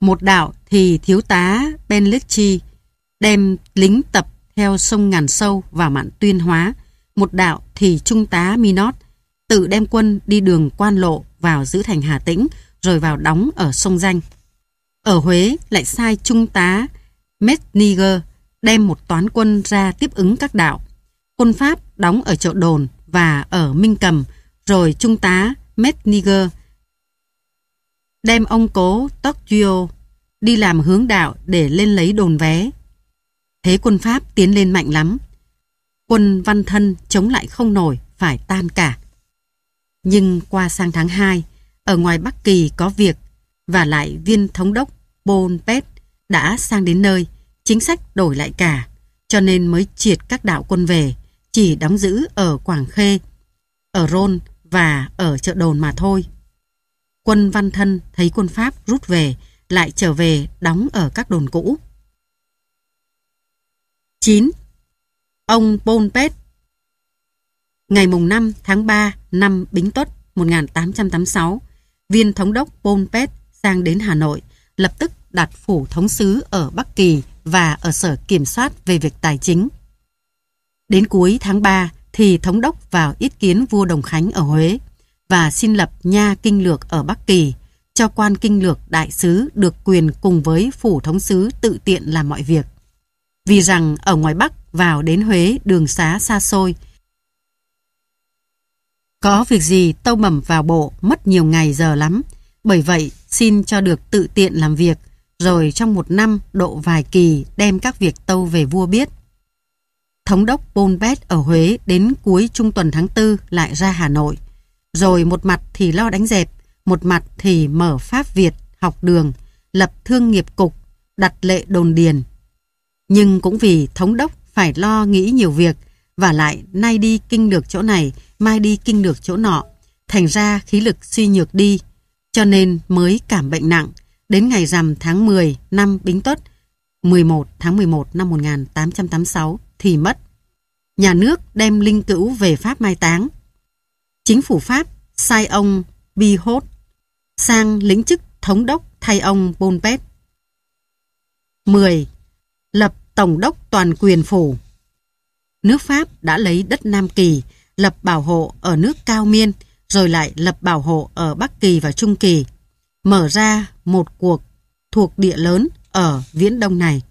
Một đạo thì thiếu tá ben lichy đem lính tập theo sông Ngàn Sâu vào mạn Tuyên Hóa, một đạo thì trung tá Minot tự đem quân đi đường quan lộ vào giữ thành Hà Tĩnh rồi vào đóng ở sông Danh. Ở Huế lại sai trung tá Metniger đem một toán quân ra tiếp ứng các đạo. Quân Pháp đóng ở chợ đồn và ở Minh Cầm rồi trung tá Metniger đem ông cố Tokyo đi làm hướng đạo để lên lấy đồn vé. Thế quân Pháp tiến lên mạnh lắm. Quân văn thân chống lại không nổi, phải tan cả. Nhưng qua sang tháng 2, ở ngoài Bắc Kỳ có việc, và lại viên thống đốc Bon Pet đã sang đến nơi, chính sách đổi lại cả, cho nên mới triệt các đạo quân về, chỉ đóng giữ ở Quảng Khê, ở Rôn và ở chợ đồn mà thôi. Quân Văn Thân thấy quân Pháp rút về, lại trở về đóng ở các đồn cũ. 9. Ông Bonpet Ngày mùng 5 tháng 3 năm Bính Tuất 1886, viên thống đốc Bonpet sang đến Hà Nội, lập tức đặt phủ thống sứ ở Bắc Kỳ và ở sở kiểm soát về việc tài chính. Đến cuối tháng 3, thì thống đốc vào ý kiến vua Đồng Khánh ở Huế và xin lập nha kinh lược ở Bắc Kỳ, cho quan kinh lược đại sứ được quyền cùng với phủ thống sứ tự tiện làm mọi việc. Vì rằng ở ngoài Bắc vào đến Huế đường xá xa xôi, có việc gì tâu mầm vào bộ mất nhiều ngày giờ lắm, bởi vậy xin cho được tự tiện làm việc, rồi trong một năm độ vài kỳ đem các việc tâu về vua biết thống đốc Bonbet ở Huế đến cuối trung tuần tháng 4 lại ra Hà Nội. Rồi một mặt thì lo đánh dẹp, một mặt thì mở Pháp Việt, học đường, lập thương nghiệp cục, đặt lệ đồn điền. Nhưng cũng vì thống đốc phải lo nghĩ nhiều việc và lại nay đi kinh được chỗ này, mai đi kinh được chỗ nọ. Thành ra khí lực suy nhược đi, cho nên mới cảm bệnh nặng. Đến ngày rằm tháng 10 năm Bính Tuất, 11 tháng 11 năm 1886, thì mất. Nhà nước đem linh cữu về Pháp mai táng. Chính phủ Pháp sai ông Bihot sang lĩnh chức thống đốc thay ông Bonpet. 10. Lập Tổng đốc toàn quyền phủ Nước Pháp đã lấy đất Nam Kỳ, lập bảo hộ ở nước Cao Miên, rồi lại lập bảo hộ ở Bắc Kỳ và Trung Kỳ, mở ra một cuộc thuộc địa lớn ở Viễn Đông này.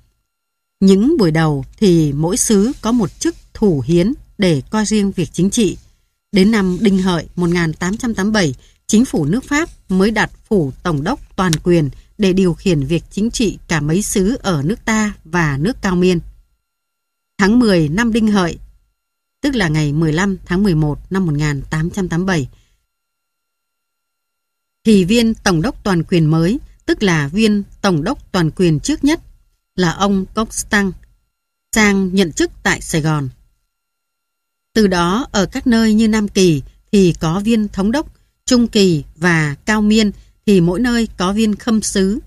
Những buổi đầu thì mỗi xứ có một chức thủ hiến để coi riêng việc chính trị. Đến năm Đinh Hợi 1887, chính phủ nước Pháp mới đặt phủ tổng đốc toàn quyền để điều khiển việc chính trị cả mấy xứ ở nước ta và nước cao miên. Tháng 10 năm Đinh Hợi, tức là ngày 15 tháng 11 năm 1887, thì viên tổng đốc toàn quyền mới, tức là viên tổng đốc toàn quyền trước nhất là ông Constant sang nhận chức tại Sài Gòn. Từ đó ở các nơi như Nam Kỳ thì có viên thống đốc, Trung Kỳ và Cao Miên thì mỗi nơi có viên khâm sứ,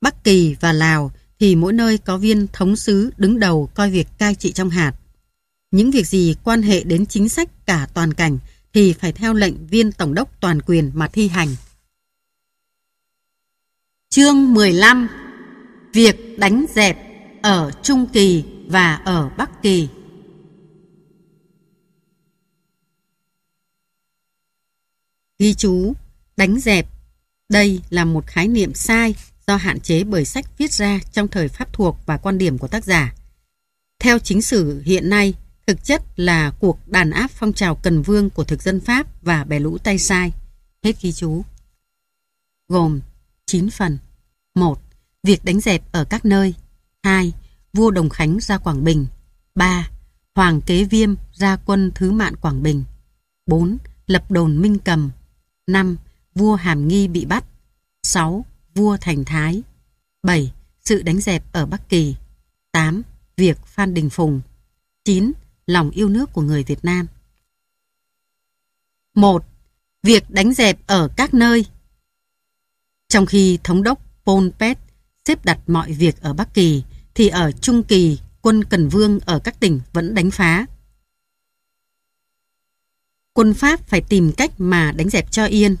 Bắc Kỳ và Lào thì mỗi nơi có viên thống sứ đứng đầu coi việc cai trị trong hạt. Những việc gì quan hệ đến chính sách cả toàn cảnh thì phải theo lệnh viên tổng đốc toàn quyền mà thi hành. Chương 15 việc đánh dẹp ở Trung Kỳ và ở Bắc Kỳ. Ghi chú, đánh dẹp. Đây là một khái niệm sai do hạn chế bởi sách viết ra trong thời pháp thuộc và quan điểm của tác giả. Theo chính sử hiện nay, thực chất là cuộc đàn áp phong trào cần vương của thực dân Pháp và bè lũ tay sai. Hết ghi chú. Gồm 9 phần. 1. Việc đánh dẹp ở các nơi 2. Vua Đồng Khánh ra Quảng Bình 3. Hoàng Kế Viêm ra quân Thứ Mạn Quảng Bình 4. Lập đồn Minh Cầm 5. Vua Hàm Nghi bị bắt 6. Vua Thành Thái 7. Sự đánh dẹp ở Bắc Kỳ 8. Việc Phan Đình Phùng 9. Lòng yêu nước của người Việt Nam 1. Việc đánh dẹp ở các nơi Trong khi Thống đốc Pol Pot xếp đặt mọi việc ở Bắc Kỳ, thì ở Trung Kỳ, quân Cần Vương ở các tỉnh vẫn đánh phá. Quân Pháp phải tìm cách mà đánh dẹp cho yên.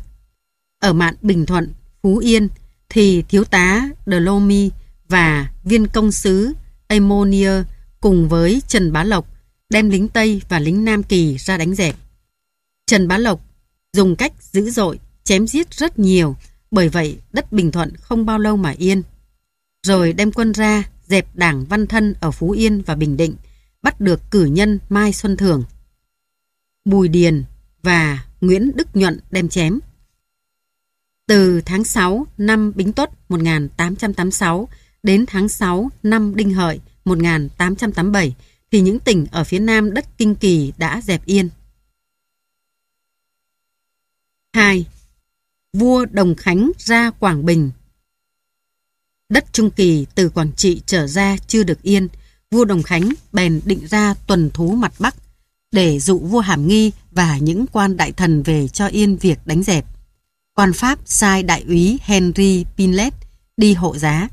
Ở mạn Bình Thuận, Phú Yên thì thiếu tá Dlomi và viên công sứ Amonia cùng với Trần Bá Lộc đem lính Tây và lính Nam Kỳ ra đánh dẹp. Trần Bá Lộc dùng cách dữ dội, chém giết rất nhiều, bởi vậy đất Bình Thuận không bao lâu mà yên rồi đem quân ra dẹp đảng văn thân ở Phú Yên và Bình Định, bắt được cử nhân Mai Xuân Thường. Bùi Điền và Nguyễn Đức Nhuận đem chém. Từ tháng 6 năm Bính Tuất 1886 đến tháng 6 năm Đinh Hợi 1887 thì những tỉnh ở phía nam đất Kinh Kỳ đã dẹp yên. 2. Vua Đồng Khánh ra Quảng Bình Đất Trung Kỳ từ Quảng Trị trở ra chưa được yên, vua Đồng Khánh bèn định ra tuần thú mặt Bắc để dụ vua Hàm Nghi và những quan đại thần về cho yên việc đánh dẹp. Quan Pháp sai đại úy Henry Pinlet đi hộ giá.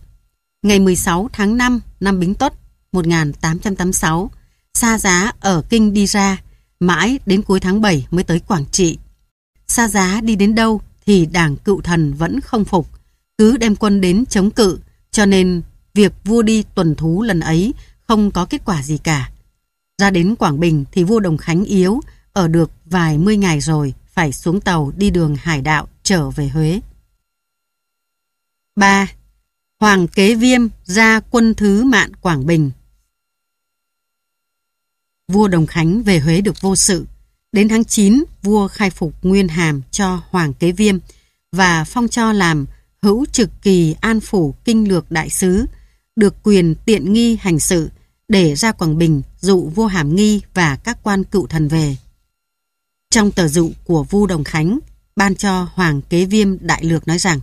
Ngày 16 tháng 5 năm Bính Tuất 1886, xa giá ở Kinh đi ra, mãi đến cuối tháng 7 mới tới Quảng Trị. Xa giá đi đến đâu thì đảng cựu thần vẫn không phục, cứ đem quân đến chống cự, cho nên việc vua đi tuần thú lần ấy không có kết quả gì cả. Ra đến Quảng Bình thì vua Đồng Khánh yếu, ở được vài mươi ngày rồi phải xuống tàu đi đường hải đạo trở về Huế. 3. Hoàng Kế Viêm ra quân thứ mạn Quảng Bình Vua Đồng Khánh về Huế được vô sự. Đến tháng 9, vua khai phục Nguyên Hàm cho Hoàng Kế Viêm và phong cho làm hữu trực kỳ an phủ kinh lược đại sứ, được quyền tiện nghi hành sự để ra Quảng Bình dụ vua Hàm Nghi và các quan cựu thần về. Trong tờ dụ của Vu Đồng Khánh, ban cho Hoàng Kế Viêm Đại Lược nói rằng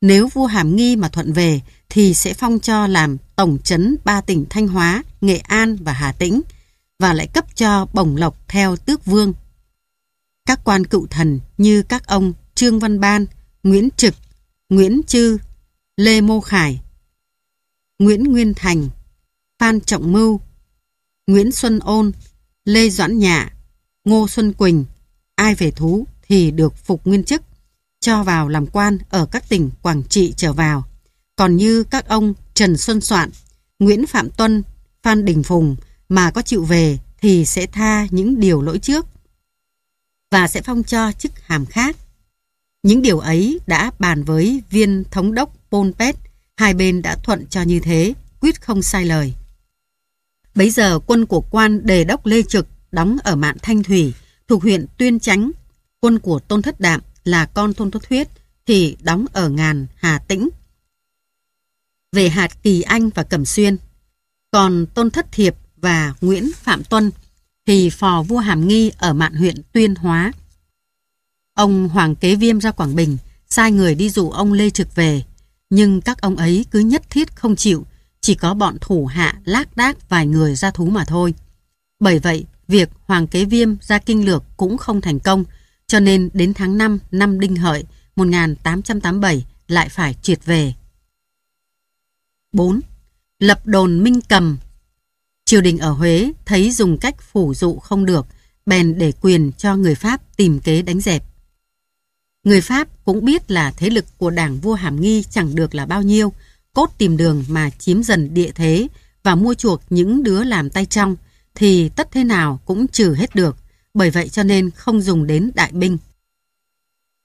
nếu vua Hàm Nghi mà thuận về thì sẽ phong cho làm tổng trấn ba tỉnh Thanh Hóa, Nghệ An và Hà Tĩnh và lại cấp cho bổng lộc theo tước vương. Các quan cựu thần như các ông Trương Văn Ban, Nguyễn Trực, Nguyễn Trư, Lê Mô Khải, Nguyễn Nguyên Thành, Phan Trọng Mưu, Nguyễn Xuân Ôn, Lê Doãn Nhạ, Ngô Xuân Quỳnh, ai về thú thì được phục nguyên chức, cho vào làm quan ở các tỉnh Quảng Trị trở vào. Còn như các ông Trần Xuân Soạn, Nguyễn Phạm Tuân, Phan Đình Phùng mà có chịu về thì sẽ tha những điều lỗi trước và sẽ phong cho chức hàm khác. Những điều ấy đã bàn với viên thống đốc Pol Pot, hai bên đã thuận cho như thế, quyết không sai lời. Bấy giờ quân của quan đề đốc Lê Trực đóng ở mạn Thanh Thủy, thuộc huyện Tuyên Chánh. Quân của Tôn Thất Đạm là con Tôn Thất Huyết thì đóng ở ngàn Hà Tĩnh. Về hạt Kỳ Anh và Cẩm Xuyên, còn Tôn Thất Thiệp và Nguyễn Phạm Tuân thì phò vua Hàm Nghi ở mạn huyện Tuyên Hóa. Ông Hoàng Kế Viêm ra Quảng Bình, sai người đi dụ ông Lê Trực về. Nhưng các ông ấy cứ nhất thiết không chịu, chỉ có bọn thủ hạ lác đác vài người ra thú mà thôi. Bởi vậy, việc Hoàng Kế Viêm ra kinh lược cũng không thành công, cho nên đến tháng 5 năm Đinh Hợi 1887 lại phải triệt về. 4. Lập đồn Minh Cầm Triều đình ở Huế thấy dùng cách phủ dụ không được, bèn để quyền cho người Pháp tìm kế đánh dẹp. Người Pháp cũng biết là thế lực của đảng vua Hàm Nghi chẳng được là bao nhiêu, cốt tìm đường mà chiếm dần địa thế và mua chuộc những đứa làm tay trong, thì tất thế nào cũng trừ hết được, bởi vậy cho nên không dùng đến đại binh.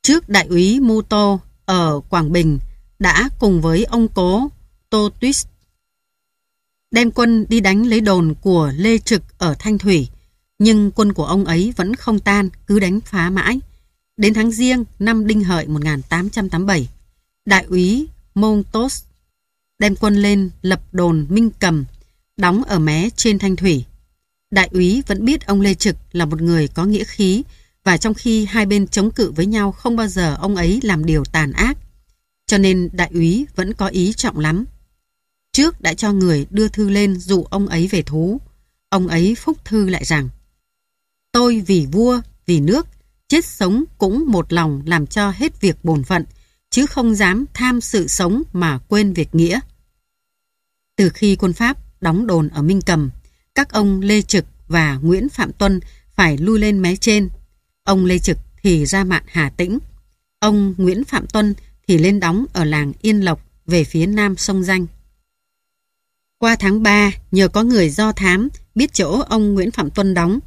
Trước đại úy Mô Tô ở Quảng Bình đã cùng với ông cố Tô Twist đem quân đi đánh lấy đồn của Lê Trực ở Thanh Thủy, nhưng quân của ông ấy vẫn không tan, cứ đánh phá mãi. Đến tháng Giêng năm Đinh Hợi 1887, Đại úy Montos đem quân lên lập đồn Minh Cầm, đóng ở mé trên Thanh Thủy. Đại úy vẫn biết ông Lê Trực là một người có nghĩa khí và trong khi hai bên chống cự với nhau không bao giờ ông ấy làm điều tàn ác. Cho nên đại úy vẫn có ý trọng lắm. Trước đã cho người đưa thư lên dụ ông ấy về thú. Ông ấy phúc thư lại rằng Tôi vì vua, vì nước chết sống cũng một lòng làm cho hết việc bổn phận, chứ không dám tham sự sống mà quên việc nghĩa. Từ khi quân Pháp đóng đồn ở Minh Cầm, các ông Lê Trực và Nguyễn Phạm Tuân phải lui lên mé trên. Ông Lê Trực thì ra mạn Hà Tĩnh. Ông Nguyễn Phạm Tuân thì lên đóng ở làng Yên Lộc về phía nam sông Danh. Qua tháng 3, nhờ có người do thám biết chỗ ông Nguyễn Phạm Tuân đóng,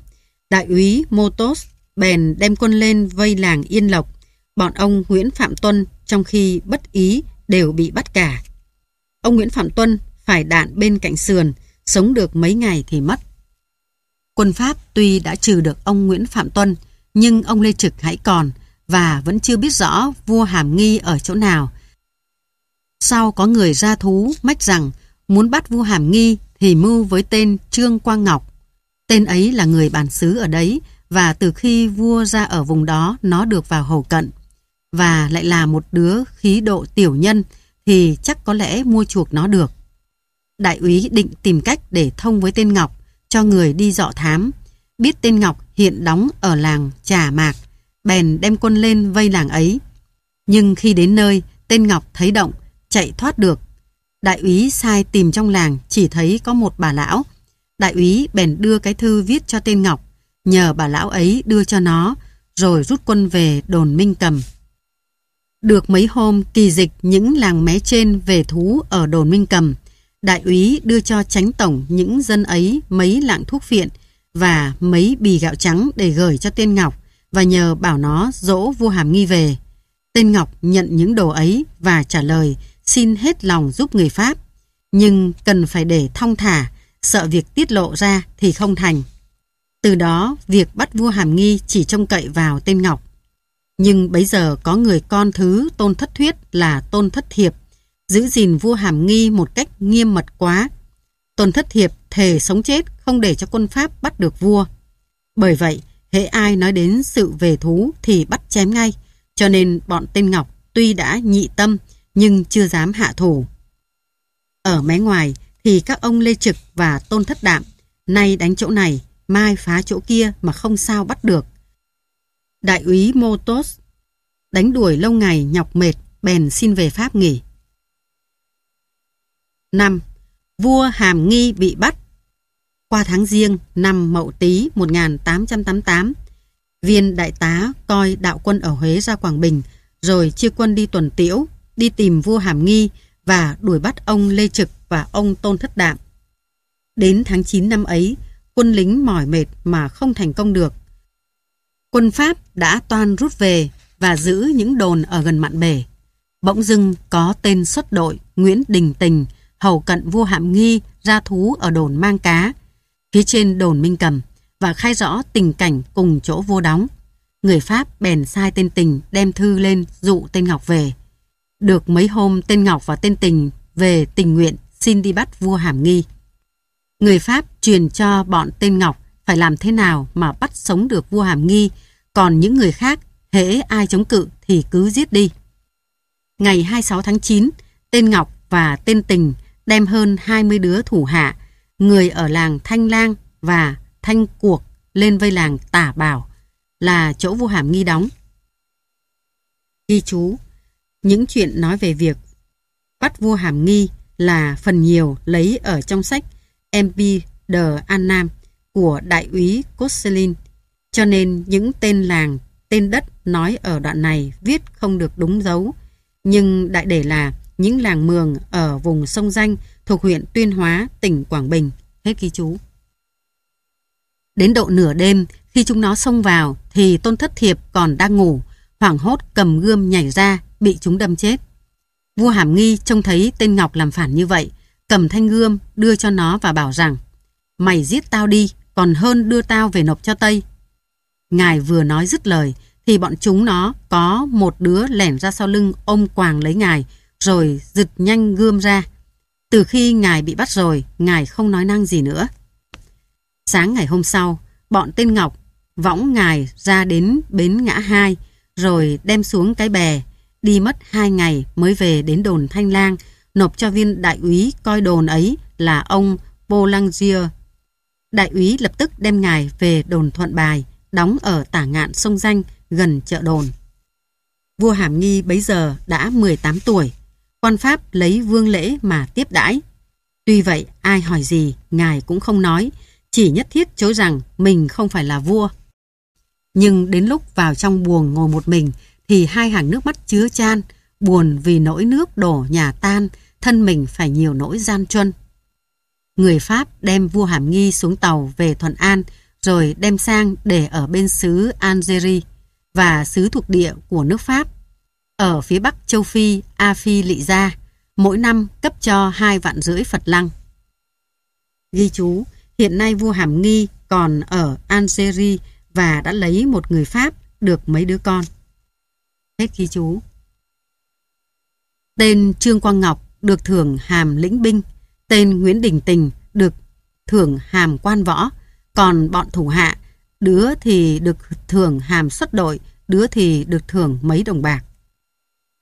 đại úy Motos bèn đem quân lên vây làng Yên Lộc. Bọn ông Nguyễn Phạm Tuân trong khi bất ý đều bị bắt cả. Ông Nguyễn Phạm Tuân phải đạn bên cạnh sườn, sống được mấy ngày thì mất. Quân Pháp tuy đã trừ được ông Nguyễn Phạm Tuân, nhưng ông Lê Trực hãy còn và vẫn chưa biết rõ vua Hàm Nghi ở chỗ nào. Sau có người ra thú mách rằng muốn bắt vua Hàm Nghi thì mưu với tên Trương Quang Ngọc. Tên ấy là người bản xứ ở đấy, và từ khi vua ra ở vùng đó nó được vào hầu cận và lại là một đứa khí độ tiểu nhân thì chắc có lẽ mua chuộc nó được. Đại úy định tìm cách để thông với tên Ngọc cho người đi dọ thám. Biết tên Ngọc hiện đóng ở làng Trà Mạc, bèn đem quân lên vây làng ấy. Nhưng khi đến nơi, tên Ngọc thấy động, chạy thoát được. Đại úy sai tìm trong làng chỉ thấy có một bà lão. Đại úy bèn đưa cái thư viết cho tên Ngọc nhờ bà lão ấy đưa cho nó, rồi rút quân về đồn Minh Cầm. Được mấy hôm kỳ dịch những làng mé trên về thú ở đồn Minh Cầm, đại úy đưa cho tránh tổng những dân ấy mấy lạng thuốc phiện và mấy bì gạo trắng để gửi cho tên Ngọc và nhờ bảo nó dỗ vua hàm nghi về. Tên Ngọc nhận những đồ ấy và trả lời xin hết lòng giúp người Pháp, nhưng cần phải để thong thả, sợ việc tiết lộ ra thì không thành. Từ đó, việc bắt vua Hàm Nghi chỉ trông cậy vào tên Ngọc. Nhưng bấy giờ có người con thứ tôn thất thuyết là tôn thất hiệp, giữ gìn vua Hàm Nghi một cách nghiêm mật quá. Tôn thất hiệp thề sống chết không để cho quân Pháp bắt được vua. Bởi vậy, hễ ai nói đến sự về thú thì bắt chém ngay, cho nên bọn tên Ngọc tuy đã nhị tâm nhưng chưa dám hạ thủ. Ở mé ngoài thì các ông Lê Trực và Tôn Thất Đạm nay đánh chỗ này, mai phá chỗ kia mà không sao bắt được. Đại úy Motos đánh đuổi lâu ngày nhọc mệt bèn xin về Pháp nghỉ. 5. Vua Hàm Nghi bị bắt Qua tháng giêng năm Mậu Tý 1888 Viên đại tá coi đạo quân ở Huế ra Quảng Bình rồi chia quân đi tuần tiễu đi tìm vua Hàm Nghi và đuổi bắt ông Lê Trực và ông Tôn Thất Đạm. Đến tháng 9 năm ấy, quân lính mỏi mệt mà không thành công được. Quân Pháp đã toan rút về và giữ những đồn ở gần mạn bể. Bỗng dưng có tên xuất đội Nguyễn Đình Tình, hầu cận vua Hạm Nghi ra thú ở đồn Mang Cá, phía trên đồn Minh Cầm và khai rõ tình cảnh cùng chỗ vua đóng. Người Pháp bèn sai tên Tình đem thư lên dụ tên Ngọc về. Được mấy hôm tên Ngọc và tên Tình về tình nguyện xin đi bắt vua Hàm Nghi. Người Pháp truyền cho bọn tên Ngọc phải làm thế nào mà bắt sống được vua Hàm Nghi, còn những người khác, hễ ai chống cự thì cứ giết đi. Ngày 26 tháng 9, tên Ngọc và tên Tình đem hơn 20 đứa thủ hạ, người ở làng Thanh Lang và Thanh Cuộc lên vây làng Tả Bảo, là chỗ vua Hàm Nghi đóng. Ghi chú, những chuyện nói về việc bắt vua Hàm Nghi là phần nhiều lấy ở trong sách MP de An Nam của đại úy Koselin. Cho nên những tên làng, tên đất nói ở đoạn này viết không được đúng dấu. Nhưng đại để là những làng mường ở vùng sông danh thuộc huyện Tuyên Hóa, tỉnh Quảng Bình. Hết ký chú. Đến độ nửa đêm, khi chúng nó xông vào thì Tôn Thất Thiệp còn đang ngủ, hoảng hốt cầm gươm nhảy ra, bị chúng đâm chết. Vua Hàm Nghi trông thấy tên Ngọc làm phản như vậy, cầm thanh gươm đưa cho nó và bảo rằng Mày giết tao đi, còn hơn đưa tao về nộp cho Tây. Ngài vừa nói dứt lời thì bọn chúng nó có một đứa lẻn ra sau lưng ôm quàng lấy ngài rồi giựt nhanh gươm ra. Từ khi ngài bị bắt rồi, ngài không nói năng gì nữa. Sáng ngày hôm sau, bọn tên Ngọc võng ngài ra đến bến ngã hai rồi đem xuống cái bè, đi mất hai ngày mới về đến đồn Thanh Lang nộp cho viên đại úy coi đồn ấy là ông Bolangier. Đại úy lập tức đem ngài về đồn thuận bài, đóng ở tả ngạn sông danh gần chợ đồn. Vua Hàm Nghi bấy giờ đã 18 tuổi, quan Pháp lấy vương lễ mà tiếp đãi. Tuy vậy, ai hỏi gì, ngài cũng không nói, chỉ nhất thiết chối rằng mình không phải là vua. Nhưng đến lúc vào trong buồng ngồi một mình, thì hai hàng nước mắt chứa chan, buồn vì nỗi nước đổ nhà tan, thân mình phải nhiều nỗi gian truân. Người Pháp đem vua Hàm Nghi xuống tàu về Thuận An rồi đem sang để ở bên xứ Algeria và xứ thuộc địa của nước Pháp. Ở phía bắc châu Phi, A Phi lị ra, mỗi năm cấp cho hai vạn rưỡi Phật lăng. Ghi chú, hiện nay vua Hàm Nghi còn ở Algeria và đã lấy một người Pháp được mấy đứa con. Hết ghi chú. Tên Trương Quang Ngọc được thưởng hàm lĩnh binh, tên Nguyễn Đình Tình được thưởng hàm quan võ, còn bọn thủ hạ, đứa thì được thưởng hàm xuất đội, đứa thì được thưởng mấy đồng bạc.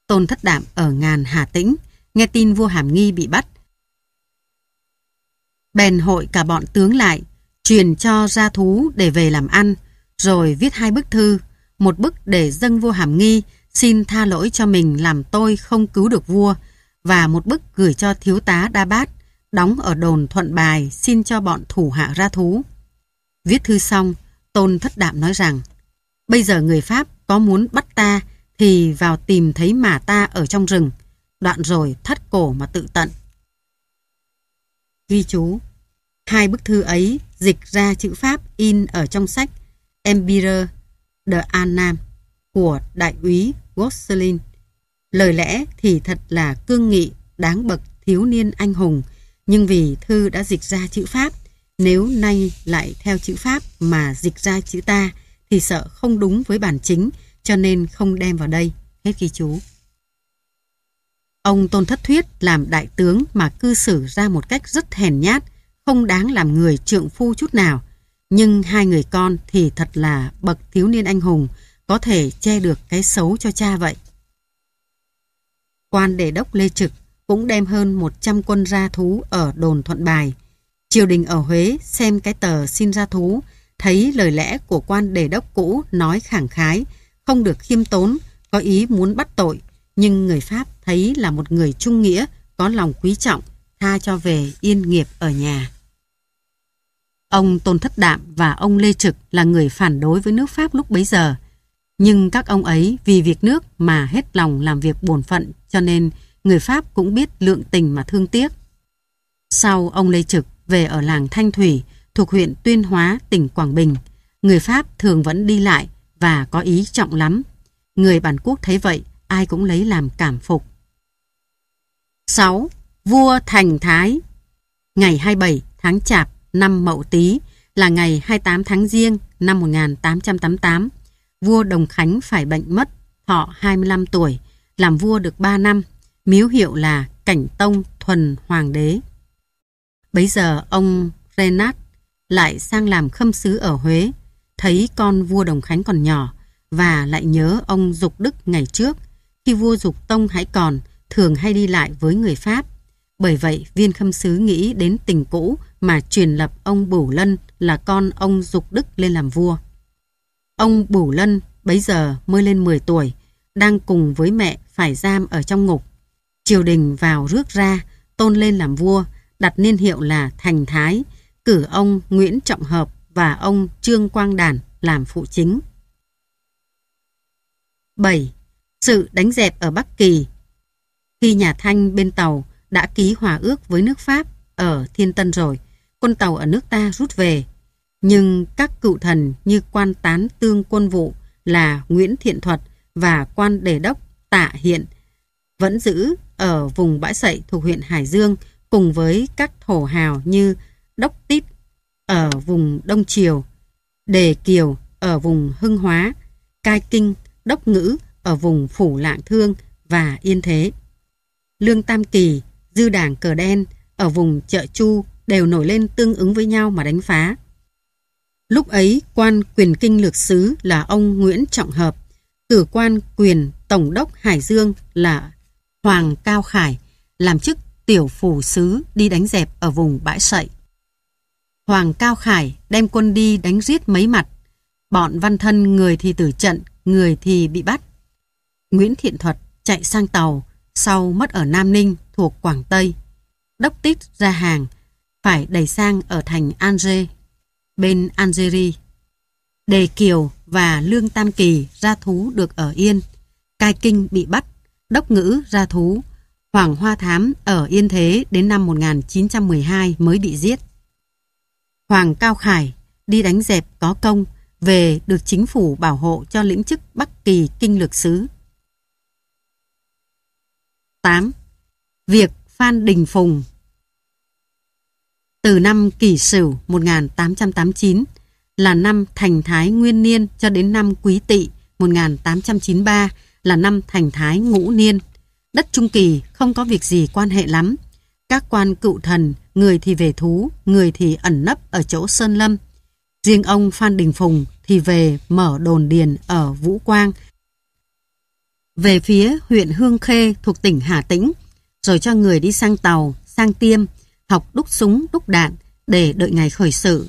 Tôn Thất Đạm ở ngàn Hà Tĩnh, nghe tin vua Hàm Nghi bị bắt. Bèn hội cả bọn tướng lại, truyền cho gia thú để về làm ăn, rồi viết hai bức thư, một bức để dâng vua Hàm Nghi xin tha lỗi cho mình làm tôi không cứu được vua, và một bức gửi cho thiếu tá Đa Bát, đóng ở đồn Thuận Bài xin cho bọn thủ hạ ra thú. Viết thư xong, Tôn thất đạm nói rằng Bây giờ người Pháp có muốn bắt ta thì vào tìm thấy mà ta ở trong rừng, đoạn rồi thắt cổ mà tự tận. Ghi chú Hai bức thư ấy dịch ra chữ Pháp in ở trong sách Empire de annam của đại úy Gosselin Lời lẽ thì thật là cương nghị, đáng bậc thiếu niên anh hùng. Nhưng vì thư đã dịch ra chữ Pháp, nếu nay lại theo chữ Pháp mà dịch ra chữ ta thì sợ không đúng với bản chính cho nên không đem vào đây. Hết ghi chú. Ông Tôn Thất Thuyết làm đại tướng mà cư xử ra một cách rất hèn nhát, không đáng làm người trượng phu chút nào. Nhưng hai người con thì thật là bậc thiếu niên anh hùng, có thể che được cái xấu cho cha vậy quan đề đốc Lê Trực cũng đem hơn 100 quân ra thú ở đồn Thuận Bài. Triều đình ở Huế xem cái tờ xin ra thú, thấy lời lẽ của quan đề đốc cũ nói khẳng khái, không được khiêm tốn, có ý muốn bắt tội, nhưng người Pháp thấy là một người trung nghĩa, có lòng quý trọng, tha cho về yên nghiệp ở nhà. Ông Tôn Thất Đạm và ông Lê Trực là người phản đối với nước Pháp lúc bấy giờ, nhưng các ông ấy vì việc nước mà hết lòng làm việc bổn phận cho nên người Pháp cũng biết lượng tình mà thương tiếc. Sau ông Lê Trực về ở làng Thanh Thủy thuộc huyện Tuyên Hóa, tỉnh Quảng Bình, người Pháp thường vẫn đi lại và có ý trọng lắm. Người bản quốc thấy vậy, ai cũng lấy làm cảm phục. 6. Vua Thành Thái Ngày 27 tháng Chạp năm Mậu Tý là ngày 28 tháng riêng năm 1888 vua Đồng Khánh phải bệnh mất, thọ 25 tuổi, làm vua được 3 năm, miếu hiệu là Cảnh Tông Thuần Hoàng đế. Bấy giờ ông Renat lại sang làm khâm sứ ở Huế, thấy con vua Đồng Khánh còn nhỏ và lại nhớ ông Dục Đức ngày trước, khi vua Dục Tông hãy còn, thường hay đi lại với người Pháp. Bởi vậy, viên khâm sứ nghĩ đến tình cũ mà truyền lập ông Bửu Lân là con ông Dục Đức lên làm vua. Ông Bửu Lân bấy giờ mới lên 10 tuổi, đang cùng với mẹ phải giam ở trong ngục. Triều đình vào rước ra, tôn lên làm vua, đặt niên hiệu là Thành Thái, cử ông Nguyễn Trọng Hợp và ông Trương Quang Đản làm phụ chính. 7. Sự đánh dẹp ở Bắc Kỳ Khi nhà Thanh bên Tàu đã ký hòa ước với nước Pháp ở Thiên Tân rồi, quân Tàu ở nước ta rút về, nhưng các cựu thần như quan tán tương quân vụ là Nguyễn Thiện Thuật và quan đề đốc Tạ Hiện vẫn giữ ở vùng bãi sậy thuộc huyện Hải Dương cùng với các thổ hào như Đốc Tít ở vùng Đông Triều, Đề Kiều ở vùng Hưng Hóa, Cai Kinh, Đốc Ngữ ở vùng Phủ Lạng Thương và Yên Thế. Lương Tam Kỳ, Dư Đảng Cờ Đen ở vùng Chợ Chu đều nổi lên tương ứng với nhau mà đánh phá. Lúc ấy, quan quyền kinh lược sứ là ông Nguyễn Trọng Hợp, cử quan quyền Tổng đốc Hải Dương là Hoàng Cao Khải, làm chức tiểu phủ sứ đi đánh dẹp ở vùng bãi sậy. Hoàng Cao Khải đem quân đi đánh giết mấy mặt, bọn văn thân người thì tử trận, người thì bị bắt. Nguyễn Thiện Thuật chạy sang tàu, sau mất ở Nam Ninh thuộc Quảng Tây. Đốc Tít ra hàng, phải đẩy sang ở thành Angers bên Algeria. Đề Kiều và Lương Tam Kỳ ra thú được ở Yên, Cai Kinh bị bắt, Đốc Ngữ ra thú, Hoàng Hoa Thám ở Yên Thế đến năm 1912 mới bị giết. Hoàng Cao Khải đi đánh dẹp có công, về được chính phủ bảo hộ cho lĩnh chức Bắc Kỳ Kinh Lược Sứ. 8. Việc Phan Đình Phùng từ năm kỷ sửu 1889 là năm thành thái nguyên niên cho đến năm quý tỵ 1893 là năm thành thái ngũ niên. Đất Trung Kỳ không có việc gì quan hệ lắm. Các quan cựu thần, người thì về thú, người thì ẩn nấp ở chỗ Sơn Lâm. Riêng ông Phan Đình Phùng thì về mở đồn điền ở Vũ Quang. Về phía huyện Hương Khê thuộc tỉnh Hà Tĩnh, rồi cho người đi sang tàu, sang tiêm, học đúc súng, đúc đạn để đợi ngày khởi sự.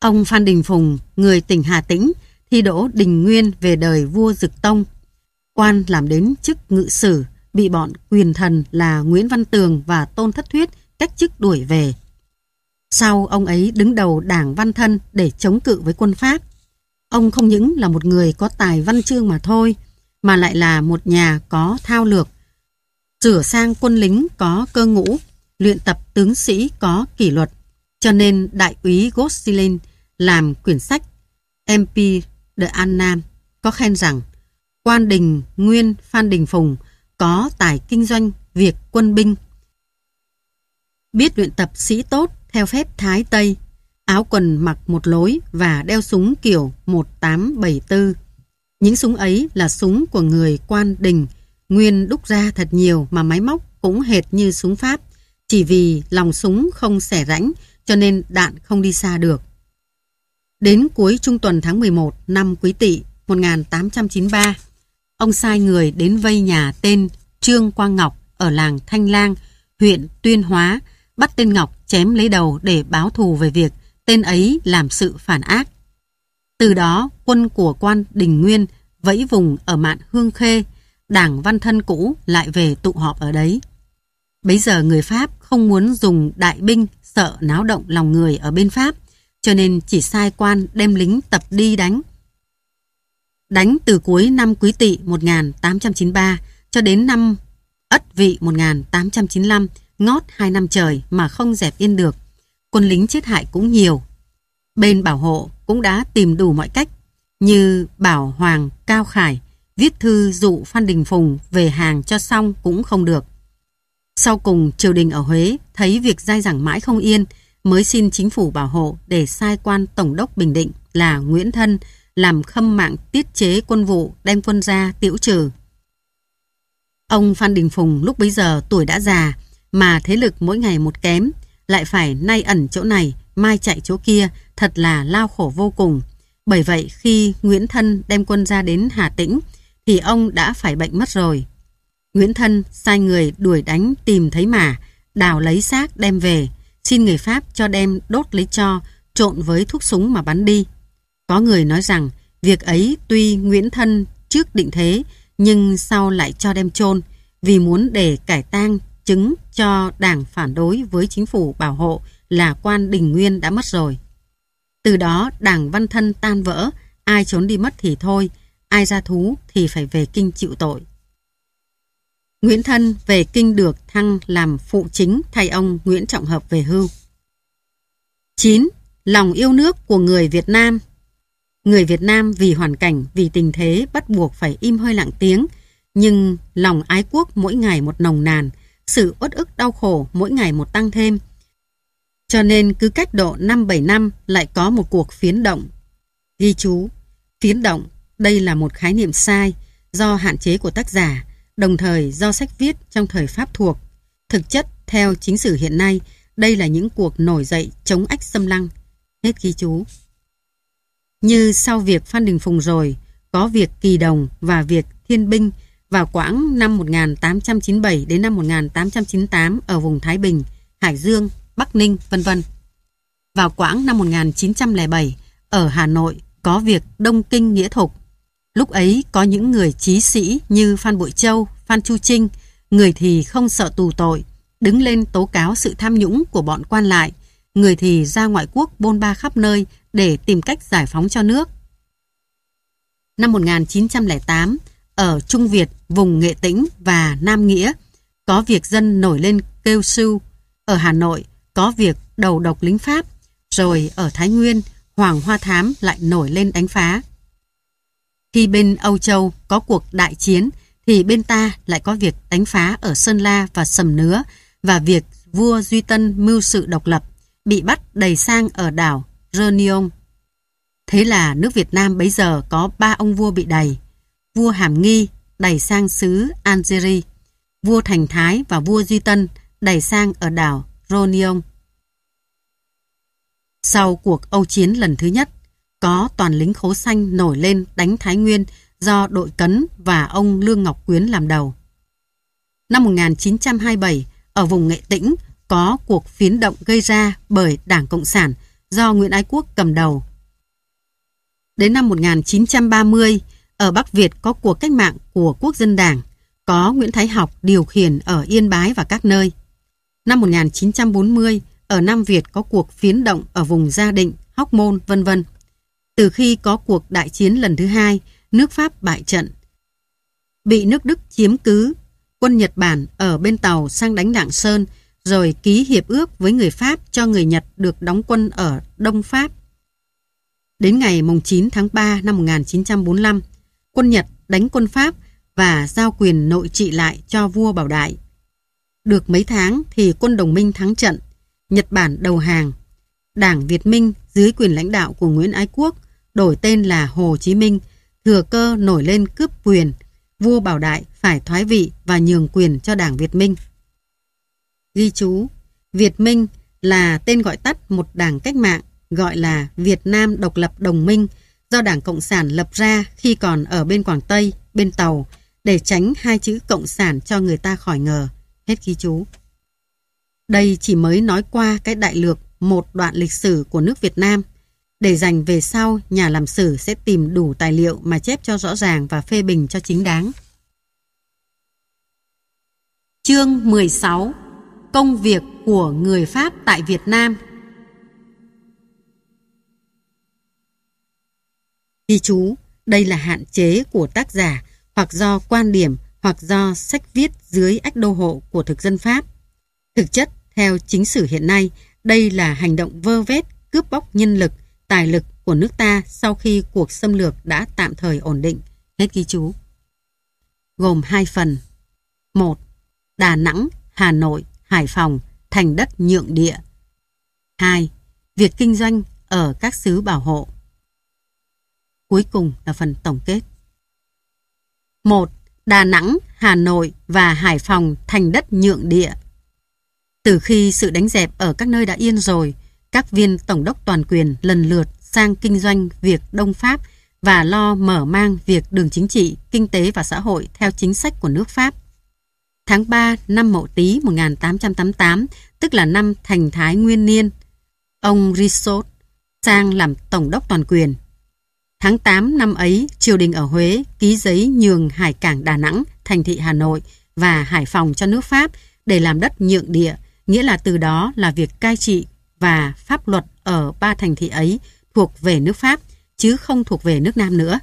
Ông Phan Đình Phùng, người tỉnh Hà Tĩnh, thi đỗ Đình Nguyên về đời vua Dực Tông. Quan làm đến chức ngự sử, bị bọn quyền thần là Nguyễn Văn Tường và Tôn Thất Thuyết cách chức đuổi về. Sau ông ấy đứng đầu đảng văn thân để chống cự với quân Pháp. Ông không những là một người có tài văn chương mà thôi, mà lại là một nhà có thao lược, sửa sang quân lính có cơ ngũ luyện tập tướng sĩ có kỷ luật, cho nên đại úy Gosselin làm quyển sách MP de An Nam có khen rằng quan đình nguyên Phan Đình Phùng có tài kinh doanh việc quân binh. Biết luyện tập sĩ tốt theo phép Thái Tây, áo quần mặc một lối và đeo súng kiểu 1874. Những súng ấy là súng của người quan đình, nguyên đúc ra thật nhiều mà máy móc cũng hệt như súng Pháp, chỉ vì lòng súng không xẻ rãnh cho nên đạn không đi xa được. Đến cuối trung tuần tháng 11 năm Quý Tỵ 1893, ông sai người đến vây nhà tên Trương Quang Ngọc ở làng Thanh Lang, huyện Tuyên Hóa, bắt tên Ngọc chém lấy đầu để báo thù về việc tên ấy làm sự phản ác. Từ đó, quân của quan Đình Nguyên vẫy vùng ở mạn Hương Khê, đảng văn thân cũ lại về tụ họp ở đấy. Bấy giờ người Pháp không muốn dùng đại binh sợ náo động lòng người ở bên Pháp, cho nên chỉ sai quan đem lính tập đi đánh. Đánh từ cuối năm Quý Tỵ 1893 cho đến năm Ất Vị 1895, ngót 2 năm trời mà không dẹp yên được. Quân lính chết hại cũng nhiều. Bên bảo hộ cũng đã tìm đủ mọi cách, như Bảo Hoàng Cao Khải viết thư dụ Phan Đình Phùng về hàng cho xong cũng không được. Sau cùng, triều đình ở Huế thấy việc dai dẳng mãi không yên, mới xin chính phủ bảo hộ để sai quan Tổng đốc Bình Định là Nguyễn Thân làm khâm mạng tiết chế quân vụ đem quân ra tiễu trừ. Ông Phan Đình Phùng lúc bấy giờ tuổi đã già mà thế lực mỗi ngày một kém, lại phải nay ẩn chỗ này, mai chạy chỗ kia, thật là lao khổ vô cùng. Bởi vậy khi Nguyễn Thân đem quân ra đến Hà Tĩnh thì ông đã phải bệnh mất rồi. Nguyễn Thân sai người đuổi đánh tìm thấy mà, đào lấy xác đem về, xin người Pháp cho đem đốt lấy cho, trộn với thuốc súng mà bắn đi. Có người nói rằng, việc ấy tuy Nguyễn Thân trước định thế, nhưng sau lại cho đem chôn vì muốn để cải tang chứng cho đảng phản đối với chính phủ bảo hộ là quan đình nguyên đã mất rồi. Từ đó đảng văn thân tan vỡ, ai trốn đi mất thì thôi, ai ra thú thì phải về kinh chịu tội. Nguyễn Thân về kinh được thăng làm phụ chính thay ông Nguyễn Trọng Hợp về hưu. 9. Lòng yêu nước của người Việt Nam Người Việt Nam vì hoàn cảnh, vì tình thế bắt buộc phải im hơi lặng tiếng, nhưng lòng ái quốc mỗi ngày một nồng nàn, sự uất ức đau khổ mỗi ngày một tăng thêm. Cho nên cứ cách độ 5-7 năm lại có một cuộc phiến động. Ghi chú, phiến động, đây là một khái niệm sai do hạn chế của tác giả, đồng thời do sách viết trong thời Pháp thuộc. Thực chất, theo chính sử hiện nay, đây là những cuộc nổi dậy chống ách xâm lăng. Hết ghi chú. Như sau việc Phan Đình Phùng rồi, có việc Kỳ Đồng và việc Thiên Binh vào quãng năm 1897 đến năm 1898 ở vùng Thái Bình, Hải Dương, Bắc Ninh, vân vân. Vào quãng năm 1907, ở Hà Nội có việc Đông Kinh Nghĩa Thục Lúc ấy có những người trí sĩ như Phan Bội Châu, Phan Chu Trinh, người thì không sợ tù tội, đứng lên tố cáo sự tham nhũng của bọn quan lại, người thì ra ngoại quốc bôn ba khắp nơi để tìm cách giải phóng cho nước. Năm 1908, ở Trung Việt, vùng Nghệ Tĩnh và Nam Nghĩa, có việc dân nổi lên kêu sưu. Ở Hà Nội, có việc đầu độc lính Pháp. Rồi ở Thái Nguyên, Hoàng Hoa Thám lại nổi lên đánh phá. Khi bên Âu Châu có cuộc đại chiến, thì bên ta lại có việc đánh phá ở Sơn La và Sầm Nứa và việc vua Duy Tân mưu sự độc lập, bị bắt đầy sang ở đảo Rhenion. Thế là nước Việt Nam bấy giờ có ba ông vua bị đầy. Vua Hàm Nghi đẩy sang xứ Algeria, vua Thành Thái và vua Duy Tân đẩy sang ở đảo Rhonion. Sau cuộc Âu chiến lần thứ nhất, có toàn lính khố xanh nổi lên đánh Thái Nguyên do đội Cấn và ông Lương Ngọc Quyến làm đầu. Năm 1927, ở vùng Nghệ Tĩnh có cuộc phiến động gây ra bởi Đảng Cộng sản do Nguyễn Ái Quốc cầm đầu. Đến năm 1930, ở Bắc Việt có cuộc cách mạng của Quốc dân Đảng, có Nguyễn Thái Học điều khiển ở Yên Bái và các nơi. Năm 1940, ở Nam Việt có cuộc phiến động ở vùng Gia Định, Hóc Môn, vân vân từ khi có cuộc đại chiến lần thứ hai, nước Pháp bại trận. Bị nước Đức chiếm cứ, quân Nhật Bản ở bên tàu sang đánh Lạng Sơn rồi ký hiệp ước với người Pháp cho người Nhật được đóng quân ở Đông Pháp. Đến ngày 9 tháng 3 năm 1945, quân Nhật đánh quân Pháp và giao quyền nội trị lại cho vua Bảo Đại. Được mấy tháng thì quân đồng minh thắng trận, Nhật Bản đầu hàng. Đảng Việt Minh dưới quyền lãnh đạo của Nguyễn Ái Quốc đổi tên là Hồ Chí Minh, thừa cơ nổi lên cướp quyền, vua Bảo Đại phải thoái vị và nhường quyền cho Đảng Việt Minh. Ghi chú, Việt Minh là tên gọi tắt một đảng cách mạng gọi là Việt Nam Độc lập Đồng minh do Đảng Cộng sản lập ra khi còn ở bên Quảng Tây, bên Tàu để tránh hai chữ Cộng sản cho người ta khỏi ngờ. Hết ghi chú. Đây chỉ mới nói qua cái đại lược một đoạn lịch sử của nước Việt Nam – để dành về sau nhà làm sử sẽ tìm đủ tài liệu mà chép cho rõ ràng và phê bình cho chính đáng. Chương 16 Công việc của người Pháp tại Việt Nam Ghi chú, đây là hạn chế của tác giả hoặc do quan điểm hoặc do sách viết dưới ách đô hộ của thực dân Pháp. Thực chất, theo chính sử hiện nay, đây là hành động vơ vét, cướp bóc nhân lực tài lực của nước ta sau khi cuộc xâm lược đã tạm thời ổn định. Hết ghi chú. Gồm hai phần. một Đà Nẵng, Hà Nội, Hải Phòng thành đất nhượng địa. 2. Việc kinh doanh ở các xứ bảo hộ. Cuối cùng là phần tổng kết. 1. Đà Nẵng, Hà Nội và Hải Phòng thành đất nhượng địa. Từ khi sự đánh dẹp ở các nơi đã yên rồi, các viên tổng đốc toàn quyền lần lượt sang kinh doanh việc Đông Pháp và lo mở mang việc đường chính trị, kinh tế và xã hội theo chính sách của nước Pháp. Tháng 3 năm Mậu Tý 1888, tức là năm Thành Thái Nguyên Niên, ông Rissot sang làm tổng đốc toàn quyền. Tháng 8 năm ấy, triều đình ở Huế ký giấy nhường hải cảng Đà Nẵng, thành thị Hà Nội và Hải Phòng cho nước Pháp để làm đất nhượng địa, nghĩa là từ đó là việc cai trị và pháp luật ở ba thành thị ấy thuộc về nước Pháp chứ không thuộc về nước Nam nữa.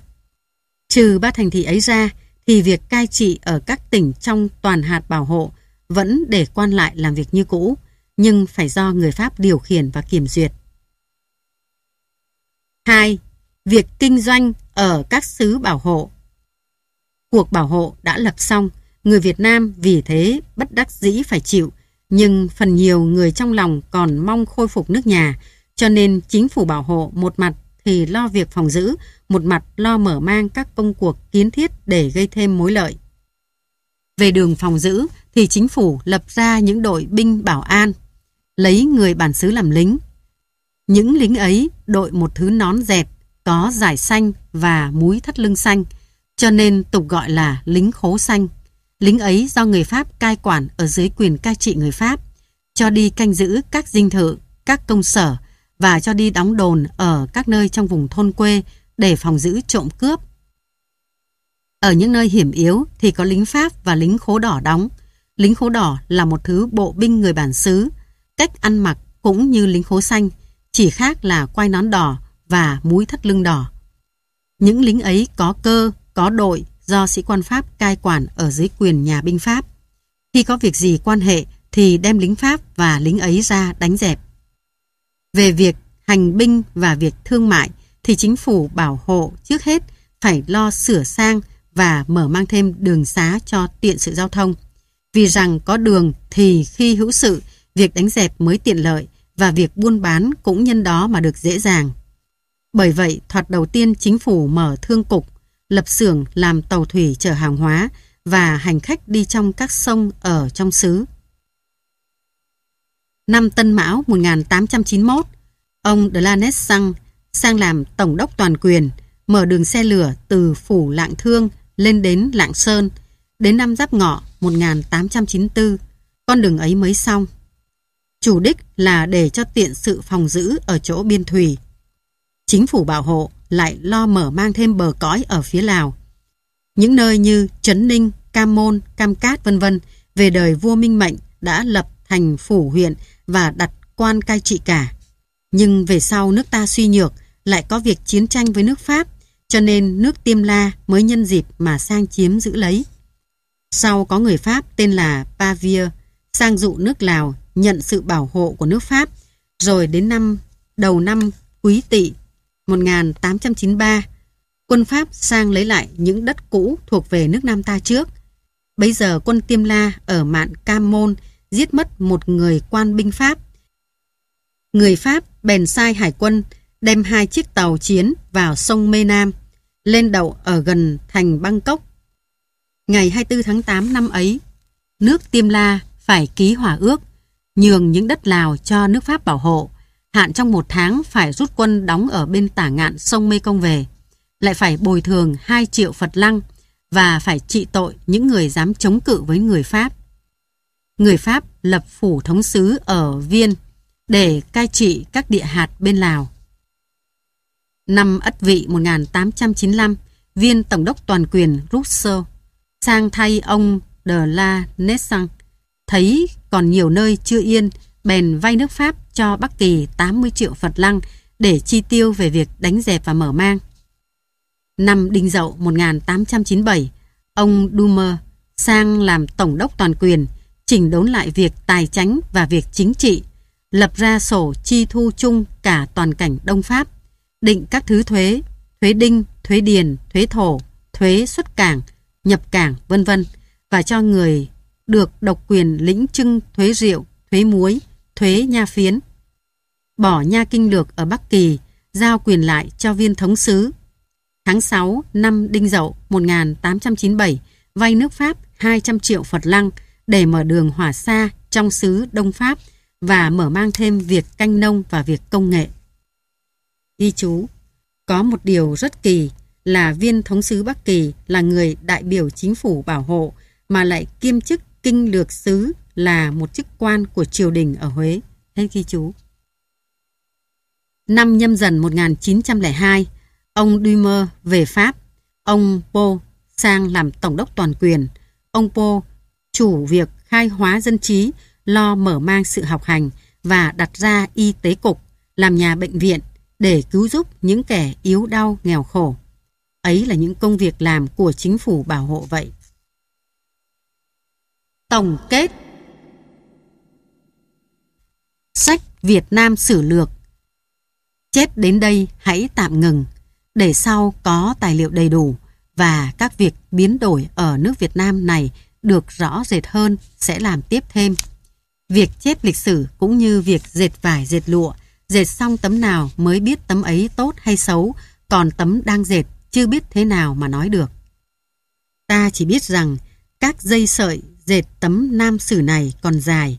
Trừ ba thành thị ấy ra thì việc cai trị ở các tỉnh trong toàn hạt bảo hộ vẫn để quan lại làm việc như cũ nhưng phải do người Pháp điều khiển và kiểm duyệt. 2. Việc kinh doanh ở các xứ bảo hộ Cuộc bảo hộ đã lập xong, người Việt Nam vì thế bất đắc dĩ phải chịu nhưng phần nhiều người trong lòng còn mong khôi phục nước nhà, cho nên chính phủ bảo hộ một mặt thì lo việc phòng giữ, một mặt lo mở mang các công cuộc kiến thiết để gây thêm mối lợi. Về đường phòng giữ thì chính phủ lập ra những đội binh bảo an, lấy người bản xứ làm lính. Những lính ấy đội một thứ nón dẹt, có giải xanh và múi thắt lưng xanh, cho nên tục gọi là lính khố xanh lính ấy do người Pháp cai quản ở dưới quyền cai trị người Pháp, cho đi canh giữ các dinh thự, các công sở và cho đi đóng đồn ở các nơi trong vùng thôn quê để phòng giữ trộm cướp. Ở những nơi hiểm yếu thì có lính Pháp và lính khố đỏ đóng. Lính khố đỏ là một thứ bộ binh người bản xứ, cách ăn mặc cũng như lính khố xanh, chỉ khác là quai nón đỏ và mũi thắt lưng đỏ. Những lính ấy có cơ, có đội, do sĩ quan Pháp cai quản ở dưới quyền nhà binh Pháp. Khi có việc gì quan hệ thì đem lính Pháp và lính ấy ra đánh dẹp. Về việc hành binh và việc thương mại thì chính phủ bảo hộ trước hết phải lo sửa sang và mở mang thêm đường xá cho tiện sự giao thông. Vì rằng có đường thì khi hữu sự, việc đánh dẹp mới tiện lợi và việc buôn bán cũng nhân đó mà được dễ dàng. Bởi vậy, thoạt đầu tiên chính phủ mở thương cục lập xưởng làm tàu thủy chở hàng hóa và hành khách đi trong các sông ở trong xứ. Năm Tân Mão 1891, ông Delanes Sang sang làm tổng đốc toàn quyền, mở đường xe lửa từ phủ Lạng Thương lên đến Lạng Sơn, đến năm Giáp Ngọ 1894, con đường ấy mới xong. Chủ đích là để cho tiện sự phòng giữ ở chỗ biên thủy chính phủ bảo hộ lại lo mở mang thêm bờ cõi ở phía Lào. Những nơi như Trấn Ninh, Cam Môn, Cam Cát vân vân về đời vua Minh Mệnh đã lập thành phủ huyện và đặt quan cai trị cả. Nhưng về sau nước ta suy nhược, lại có việc chiến tranh với nước Pháp, cho nên nước Tiêm La mới nhân dịp mà sang chiếm giữ lấy. Sau có người Pháp tên là Pavia, sang dụ nước Lào nhận sự bảo hộ của nước Pháp, rồi đến năm đầu năm Quý Tỵ 1893, quân Pháp sang lấy lại những đất cũ thuộc về nước Nam ta trước. Bây giờ quân Tiêm La ở mạn Cam Môn giết mất một người quan binh Pháp. Người Pháp bèn sai hải quân đem hai chiếc tàu chiến vào sông Mê Nam, lên đậu ở gần thành Bangkok. Ngày 24 tháng 8 năm ấy, nước Tiêm La phải ký hòa ước, nhường những đất Lào cho nước Pháp bảo hộ hạn trong một tháng phải rút quân đóng ở bên tả ngạn sông Mê Công về, lại phải bồi thường 2 triệu Phật Lăng và phải trị tội những người dám chống cự với người Pháp. Người Pháp lập phủ thống sứ ở Viên để cai trị các địa hạt bên Lào. Năm Ất Vị 1895, viên Tổng đốc toàn quyền Rousseau sang thay ông De La Nessang, thấy còn nhiều nơi chưa yên bèn vay nước Pháp cho Bắc Kỳ 80 triệu Phật lăng để chi tiêu về việc đánh dẹp và mở mang. Năm Đinh Dậu 1897, ông Dumer sang làm tổng đốc toàn quyền, chỉnh đốn lại việc tài chánh và việc chính trị, lập ra sổ chi thu chung cả toàn cảnh Đông Pháp, định các thứ thuế, thuế đinh, thuế điền, thuế thổ, thuế xuất cảng, nhập cảng, vân vân và cho người được độc quyền lĩnh trưng thuế rượu, thuế muối, thuế nha phiến. Bỏ nha kinh lược ở Bắc Kỳ, giao quyền lại cho viên thống sứ. Tháng 6 năm Đinh Dậu 1897, vay nước Pháp 200 triệu Phật lăng để mở đường hỏa xa trong xứ Đông Pháp và mở mang thêm việc canh nông và việc công nghệ. Ghi chú, có một điều rất kỳ là viên thống sứ Bắc Kỳ là người đại biểu chính phủ bảo hộ mà lại kiêm chức kinh lược sứ là một chức quan của triều đình ở Huế. Hết ghi chú. Năm nhâm dần 1902, ông Dumer về Pháp, ông Po sang làm tổng đốc toàn quyền. Ông Po chủ việc khai hóa dân trí, lo mở mang sự học hành và đặt ra y tế cục, làm nhà bệnh viện để cứu giúp những kẻ yếu đau nghèo khổ. Ấy là những công việc làm của chính phủ bảo hộ vậy. Tổng kết sách Việt Nam Sử Lược. Chép đến đây hãy tạm ngừng, để sau có tài liệu đầy đủ và các việc biến đổi ở nước Việt Nam này được rõ rệt hơn sẽ làm tiếp thêm. Việc chép lịch sử cũng như việc dệt vải dệt lụa, dệt xong tấm nào mới biết tấm ấy tốt hay xấu, còn tấm đang dệt chưa biết thế nào mà nói được. Ta chỉ biết rằng các dây sợi dệt tấm nam sử này còn dài.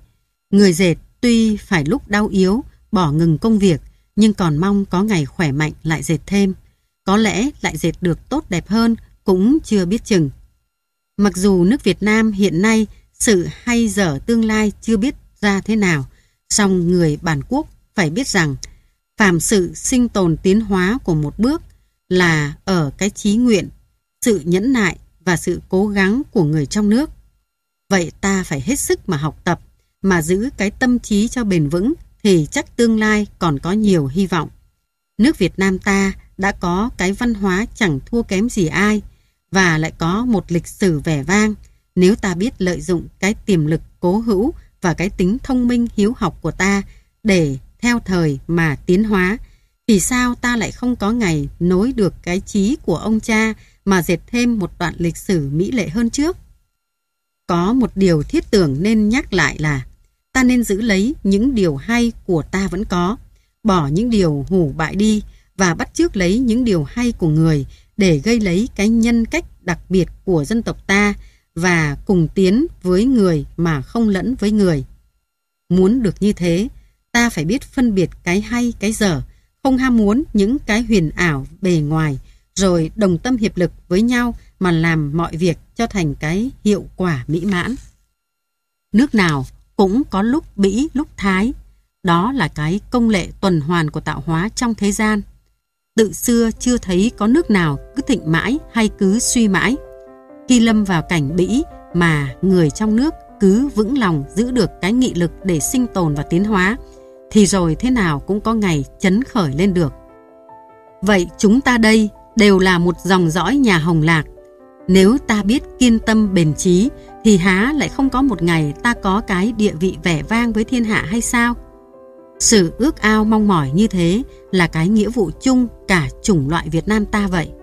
Người dệt Tuy phải lúc đau yếu, bỏ ngừng công việc, nhưng còn mong có ngày khỏe mạnh lại dệt thêm. Có lẽ lại dệt được tốt đẹp hơn cũng chưa biết chừng. Mặc dù nước Việt Nam hiện nay sự hay dở tương lai chưa biết ra thế nào, song người bản quốc phải biết rằng phàm sự sinh tồn tiến hóa của một bước là ở cái trí nguyện, sự nhẫn nại và sự cố gắng của người trong nước. Vậy ta phải hết sức mà học tập, mà giữ cái tâm trí cho bền vững thì chắc tương lai còn có nhiều hy vọng. Nước Việt Nam ta đã có cái văn hóa chẳng thua kém gì ai và lại có một lịch sử vẻ vang nếu ta biết lợi dụng cái tiềm lực cố hữu và cái tính thông minh hiếu học của ta để theo thời mà tiến hóa thì sao ta lại không có ngày nối được cái trí của ông cha mà dệt thêm một đoạn lịch sử mỹ lệ hơn trước? Có một điều thiết tưởng nên nhắc lại là ta nên giữ lấy những điều hay của ta vẫn có, bỏ những điều hủ bại đi và bắt chước lấy những điều hay của người để gây lấy cái nhân cách đặc biệt của dân tộc ta và cùng tiến với người mà không lẫn với người. Muốn được như thế, ta phải biết phân biệt cái hay cái dở, không ham muốn những cái huyền ảo bề ngoài, rồi đồng tâm hiệp lực với nhau mà làm mọi việc cho thành cái hiệu quả mỹ mãn. Nước nào cũng có lúc bĩ lúc thái. Đó là cái công lệ tuần hoàn của tạo hóa trong thế gian. Tự xưa chưa thấy có nước nào cứ thịnh mãi hay cứ suy mãi. Khi lâm vào cảnh bĩ mà người trong nước cứ vững lòng giữ được cái nghị lực để sinh tồn và tiến hóa, thì rồi thế nào cũng có ngày chấn khởi lên được. Vậy chúng ta đây đều là một dòng dõi nhà hồng lạc. Nếu ta biết kiên tâm bền trí thì há lại không có một ngày ta có cái địa vị vẻ vang với thiên hạ hay sao? Sự ước ao mong mỏi như thế là cái nghĩa vụ chung cả chủng loại Việt Nam ta vậy.